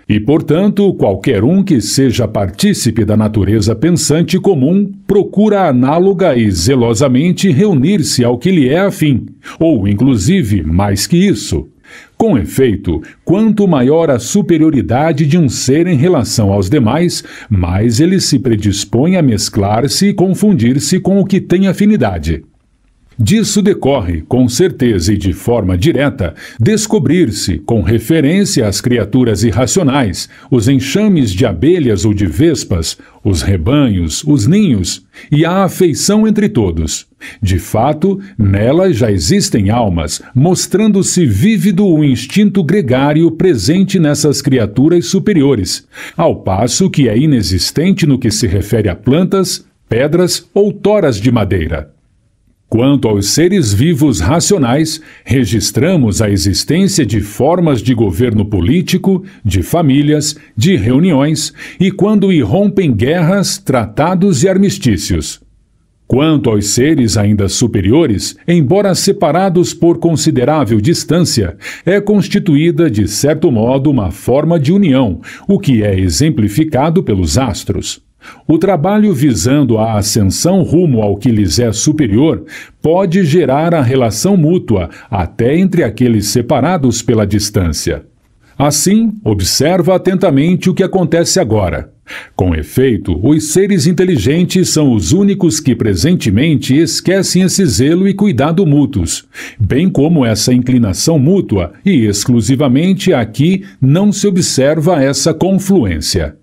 E, portanto, qualquer um que seja partícipe da natureza pensante comum procura análoga e zelosamente reunir-se ao que lhe é afim, ou, inclusive, mais que isso, com efeito, quanto maior a superioridade de um ser em relação aos demais, mais ele se predispõe a mesclar-se e confundir-se com o que tem afinidade. Disso decorre, com certeza e de forma direta, descobrir-se, com referência às criaturas irracionais, os enxames de abelhas ou de vespas, os rebanhos, os ninhos e a afeição entre todos. De fato, nelas já existem almas, mostrando-se vívido o instinto gregário presente nessas criaturas superiores, ao passo que é inexistente no que se refere a plantas, pedras ou toras de madeira. Quanto aos seres vivos racionais, registramos a existência de formas de governo político, de famílias, de reuniões e quando irrompem guerras, tratados e armistícios. Quanto aos seres ainda superiores, embora separados por considerável distância, é constituída de certo modo uma forma de união, o que é exemplificado pelos astros. O trabalho visando a ascensão rumo ao que lhes é superior pode gerar a relação mútua, até entre aqueles separados pela distância. Assim, observa atentamente o que acontece agora. Com efeito, os seres inteligentes são os únicos que presentemente esquecem esse zelo e cuidado mútuos, bem como essa inclinação mútua, e exclusivamente aqui não se observa essa confluência.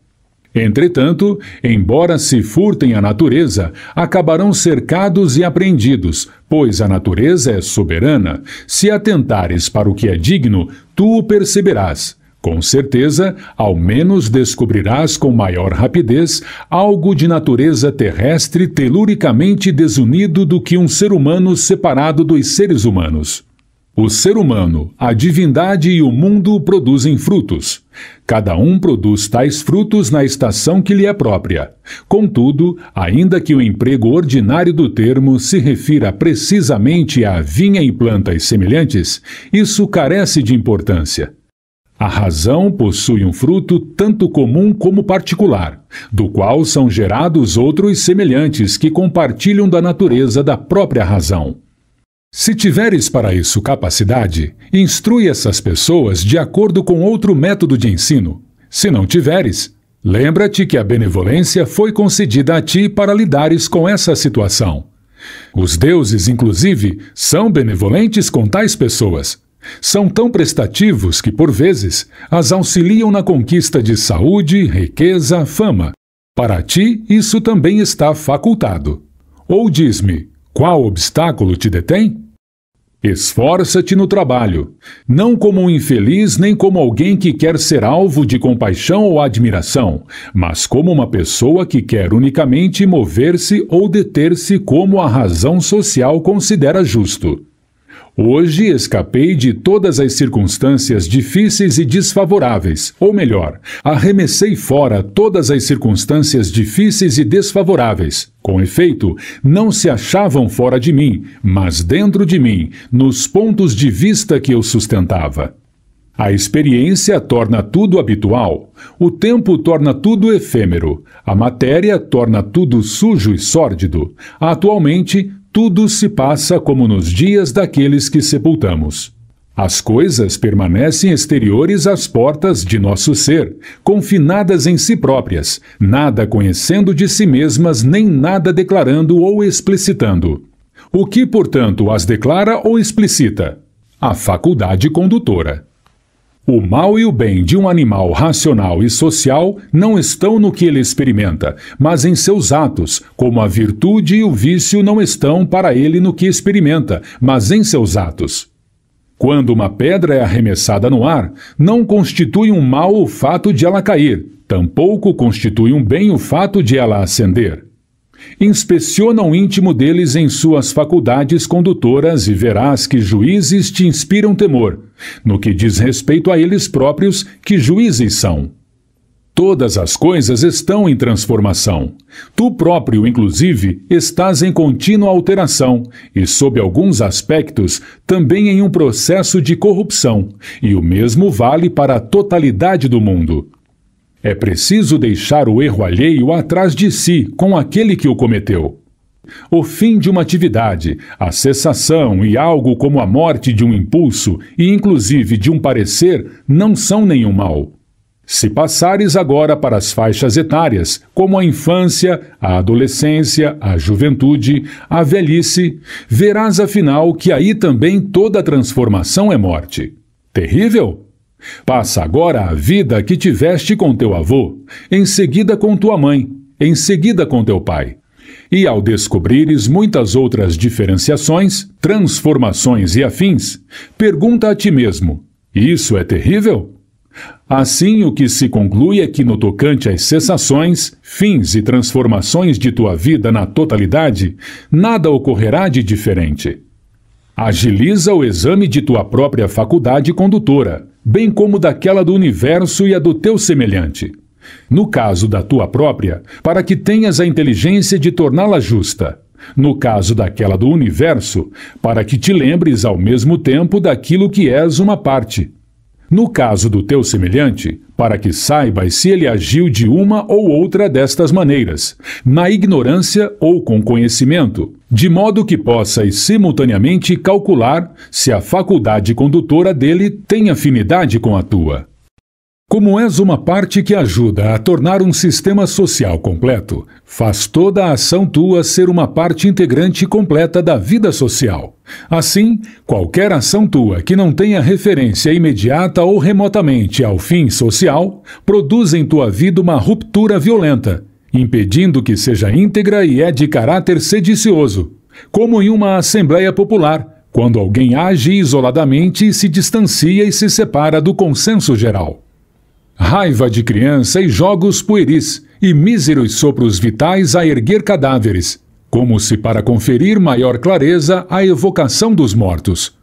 Entretanto, embora se furtem à natureza, acabarão cercados e apreendidos, pois a natureza é soberana. Se atentares para o que é digno, tu o perceberás. Com certeza, ao menos descobrirás com maior rapidez algo de natureza terrestre teluricamente desunido do que um ser humano separado dos seres humanos. O ser humano, a divindade e o mundo produzem frutos. Cada um produz tais frutos na estação que lhe é própria. Contudo, ainda que o emprego ordinário do termo se refira precisamente à vinha e plantas semelhantes, isso carece de importância. A razão possui um fruto tanto comum como particular, do qual são gerados outros semelhantes que compartilham da natureza da própria razão. Se tiveres para isso capacidade, instrui essas pessoas de acordo com outro método de ensino. Se não tiveres, lembra-te que a benevolência foi concedida a ti para lidares com essa situação. Os deuses, inclusive, são benevolentes com tais pessoas. São tão prestativos que, por vezes, as auxiliam na conquista de saúde, riqueza, fama. Para ti, isso também está facultado. Ou diz-me, qual obstáculo te detém? Esforça-te no trabalho, não como um infeliz nem como alguém que quer ser alvo de compaixão ou admiração, mas como uma pessoa que quer unicamente mover-se ou deter-se como a razão social considera justo. Hoje escapei de todas as circunstâncias difíceis e desfavoráveis, ou melhor, arremessei fora todas as circunstâncias difíceis e desfavoráveis. Com efeito, não se achavam fora de mim, mas dentro de mim, nos pontos de vista que eu sustentava. A experiência torna tudo habitual, o tempo torna tudo efêmero, a matéria torna tudo sujo e sórdido. Atualmente, tudo se passa como nos dias daqueles que sepultamos. As coisas permanecem exteriores às portas de nosso ser, confinadas em si próprias, nada conhecendo de si mesmas nem nada declarando ou explicitando. O que, portanto, as declara ou explicita? A faculdade condutora. O mal e o bem de um animal racional e social não estão no que ele experimenta, mas em seus atos, como a virtude e o vício não estão para ele no que experimenta, mas em seus atos. Quando uma pedra é arremessada no ar, não constitui um mal o fato de ela cair, tampouco constitui um bem o fato de ela ascender. Inspeciona o íntimo deles em suas faculdades condutoras e verás que juízes te inspiram temor no que diz respeito a eles próprios, que juízes são. Todas as coisas estão em transformação. Tu próprio, inclusive, estás em contínua alteração e, sob alguns aspectos, também em um processo de corrupção, e o mesmo vale para a totalidade do mundo. É preciso deixar o erro alheio atrás de si com aquele que o cometeu o fim de uma atividade, a cessação e algo como a morte de um impulso e inclusive de um parecer não são nenhum mal. Se passares agora para as faixas etárias, como a infância, a adolescência, a juventude, a velhice, verás afinal que aí também toda transformação é morte. Terrível? Passa agora a vida que tiveste com teu avô, em seguida com tua mãe, em seguida com teu pai e ao descobrires muitas outras diferenciações, transformações e afins, pergunta a ti mesmo: isso é terrível? Assim, o que se conclui é que, no tocante às cessações, fins e transformações de tua vida na totalidade, nada ocorrerá de diferente. Agiliza o exame de tua própria faculdade condutora, bem como daquela do universo e a do teu semelhante, no caso da tua própria, para que tenhas a inteligência de torná-la justa. No caso daquela do universo, para que te lembres ao mesmo tempo daquilo que és uma parte. No caso do teu semelhante, para que saibas se ele agiu de uma ou outra destas maneiras, na ignorância ou com conhecimento, de modo que possas simultaneamente calcular se a faculdade condutora dele tem afinidade com a tua. Como és uma parte que ajuda a tornar um sistema social completo, faz toda a ação tua ser uma parte integrante completa da vida social. Assim, qualquer ação tua que não tenha referência imediata ou remotamente ao fim social, produz em tua vida uma ruptura violenta, impedindo que seja íntegra e é de caráter sedicioso, como em uma assembleia popular, quando alguém age isoladamente e se distancia e se separa do consenso geral raiva de criança e jogos pueris, e míseros sopros vitais a erguer cadáveres, como se para conferir maior clareza à evocação dos mortos.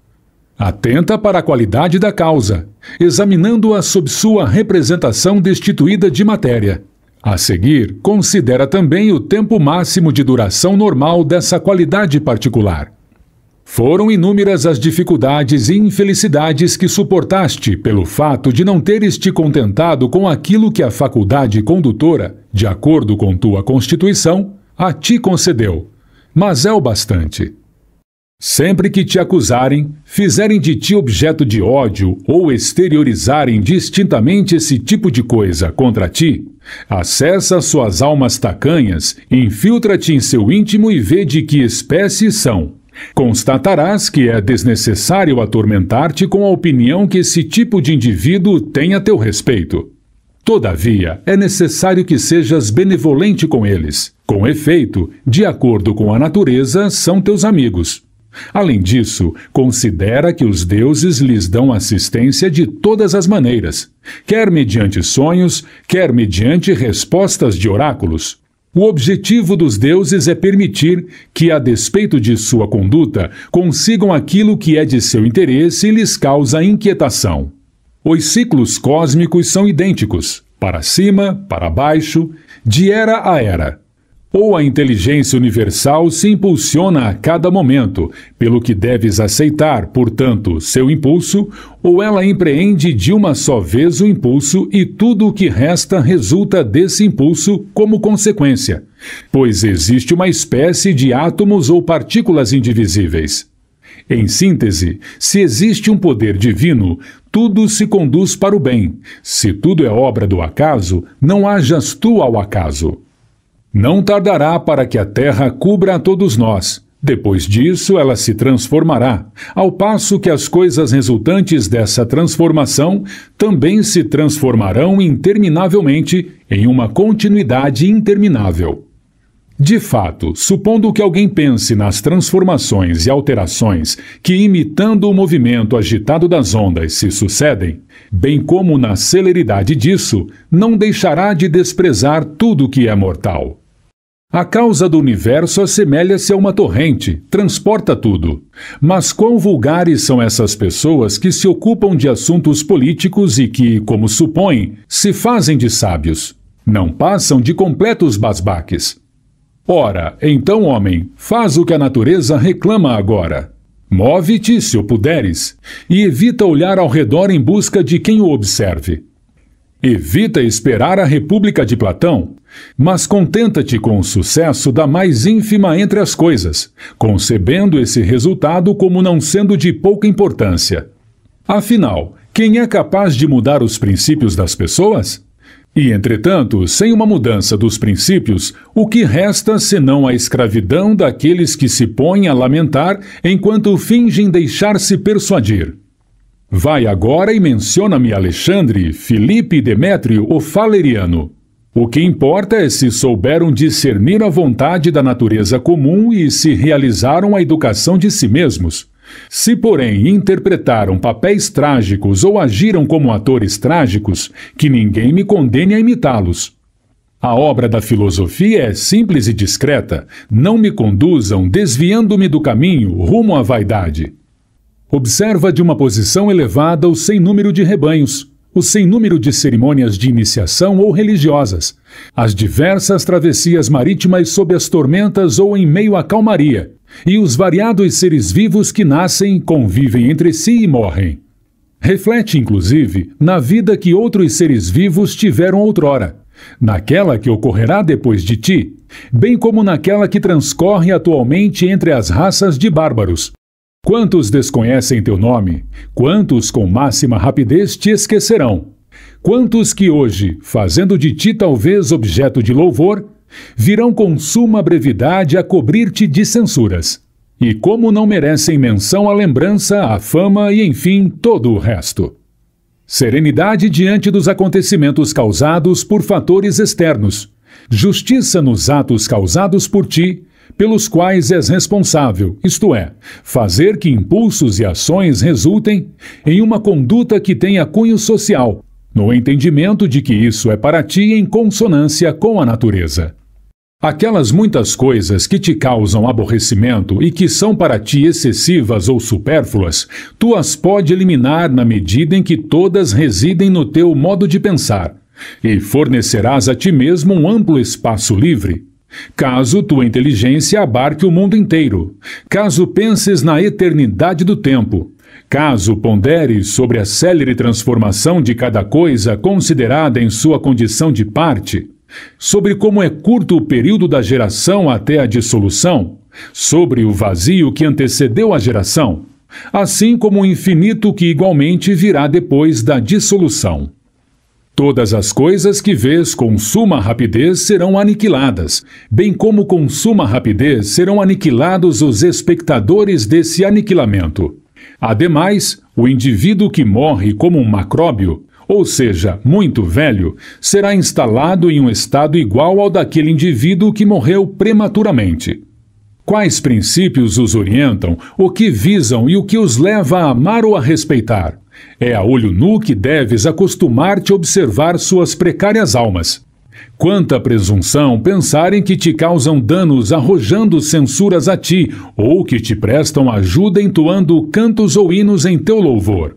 Atenta para a qualidade da causa, examinando-a sob sua representação destituída de matéria. A seguir, considera também o tempo máximo de duração normal dessa qualidade particular. Foram inúmeras as dificuldades e infelicidades que suportaste pelo fato de não teres te contentado com aquilo que a faculdade condutora, de acordo com tua constituição, a ti concedeu, mas é o bastante. Sempre que te acusarem, fizerem de ti objeto de ódio ou exteriorizarem distintamente esse tipo de coisa contra ti, acessa suas almas tacanhas, infiltra-te em seu íntimo e vê de que espécie são Constatarás que é desnecessário atormentar-te com a opinião que esse tipo de indivíduo tem a teu respeito. Todavia, é necessário que sejas benevolente com eles. Com efeito, de acordo com a natureza, são teus amigos. Além disso, considera que os deuses lhes dão assistência de todas as maneiras, quer mediante sonhos, quer mediante respostas de oráculos. O objetivo dos deuses é permitir que, a despeito de sua conduta, consigam aquilo que é de seu interesse e lhes causa inquietação. Os ciclos cósmicos são idênticos, para cima, para baixo, de era a era ou a inteligência universal se impulsiona a cada momento, pelo que deves aceitar, portanto, seu impulso, ou ela empreende de uma só vez o impulso e tudo o que resta resulta desse impulso como consequência, pois existe uma espécie de átomos ou partículas indivisíveis. Em síntese, se existe um poder divino, tudo se conduz para o bem. Se tudo é obra do acaso, não hajas tu ao acaso. Não tardará para que a terra cubra a todos nós. Depois disso, ela se transformará, ao passo que as coisas resultantes dessa transformação também se transformarão interminavelmente em uma continuidade interminável. De fato, supondo que alguém pense nas transformações e alterações que, imitando o movimento agitado das ondas, se sucedem, bem como na celeridade disso, não deixará de desprezar tudo que é mortal. A causa do universo assemelha-se a uma torrente, transporta tudo. Mas quão vulgares são essas pessoas que se ocupam de assuntos políticos e que, como supõem, se fazem de sábios? Não passam de completos basbaques. Ora, então, homem, faz o que a natureza reclama agora. Move-te, se o puderes, e evita olhar ao redor em busca de quem o observe. Evita esperar a República de Platão, mas contenta-te com o sucesso da mais ínfima entre as coisas, concebendo esse resultado como não sendo de pouca importância. Afinal, quem é capaz de mudar os princípios das pessoas? E, entretanto, sem uma mudança dos princípios, o que resta senão a escravidão daqueles que se põem a lamentar enquanto fingem deixar-se persuadir? Vai agora e menciona-me Alexandre, Filipe e Demétrio, o faleriano. O que importa é se souberam discernir a vontade da natureza comum e se realizaram a educação de si mesmos. Se, porém, interpretaram papéis trágicos ou agiram como atores trágicos, que ninguém me condene a imitá-los. A obra da filosofia é simples e discreta, não me conduzam desviando-me do caminho rumo à vaidade. Observa de uma posição elevada o sem número de rebanhos, o sem número de cerimônias de iniciação ou religiosas, as diversas travessias marítimas sob as tormentas ou em meio à calmaria, e os variados seres vivos que nascem, convivem entre si e morrem. Reflete, inclusive, na vida que outros seres vivos tiveram outrora, naquela que ocorrerá depois de ti, bem como naquela que transcorre atualmente entre as raças de bárbaros. Quantos desconhecem teu nome? Quantos com máxima rapidez te esquecerão? Quantos que hoje, fazendo de ti talvez objeto de louvor, virão com suma brevidade a cobrir-te de censuras. E como não merecem menção a lembrança, a fama e, enfim, todo o resto. Serenidade diante dos acontecimentos causados por fatores externos. Justiça nos atos causados por ti, pelos quais és responsável, isto é, fazer que impulsos e ações resultem em uma conduta que tenha cunho social, no entendimento de que isso é para ti em consonância com a natureza. Aquelas muitas coisas que te causam aborrecimento e que são para ti excessivas ou supérfluas, tu as pode eliminar na medida em que todas residem no teu modo de pensar, e fornecerás a ti mesmo um amplo espaço livre. Caso tua inteligência abarque o mundo inteiro, caso penses na eternidade do tempo, Caso ponderes sobre a célere transformação de cada coisa considerada em sua condição de parte, sobre como é curto o período da geração até a dissolução, sobre o vazio que antecedeu a geração, assim como o infinito que igualmente virá depois da dissolução. Todas as coisas que vês com suma rapidez serão aniquiladas, bem como com suma rapidez serão aniquilados os espectadores desse aniquilamento. Ademais, o indivíduo que morre como um macróbio ou seja, muito velho, será instalado em um estado igual ao daquele indivíduo que morreu prematuramente. Quais princípios os orientam, o que visam e o que os leva a amar ou a respeitar? É a olho nu que deves acostumar-te a observar suas precárias almas. Quanta presunção pensar em que te causam danos arrojando censuras a ti, ou que te prestam ajuda entoando cantos ou hinos em teu louvor.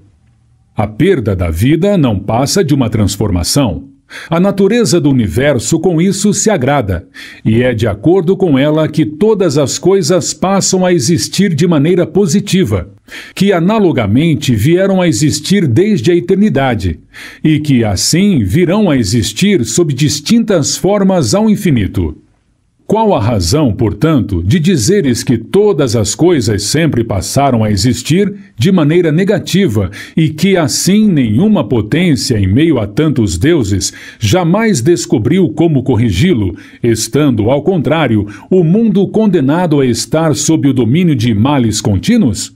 A perda da vida não passa de uma transformação. A natureza do universo com isso se agrada, e é de acordo com ela que todas as coisas passam a existir de maneira positiva, que analogamente vieram a existir desde a eternidade, e que assim virão a existir sob distintas formas ao infinito. Qual a razão, portanto, de dizeres que todas as coisas sempre passaram a existir de maneira negativa e que assim nenhuma potência em meio a tantos deuses jamais descobriu como corrigi-lo, estando, ao contrário, o mundo condenado a estar sob o domínio de males contínuos?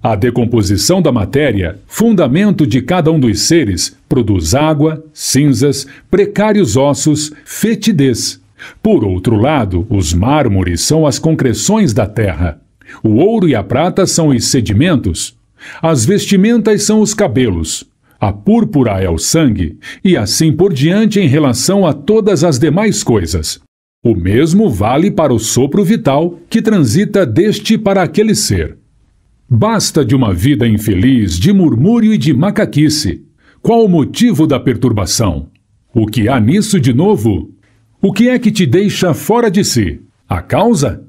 A decomposição da matéria, fundamento de cada um dos seres, produz água, cinzas, precários ossos, fetidez. Por outro lado, os mármores são as concreções da terra. O ouro e a prata são os sedimentos. As vestimentas são os cabelos. A púrpura é o sangue, e assim por diante em relação a todas as demais coisas. O mesmo vale para o sopro vital que transita deste para aquele ser. Basta de uma vida infeliz, de murmúrio e de macaquice. Qual o motivo da perturbação? O que há nisso de novo? O que é que te deixa fora de si? A causa?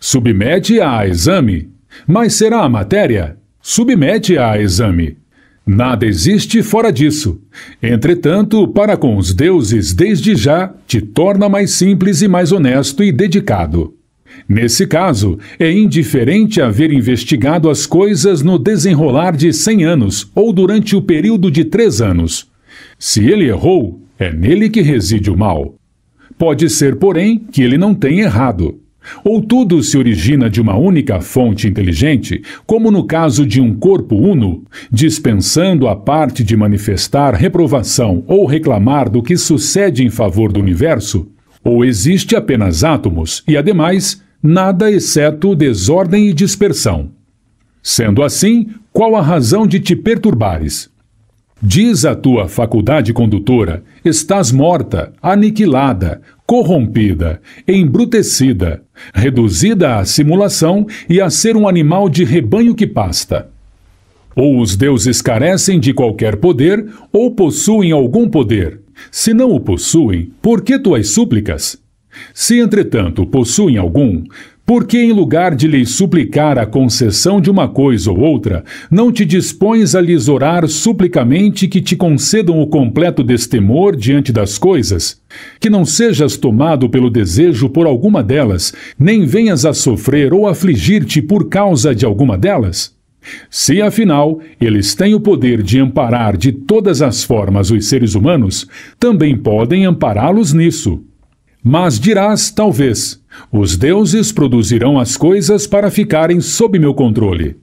Submete a exame. Mas será a matéria? Submete a exame. Nada existe fora disso. Entretanto, para com os deuses, desde já, te torna mais simples e mais honesto e dedicado. Nesse caso, é indiferente haver investigado as coisas no desenrolar de 100 anos ou durante o período de 3 anos. Se ele errou, é nele que reside o mal. Pode ser, porém, que ele não tenha errado. Ou tudo se origina de uma única fonte inteligente, como no caso de um corpo uno, dispensando a parte de manifestar reprovação ou reclamar do que sucede em favor do universo, ou existe apenas átomos e, ademais, nada exceto desordem e dispersão. Sendo assim, qual a razão de te perturbares? Diz a tua faculdade condutora: estás morta, aniquilada, corrompida, embrutecida, reduzida à simulação e a ser um animal de rebanho que pasta. Ou os deuses carecem de qualquer poder, ou possuem algum poder. Se não o possuem, por que tuas súplicas? Se, entretanto, possuem algum, porque em lugar de lhes suplicar a concessão de uma coisa ou outra, não te dispões a lhes orar suplicamente que te concedam o completo destemor diante das coisas? Que não sejas tomado pelo desejo por alguma delas, nem venhas a sofrer ou afligir-te por causa de alguma delas? Se, afinal, eles têm o poder de amparar de todas as formas os seres humanos, também podem ampará-los nisso. Mas dirás, talvez, os deuses produzirão as coisas para ficarem sob meu controle.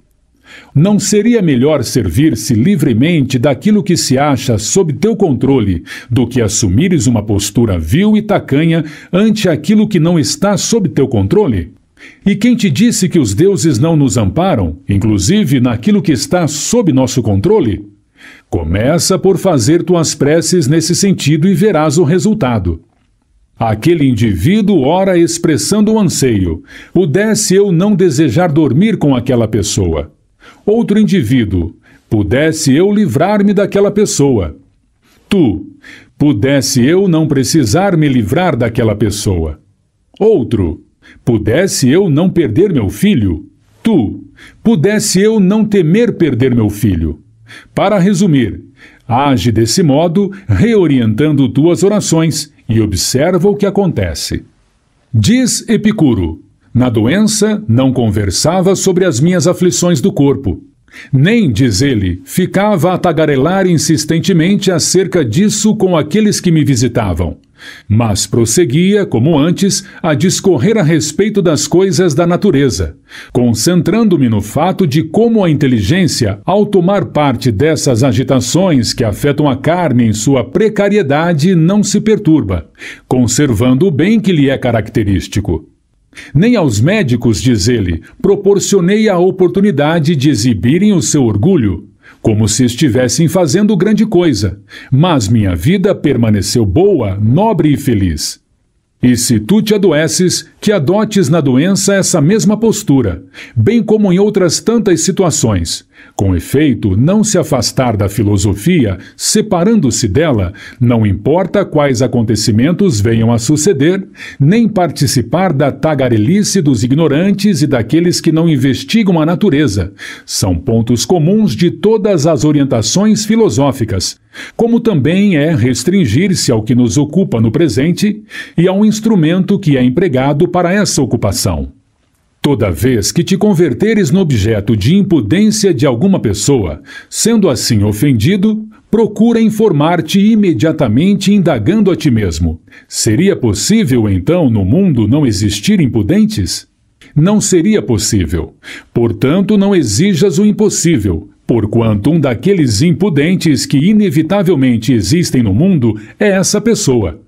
Não seria melhor servir-se livremente daquilo que se acha sob teu controle do que assumires uma postura vil e tacanha ante aquilo que não está sob teu controle? E quem te disse que os deuses não nos amparam, inclusive naquilo que está sob nosso controle? Começa por fazer tuas preces nesse sentido e verás o resultado. Aquele indivíduo ora expressando o anseio: pudesse eu não desejar dormir com aquela pessoa. Outro indivíduo: pudesse eu livrar-me daquela pessoa. Tu: pudesse eu não precisar me livrar daquela pessoa. Outro: pudesse eu não perder meu filho. Tu: pudesse eu não temer perder meu filho. Para resumir, age desse modo, reorientando tuas orações e observa o que acontece. Diz Epicuro: Na doença não conversava sobre as minhas aflições do corpo. Nem, diz ele, ficava a tagarelar insistentemente acerca disso com aqueles que me visitavam. Mas prosseguia, como antes, a discorrer a respeito das coisas da natureza, concentrando-me no fato de como a inteligência, ao tomar parte dessas agitações que afetam a carne em sua precariedade, não se perturba, conservando o bem que lhe é característico. Nem aos médicos, diz ele, proporcionei a oportunidade de exibirem o seu orgulho, como se estivessem fazendo grande coisa, mas minha vida permaneceu boa, nobre e feliz. E se tu te adoeces, que adotes na doença essa mesma postura, bem como em outras tantas situações. Com efeito, não se afastar da filosofia, separando-se dela, não importa quais acontecimentos venham a suceder, nem participar da tagarelice dos ignorantes e daqueles que não investigam a natureza. São pontos comuns de todas as orientações filosóficas como também é restringir-se ao que nos ocupa no presente e ao instrumento que é empregado para essa ocupação. Toda vez que te converteres no objeto de impudência de alguma pessoa, sendo assim ofendido, procura informar-te imediatamente indagando a ti mesmo. Seria possível, então, no mundo não existir impudentes? Não seria possível. Portanto, não exijas o impossível, porquanto um daqueles impudentes que inevitavelmente existem no mundo é essa pessoa.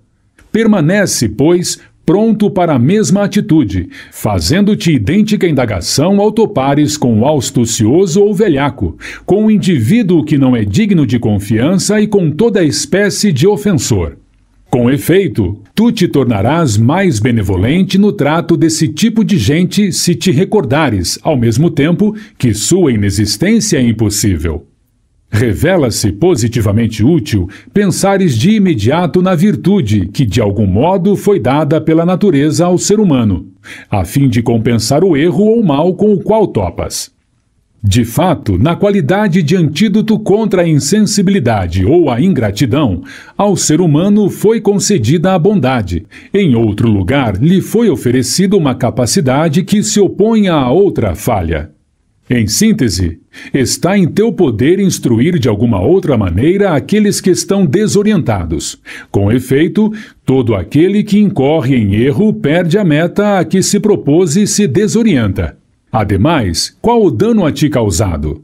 Permanece, pois, pronto para a mesma atitude, fazendo-te idêntica indagação ao topares com o austucioso ou velhaco, com o indivíduo que não é digno de confiança e com toda espécie de ofensor. Com efeito, tu te tornarás mais benevolente no trato desse tipo de gente se te recordares, ao mesmo tempo, que sua inexistência é impossível. Revela-se positivamente útil pensares de imediato na virtude que, de algum modo, foi dada pela natureza ao ser humano, a fim de compensar o erro ou mal com o qual topas. De fato, na qualidade de antídoto contra a insensibilidade ou a ingratidão, ao ser humano foi concedida a bondade. Em outro lugar, lhe foi oferecida uma capacidade que se opõe a outra falha. Em síntese, está em teu poder instruir de alguma outra maneira aqueles que estão desorientados. Com efeito, todo aquele que incorre em erro perde a meta a que se propôs e se desorienta. Ademais, qual o dano a ti causado?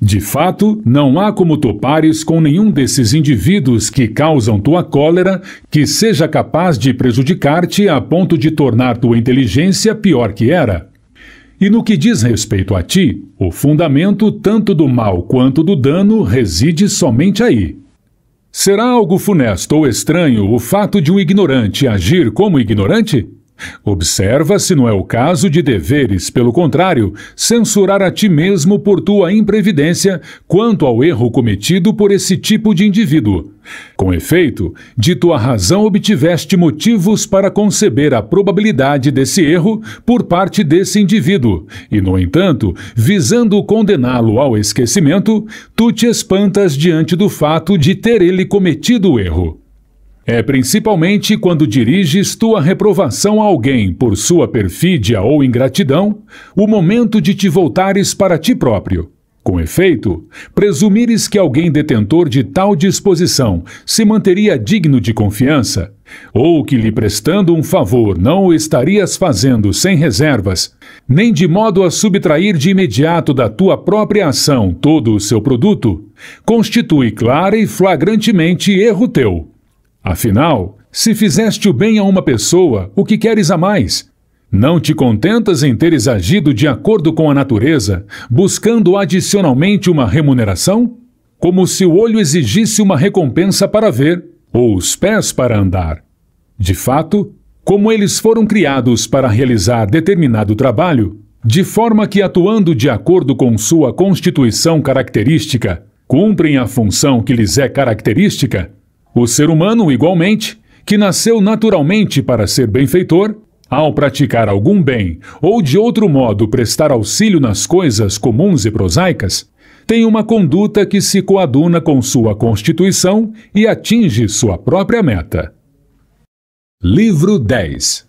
De fato, não há como topares com nenhum desses indivíduos que causam tua cólera que seja capaz de prejudicar-te a ponto de tornar tua inteligência pior que era. E no que diz respeito a ti, o fundamento tanto do mal quanto do dano reside somente aí. Será algo funesto ou estranho o fato de um ignorante agir como ignorante? Observa se não é o caso de deveres, pelo contrário, censurar a ti mesmo por tua imprevidência quanto ao erro cometido por esse tipo de indivíduo. Com efeito, de tua razão obtiveste motivos para conceber a probabilidade desse erro por parte desse indivíduo, e, no entanto, visando condená-lo ao esquecimento, tu te espantas diante do fato de ter ele cometido o erro. É principalmente quando diriges tua reprovação a alguém por sua perfídia ou ingratidão, o momento de te voltares para ti próprio. Com efeito, presumires que alguém detentor de tal disposição se manteria digno de confiança, ou que lhe prestando um favor não o estarias fazendo sem reservas, nem de modo a subtrair de imediato da tua própria ação todo o seu produto, constitui clara e flagrantemente erro teu Afinal, se fizeste o bem a uma pessoa, o que queres a mais? Não te contentas em teres agido de acordo com a natureza, buscando adicionalmente uma remuneração? Como se o olho exigisse uma recompensa para ver, ou os pés para andar. De fato, como eles foram criados para realizar determinado trabalho, de forma que, atuando de acordo com sua constituição característica, cumprem a função que lhes é característica, o ser humano, igualmente, que nasceu naturalmente para ser benfeitor, ao praticar algum bem ou de outro modo prestar auxílio nas coisas comuns e prosaicas, tem uma conduta que se coaduna com sua constituição e atinge sua própria meta. Livro 10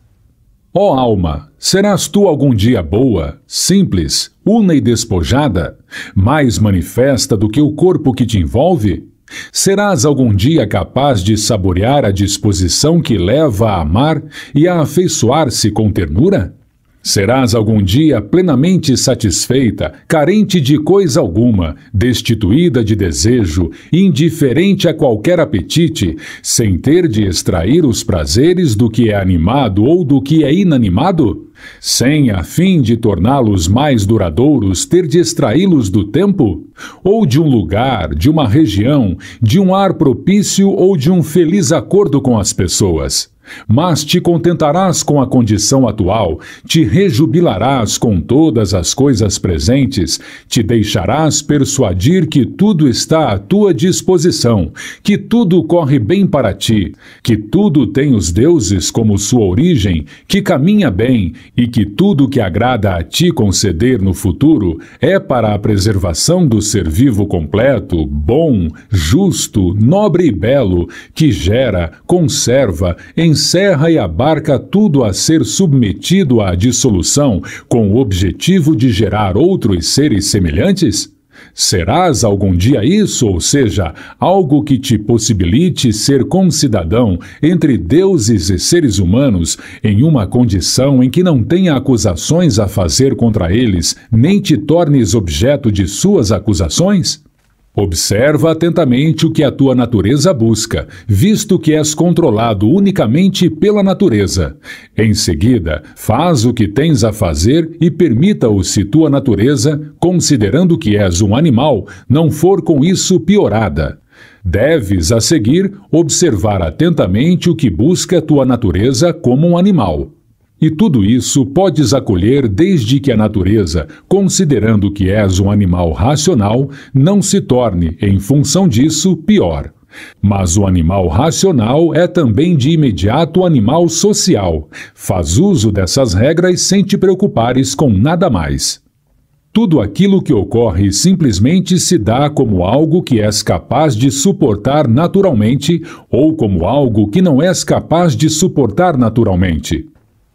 Ó oh alma, serás tu algum dia boa, simples, una e despojada, mais manifesta do que o corpo que te envolve? Serás algum dia capaz de saborear a disposição que leva a amar e a afeiçoar-se com ternura? Serás algum dia plenamente satisfeita, carente de coisa alguma, destituída de desejo, indiferente a qualquer apetite, sem ter de extrair os prazeres do que é animado ou do que é inanimado? sem, a fim de torná-los mais duradouros, ter de extraí-los do tempo? Ou de um lugar, de uma região, de um ar propício ou de um feliz acordo com as pessoas? Mas te contentarás com a condição atual, te rejubilarás com todas as coisas presentes, te deixarás persuadir que tudo está à tua disposição, que tudo corre bem para ti, que tudo tem os deuses como sua origem, que caminha bem e que tudo que agrada a ti conceder no futuro é para a preservação do ser vivo completo, bom, justo, nobre e belo, que gera, conserva, ensina encerra e abarca tudo a ser submetido à dissolução com o objetivo de gerar outros seres semelhantes? Serás algum dia isso, ou seja, algo que te possibilite ser concidadão entre deuses e seres humanos em uma condição em que não tenha acusações a fazer contra eles, nem te tornes objeto de suas acusações? Observa atentamente o que a tua natureza busca, visto que és controlado unicamente pela natureza. Em seguida, faz o que tens a fazer e permita-o se tua natureza, considerando que és um animal, não for com isso piorada. Deves, a seguir, observar atentamente o que busca tua natureza como um animal. E tudo isso podes acolher desde que a natureza, considerando que és um animal racional, não se torne, em função disso, pior. Mas o animal racional é também de imediato animal social. Faz uso dessas regras sem te preocupares com nada mais. Tudo aquilo que ocorre simplesmente se dá como algo que és capaz de suportar naturalmente ou como algo que não és capaz de suportar naturalmente.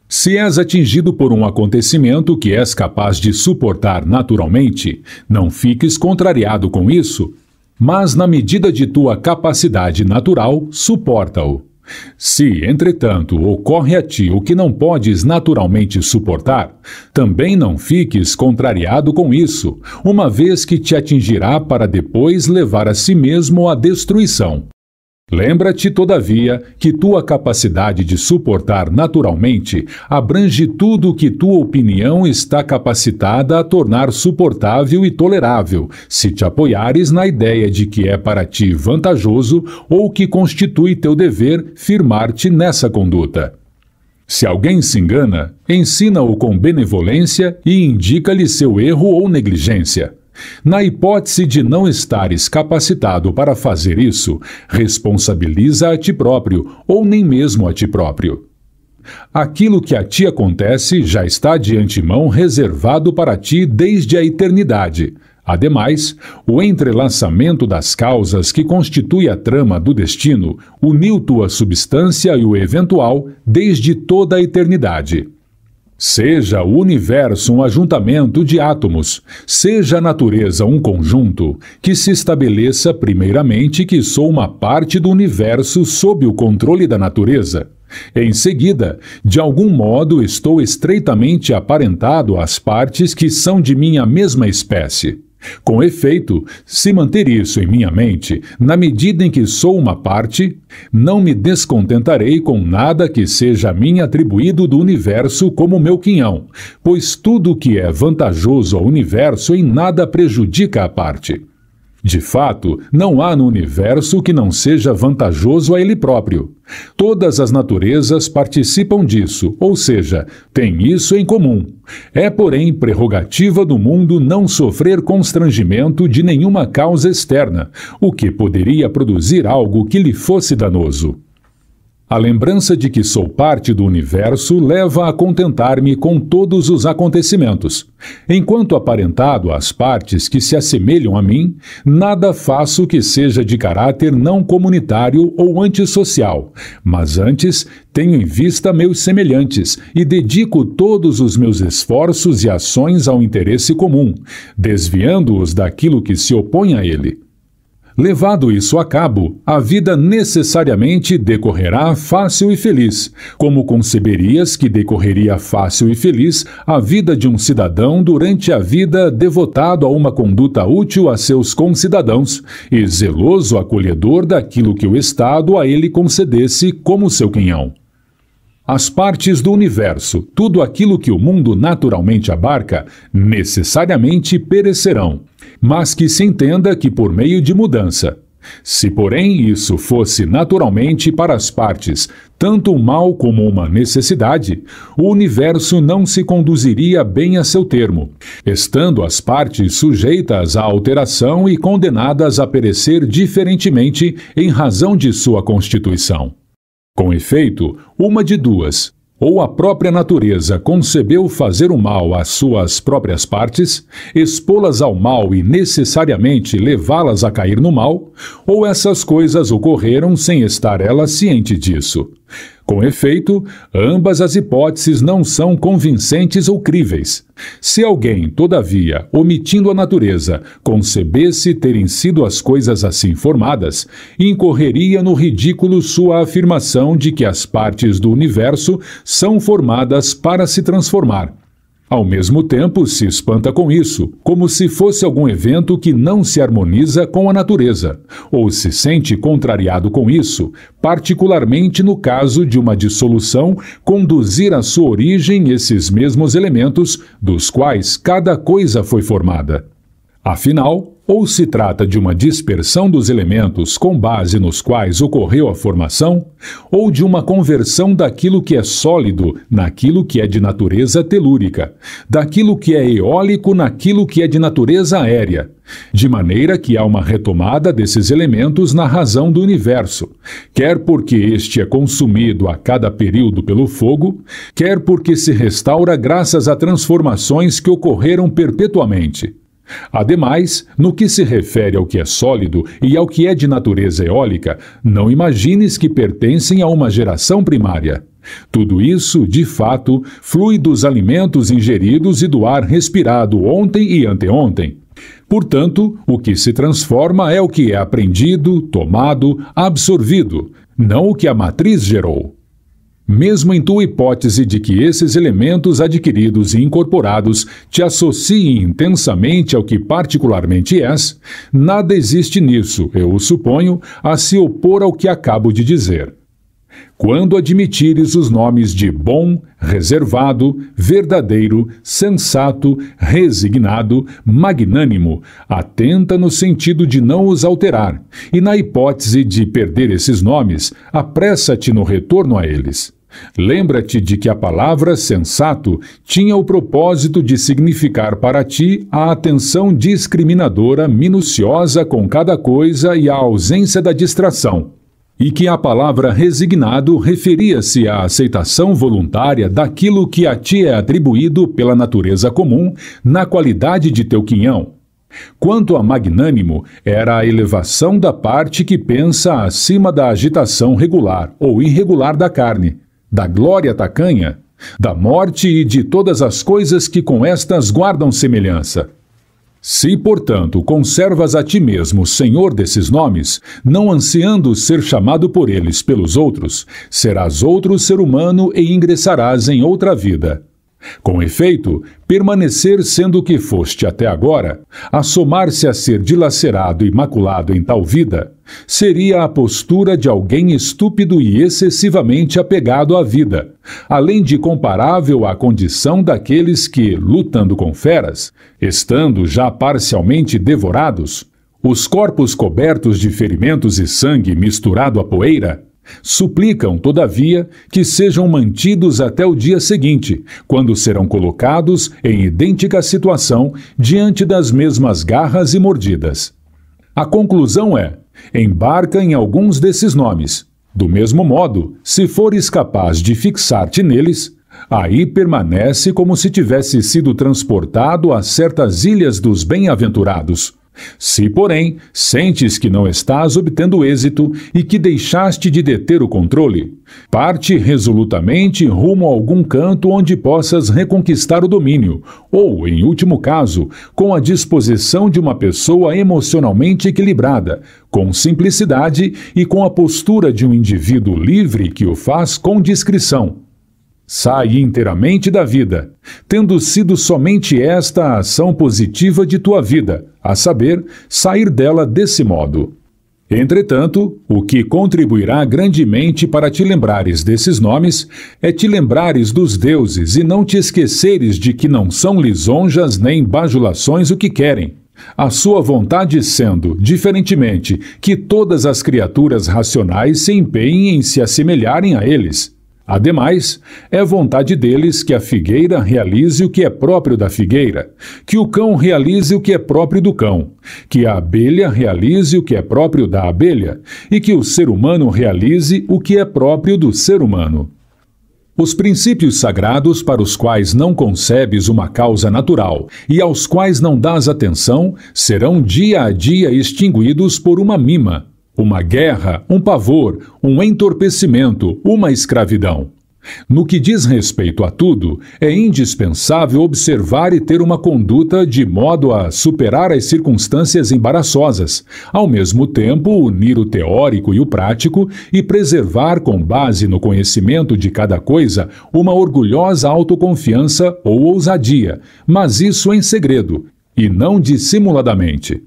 Se és atingido por um acontecimento que és capaz de suportar naturalmente, não fiques contrariado com isso, mas na medida de tua capacidade natural, suporta-o. Se, entretanto, ocorre a ti o que não podes naturalmente suportar, também não fiques contrariado com isso, uma vez que te atingirá para depois levar a si mesmo à destruição. Lembra-te, todavia, que tua capacidade de suportar naturalmente abrange tudo o que tua opinião está capacitada a tornar suportável e tolerável, se te apoiares na ideia de que é para ti vantajoso ou que constitui teu dever firmar-te nessa conduta. Se alguém se engana, ensina-o com benevolência e indica-lhe seu erro ou negligência. Na hipótese de não estares capacitado para fazer isso, responsabiliza a ti próprio ou nem mesmo a ti próprio. Aquilo que a ti acontece já está de antemão reservado para ti desde a eternidade. Ademais, o entrelaçamento das causas que constitui a trama do destino uniu tua substância e o eventual desde toda a eternidade. Seja o universo um ajuntamento de átomos, seja a natureza um conjunto, que se estabeleça primeiramente que sou uma parte do universo sob o controle da natureza. Em seguida, de algum modo estou estreitamente aparentado às partes que são de minha mesma espécie. Com efeito, se manter isso em minha mente, na medida em que sou uma parte, não me descontentarei com nada que seja a mim atribuído do universo como meu quinhão, pois tudo que é vantajoso ao universo em nada prejudica a parte. De fato, não há no universo que não seja vantajoso a ele próprio. Todas as naturezas participam disso, ou seja, têm isso em comum. É, porém, prerrogativa do mundo não sofrer constrangimento de nenhuma causa externa, o que poderia produzir algo que lhe fosse danoso. A lembrança de que sou parte do universo leva a contentar-me com todos os acontecimentos. Enquanto aparentado às partes que se assemelham a mim, nada faço que seja de caráter não comunitário ou antissocial, mas antes tenho em vista meus semelhantes e dedico todos os meus esforços e ações ao interesse comum, desviando-os daquilo que se opõe a ele. Levado isso a cabo, a vida necessariamente decorrerá fácil e feliz, como conceberias que decorreria fácil e feliz a vida de um cidadão durante a vida devotado a uma conduta útil a seus concidadãos e zeloso acolhedor daquilo que o Estado a ele concedesse como seu quinhão. As partes do universo, tudo aquilo que o mundo naturalmente abarca, necessariamente perecerão, mas que se entenda que por meio de mudança. Se, porém, isso fosse naturalmente para as partes, tanto um mal como uma necessidade, o universo não se conduziria bem a seu termo, estando as partes sujeitas à alteração e condenadas a perecer diferentemente em razão de sua constituição. Com efeito, uma de duas, ou a própria natureza concebeu fazer o mal às suas próprias partes, expô-las ao mal e necessariamente levá-las a cair no mal, ou essas coisas ocorreram sem estar ela ciente disso. Com efeito, ambas as hipóteses não são convincentes ou críveis. Se alguém, todavia, omitindo a natureza, concebesse terem sido as coisas assim formadas, incorreria no ridículo sua afirmação de que as partes do universo são formadas para se transformar ao mesmo tempo, se espanta com isso, como se fosse algum evento que não se harmoniza com a natureza, ou se sente contrariado com isso, particularmente no caso de uma dissolução conduzir à sua origem esses mesmos elementos dos quais cada coisa foi formada. Afinal, ou se trata de uma dispersão dos elementos com base nos quais ocorreu a formação, ou de uma conversão daquilo que é sólido naquilo que é de natureza telúrica, daquilo que é eólico naquilo que é de natureza aérea, de maneira que há uma retomada desses elementos na razão do universo, quer porque este é consumido a cada período pelo fogo, quer porque se restaura graças a transformações que ocorreram perpetuamente. Ademais, no que se refere ao que é sólido e ao que é de natureza eólica, não imagines que pertencem a uma geração primária. Tudo isso, de fato, flui dos alimentos ingeridos e do ar respirado ontem e anteontem. Portanto, o que se transforma é o que é aprendido, tomado, absorvido, não o que a matriz gerou mesmo em tua hipótese de que esses elementos adquiridos e incorporados te associem intensamente ao que particularmente és, nada existe nisso, eu o suponho, a se opor ao que acabo de dizer quando admitires os nomes de bom, reservado, verdadeiro, sensato, resignado, magnânimo, atenta no sentido de não os alterar, e na hipótese de perder esses nomes, apressa-te no retorno a eles. Lembra-te de que a palavra sensato tinha o propósito de significar para ti a atenção discriminadora minuciosa com cada coisa e a ausência da distração e que a palavra resignado referia-se à aceitação voluntária daquilo que a ti é atribuído pela natureza comum na qualidade de teu quinhão. Quanto a magnânimo, era a elevação da parte que pensa acima da agitação regular ou irregular da carne, da glória tacanha, da morte e de todas as coisas que com estas guardam semelhança. Se, portanto, conservas a ti mesmo senhor desses nomes, não ansiando ser chamado por eles pelos outros, serás outro ser humano e ingressarás em outra vida. Com efeito, permanecer sendo o que foste até agora, a somar-se a ser dilacerado e maculado em tal vida, seria a postura de alguém estúpido e excessivamente apegado à vida, além de comparável à condição daqueles que, lutando com feras, estando já parcialmente devorados, os corpos cobertos de ferimentos e sangue misturado à poeira, Suplicam, todavia, que sejam mantidos até o dia seguinte, quando serão colocados em idêntica situação diante das mesmas garras e mordidas. A conclusão é: embarca em alguns desses nomes. Do mesmo modo, se fores capaz de fixar-te neles, aí permanece como se tivesse sido transportado a certas ilhas dos bem-aventurados. Se, porém, sentes que não estás obtendo êxito e que deixaste de deter o controle, parte resolutamente rumo a algum canto onde possas reconquistar o domínio, ou, em último caso, com a disposição de uma pessoa emocionalmente equilibrada, com simplicidade e com a postura de um indivíduo livre que o faz com discrição Sai inteiramente da vida, tendo sido somente esta a ação positiva de tua vida, a saber, sair dela desse modo. Entretanto, o que contribuirá grandemente para te lembrares desses nomes é te lembrares dos deuses e não te esqueceres de que não são lisonjas nem bajulações o que querem, a sua vontade sendo, diferentemente, que todas as criaturas racionais se empenhem em se assemelharem a eles, Ademais, é vontade deles que a figueira realize o que é próprio da figueira, que o cão realize o que é próprio do cão, que a abelha realize o que é próprio da abelha e que o ser humano realize o que é próprio do ser humano. Os princípios sagrados para os quais não concebes uma causa natural e aos quais não dás atenção serão dia a dia extinguidos por uma mima, uma guerra, um pavor, um entorpecimento, uma escravidão. No que diz respeito a tudo, é indispensável observar e ter uma conduta de modo a superar as circunstâncias embaraçosas, ao mesmo tempo unir o teórico e o prático e preservar, com base no conhecimento de cada coisa, uma orgulhosa autoconfiança ou ousadia, mas isso em segredo e não dissimuladamente.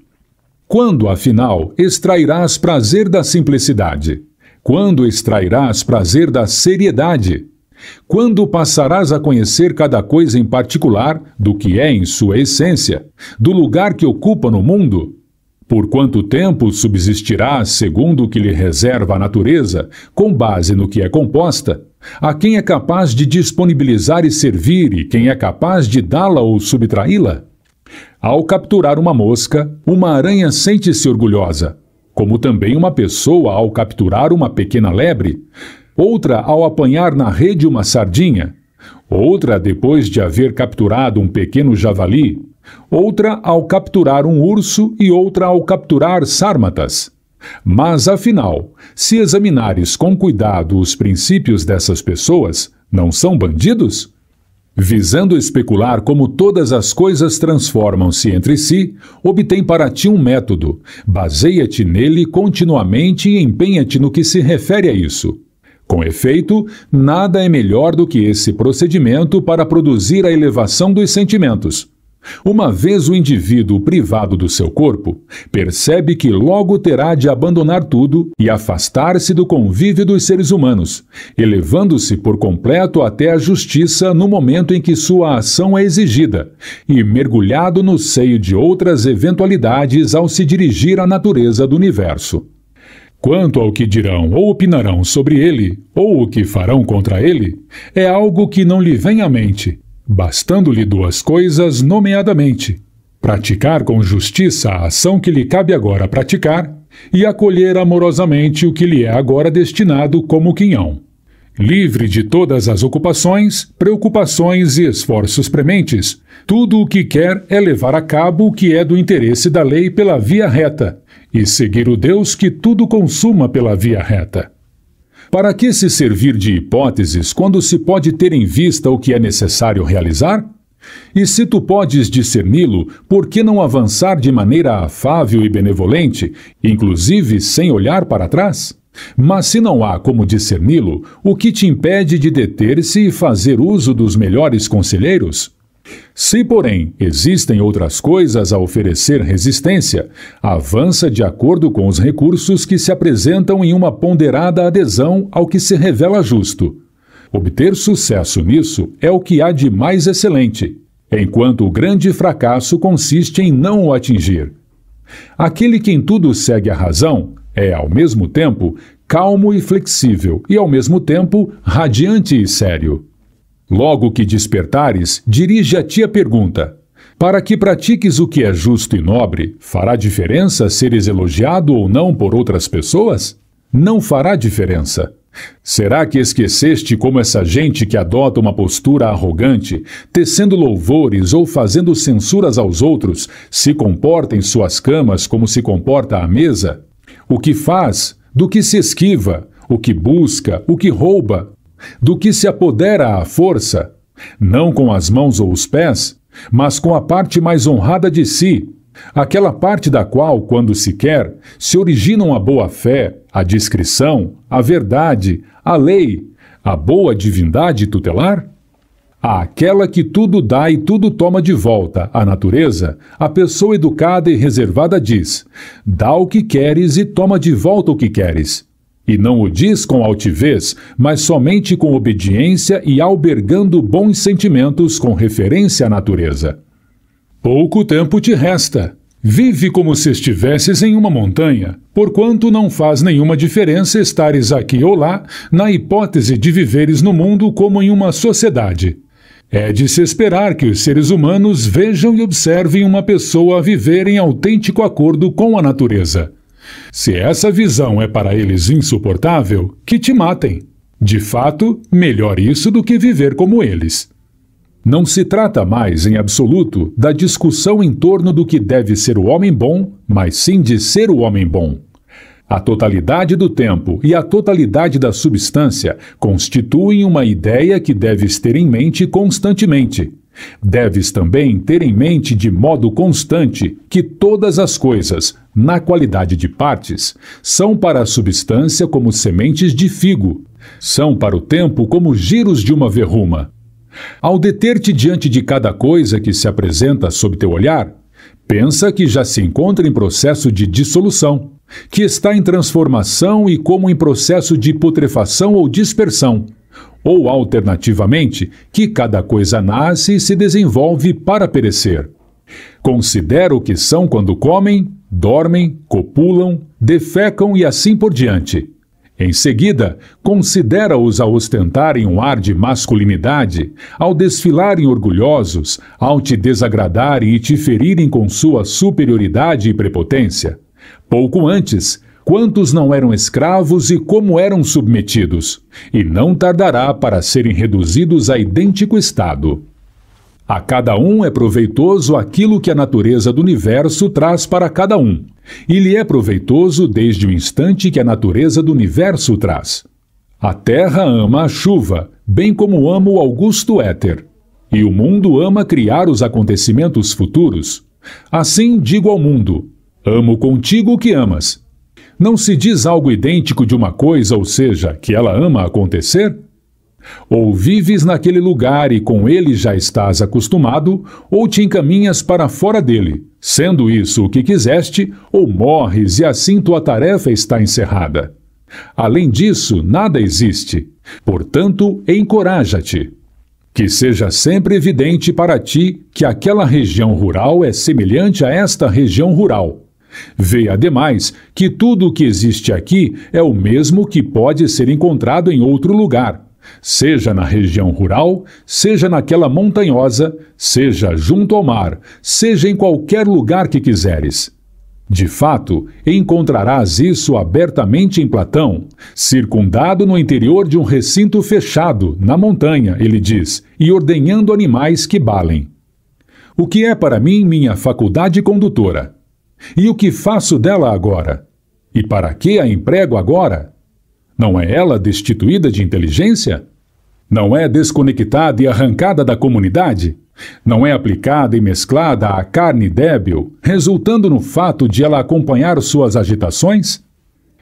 Quando, afinal, extrairás prazer da simplicidade? Quando extrairás prazer da seriedade? Quando passarás a conhecer cada coisa em particular do que é em sua essência, do lugar que ocupa no mundo? Por quanto tempo subsistirás segundo o que lhe reserva a natureza, com base no que é composta? A quem é capaz de disponibilizar e servir e quem é capaz de dá-la ou subtraí-la? Ao capturar uma mosca, uma aranha sente-se orgulhosa, como também uma pessoa ao capturar uma pequena lebre, outra ao apanhar na rede uma sardinha, outra depois de haver capturado um pequeno javali, outra ao capturar um urso e outra ao capturar sármatas. Mas, afinal, se examinares com cuidado os princípios dessas pessoas, não são bandidos? visando especular como todas as coisas transformam-se entre si, obtém para ti um método, baseia-te nele continuamente e empenha-te no que se refere a isso. Com efeito, nada é melhor do que esse procedimento para produzir a elevação dos sentimentos. Uma vez o indivíduo privado do seu corpo, percebe que logo terá de abandonar tudo e afastar-se do convívio dos seres humanos, elevando-se por completo até a justiça no momento em que sua ação é exigida, e mergulhado no seio de outras eventualidades ao se dirigir à natureza do universo. Quanto ao que dirão ou opinarão sobre ele, ou o que farão contra ele, é algo que não lhe vem à mente, bastando-lhe duas coisas, nomeadamente: praticar com justiça a ação que lhe cabe agora praticar e acolher amorosamente o que lhe é agora destinado como quinhão. Livre de todas as ocupações, preocupações e esforços prementes, tudo o que quer é levar a cabo o que é do interesse da lei pela via reta, e seguir o Deus que tudo consuma pela via reta. Para que se servir de hipóteses quando se pode ter em vista o que é necessário realizar? E se tu podes discerni-lo, por que não avançar de maneira afável e benevolente, inclusive sem olhar para trás? Mas se não há como discerni-lo, o que te impede de deter-se e fazer uso dos melhores conselheiros? Se, porém, existem outras coisas a oferecer resistência, avança de acordo com os recursos que se apresentam em uma ponderada adesão ao que se revela justo. Obter sucesso nisso é o que há de mais excelente, enquanto o grande fracasso consiste em não o atingir. Aquele que em tudo segue a razão é, ao mesmo tempo, calmo e flexível, e ao mesmo tempo, radiante e sério. Logo que despertares, dirige a ti a pergunta: para que pratiques o que é justo e nobre, fará diferença seres elogiado ou não por outras pessoas? Não fará diferença. Será que esqueceste como essa gente que adota uma postura arrogante, tecendo louvores ou fazendo censuras aos outros, se comporta em suas camas como se comporta à mesa? O que faz, do que se esquiva, o que busca, o que rouba, do que se apodera à força, não com as mãos ou os pés, mas com a parte mais honrada de si, aquela parte da qual, quando se quer, se originam a boa-fé, a discrição, a verdade, a lei, a boa divindade tutelar? Aquela que tudo dá e tudo toma de volta, a natureza, a pessoa educada e reservada diz: dá o que queres e toma de volta o que queres. E não o diz com altivez, mas somente com obediência e albergando bons sentimentos com referência à natureza. Pouco tempo te resta. Vive como se estivesses em uma montanha, porquanto não faz nenhuma diferença estares aqui ou lá, na hipótese de viveres no mundo como em uma sociedade. É de se esperar que os seres humanos vejam e observem uma pessoa viver em autêntico acordo com a natureza. Se essa visão é para eles insuportável, que te matem. De fato, melhor isso do que viver como eles. Não se trata mais, em absoluto, da discussão em torno do que deve ser o homem bom, mas sim de ser o homem bom. A totalidade do tempo e a totalidade da substância constituem uma ideia que deves ter em mente constantemente. Deves também ter em mente de modo constante que todas as coisas, na qualidade de partes, são para a substância como sementes de figo, são para o tempo como giros de uma verruma. Ao deter-te diante de cada coisa que se apresenta sob teu olhar, pensa que já se encontra em processo de dissolução, que está em transformação e como em processo de putrefação ou dispersão ou, alternativamente, que cada coisa nasce e se desenvolve para perecer. Considera o que são quando comem, dormem, copulam, defecam e assim por diante. Em seguida, considera-os ao ostentarem um ar de masculinidade, ao desfilarem orgulhosos, ao te desagradarem e te ferirem com sua superioridade e prepotência. Pouco antes, quantos não eram escravos e como eram submetidos, e não tardará para serem reduzidos a idêntico estado. A cada um é proveitoso aquilo que a natureza do universo traz para cada um, e lhe é proveitoso desde o instante que a natureza do universo traz. A terra ama a chuva, bem como ama o augusto éter, e o mundo ama criar os acontecimentos futuros. Assim digo ao mundo: amo contigo o que amas, não se diz algo idêntico de uma coisa, ou seja, que ela ama acontecer? Ou vives naquele lugar e com ele já estás acostumado, ou te encaminhas para fora dele, sendo isso o que quiseste, ou morres e assim tua tarefa está encerrada. Além disso, nada existe. Portanto, encoraja-te. Que seja sempre evidente para ti que aquela região rural é semelhante a esta região rural, Vê, ademais, que tudo o que existe aqui é o mesmo que pode ser encontrado em outro lugar, seja na região rural, seja naquela montanhosa, seja junto ao mar, seja em qualquer lugar que quiseres. De fato, encontrarás isso abertamente em Platão, circundado no interior de um recinto fechado, na montanha, ele diz, e ordenhando animais que balem. O que é para mim minha faculdade condutora? E o que faço dela agora? E para que a emprego agora? Não é ela destituída de inteligência? Não é desconectada e arrancada da comunidade? Não é aplicada e mesclada à carne débil, resultando no fato de ela acompanhar suas agitações?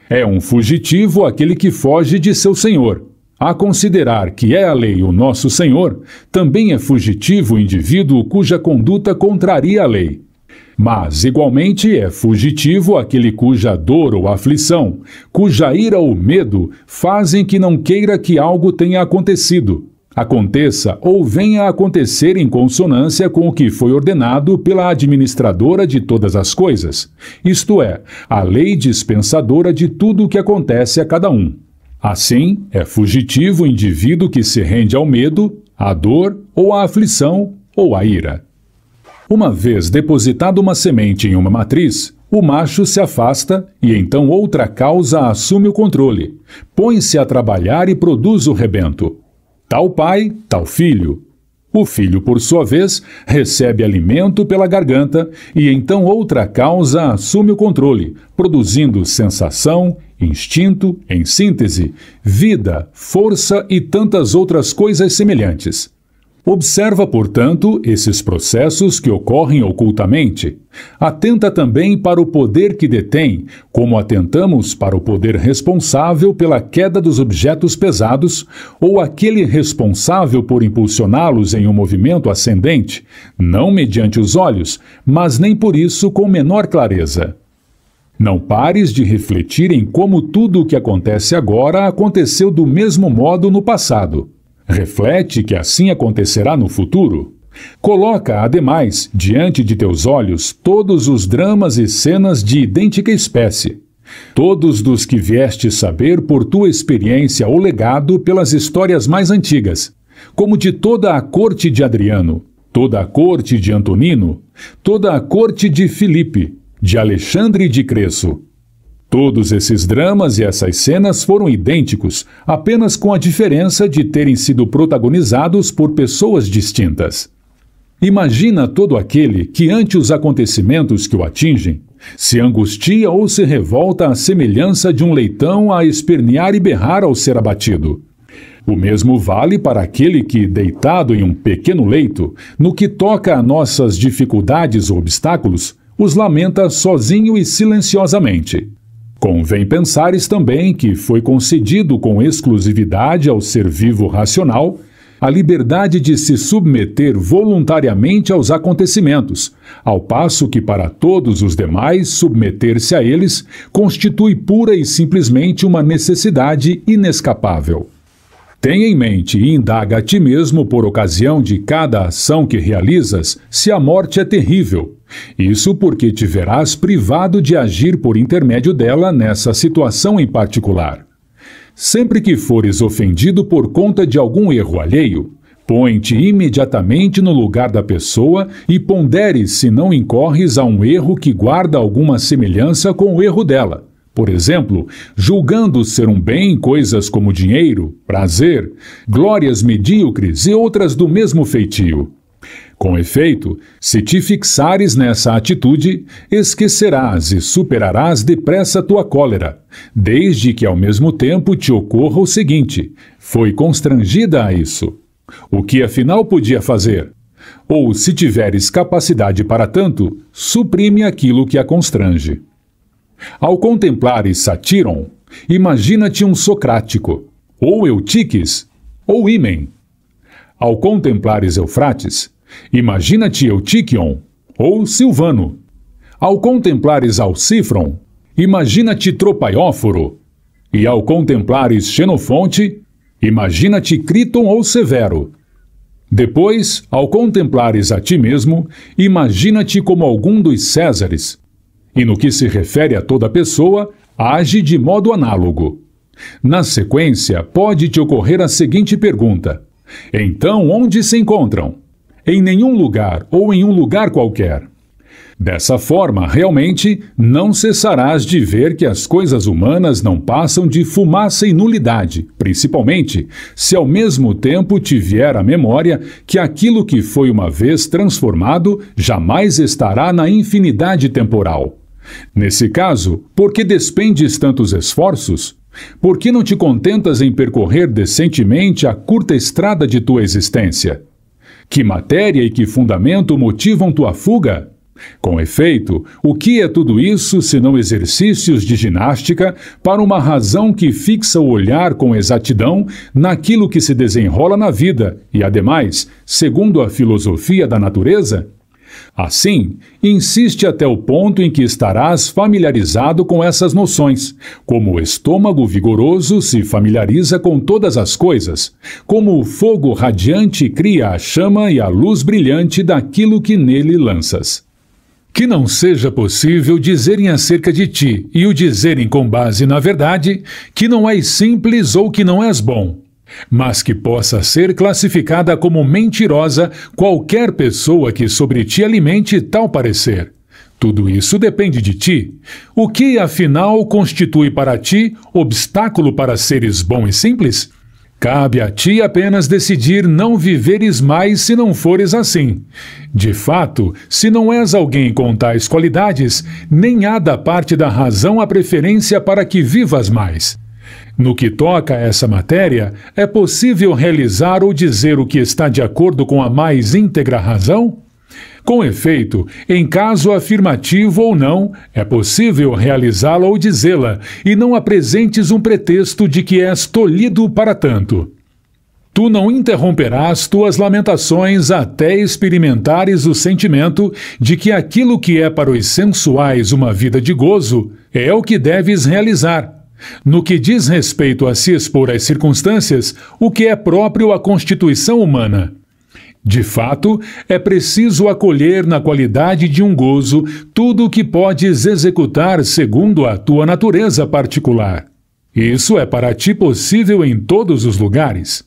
É um fugitivo aquele que foge de seu senhor. A considerar que é a lei o nosso senhor, também é fugitivo o indivíduo cuja conduta contraria a lei mas, igualmente, é fugitivo aquele cuja dor ou aflição, cuja ira ou medo fazem que não queira que algo tenha acontecido, aconteça ou venha a acontecer em consonância com o que foi ordenado pela administradora de todas as coisas, isto é, a lei dispensadora de tudo o que acontece a cada um. Assim, é fugitivo o indivíduo que se rende ao medo, à dor ou à aflição ou à ira. Uma vez depositada uma semente em uma matriz, o macho se afasta e então outra causa assume o controle. Põe-se a trabalhar e produz o rebento. Tal pai, tal filho. O filho, por sua vez, recebe alimento pela garganta e então outra causa assume o controle, produzindo sensação, instinto, em síntese, vida, força e tantas outras coisas semelhantes. Observa, portanto, esses processos que ocorrem ocultamente. Atenta também para o poder que detém, como atentamos para o poder responsável pela queda dos objetos pesados ou aquele responsável por impulsioná-los em um movimento ascendente, não mediante os olhos, mas nem por isso com menor clareza. Não pares de refletir em como tudo o que acontece agora aconteceu do mesmo modo no passado reflete que assim acontecerá no futuro? Coloca, ademais, diante de teus olhos todos os dramas e cenas de idêntica espécie. Todos dos que vieste saber por tua experiência ou legado pelas histórias mais antigas, como de toda a corte de Adriano, toda a corte de Antonino, toda a corte de Filipe, de Alexandre de Creso, Todos esses dramas e essas cenas foram idênticos, apenas com a diferença de terem sido protagonizados por pessoas distintas. Imagina todo aquele que, ante os acontecimentos que o atingem, se angustia ou se revolta à semelhança de um leitão a espernear e berrar ao ser abatido. O mesmo vale para aquele que, deitado em um pequeno leito, no que toca a nossas dificuldades ou obstáculos, os lamenta sozinho e silenciosamente. Convém pensares também que foi concedido com exclusividade ao ser vivo racional a liberdade de se submeter voluntariamente aos acontecimentos, ao passo que para todos os demais submeter-se a eles constitui pura e simplesmente uma necessidade inescapável. Tenha em mente e indaga a ti mesmo por ocasião de cada ação que realizas se a morte é terrível. Isso porque te verás privado de agir por intermédio dela nessa situação em particular. Sempre que fores ofendido por conta de algum erro alheio, põe-te imediatamente no lugar da pessoa e pondere se não incorres a um erro que guarda alguma semelhança com o erro dela. Por exemplo, julgando ser um bem coisas como dinheiro, prazer, glórias medíocres e outras do mesmo feitio. Com efeito, se te fixares nessa atitude, esquecerás e superarás depressa tua cólera, desde que ao mesmo tempo te ocorra o seguinte: foi constrangida a isso. O que afinal podia fazer? Ou, se tiveres capacidade para tanto, suprime aquilo que a constrange. Ao contemplares Satíron, imagina-te um Socrático, ou Eutiques, ou Imen; Ao contemplares Eufrates, imagina-te Eutiquion, ou Silvano. Ao contemplares Alcifron, imagina-te Tropaióforo. E ao contemplares Xenofonte, imagina-te Criton ou Severo. Depois, ao contemplares a ti mesmo, imagina-te como algum dos Césares, e no que se refere a toda pessoa, age de modo análogo. Na sequência, pode te ocorrer a seguinte pergunta: Então, onde se encontram? Em nenhum lugar ou em um lugar qualquer. Dessa forma, realmente, não cessarás de ver que as coisas humanas não passam de fumaça e nulidade, principalmente se ao mesmo tempo te vier à memória que aquilo que foi uma vez transformado jamais estará na infinidade temporal. Nesse caso, por que despendes tantos esforços? Por que não te contentas em percorrer decentemente a curta estrada de tua existência? Que matéria e que fundamento motivam tua fuga? Com efeito, o que é tudo isso senão exercícios de ginástica para uma razão que fixa o olhar com exatidão naquilo que se desenrola na vida e, ademais, segundo a filosofia da natureza, Assim, insiste até o ponto em que estarás familiarizado com essas noções, como o estômago vigoroso se familiariza com todas as coisas, como o fogo radiante cria a chama e a luz brilhante daquilo que nele lanças. Que não seja possível dizerem acerca de ti e o dizerem com base na verdade, que não és simples ou que não és bom, mas que possa ser classificada como mentirosa qualquer pessoa que sobre ti alimente tal parecer. Tudo isso depende de ti. O que, afinal, constitui para ti obstáculo para seres bom e simples? Cabe a ti apenas decidir não viveres mais se não fores assim. De fato, se não és alguém com tais qualidades, nem há da parte da razão a preferência para que vivas mais. No que toca a essa matéria, é possível realizar ou dizer o que está de acordo com a mais íntegra razão? Com efeito, em caso afirmativo ou não, é possível realizá-la ou dizê-la, e não apresentes um pretexto de que és tolhido para tanto. Tu não interromperás tuas lamentações até experimentares o sentimento de que aquilo que é para os sensuais uma vida de gozo é o que deves realizar no que diz respeito a se expor às circunstâncias, o que é próprio à constituição humana. De fato, é preciso acolher na qualidade de um gozo tudo o que podes executar segundo a tua natureza particular. Isso é para ti possível em todos os lugares.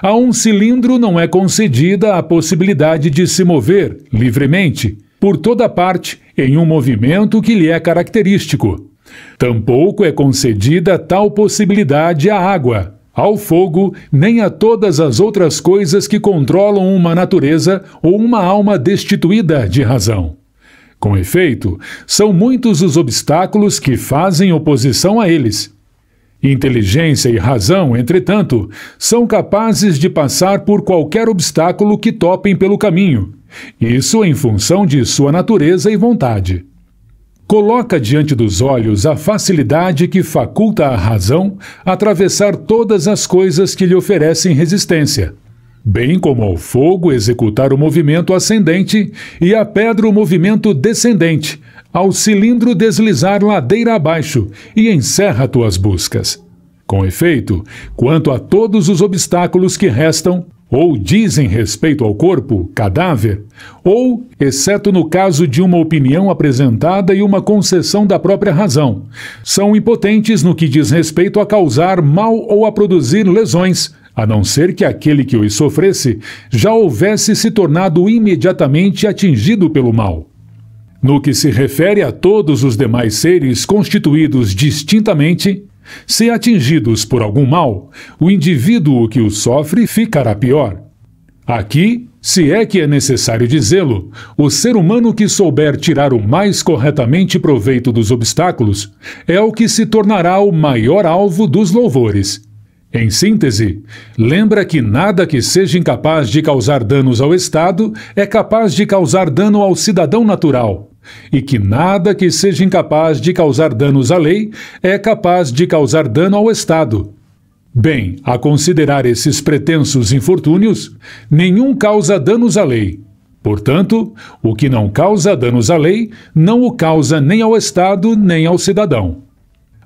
A um cilindro não é concedida a possibilidade de se mover livremente, por toda parte, em um movimento que lhe é característico, Tampouco é concedida tal possibilidade à água, ao fogo, nem a todas as outras coisas que controlam uma natureza ou uma alma destituída de razão. Com efeito, são muitos os obstáculos que fazem oposição a eles. Inteligência e razão, entretanto, são capazes de passar por qualquer obstáculo que topem pelo caminho, isso em função de sua natureza e vontade coloca diante dos olhos a facilidade que faculta à razão atravessar todas as coisas que lhe oferecem resistência, bem como ao fogo executar o movimento ascendente e à pedra o movimento descendente, ao cilindro deslizar ladeira abaixo e encerra tuas buscas. Com efeito, quanto a todos os obstáculos que restam, ou dizem respeito ao corpo, cadáver, ou, exceto no caso de uma opinião apresentada e uma concessão da própria razão, são impotentes no que diz respeito a causar mal ou a produzir lesões, a não ser que aquele que os sofresse já houvesse se tornado imediatamente atingido pelo mal. No que se refere a todos os demais seres constituídos distintamente, se atingidos por algum mal, o indivíduo que o sofre ficará pior. Aqui, se é que é necessário dizê-lo, o ser humano que souber tirar o mais corretamente proveito dos obstáculos é o que se tornará o maior alvo dos louvores. Em síntese, lembra que nada que seja incapaz de causar danos ao Estado é capaz de causar dano ao cidadão natural, e que nada que seja incapaz de causar danos à lei é capaz de causar dano ao Estado. Bem, a considerar esses pretensos infortúnios, nenhum causa danos à lei. Portanto, o que não causa danos à lei não o causa nem ao Estado nem ao cidadão.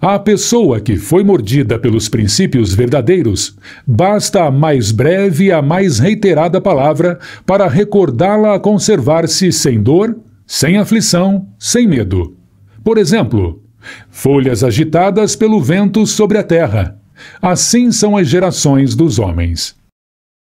À pessoa que foi mordida pelos princípios verdadeiros, basta a mais breve e a mais reiterada palavra para recordá-la a conservar-se sem dor, sem aflição, sem medo. Por exemplo, folhas agitadas pelo vento sobre a terra. Assim são as gerações dos homens.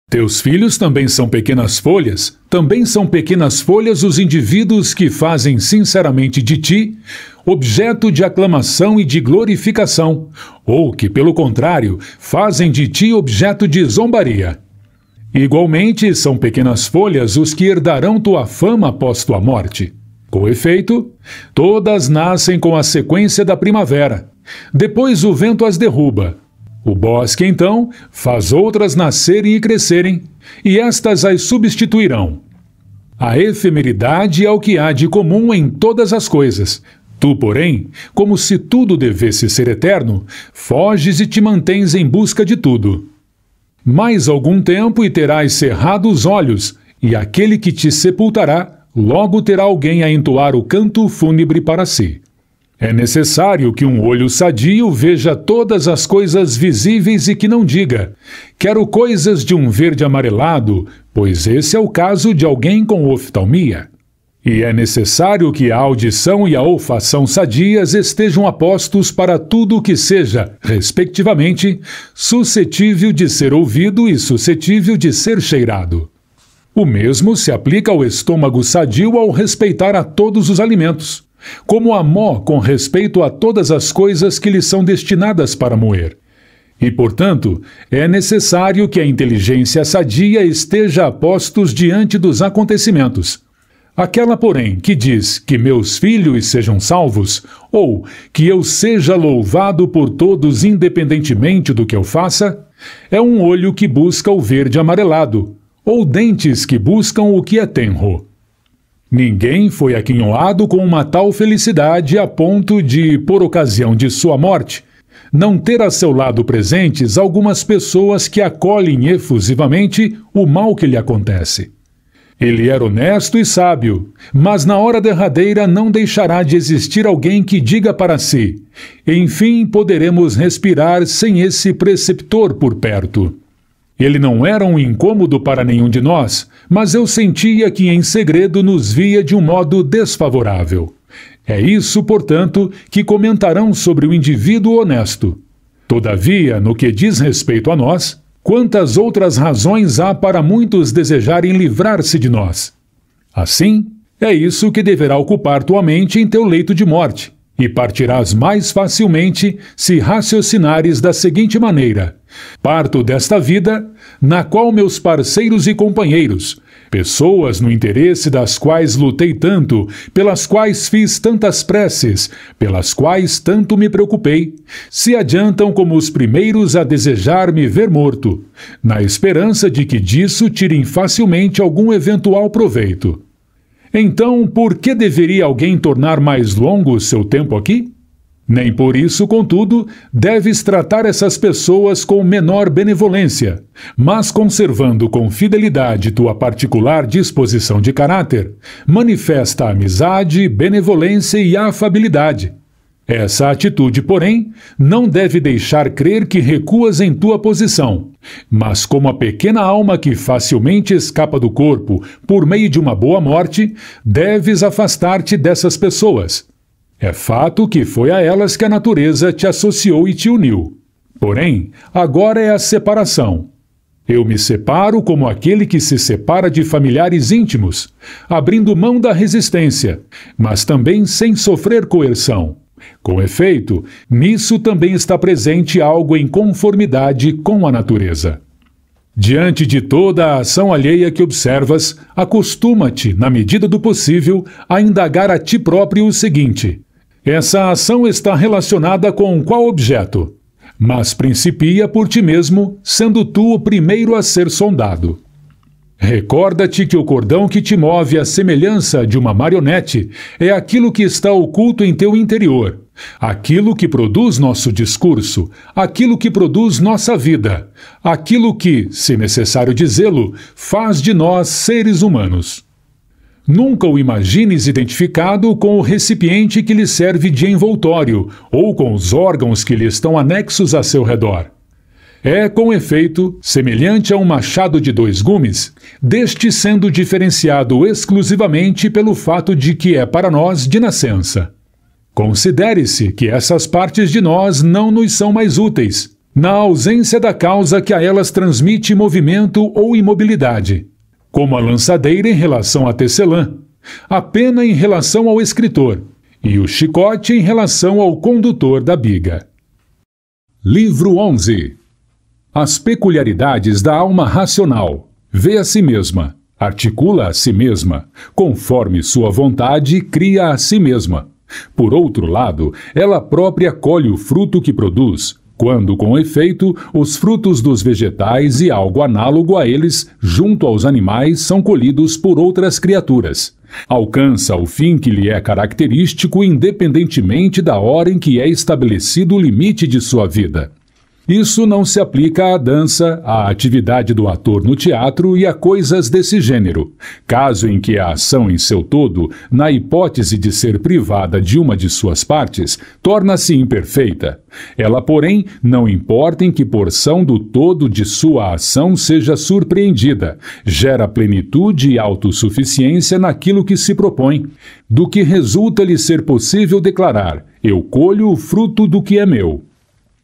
Teus filhos também são pequenas folhas, também são pequenas folhas os indivíduos que fazem sinceramente de ti objeto de aclamação e de glorificação, ou que, pelo contrário, fazem de ti objeto de zombaria. Igualmente, são pequenas folhas os que herdarão tua fama após tua morte. Com efeito, todas nascem com a sequência da primavera. Depois o vento as derruba. O bosque, então, faz outras nascerem e crescerem, e estas as substituirão. A efemeridade é o que há de comum em todas as coisas. Tu, porém, como se tudo devesse ser eterno, foges e te mantens em busca de tudo. Mais algum tempo e terás cerrado os olhos, e aquele que te sepultará logo terá alguém a entoar o canto fúnebre para si. É necessário que um olho sadio veja todas as coisas visíveis e que não diga: quero coisas de um verde amarelado, pois esse é o caso de alguém com oftalmia. E é necessário que a audição e a olfação sadias estejam apostos para tudo o que seja, respectivamente, suscetível de ser ouvido e suscetível de ser cheirado. O mesmo se aplica ao estômago sadio ao respeitar a todos os alimentos, como a mó com respeito a todas as coisas que lhe são destinadas para moer. E, portanto, é necessário que a inteligência sadia esteja a postos diante dos acontecimentos. Aquela, porém, que diz que meus filhos sejam salvos, ou que eu seja louvado por todos independentemente do que eu faça, é um olho que busca o verde amarelado, ou dentes que buscam o que é tenro. Ninguém foi aquinhoado com uma tal felicidade a ponto de, por ocasião de sua morte, não ter a seu lado presentes algumas pessoas que acolhem efusivamente o mal que lhe acontece. Ele era honesto e sábio, mas na hora derradeira não deixará de existir alguém que diga para si: enfim, poderemos respirar sem esse preceptor por perto. Ele não era um incômodo para nenhum de nós, mas eu sentia que em segredo nos via de um modo desfavorável. É isso, portanto, que comentarão sobre o indivíduo honesto. Todavia, no que diz respeito a nós, quantas outras razões há para muitos desejarem livrar-se de nós? Assim, é isso que deverá ocupar tua mente em teu leito de morte, e partirás mais facilmente se raciocinares da seguinte maneira: Parto desta vida, na qual meus parceiros e companheiros, pessoas no interesse das quais lutei tanto, pelas quais fiz tantas preces, pelas quais tanto me preocupei, se adiantam como os primeiros a desejar me ver morto, na esperança de que disso tirem facilmente algum eventual proveito. Então, por que deveria alguém tornar mais longo seu tempo aqui? Nem por isso, contudo, deves tratar essas pessoas com menor benevolência, mas conservando com fidelidade tua particular disposição de caráter, manifesta amizade, benevolência e afabilidade. Essa atitude, porém, não deve deixar crer que recuas em tua posição, mas como a pequena alma que facilmente escapa do corpo por meio de uma boa morte, deves afastar-te dessas pessoas é fato que foi a elas que a natureza te associou e te uniu. Porém, agora é a separação. Eu me separo como aquele que se separa de familiares íntimos, abrindo mão da resistência, mas também sem sofrer coerção. Com efeito, nisso também está presente algo em conformidade com a natureza. Diante de toda a ação alheia que observas, acostuma-te, na medida do possível, a indagar a ti próprio o seguinte: essa ação está relacionada com qual objeto? Mas principia por ti mesmo, sendo tu o primeiro a ser sondado. Recorda-te que o cordão que te move à semelhança de uma marionete é aquilo que está oculto em teu interior, aquilo que produz nosso discurso, aquilo que produz nossa vida, aquilo que, se necessário dizê-lo, faz de nós seres humanos. Nunca o imagines identificado com o recipiente que lhe serve de envoltório ou com os órgãos que lhe estão anexos a seu redor. É, com efeito, semelhante a um machado de dois gumes, deste sendo diferenciado exclusivamente pelo fato de que é para nós de nascença. Considere-se que essas partes de nós não nos são mais úteis, na ausência da causa que a elas transmite movimento ou imobilidade como a lançadeira em relação à tecelã, a pena em relação ao escritor e o chicote em relação ao condutor da biga. Livro 11 As peculiaridades da alma racional. Vê a si mesma, articula a si mesma, conforme sua vontade, cria a si mesma. Por outro lado, ela própria colhe o fruto que produz, quando, com efeito, os frutos dos vegetais e algo análogo a eles, junto aos animais, são colhidos por outras criaturas. Alcança o fim que lhe é característico independentemente da hora em que é estabelecido o limite de sua vida. Isso não se aplica à dança, à atividade do ator no teatro e a coisas desse gênero. Caso em que a ação em seu todo, na hipótese de ser privada de uma de suas partes, torna-se imperfeita. Ela, porém, não importa em que porção do todo de sua ação seja surpreendida, gera plenitude e autossuficiência naquilo que se propõe, do que resulta lhe ser possível declarar: eu colho o fruto do que é meu.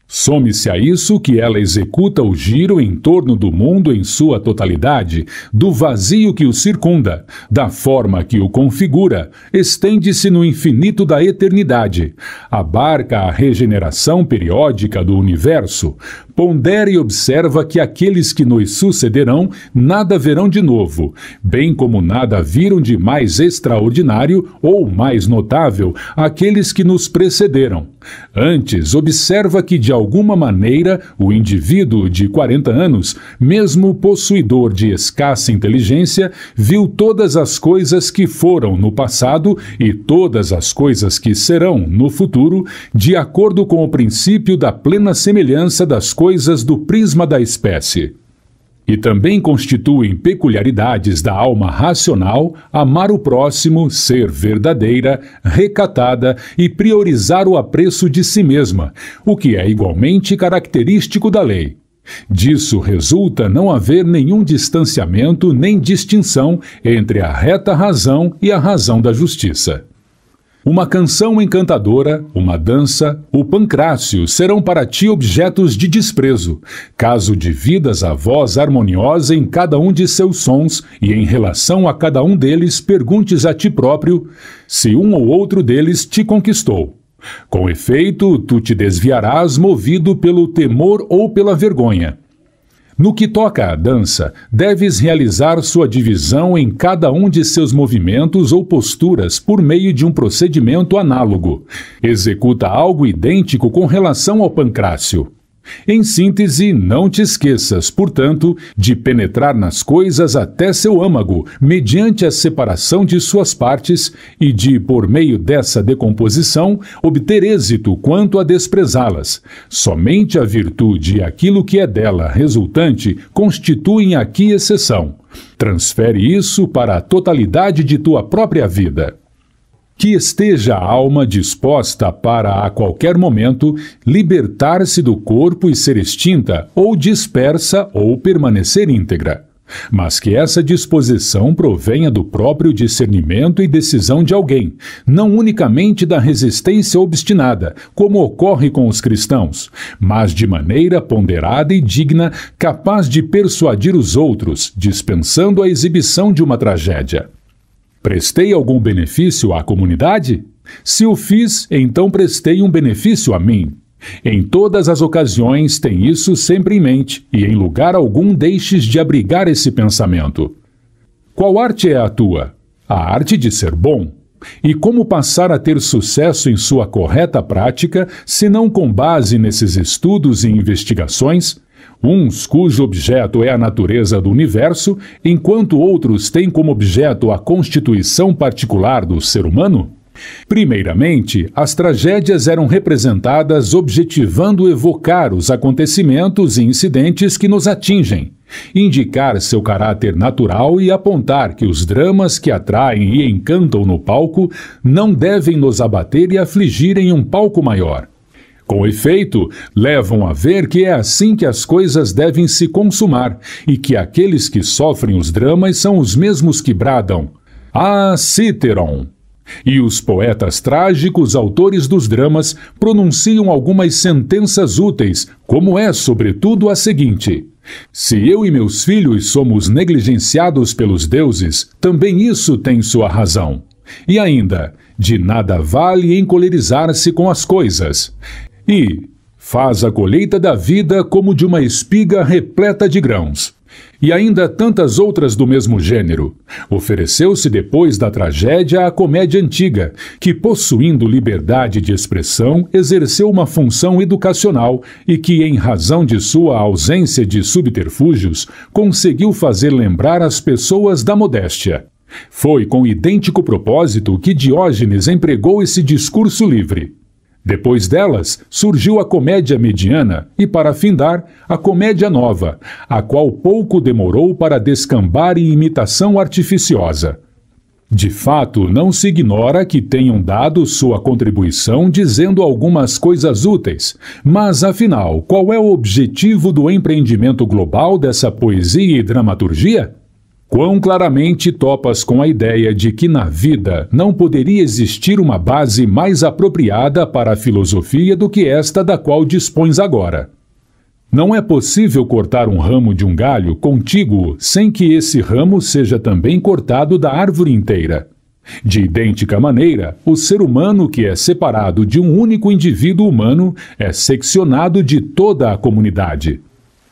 Some-se a isso que ela executa o giro em torno do mundo em sua totalidade, do vazio que o circunda, da forma que o configura, estende-se no infinito da eternidade, abarca a regeneração periódica do universo, Pondera e observa que aqueles que nos sucederão nada verão de novo, bem como nada viram de mais extraordinário ou mais notável aqueles que nos precederam. Antes, observa que de alguma maneira o indivíduo de 40 anos, mesmo possuidor de escassa inteligência, viu todas as coisas que foram no passado e todas as coisas que serão no futuro, de acordo com o princípio da plena semelhança das coisas coisas do prisma da espécie. E também constituem peculiaridades da alma racional amar o próximo, ser verdadeira, recatada e priorizar o apreço de si mesma, o que é igualmente característico da lei. Disso resulta não haver nenhum distanciamento nem distinção entre a reta razão e a razão da justiça. Uma canção encantadora, uma dança, o pancrácio serão para ti objetos de desprezo, caso dividas a voz harmoniosa em cada um de seus sons e em relação a cada um deles perguntes a ti próprio se um ou outro deles te conquistou. Com efeito, tu te desviarás movido pelo temor ou pela vergonha. No que toca à dança, deves realizar sua divisão em cada um de seus movimentos ou posturas por meio de um procedimento análogo. Executa algo idêntico com relação ao pancrácio. Em síntese, não te esqueças, portanto, de penetrar nas coisas até seu âmago, mediante a separação de suas partes, e de, por meio dessa decomposição, obter êxito quanto a desprezá-las. Somente a virtude e aquilo que é dela resultante constituem aqui exceção. Transfere isso para a totalidade de tua própria vida que esteja a alma disposta para, a qualquer momento, libertar-se do corpo e ser extinta, ou dispersa, ou permanecer íntegra. Mas que essa disposição provenha do próprio discernimento e decisão de alguém, não unicamente da resistência obstinada, como ocorre com os cristãos, mas de maneira ponderada e digna, capaz de persuadir os outros, dispensando a exibição de uma tragédia. Prestei algum benefício à comunidade? Se o fiz, então prestei um benefício a mim. Em todas as ocasiões, tem isso sempre em mente, e em lugar algum deixes de abrigar esse pensamento. Qual arte é a tua? A arte de ser bom. E como passar a ter sucesso em sua correta prática, se não com base nesses estudos e investigações? uns cujo objeto é a natureza do universo, enquanto outros têm como objeto a constituição particular do ser humano? Primeiramente, as tragédias eram representadas objetivando evocar os acontecimentos e incidentes que nos atingem, indicar seu caráter natural e apontar que os dramas que atraem e encantam no palco não devem nos abater e afligir em um palco maior com efeito, levam a ver que é assim que as coisas devem se consumar e que aqueles que sofrem os dramas são os mesmos que bradam: Ah, Cíteron! E os poetas trágicos, autores dos dramas, pronunciam algumas sentenças úteis, como é, sobretudo, a seguinte: Se eu e meus filhos somos negligenciados pelos deuses, também isso tem sua razão. E ainda, de nada vale encolerizar-se com as coisas. E faz a colheita da vida como de uma espiga repleta de grãos. E ainda tantas outras do mesmo gênero. Ofereceu-se depois da tragédia à comédia antiga, que, possuindo liberdade de expressão, exerceu uma função educacional e que, em razão de sua ausência de subterfúgios, conseguiu fazer lembrar as pessoas da modéstia. Foi com idêntico propósito que Diógenes empregou esse discurso livre. Depois delas, surgiu a comédia mediana e, para findar, a comédia nova, a qual pouco demorou para descambar em imitação artificiosa. De fato, não se ignora que tenham dado sua contribuição dizendo algumas coisas úteis, mas afinal, qual é o objetivo do empreendimento global dessa poesia e dramaturgia? quão claramente topas com a ideia de que na vida não poderia existir uma base mais apropriada para a filosofia do que esta da qual dispões agora. Não é possível cortar um ramo de um galho contíguo sem que esse ramo seja também cortado da árvore inteira. De idêntica maneira, o ser humano que é separado de um único indivíduo humano é seccionado de toda a comunidade.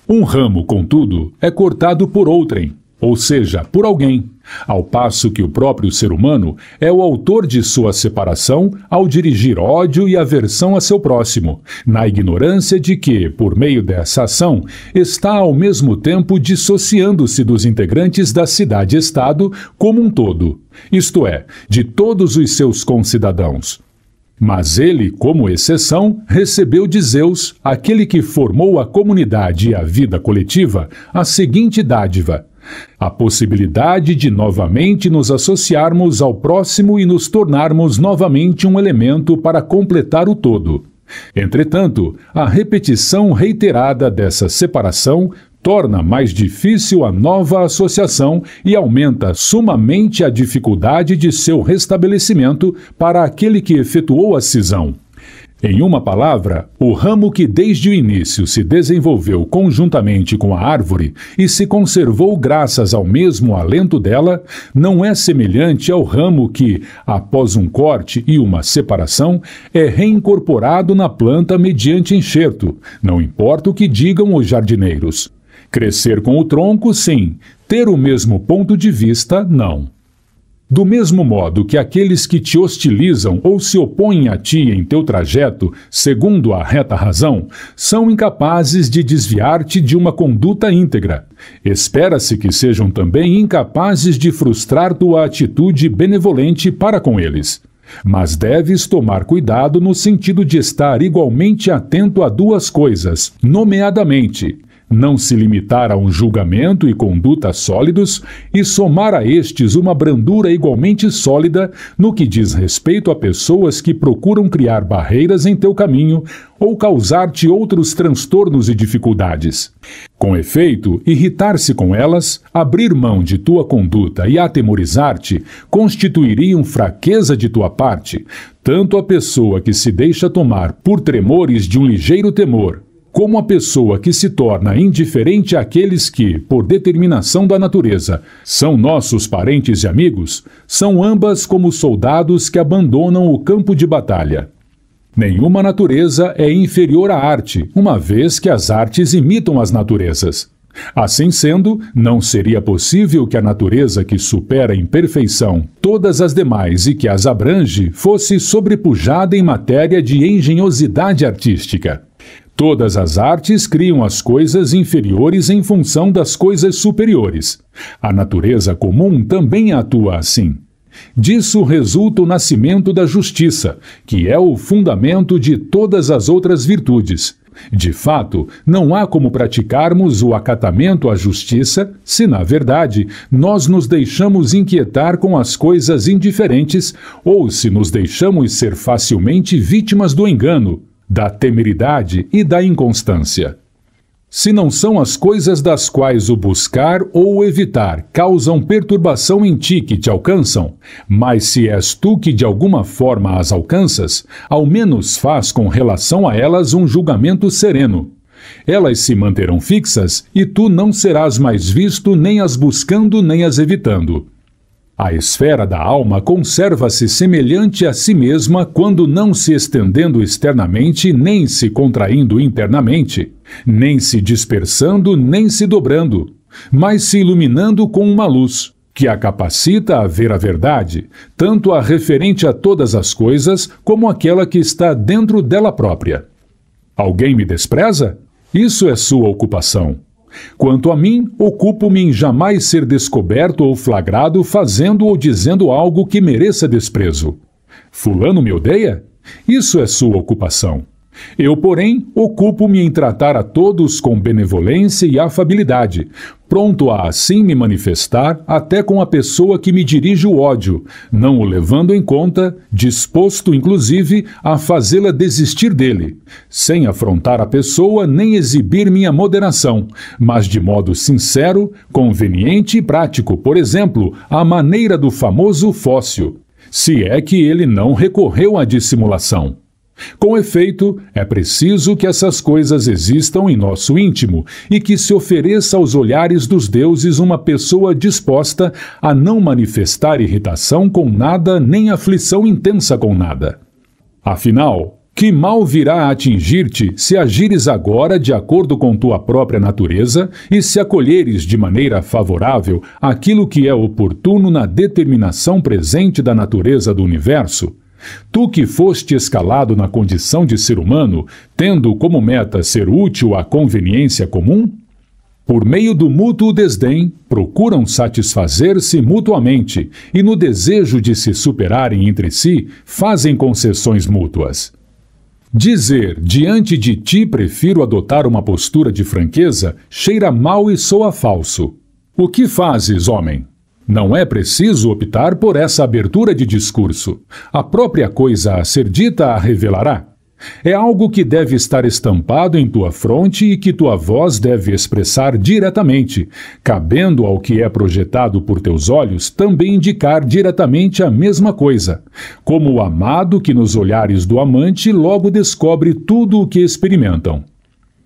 Um ramo, contudo, é cortado por outrem, ou seja, por alguém, ao passo que o próprio ser humano é o autor de sua separação ao dirigir ódio e aversão a seu próximo, na ignorância de que, por meio dessa ação, está ao mesmo tempo dissociando-se dos integrantes da cidade-estado como um todo, isto é, de todos os seus concidadãos. Mas ele, como exceção, recebeu de Zeus, aquele que formou a comunidade e a vida coletiva, a seguinte dádiva: a possibilidade de novamente nos associarmos ao próximo e nos tornarmos novamente um elemento para completar o todo. Entretanto, a repetição reiterada dessa separação torna mais difícil a nova associação e aumenta sumamente a dificuldade de seu restabelecimento para aquele que efetuou a cisão. Em uma palavra, o ramo que desde o início se desenvolveu conjuntamente com a árvore e se conservou graças ao mesmo alento dela, não é semelhante ao ramo que, após um corte e uma separação, é reincorporado na planta mediante enxerto, não importa o que digam os jardineiros. Crescer com o tronco, sim, ter o mesmo ponto de vista, não. Do mesmo modo que aqueles que te hostilizam ou se opõem a ti em teu trajeto, segundo a reta razão, são incapazes de desviar-te de uma conduta íntegra. Espera-se que sejam também incapazes de frustrar tua atitude benevolente para com eles. Mas deves tomar cuidado no sentido de estar igualmente atento a duas coisas, nomeadamente, não se limitar a um julgamento e conduta sólidos e somar a estes uma brandura igualmente sólida no que diz respeito a pessoas que procuram criar barreiras em teu caminho ou causar-te outros transtornos e dificuldades. Com efeito, irritar-se com elas, abrir mão de tua conduta e atemorizar-te constituiriam fraqueza de tua parte, tanto a pessoa que se deixa tomar por tremores de um ligeiro temor como a pessoa que se torna indiferente àqueles que, por determinação da natureza, são nossos parentes e amigos, são ambas como soldados que abandonam o campo de batalha. Nenhuma natureza é inferior à arte, uma vez que as artes imitam as naturezas. Assim sendo, não seria possível que a natureza que supera em perfeição todas as demais e que as abrange fosse sobrepujada em matéria de engenhosidade artística. Todas as artes criam as coisas inferiores em função das coisas superiores. A natureza comum também atua assim. Disso resulta o nascimento da justiça, que é o fundamento de todas as outras virtudes. De fato, não há como praticarmos o acatamento à justiça se, na verdade, nós nos deixamos inquietar com as coisas indiferentes ou se nos deixamos ser facilmente vítimas do engano da temeridade e da inconstância. Se não são as coisas das quais o buscar ou o evitar causam perturbação em ti que te alcançam, mas se és tu que de alguma forma as alcanças, ao menos faz com relação a elas um julgamento sereno. Elas se manterão fixas e tu não serás mais visto nem as buscando nem as evitando. A esfera da alma conserva-se semelhante a si mesma quando não se estendendo externamente, nem se contraindo internamente, nem se dispersando, nem se dobrando, mas se iluminando com uma luz, que a capacita a ver a verdade, tanto a referente a todas as coisas como aquela que está dentro dela própria. Alguém me despreza? Isso é sua ocupação. Quanto a mim, ocupo-me em jamais ser descoberto ou flagrado fazendo ou dizendo algo que mereça desprezo. Fulano me odeia? Isso é sua ocupação. Eu, porém, ocupo-me em tratar a todos com benevolência e afabilidade, pronto a assim me manifestar até com a pessoa que me dirige o ódio, não o levando em conta, disposto inclusive a fazê-la desistir dele, sem afrontar a pessoa nem exibir minha moderação, mas de modo sincero, conveniente e prático, por exemplo, à maneira do famoso fóssil, se é que ele não recorreu à dissimulação. Com efeito, é preciso que essas coisas existam em nosso íntimo e que se ofereça aos olhares dos deuses uma pessoa disposta a não manifestar irritação com nada nem aflição intensa com nada. Afinal, que mal virá a atingir-te se agires agora de acordo com tua própria natureza e se acolheres de maneira favorável aquilo que é oportuno na determinação presente da natureza do universo? Tu que foste escalado na condição de ser humano, tendo como meta ser útil à conveniência comum? Por meio do mútuo desdém, procuram satisfazer-se mutuamente e, no desejo de se superarem entre si, fazem concessões mútuas. Dizer diante de ti prefiro adotar uma postura de franqueza cheira mal e soa falso. O que fazes, homem? Não é preciso optar por essa abertura de discurso. A própria coisa a ser dita a revelará. É algo que deve estar estampado em tua fronte e que tua voz deve expressar diretamente, cabendo ao que é projetado por teus olhos também indicar diretamente a mesma coisa. Como o amado que nos olhares do amante logo descobre tudo o que experimentam.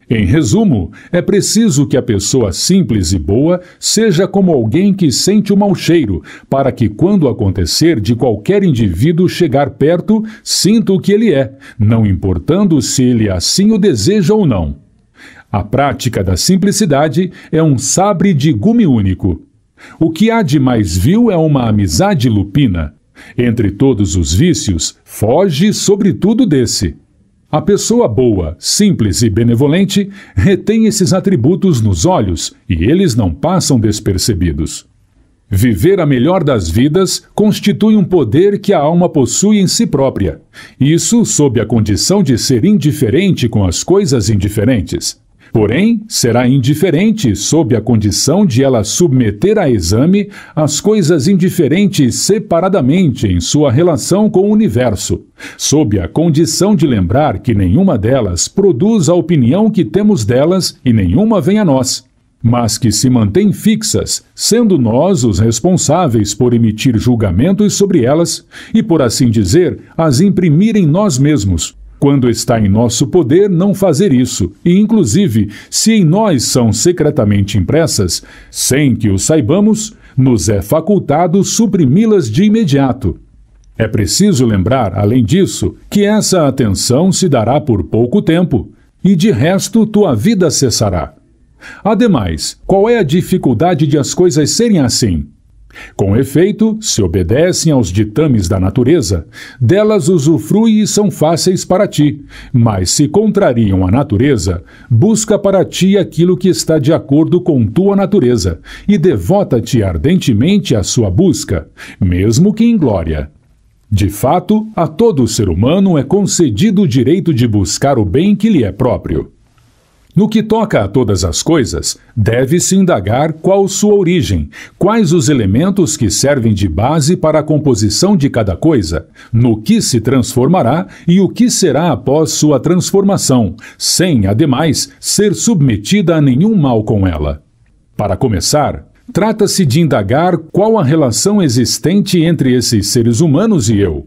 Em resumo, é preciso que a pessoa simples e boa seja como alguém que sente o mau cheiro, para que, quando acontecer de qualquer indivíduo chegar perto, sinta o que ele é, não importando se ele assim o deseja ou não. A prática da simplicidade é um sabre de gume único. O que há de mais vil é uma amizade lupina. Entre todos os vícios, foge sobretudo desse. A pessoa boa, simples e benevolente retém esses atributos nos olhos e eles não passam despercebidos. Viver a melhor das vidas constitui um poder que a alma possui em si própria. Isso sob a condição de ser indiferente com as coisas indiferentes. Porém, será indiferente sob a condição de ela submeter a exame as coisas indiferentes separadamente em sua relação com o universo, sob a condição de lembrar que nenhuma delas produz a opinião que temos delas e nenhuma vem a nós, mas que se mantém fixas, sendo nós os responsáveis por emitir julgamentos sobre elas e, por assim dizer, as imprimir em nós mesmos quando está em nosso poder não fazer isso, e inclusive, se em nós são secretamente impressas, sem que o saibamos, nos é facultado suprimi-las de imediato. É preciso lembrar, além disso, que essa atenção se dará por pouco tempo, e de resto tua vida cessará. Ademais, qual é a dificuldade de as coisas serem assim? Com efeito, se obedecem aos ditames da natureza, delas usufrui e são fáceis para ti, mas se contrariam a natureza, busca para ti aquilo que está de acordo com tua natureza e devota-te ardentemente à sua busca, mesmo que em glória. De fato, a todo ser humano é concedido o direito de buscar o bem que lhe é próprio. No que toca a todas as coisas, deve-se indagar qual sua origem, quais os elementos que servem de base para a composição de cada coisa, no que se transformará e o que será após sua transformação, sem, ademais, ser submetida a nenhum mal com ela. Para começar, trata-se de indagar qual a relação existente entre esses seres humanos e eu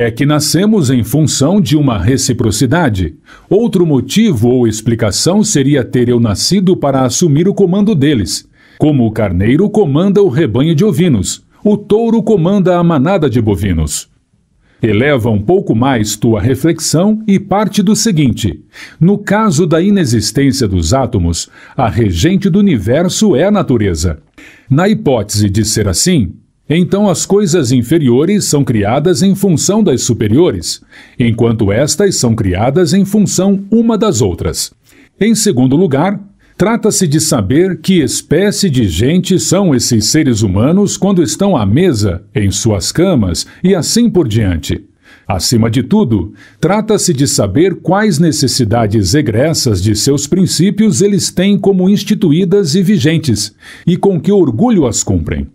é que nascemos em função de uma reciprocidade. Outro motivo ou explicação seria ter eu nascido para assumir o comando deles. Como o carneiro comanda o rebanho de ovinos, o touro comanda a manada de bovinos. Eleva um pouco mais tua reflexão e parte do seguinte: no caso da inexistência dos átomos, a regente do universo é a natureza. Na hipótese de ser assim, então as coisas inferiores são criadas em função das superiores, enquanto estas são criadas em função uma das outras. Em segundo lugar, trata-se de saber que espécie de gente são esses seres humanos quando estão à mesa, em suas camas e assim por diante. Acima de tudo, trata-se de saber quais necessidades egressas de seus princípios eles têm como instituídas e vigentes, e com que orgulho as cumprem.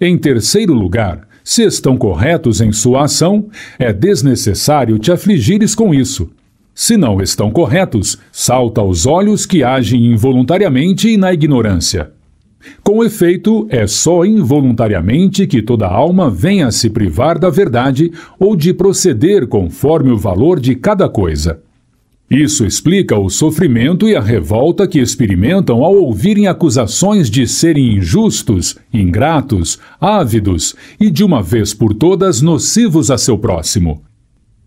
Em terceiro lugar, se estão corretos em sua ação, é desnecessário te afligires com isso. Se não estão corretos, salta aos olhos que agem involuntariamente e na ignorância. Com efeito, é só involuntariamente que toda alma venha a se privar da verdade ou de proceder conforme o valor de cada coisa. Isso explica o sofrimento e a revolta que experimentam ao ouvirem acusações de serem injustos, ingratos, ávidos e, de uma vez por todas, nocivos a seu próximo.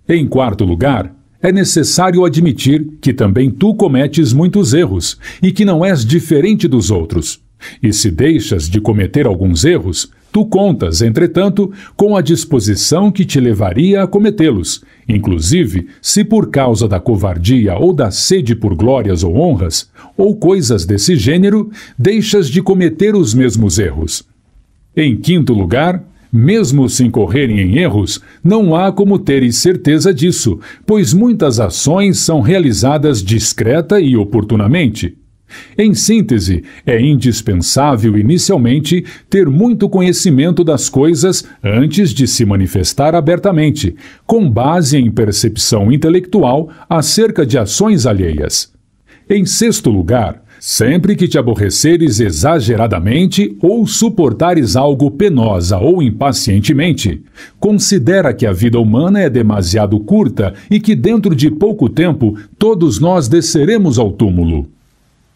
Em quarto lugar, é necessário admitir que também tu cometes muitos erros e que não és diferente dos outros. E se deixas de cometer alguns erros, Tu contas, entretanto, com a disposição que te levaria a cometê-los, inclusive se por causa da covardia ou da sede por glórias ou honras, ou coisas desse gênero, deixas de cometer os mesmos erros. Em quinto lugar, mesmo se incorrerem em erros, não há como teres certeza disso, pois muitas ações são realizadas discreta e oportunamente, em síntese, é indispensável inicialmente ter muito conhecimento das coisas antes de se manifestar abertamente, com base em percepção intelectual acerca de ações alheias. Em sexto lugar, sempre que te aborreceres exageradamente ou suportares algo penosa ou impacientemente, considera que a vida humana é demasiado curta e que dentro de pouco tempo todos nós desceremos ao túmulo.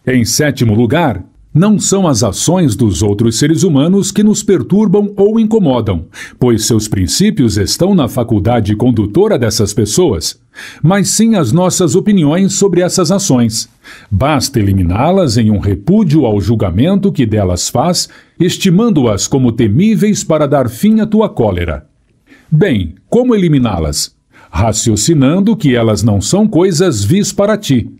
Em sétimo lugar, não são as ações dos outros seres humanos que nos perturbam ou incomodam, pois seus princípios estão na faculdade condutora dessas pessoas, mas sim as nossas opiniões sobre essas ações. Basta eliminá-las em um repúdio ao julgamento que delas faz, estimando-as como temíveis para dar fim à tua cólera. Bem, como eliminá-las? Raciocinando que elas não são coisas vis para ti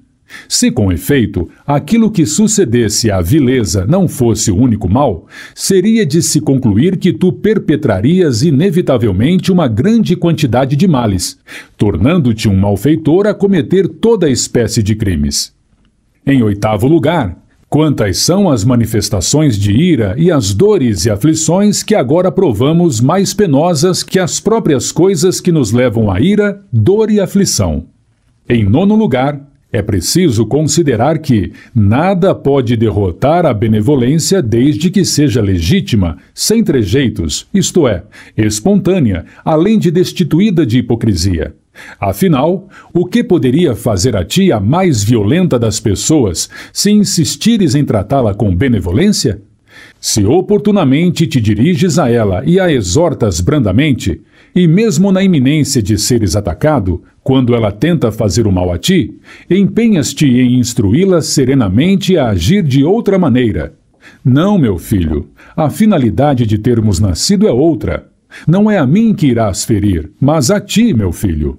se, com efeito, aquilo que sucedesse à vileza não fosse o único mal, seria de se concluir que tu perpetrarias inevitavelmente uma grande quantidade de males, tornando-te um malfeitor a cometer toda espécie de crimes. Em oitavo lugar, quantas são as manifestações de ira e as dores e aflições que agora provamos mais penosas que as próprias coisas que nos levam à ira, dor e aflição. Em nono lugar, é preciso considerar que nada pode derrotar a benevolência desde que seja legítima, sem trejeitos, isto é, espontânea, além de destituída de hipocrisia. Afinal, o que poderia fazer a ti a mais violenta das pessoas se insistires em tratá-la com benevolência? Se oportunamente te diriges a ela e a exortas brandamente, e mesmo na iminência de seres atacado, quando ela tenta fazer o mal a ti, empenhas-te em instruí-la serenamente a agir de outra maneira. Não, meu filho, a finalidade de termos nascido é outra. Não é a mim que irás ferir, mas a ti, meu filho.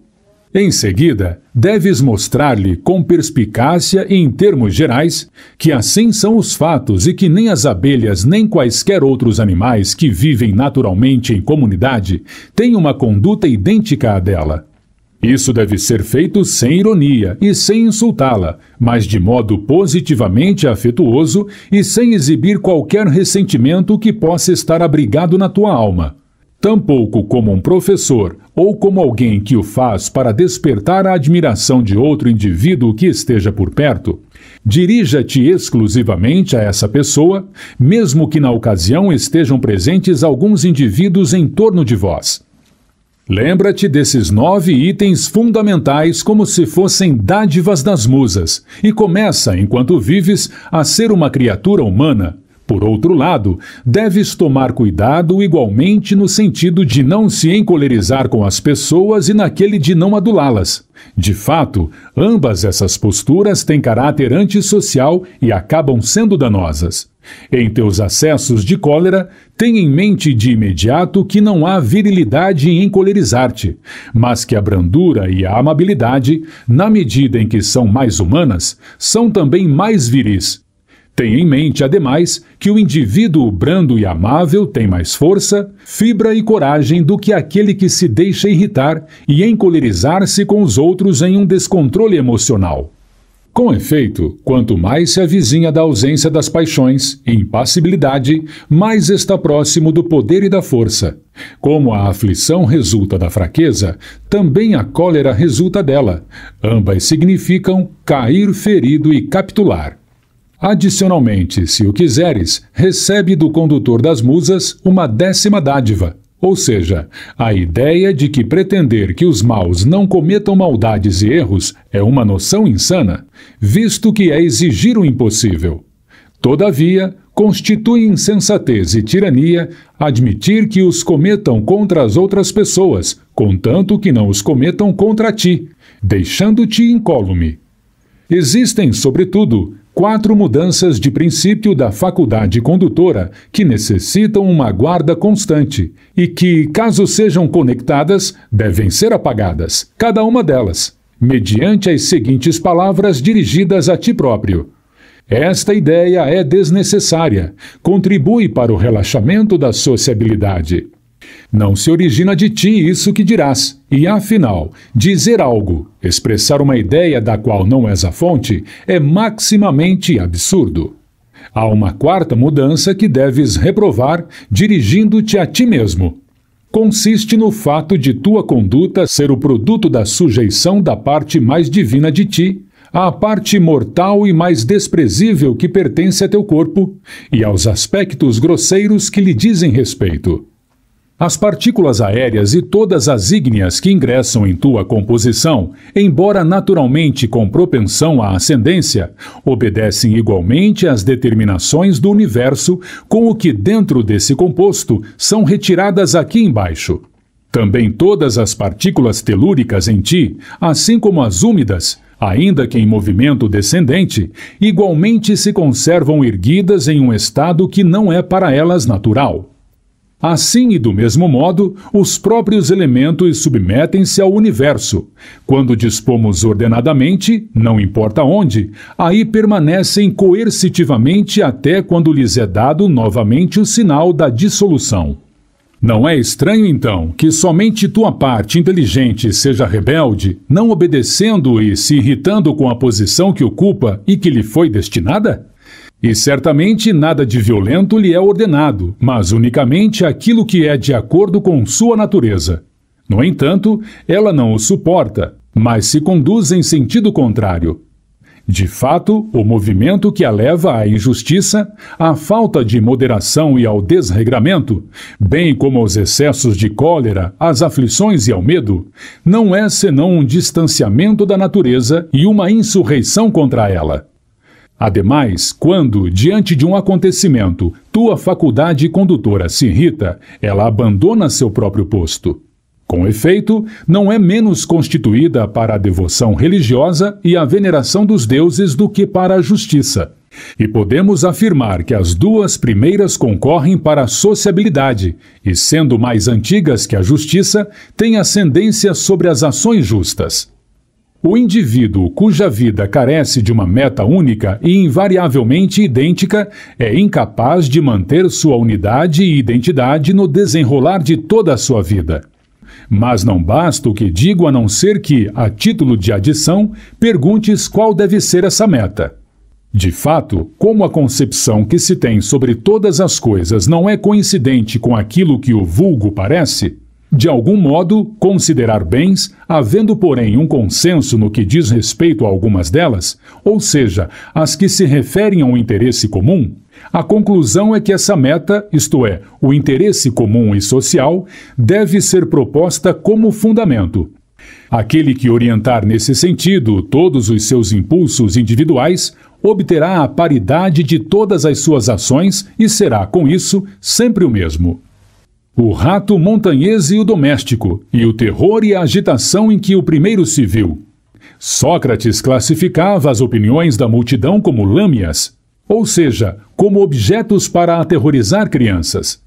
Em seguida, deves mostrar-lhe com perspicácia e em termos gerais que assim são os fatos e que nem as abelhas nem quaisquer outros animais que vivem naturalmente em comunidade têm uma conduta idêntica à dela. Isso deve ser feito sem ironia e sem insultá-la, mas de modo positivamente afetuoso e sem exibir qualquer ressentimento que possa estar abrigado na tua alma tampouco como um professor ou como alguém que o faz para despertar a admiração de outro indivíduo que esteja por perto. Dirija-te exclusivamente a essa pessoa, mesmo que na ocasião estejam presentes alguns indivíduos em torno de vós. Lembra-te desses nove itens fundamentais como se fossem dádivas das musas, e começa, enquanto vives, a ser uma criatura humana, por outro lado, deves tomar cuidado igualmente no sentido de não se encolerizar com as pessoas e naquele de não adulá-las. De fato, ambas essas posturas têm caráter antissocial e acabam sendo danosas. Em teus acessos de cólera, tenha em mente de imediato que não há virilidade em encolerizar-te, mas que a brandura e a amabilidade, na medida em que são mais humanas, são também mais viris, Tenha em mente, ademais, que o indivíduo brando e amável tem mais força, fibra e coragem do que aquele que se deixa irritar e encolerizar-se com os outros em um descontrole emocional. Com efeito, quanto mais se avizinha da ausência das paixões e impassibilidade, mais está próximo do poder e da força. Como a aflição resulta da fraqueza, também a cólera resulta dela. Ambas significam cair ferido e capitular. Adicionalmente, se o quiseres, recebe do condutor das musas uma décima dádiva, ou seja, a ideia de que pretender que os maus não cometam maldades e erros é uma noção insana, visto que é exigir o impossível. Todavia, constitui insensatez e tirania admitir que os cometam contra as outras pessoas, contanto que não os cometam contra ti, deixando-te incólume. Existem, sobretudo, quatro mudanças de princípio da faculdade condutora que necessitam uma guarda constante e que, caso sejam conectadas, devem ser apagadas, cada uma delas, mediante as seguintes palavras dirigidas a ti próprio. Esta ideia é desnecessária, contribui para o relaxamento da sociabilidade. Não se origina de ti isso que dirás. E afinal, dizer algo, expressar uma ideia da qual não és a fonte, é maximamente absurdo. Há uma quarta mudança que deves reprovar dirigindo-te a ti mesmo. Consiste no fato de tua conduta ser o produto da sujeição da parte mais divina de ti, à parte mortal e mais desprezível que pertence a teu corpo, e aos aspectos grosseiros que lhe dizem respeito. As partículas aéreas e todas as ígneas que ingressam em tua composição, embora naturalmente com propensão à ascendência, obedecem igualmente às determinações do universo, com o que dentro desse composto são retiradas aqui embaixo. Também todas as partículas telúricas em ti, assim como as úmidas, ainda que em movimento descendente, igualmente se conservam erguidas em um estado que não é para elas natural. Assim e do mesmo modo, os próprios elementos submetem-se ao universo. Quando dispomos ordenadamente, não importa onde, aí permanecem coercitivamente até quando lhes é dado novamente o sinal da dissolução. Não é estranho, então, que somente tua parte inteligente seja rebelde, não obedecendo e se irritando com a posição que ocupa e que lhe foi destinada? E certamente nada de violento lhe é ordenado, mas unicamente aquilo que é de acordo com sua natureza. No entanto, ela não o suporta, mas se conduz em sentido contrário. De fato, o movimento que a leva à injustiça, à falta de moderação e ao desregramento, bem como aos excessos de cólera, às aflições e ao medo, não é senão um distanciamento da natureza e uma insurreição contra ela. Ademais, quando, diante de um acontecimento, tua faculdade condutora se irrita, ela abandona seu próprio posto. Com efeito, não é menos constituída para a devoção religiosa e a veneração dos deuses do que para a justiça. E podemos afirmar que as duas primeiras concorrem para a sociabilidade, e sendo mais antigas que a justiça, têm ascendência sobre as ações justas. O indivíduo cuja vida carece de uma meta única e invariavelmente idêntica é incapaz de manter sua unidade e identidade no desenrolar de toda a sua vida. Mas não basta o que digo a não ser que, a título de adição, perguntes qual deve ser essa meta. De fato, como a concepção que se tem sobre todas as coisas não é coincidente com aquilo que o vulgo parece, de algum modo, considerar bens, havendo, porém, um consenso no que diz respeito a algumas delas, ou seja, as que se referem a um interesse comum, a conclusão é que essa meta, isto é, o interesse comum e social, deve ser proposta como fundamento. Aquele que orientar nesse sentido todos os seus impulsos individuais obterá a paridade de todas as suas ações e será, com isso, sempre o mesmo. O Rato Montanhês e o Doméstico, e o terror e a agitação em que o primeiro se viu. Sócrates classificava as opiniões da multidão como lâmias, ou seja, como objetos para aterrorizar crianças.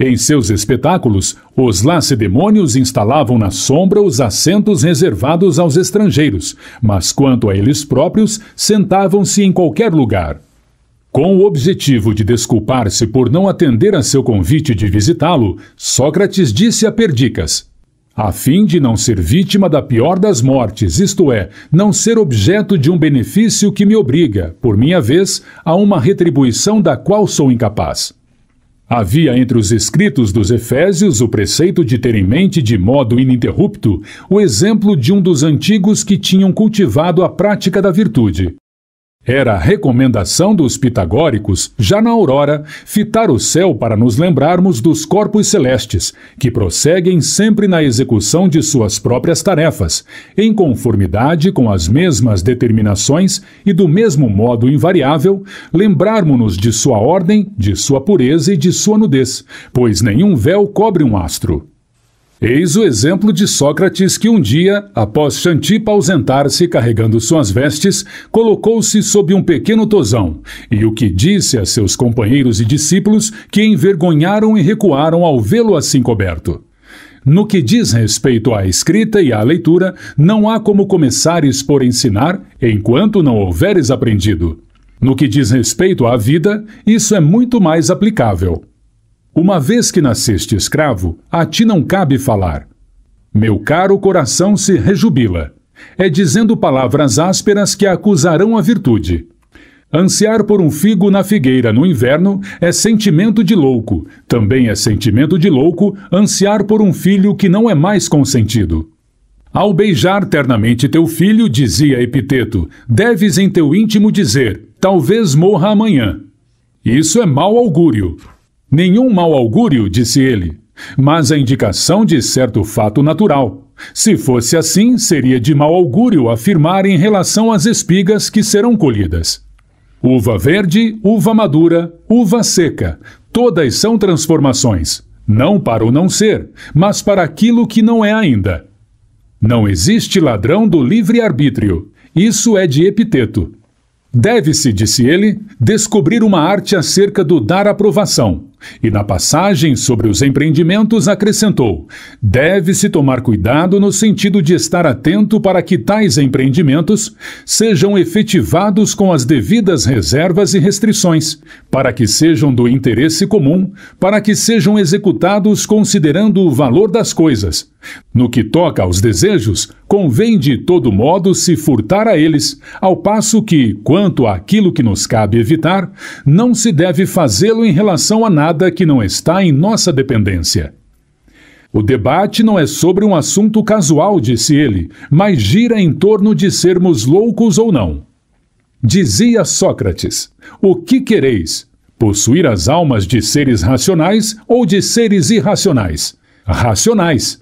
Em seus espetáculos, os lacedemônios instalavam na sombra os assentos reservados aos estrangeiros, mas quanto a eles próprios, sentavam-se em qualquer lugar. Com o objetivo de desculpar-se por não atender a seu convite de visitá-lo, Sócrates disse a Perdicas: a fim de não ser vítima da pior das mortes, isto é, não ser objeto de um benefício que me obriga, por minha vez, a uma retribuição da qual sou incapaz. Havia entre os escritos dos Efésios o preceito de ter em mente de modo ininterrupto o exemplo de um dos antigos que tinham cultivado a prática da virtude. Era recomendação dos pitagóricos, já na aurora, fitar o céu para nos lembrarmos dos corpos celestes, que prosseguem sempre na execução de suas próprias tarefas, em conformidade com as mesmas determinações e do mesmo modo invariável, lembrarmos-nos de sua ordem, de sua pureza e de sua nudez, pois nenhum véu cobre um astro. Eis o exemplo de Sócrates que um dia, após Xantipa ausentar-se carregando suas vestes, colocou-se sob um pequeno tosão, e o que disse a seus companheiros e discípulos que envergonharam e recuaram ao vê-lo assim coberto. No que diz respeito à escrita e à leitura, não há como começares por ensinar enquanto não houveres aprendido. No que diz respeito à vida, isso é muito mais aplicável. Uma vez que nasceste escravo, a ti não cabe falar. Meu caro coração se rejubila. É dizendo palavras ásperas que acusarão a virtude. Ansiar por um figo na figueira no inverno é sentimento de louco. Também é sentimento de louco ansiar por um filho que não é mais consentido. Ao beijar ternamente teu filho, dizia Epiteto, deves em teu íntimo dizer: talvez morra amanhã. Isso é mau augúrio, Nenhum mau augúrio, disse ele, mas a indicação de certo fato natural. Se fosse assim, seria de mau augúrio afirmar em relação às espigas que serão colhidas. Uva verde, uva madura, uva seca, todas são transformações, não para o não ser, mas para aquilo que não é ainda. Não existe ladrão do livre-arbítrio, isso é de Epiteto. Deve-se, disse ele, descobrir uma arte acerca do dar aprovação, e na passagem sobre os empreendimentos acrescentou: deve-se tomar cuidado no sentido de estar atento para que tais empreendimentos sejam efetivados com as devidas reservas e restrições, para que sejam do interesse comum, para que sejam executados considerando o valor das coisas. No que toca aos desejos, convém de todo modo se furtar a eles, ao passo que, quanto àquilo que nos cabe evitar, não se deve fazê-lo em relação a nada nada que não está em nossa dependência. O debate não é sobre um assunto casual, disse ele, mas gira em torno de sermos loucos ou não. Dizia Sócrates: O que quereis? Possuir as almas de seres racionais ou de seres irracionais? Racionais.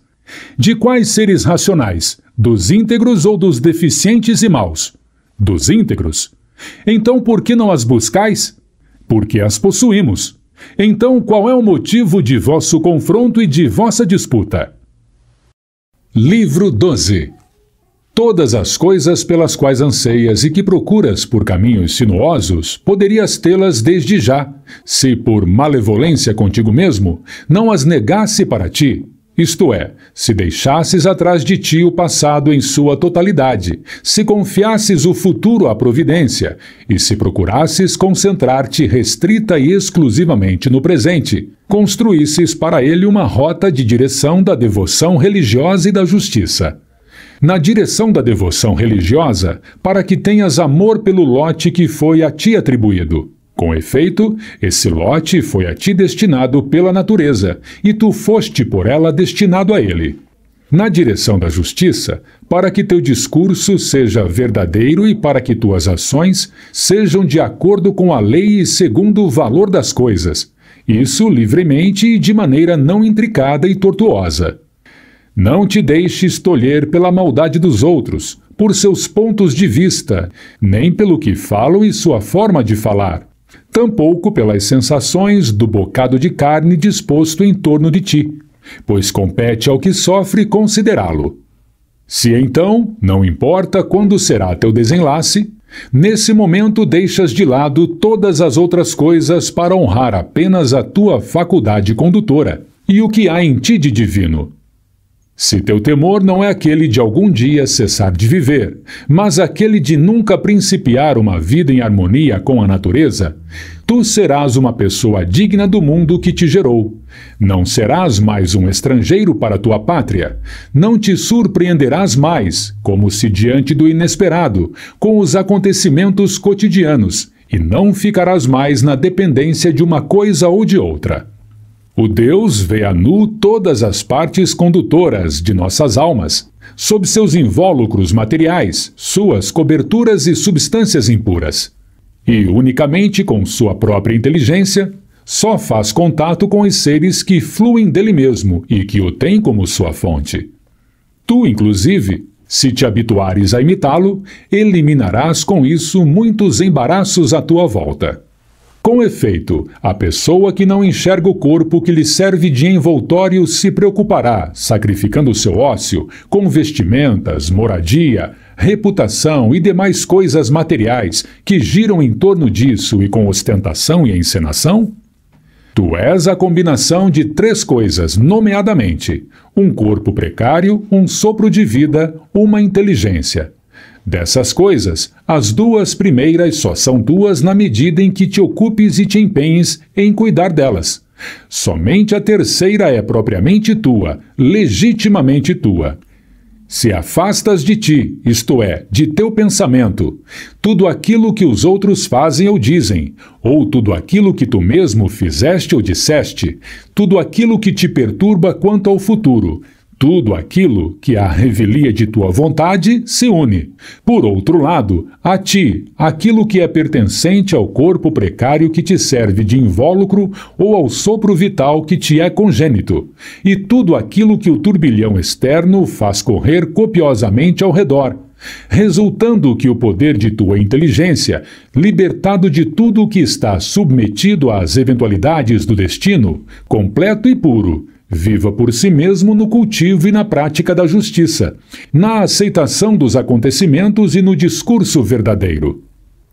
De quais seres racionais? Dos íntegros ou dos deficientes e maus? Dos íntegros. Então por que não as buscais? Porque as possuímos. Então, qual é o motivo de vosso confronto e de vossa disputa? Livro 12 Todas as coisas pelas quais anseias e que procuras por caminhos sinuosos, poderias tê-las desde já, se por malevolência contigo mesmo não as negasse para ti, isto é, se deixasses atrás de ti o passado em sua totalidade, se confiasses o futuro à providência e se procurasses concentrar-te restrita e exclusivamente no presente, construísses para ele uma rota de direção da devoção religiosa e da justiça na direção da devoção religiosa, para que tenhas amor pelo lote que foi a ti atribuído. Com efeito, esse lote foi a ti destinado pela natureza, e tu foste por ela destinado a ele. Na direção da justiça, para que teu discurso seja verdadeiro e para que tuas ações sejam de acordo com a lei e segundo o valor das coisas, isso livremente e de maneira não intricada e tortuosa. Não te deixes tolher pela maldade dos outros, por seus pontos de vista, nem pelo que falam e sua forma de falar tampouco pelas sensações do bocado de carne disposto em torno de ti, pois compete ao que sofre considerá-lo. Se então, não importa quando será teu desenlace, nesse momento deixas de lado todas as outras coisas para honrar apenas a tua faculdade condutora e o que há em ti de divino se teu temor não é aquele de algum dia cessar de viver, mas aquele de nunca principiar uma vida em harmonia com a natureza, tu serás uma pessoa digna do mundo que te gerou. Não serás mais um estrangeiro para tua pátria. Não te surpreenderás mais, como se diante do inesperado, com os acontecimentos cotidianos, e não ficarás mais na dependência de uma coisa ou de outra. O Deus vê a nu todas as partes condutoras de nossas almas, sob seus invólucros materiais, suas coberturas e substâncias impuras. E, unicamente com sua própria inteligência, só faz contato com os seres que fluem dele mesmo e que o têm como sua fonte. Tu, inclusive, se te habituares a imitá-lo, eliminarás com isso muitos embaraços à tua volta. Com efeito, a pessoa que não enxerga o corpo que lhe serve de envoltório se preocupará, sacrificando seu ócio, com vestimentas, moradia, reputação e demais coisas materiais que giram em torno disso e com ostentação e encenação? Tu és a combinação de três coisas, nomeadamente: um corpo precário, um sopro de vida, uma inteligência. Dessas coisas, as duas primeiras só são duas na medida em que te ocupes e te empenhes em cuidar delas. Somente a terceira é propriamente tua, legitimamente tua. Se afastas de ti, isto é, de teu pensamento, tudo aquilo que os outros fazem ou dizem, ou tudo aquilo que tu mesmo fizeste ou disseste, tudo aquilo que te perturba quanto ao futuro, tudo aquilo que a revelia de tua vontade se une. Por outro lado, a ti, aquilo que é pertencente ao corpo precário que te serve de invólucro ou ao sopro vital que te é congênito, e tudo aquilo que o turbilhão externo faz correr copiosamente ao redor. Resultando que o poder de tua inteligência, libertado de tudo o que está submetido às eventualidades do destino, completo e puro, Viva por si mesmo no cultivo e na prática da justiça, na aceitação dos acontecimentos e no discurso verdadeiro.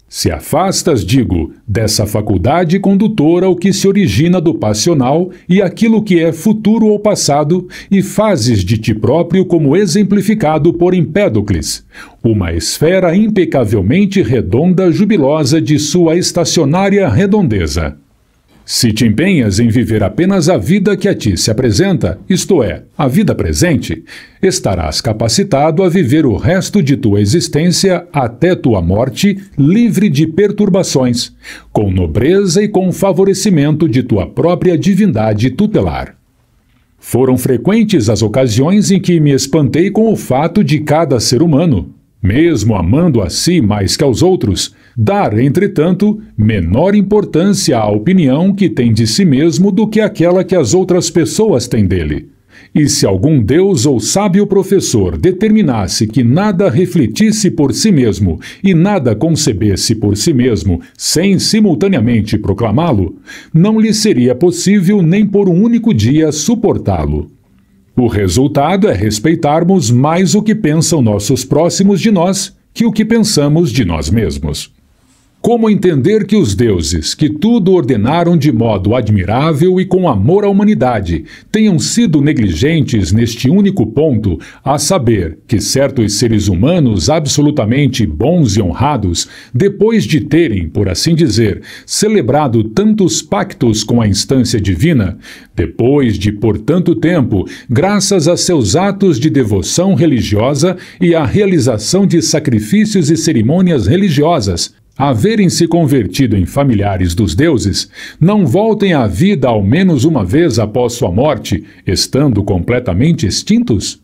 Se afastas, digo, dessa faculdade condutora o que se origina do passional e aquilo que é futuro ou passado, e fazes de ti próprio como exemplificado por Empédocles, uma esfera impecavelmente redonda, jubilosa de sua estacionária redondeza. Se te empenhas em viver apenas a vida que a ti se apresenta, isto é, a vida presente, estarás capacitado a viver o resto de tua existência até tua morte livre de perturbações, com nobreza e com favorecimento de tua própria divindade tutelar. Foram frequentes as ocasiões em que me espantei com o fato de cada ser humano, mesmo amando a si mais que aos outros, dar, entretanto, menor importância à opinião que tem de si mesmo do que aquela que as outras pessoas têm dele. E se algum deus ou sábio professor determinasse que nada refletisse por si mesmo e nada concebesse por si mesmo, sem simultaneamente proclamá-lo, não lhe seria possível nem por um único dia suportá-lo. O resultado é respeitarmos mais o que pensam nossos próximos de nós que o que pensamos de nós mesmos. Como entender que os deuses, que tudo ordenaram de modo admirável e com amor à humanidade, tenham sido negligentes neste único ponto, a saber, que certos seres humanos absolutamente bons e honrados, depois de terem, por assim dizer, celebrado tantos pactos com a instância divina, depois de por tanto tempo, graças a seus atos de devoção religiosa e à realização de sacrifícios e cerimônias religiosas, haverem se convertido em familiares dos deuses, não voltem à vida ao menos uma vez após sua morte, estando completamente extintos?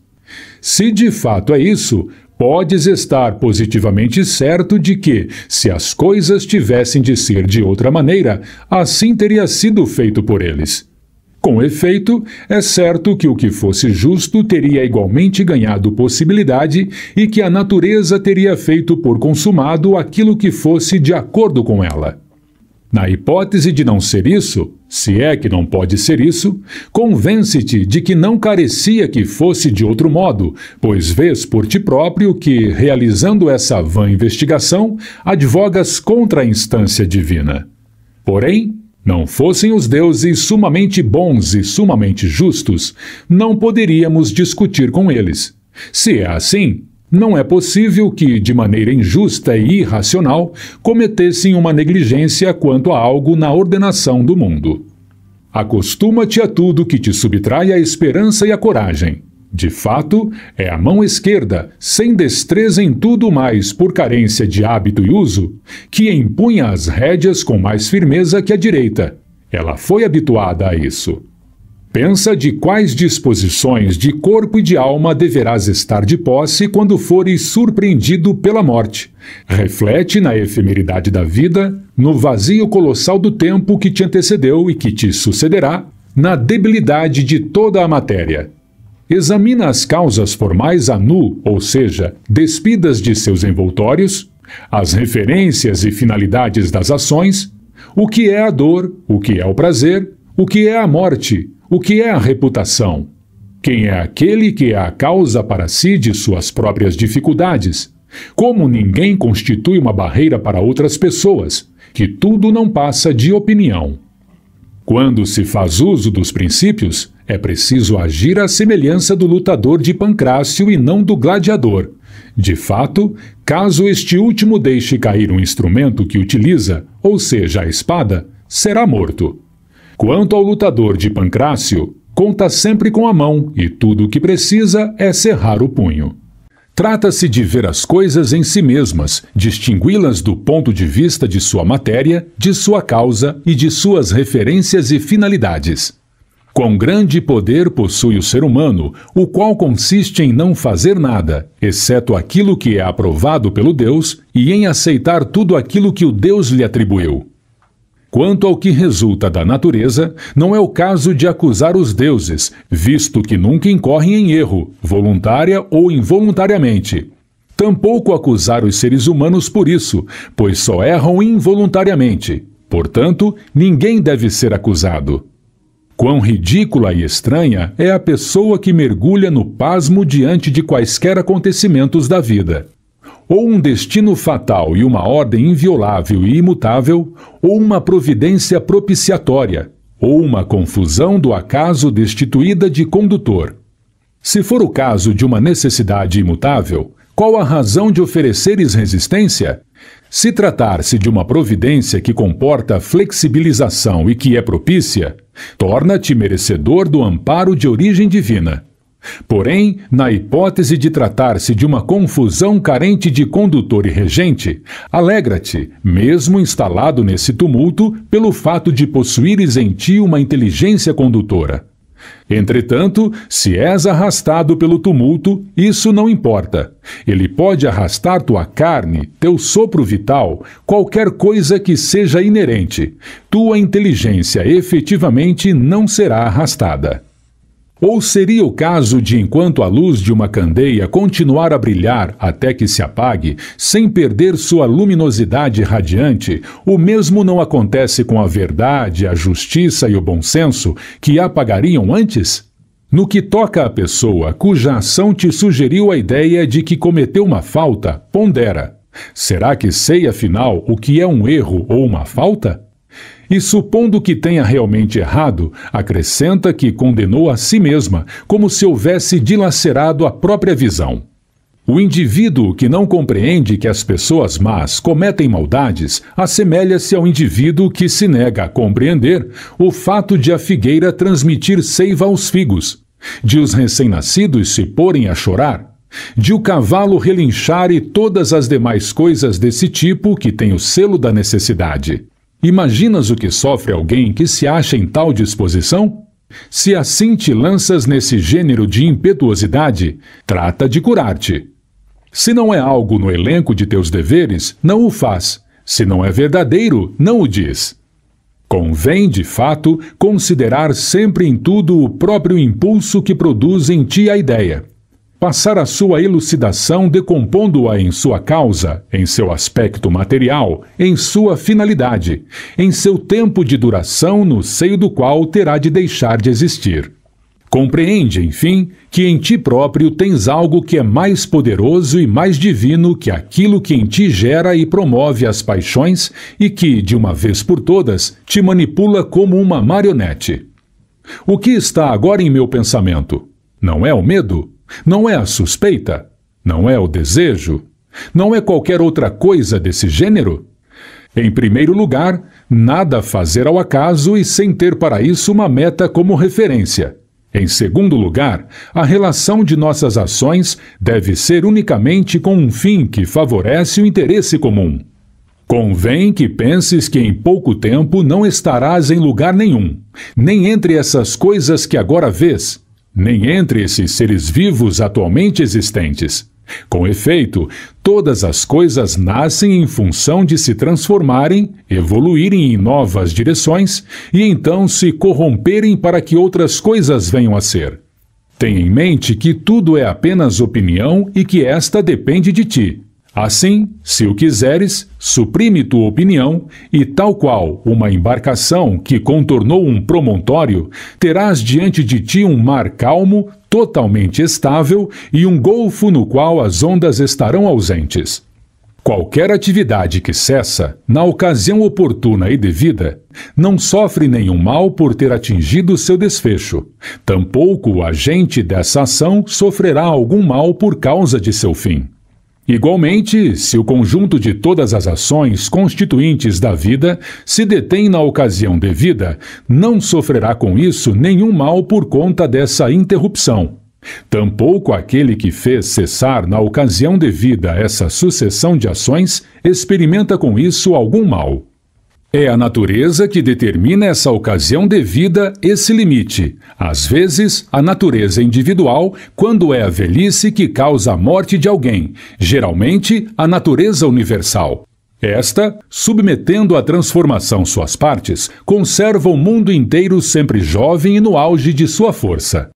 Se de fato é isso, podes estar positivamente certo de que, se as coisas tivessem de ser de outra maneira, assim teria sido feito por eles. Com efeito, é certo que o que fosse justo teria igualmente ganhado possibilidade e que a natureza teria feito por consumado aquilo que fosse de acordo com ela. Na hipótese de não ser isso, se é que não pode ser isso, convence-te de que não carecia que fosse de outro modo, pois vês por ti próprio que, realizando essa vã investigação, advogas contra a instância divina. Porém, não fossem os deuses sumamente bons e sumamente justos, não poderíamos discutir com eles. Se é assim, não é possível que, de maneira injusta e irracional, cometessem uma negligência quanto a algo na ordenação do mundo. Acostuma-te a tudo que te subtrai a esperança e a coragem, de fato, é a mão esquerda, sem destreza em tudo mais por carência de hábito e uso, que empunha as rédeas com mais firmeza que a direita. Ela foi habituada a isso. Pensa de quais disposições de corpo e de alma deverás estar de posse quando fores surpreendido pela morte. Reflete na efemeridade da vida, no vazio colossal do tempo que te antecedeu e que te sucederá, na debilidade de toda a matéria examina as causas formais a nu, ou seja, despidas de seus envoltórios, as referências e finalidades das ações, o que é a dor, o que é o prazer, o que é a morte, o que é a reputação, quem é aquele que é a causa para si de suas próprias dificuldades, como ninguém constitui uma barreira para outras pessoas, que tudo não passa de opinião. Quando se faz uso dos princípios, é preciso agir à semelhança do lutador de Pancrácio e não do gladiador. De fato, caso este último deixe cair um instrumento que utiliza, ou seja, a espada, será morto. Quanto ao lutador de Pancrácio, conta sempre com a mão e tudo o que precisa é cerrar o punho. Trata-se de ver as coisas em si mesmas, distingui-las do ponto de vista de sua matéria, de sua causa e de suas referências e finalidades. Quão grande poder possui o ser humano, o qual consiste em não fazer nada, exceto aquilo que é aprovado pelo Deus, e em aceitar tudo aquilo que o Deus lhe atribuiu. Quanto ao que resulta da natureza, não é o caso de acusar os deuses, visto que nunca incorrem em erro, voluntária ou involuntariamente. Tampouco acusar os seres humanos por isso, pois só erram involuntariamente. Portanto, ninguém deve ser acusado. Quão ridícula e estranha é a pessoa que mergulha no pasmo diante de quaisquer acontecimentos da vida. Ou um destino fatal e uma ordem inviolável e imutável, ou uma providência propiciatória, ou uma confusão do acaso destituída de condutor. Se for o caso de uma necessidade imutável, qual a razão de ofereceres resistência? Se tratar-se de uma providência que comporta flexibilização e que é propícia, Torna-te merecedor do amparo de origem divina. Porém, na hipótese de tratar-se de uma confusão carente de condutor e regente, alegra-te, mesmo instalado nesse tumulto, pelo fato de possuíres em ti uma inteligência condutora. Entretanto, se és arrastado pelo tumulto, isso não importa. Ele pode arrastar tua carne, teu sopro vital, qualquer coisa que seja inerente. Tua inteligência efetivamente não será arrastada. Ou seria o caso de, enquanto a luz de uma candeia continuar a brilhar até que se apague, sem perder sua luminosidade radiante, o mesmo não acontece com a verdade, a justiça e o bom senso, que apagariam antes? No que toca à pessoa cuja ação te sugeriu a ideia de que cometeu uma falta, pondera. Será que sei, afinal, o que é um erro ou uma falta? E supondo que tenha realmente errado, acrescenta que condenou a si mesma, como se houvesse dilacerado a própria visão. O indivíduo que não compreende que as pessoas más cometem maldades assemelha-se ao indivíduo que se nega a compreender o fato de a figueira transmitir seiva aos figos, de os recém-nascidos se porem a chorar, de o cavalo relinchar e todas as demais coisas desse tipo que tem o selo da necessidade. Imaginas o que sofre alguém que se acha em tal disposição? Se te lanças nesse gênero de impetuosidade, trata de curar-te. Se não é algo no elenco de teus deveres, não o faz. Se não é verdadeiro, não o diz. Convém, de fato, considerar sempre em tudo o próprio impulso que produz em ti a ideia passar a sua elucidação decompondo-a em sua causa, em seu aspecto material, em sua finalidade, em seu tempo de duração no seio do qual terá de deixar de existir. Compreende, enfim, que em ti próprio tens algo que é mais poderoso e mais divino que aquilo que em ti gera e promove as paixões e que, de uma vez por todas, te manipula como uma marionete. O que está agora em meu pensamento? Não é o medo, não é a suspeita? Não é o desejo? Não é qualquer outra coisa desse gênero? Em primeiro lugar, nada fazer ao acaso e sem ter para isso uma meta como referência. Em segundo lugar, a relação de nossas ações deve ser unicamente com um fim que favorece o interesse comum. Convém que penses que em pouco tempo não estarás em lugar nenhum, nem entre essas coisas que agora vês, nem entre esses seres vivos atualmente existentes. Com efeito, todas as coisas nascem em função de se transformarem, evoluírem em novas direções e então se corromperem para que outras coisas venham a ser. Tenha em mente que tudo é apenas opinião e que esta depende de ti. Assim, se o quiseres, suprime tua opinião, e tal qual uma embarcação que contornou um promontório, terás diante de ti um mar calmo, totalmente estável e um golfo no qual as ondas estarão ausentes. Qualquer atividade que cessa, na ocasião oportuna e devida, não sofre nenhum mal por ter atingido seu desfecho, tampouco o agente dessa ação sofrerá algum mal por causa de seu fim. Igualmente, se o conjunto de todas as ações constituintes da vida se detém na ocasião devida, não sofrerá com isso nenhum mal por conta dessa interrupção. Tampouco aquele que fez cessar na ocasião devida essa sucessão de ações experimenta com isso algum mal. É a natureza que determina essa ocasião de vida, esse limite. Às vezes, a natureza individual, quando é a velhice que causa a morte de alguém, geralmente a natureza universal. Esta, submetendo à transformação suas partes, conserva o mundo inteiro sempre jovem e no auge de sua força.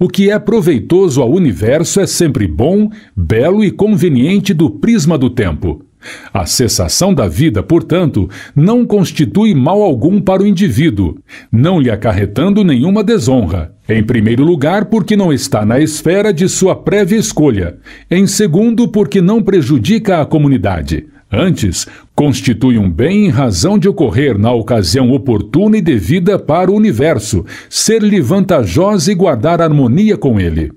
O que é proveitoso ao universo é sempre bom, belo e conveniente do prisma do tempo. A cessação da vida, portanto, não constitui mal algum para o indivíduo, não lhe acarretando nenhuma desonra. Em primeiro lugar, porque não está na esfera de sua prévia escolha. Em segundo, porque não prejudica a comunidade. Antes, constitui um bem em razão de ocorrer na ocasião oportuna e devida para o universo, ser-lhe vantajosa e guardar harmonia com ele.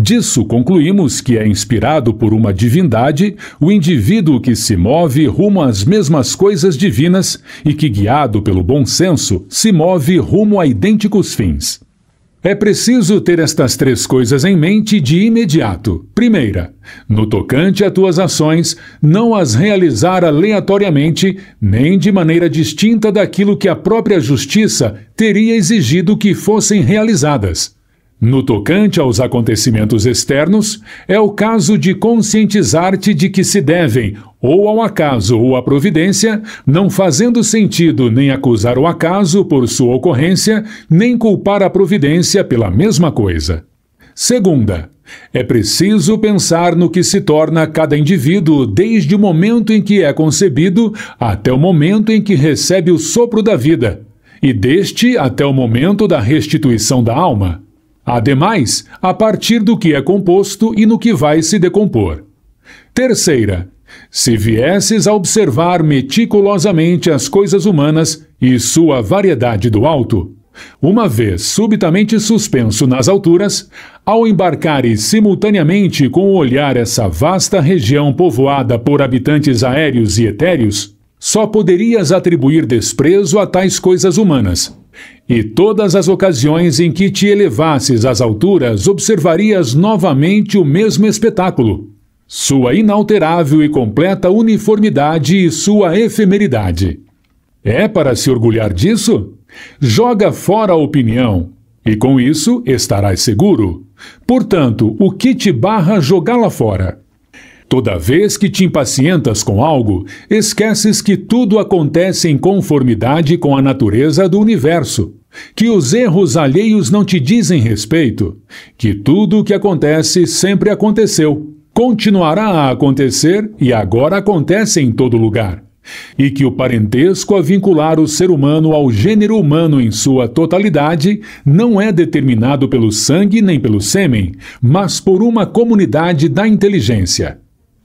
Disso concluímos que é inspirado por uma divindade o indivíduo que se move rumo às mesmas coisas divinas e que, guiado pelo bom senso, se move rumo a idênticos fins. É preciso ter estas três coisas em mente de imediato. Primeira, no tocante a tuas ações, não as realizar aleatoriamente, nem de maneira distinta daquilo que a própria justiça teria exigido que fossem realizadas. No tocante aos acontecimentos externos, é o caso de conscientizar-te de que se devem, ou ao acaso ou à providência, não fazendo sentido nem acusar o acaso por sua ocorrência, nem culpar a providência pela mesma coisa. Segunda, é preciso pensar no que se torna cada indivíduo desde o momento em que é concebido até o momento em que recebe o sopro da vida, e deste até o momento da restituição da alma. Ademais, a partir do que é composto e no que vai se decompor. Terceira, se viesses a observar meticulosamente as coisas humanas e sua variedade do alto, uma vez subitamente suspenso nas alturas, ao embarcares simultaneamente com o olhar essa vasta região povoada por habitantes aéreos e etéreos, só poderias atribuir desprezo a tais coisas humanas, e todas as ocasiões em que te elevasses às alturas, observarias novamente o mesmo espetáculo, sua inalterável e completa uniformidade e sua efemeridade. É para se orgulhar disso? Joga fora a opinião, e com isso estarás seguro. Portanto, o que te barra jogá-la fora? Toda vez que te impacientas com algo, esqueces que tudo acontece em conformidade com a natureza do universo, que os erros alheios não te dizem respeito, que tudo o que acontece sempre aconteceu, continuará a acontecer e agora acontece em todo lugar. E que o parentesco a vincular o ser humano ao gênero humano em sua totalidade não é determinado pelo sangue nem pelo sêmen, mas por uma comunidade da inteligência.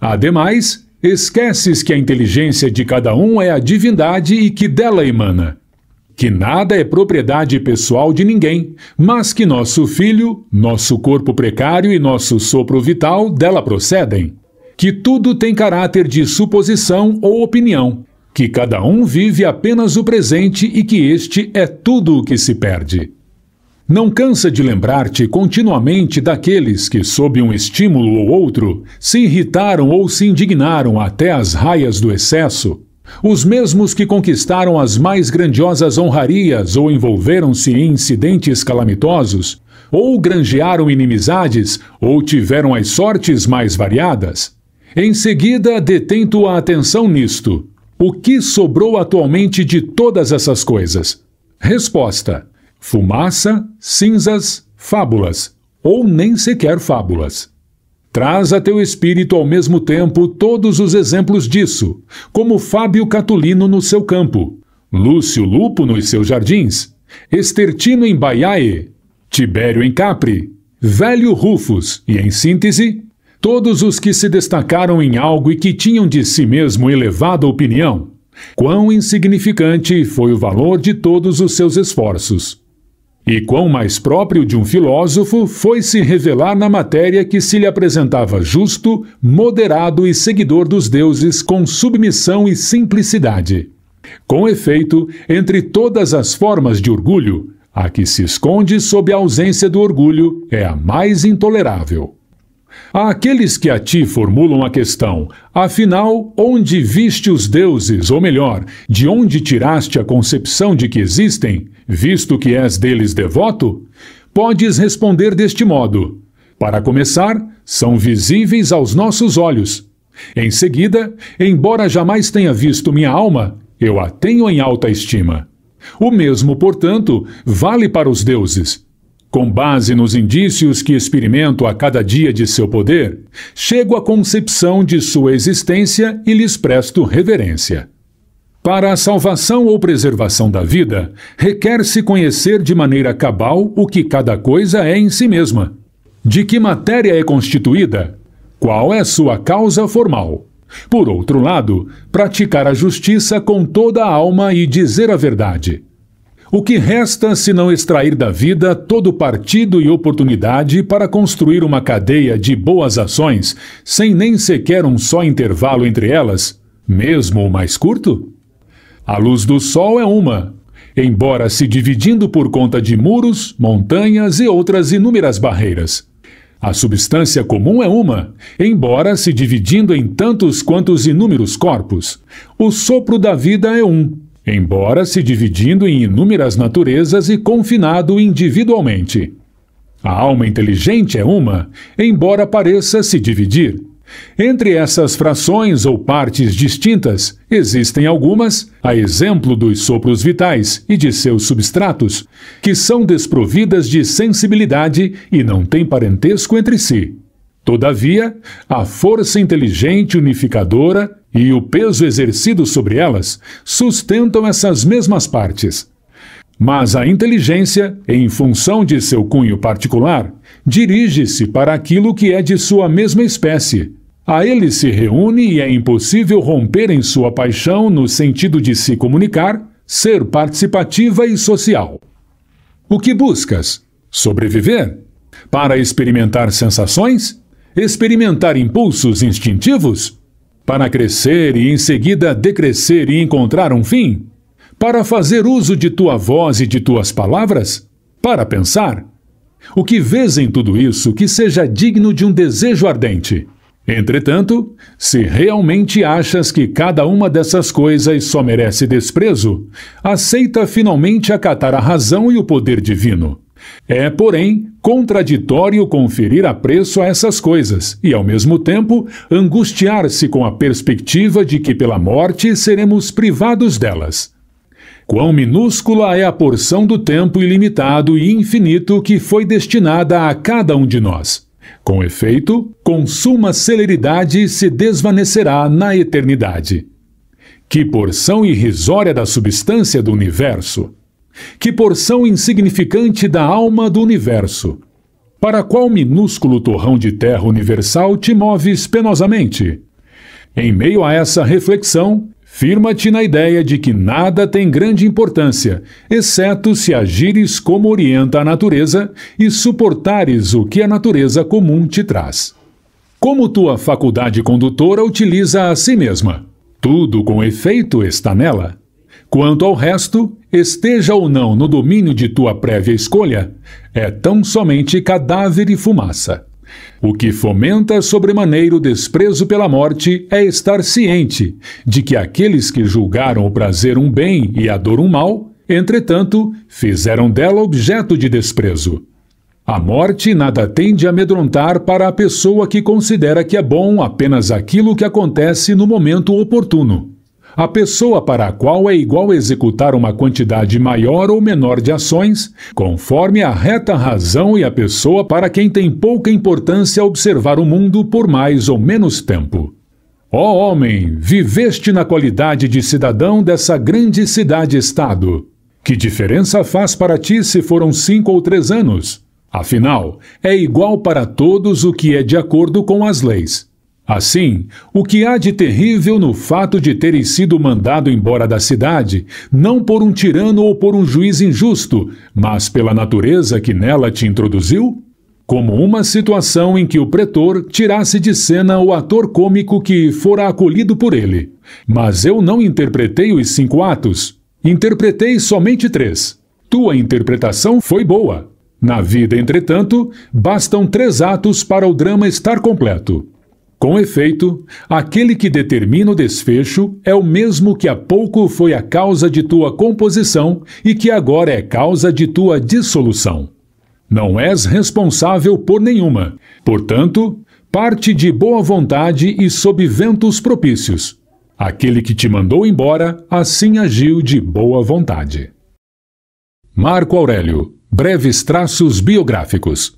Ademais, esqueces que a inteligência de cada um é a divindade e que dela emana, que nada é propriedade pessoal de ninguém, mas que nosso filho, nosso corpo precário e nosso sopro vital dela procedem, que tudo tem caráter de suposição ou opinião, que cada um vive apenas o presente e que este é tudo o que se perde. Não cansa de lembrar-te continuamente daqueles que, sob um estímulo ou outro, se irritaram ou se indignaram até as raias do excesso, os mesmos que conquistaram as mais grandiosas honrarias ou envolveram-se em incidentes calamitosos, ou granjearam inimizades, ou tiveram as sortes mais variadas. Em seguida, detém tua atenção nisto. O que sobrou atualmente de todas essas coisas? Resposta: fumaça, cinzas, fábulas, ou nem sequer fábulas. Traz a teu espírito ao mesmo tempo todos os exemplos disso, como Fábio Catulino no seu campo, Lúcio Lupo nos seus jardins, Estertino em Baiae, Tibério em Capri, Velho Rufus e, em síntese, todos os que se destacaram em algo e que tinham de si mesmo elevada opinião. Quão insignificante foi o valor de todos os seus esforços! E quão mais próprio de um filósofo foi se revelar na matéria que se lhe apresentava justo, moderado e seguidor dos deuses com submissão e simplicidade. Com efeito, entre todas as formas de orgulho, a que se esconde sob a ausência do orgulho é a mais intolerável. Àqueles que a ti formulam a questão, afinal, onde viste os deuses, ou melhor, de onde tiraste a concepção de que existem, visto que és deles devoto, podes responder deste modo: Para começar, são visíveis aos nossos olhos. Em seguida, embora jamais tenha visto minha alma, eu a tenho em alta estima. O mesmo, portanto, vale para os deuses. Com base nos indícios que experimento a cada dia de seu poder, chego à concepção de sua existência e lhes presto reverência. Para a salvação ou preservação da vida, requer-se conhecer de maneira cabal o que cada coisa é em si mesma, de que matéria é constituída, qual é sua causa formal. Por outro lado, praticar a justiça com toda a alma e dizer a verdade. O que resta se não extrair da vida todo partido e oportunidade para construir uma cadeia de boas ações, sem nem sequer um só intervalo entre elas, mesmo o mais curto? A luz do sol é uma, embora se dividindo por conta de muros, montanhas e outras inúmeras barreiras. A substância comum é uma, embora se dividindo em tantos quantos inúmeros corpos. O sopro da vida é um, embora se dividindo em inúmeras naturezas e confinado individualmente. A alma inteligente é uma, embora pareça se dividir. Entre essas frações ou partes distintas, existem algumas, a exemplo dos sopros vitais e de seus substratos, que são desprovidas de sensibilidade e não têm parentesco entre si. Todavia, a força inteligente unificadora e o peso exercido sobre elas sustentam essas mesmas partes. Mas a inteligência, em função de seu cunho particular, dirige-se para aquilo que é de sua mesma espécie, a ele se reúne e é impossível romper em sua paixão no sentido de se comunicar, ser participativa e social. O que buscas? Sobreviver? Para experimentar sensações? Experimentar impulsos instintivos? Para crescer e em seguida decrescer e encontrar um fim? Para fazer uso de tua voz e de tuas palavras? Para pensar? O que vês em tudo isso que seja digno de um desejo ardente? Entretanto, se realmente achas que cada uma dessas coisas só merece desprezo, aceita finalmente acatar a razão e o poder divino. É, porém, contraditório conferir apreço a essas coisas e, ao mesmo tempo, angustiar-se com a perspectiva de que pela morte seremos privados delas. Quão minúscula é a porção do tempo ilimitado e infinito que foi destinada a cada um de nós! Com efeito, com suma celeridade se desvanecerá na eternidade. Que porção irrisória da substância do universo! Que porção insignificante da alma do universo! Para qual minúsculo torrão de terra universal te moves penosamente? Em meio a essa reflexão, Firma-te na ideia de que nada tem grande importância, exceto se agires como orienta a natureza e suportares o que a natureza comum te traz. Como tua faculdade condutora utiliza a si mesma. Tudo com efeito está nela. Quanto ao resto, esteja ou não no domínio de tua prévia escolha, é tão somente cadáver e fumaça. O que fomenta sobremaneira o desprezo pela morte é estar ciente de que aqueles que julgaram o prazer um bem e a dor um mal, entretanto, fizeram dela objeto de desprezo. A morte nada tende a amedrontar para a pessoa que considera que é bom apenas aquilo que acontece no momento oportuno. A pessoa para a qual é igual executar uma quantidade maior ou menor de ações, conforme a reta razão e a pessoa para quem tem pouca importância observar o mundo por mais ou menos tempo. Ó homem, viveste na qualidade de cidadão dessa grande cidade-estado. Que diferença faz para ti se foram cinco ou três anos? Afinal, é igual para todos o que é de acordo com as leis. Assim, o que há de terrível no fato de terem sido mandado embora da cidade, não por um tirano ou por um juiz injusto, mas pela natureza que nela te introduziu? Como uma situação em que o pretor tirasse de cena o ator cômico que fora acolhido por ele. Mas eu não interpretei os cinco atos, interpretei somente três. Tua interpretação foi boa. Na vida, entretanto, bastam três atos para o drama estar completo. Com efeito, aquele que determina o desfecho é o mesmo que há pouco foi a causa de tua composição e que agora é causa de tua dissolução. Não és responsável por nenhuma. Portanto, parte de boa vontade e sob ventos propícios. Aquele que te mandou embora assim agiu de boa vontade. Marco Aurélio, breves traços biográficos.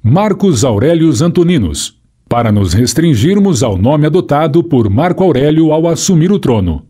Marcos Aurélios Antoninos, para nos restringirmos ao nome adotado por Marco Aurélio ao assumir o trono.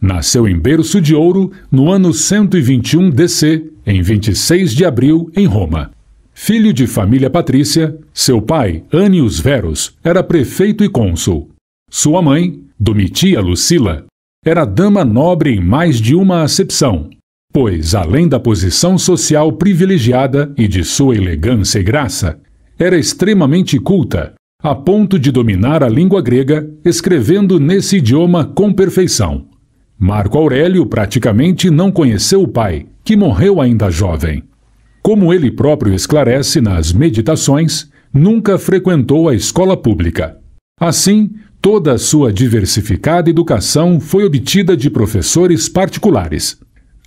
Nasceu em berço de ouro no ano 121 DC, em 26 de abril, em Roma. Filho de família patrícia, seu pai, Anius Verus, era prefeito e cônsul. Sua mãe, Domitia Lucila, era dama nobre em mais de uma acepção, pois, além da posição social privilegiada e de sua elegância e graça, era extremamente culta, a ponto de dominar a língua grega, escrevendo nesse idioma com perfeição. Marco Aurélio praticamente não conheceu o pai, que morreu ainda jovem. Como ele próprio esclarece nas Meditações, nunca frequentou a escola pública. Assim, toda a sua diversificada educação foi obtida de professores particulares.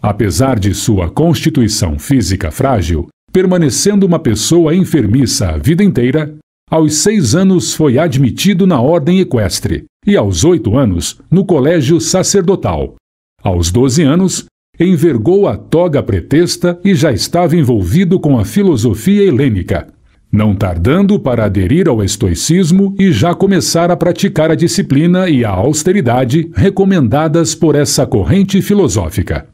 Apesar de sua constituição física frágil, permanecendo uma pessoa enfermiça a vida inteira, aos seis anos foi admitido na Ordem Equestre e aos oito anos no Colégio Sacerdotal. Aos doze anos, envergou a toga pretexta e já estava envolvido com a filosofia helênica, não tardando para aderir ao estoicismo e já começar a praticar a disciplina e a austeridade recomendadas por essa corrente filosófica.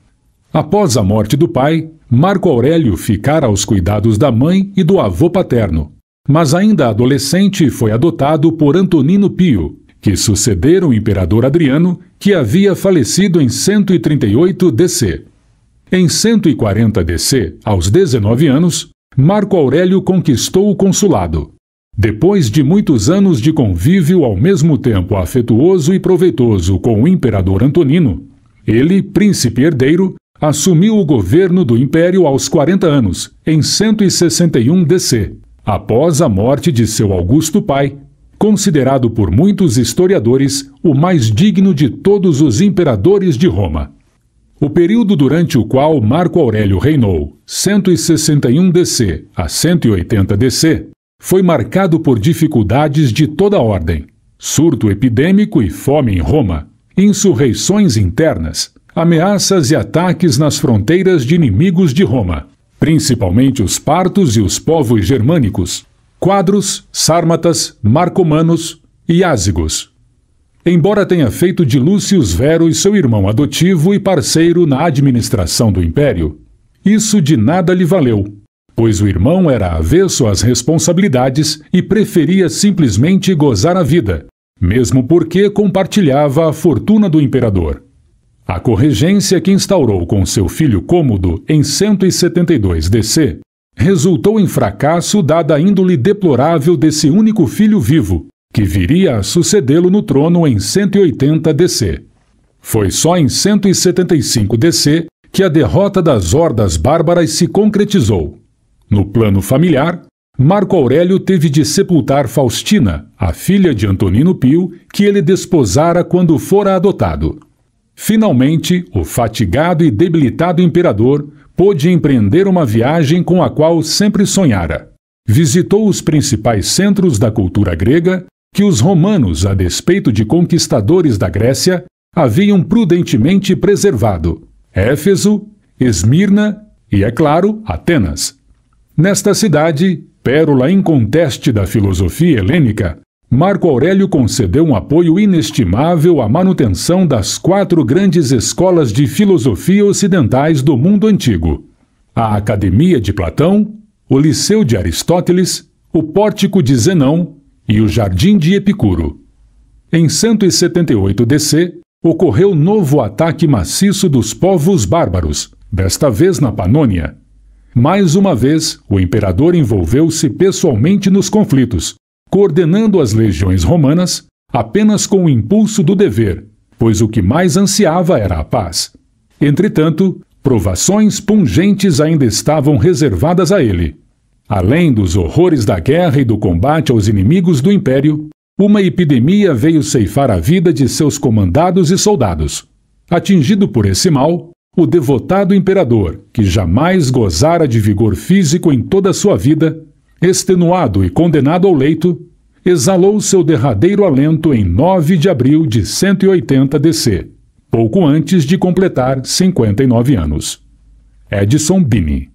Após a morte do pai, Marco Aurélio ficara aos cuidados da mãe e do avô paterno, mas ainda adolescente foi adotado por Antonino Pio, que sucedera o imperador Adriano, que havia falecido em 138 DC. Em 140 DC, aos 19 anos, Marco Aurélio conquistou o consulado. Depois de muitos anos de convívio ao mesmo tempo afetuoso e proveitoso com o imperador Antonino, ele, príncipe herdeiro, assumiu o governo do império aos 40 anos, em 161 DC após a morte de seu augusto pai, considerado por muitos historiadores o mais digno de todos os imperadores de Roma. O período durante o qual Marco Aurélio reinou, 161 DC a 180 DC, foi marcado por dificuldades de toda ordem: surto epidêmico e fome em Roma, insurreições internas, ameaças e ataques nas fronteiras de inimigos de Roma principalmente os partos e os povos germânicos, quadros, sármatas, marcomanos e ázigos. Embora tenha feito de Lúcius Vero seu irmão adotivo e parceiro na administração do império, isso de nada lhe valeu, pois o irmão era avesso às responsabilidades e preferia simplesmente gozar a vida, mesmo porque compartilhava a fortuna do imperador. A corregência que instaurou com seu filho Cômodo em 172 DC resultou em fracasso dada a índole deplorável desse único filho vivo, que viria a sucedê-lo no trono em 180 DC. Foi só em 175 DC que a derrota das hordas bárbaras se concretizou. No plano familiar, Marco Aurélio teve de sepultar Faustina, a filha de Antonino Pio, que ele desposara quando fora adotado. Finalmente, o fatigado e debilitado imperador pôde empreender uma viagem com a qual sempre sonhara. Visitou os principais centros da cultura grega, que os romanos, a despeito de conquistadores da Grécia, haviam prudentemente preservado: Éfeso, Esmirna e, é claro, Atenas. Nesta cidade, pérola inconteste da filosofia helênica, Marco Aurélio concedeu um apoio inestimável à manutenção das quatro grandes escolas de filosofia ocidentais do mundo antigo: a Academia de Platão, o Liceu de Aristóteles, o Pórtico de Zenão e o Jardim de Epicuro. Em 178 DC, ocorreu novo ataque maciço dos povos bárbaros, desta vez na Panônia. Mais uma vez, o imperador envolveu-se pessoalmente nos conflitos coordenando as legiões romanas apenas com o impulso do dever, pois o que mais ansiava era a paz. Entretanto, provações pungentes ainda estavam reservadas a ele. Além dos horrores da guerra e do combate aos inimigos do império, uma epidemia veio ceifar a vida de seus comandados e soldados. Atingido por esse mal, o devotado imperador, que jamais gozara de vigor físico em toda a sua vida, extenuado e condenado ao leito, exalou seu derradeiro alento em 9 de abril de 180 DC, pouco antes de completar 59 anos. Edson Bini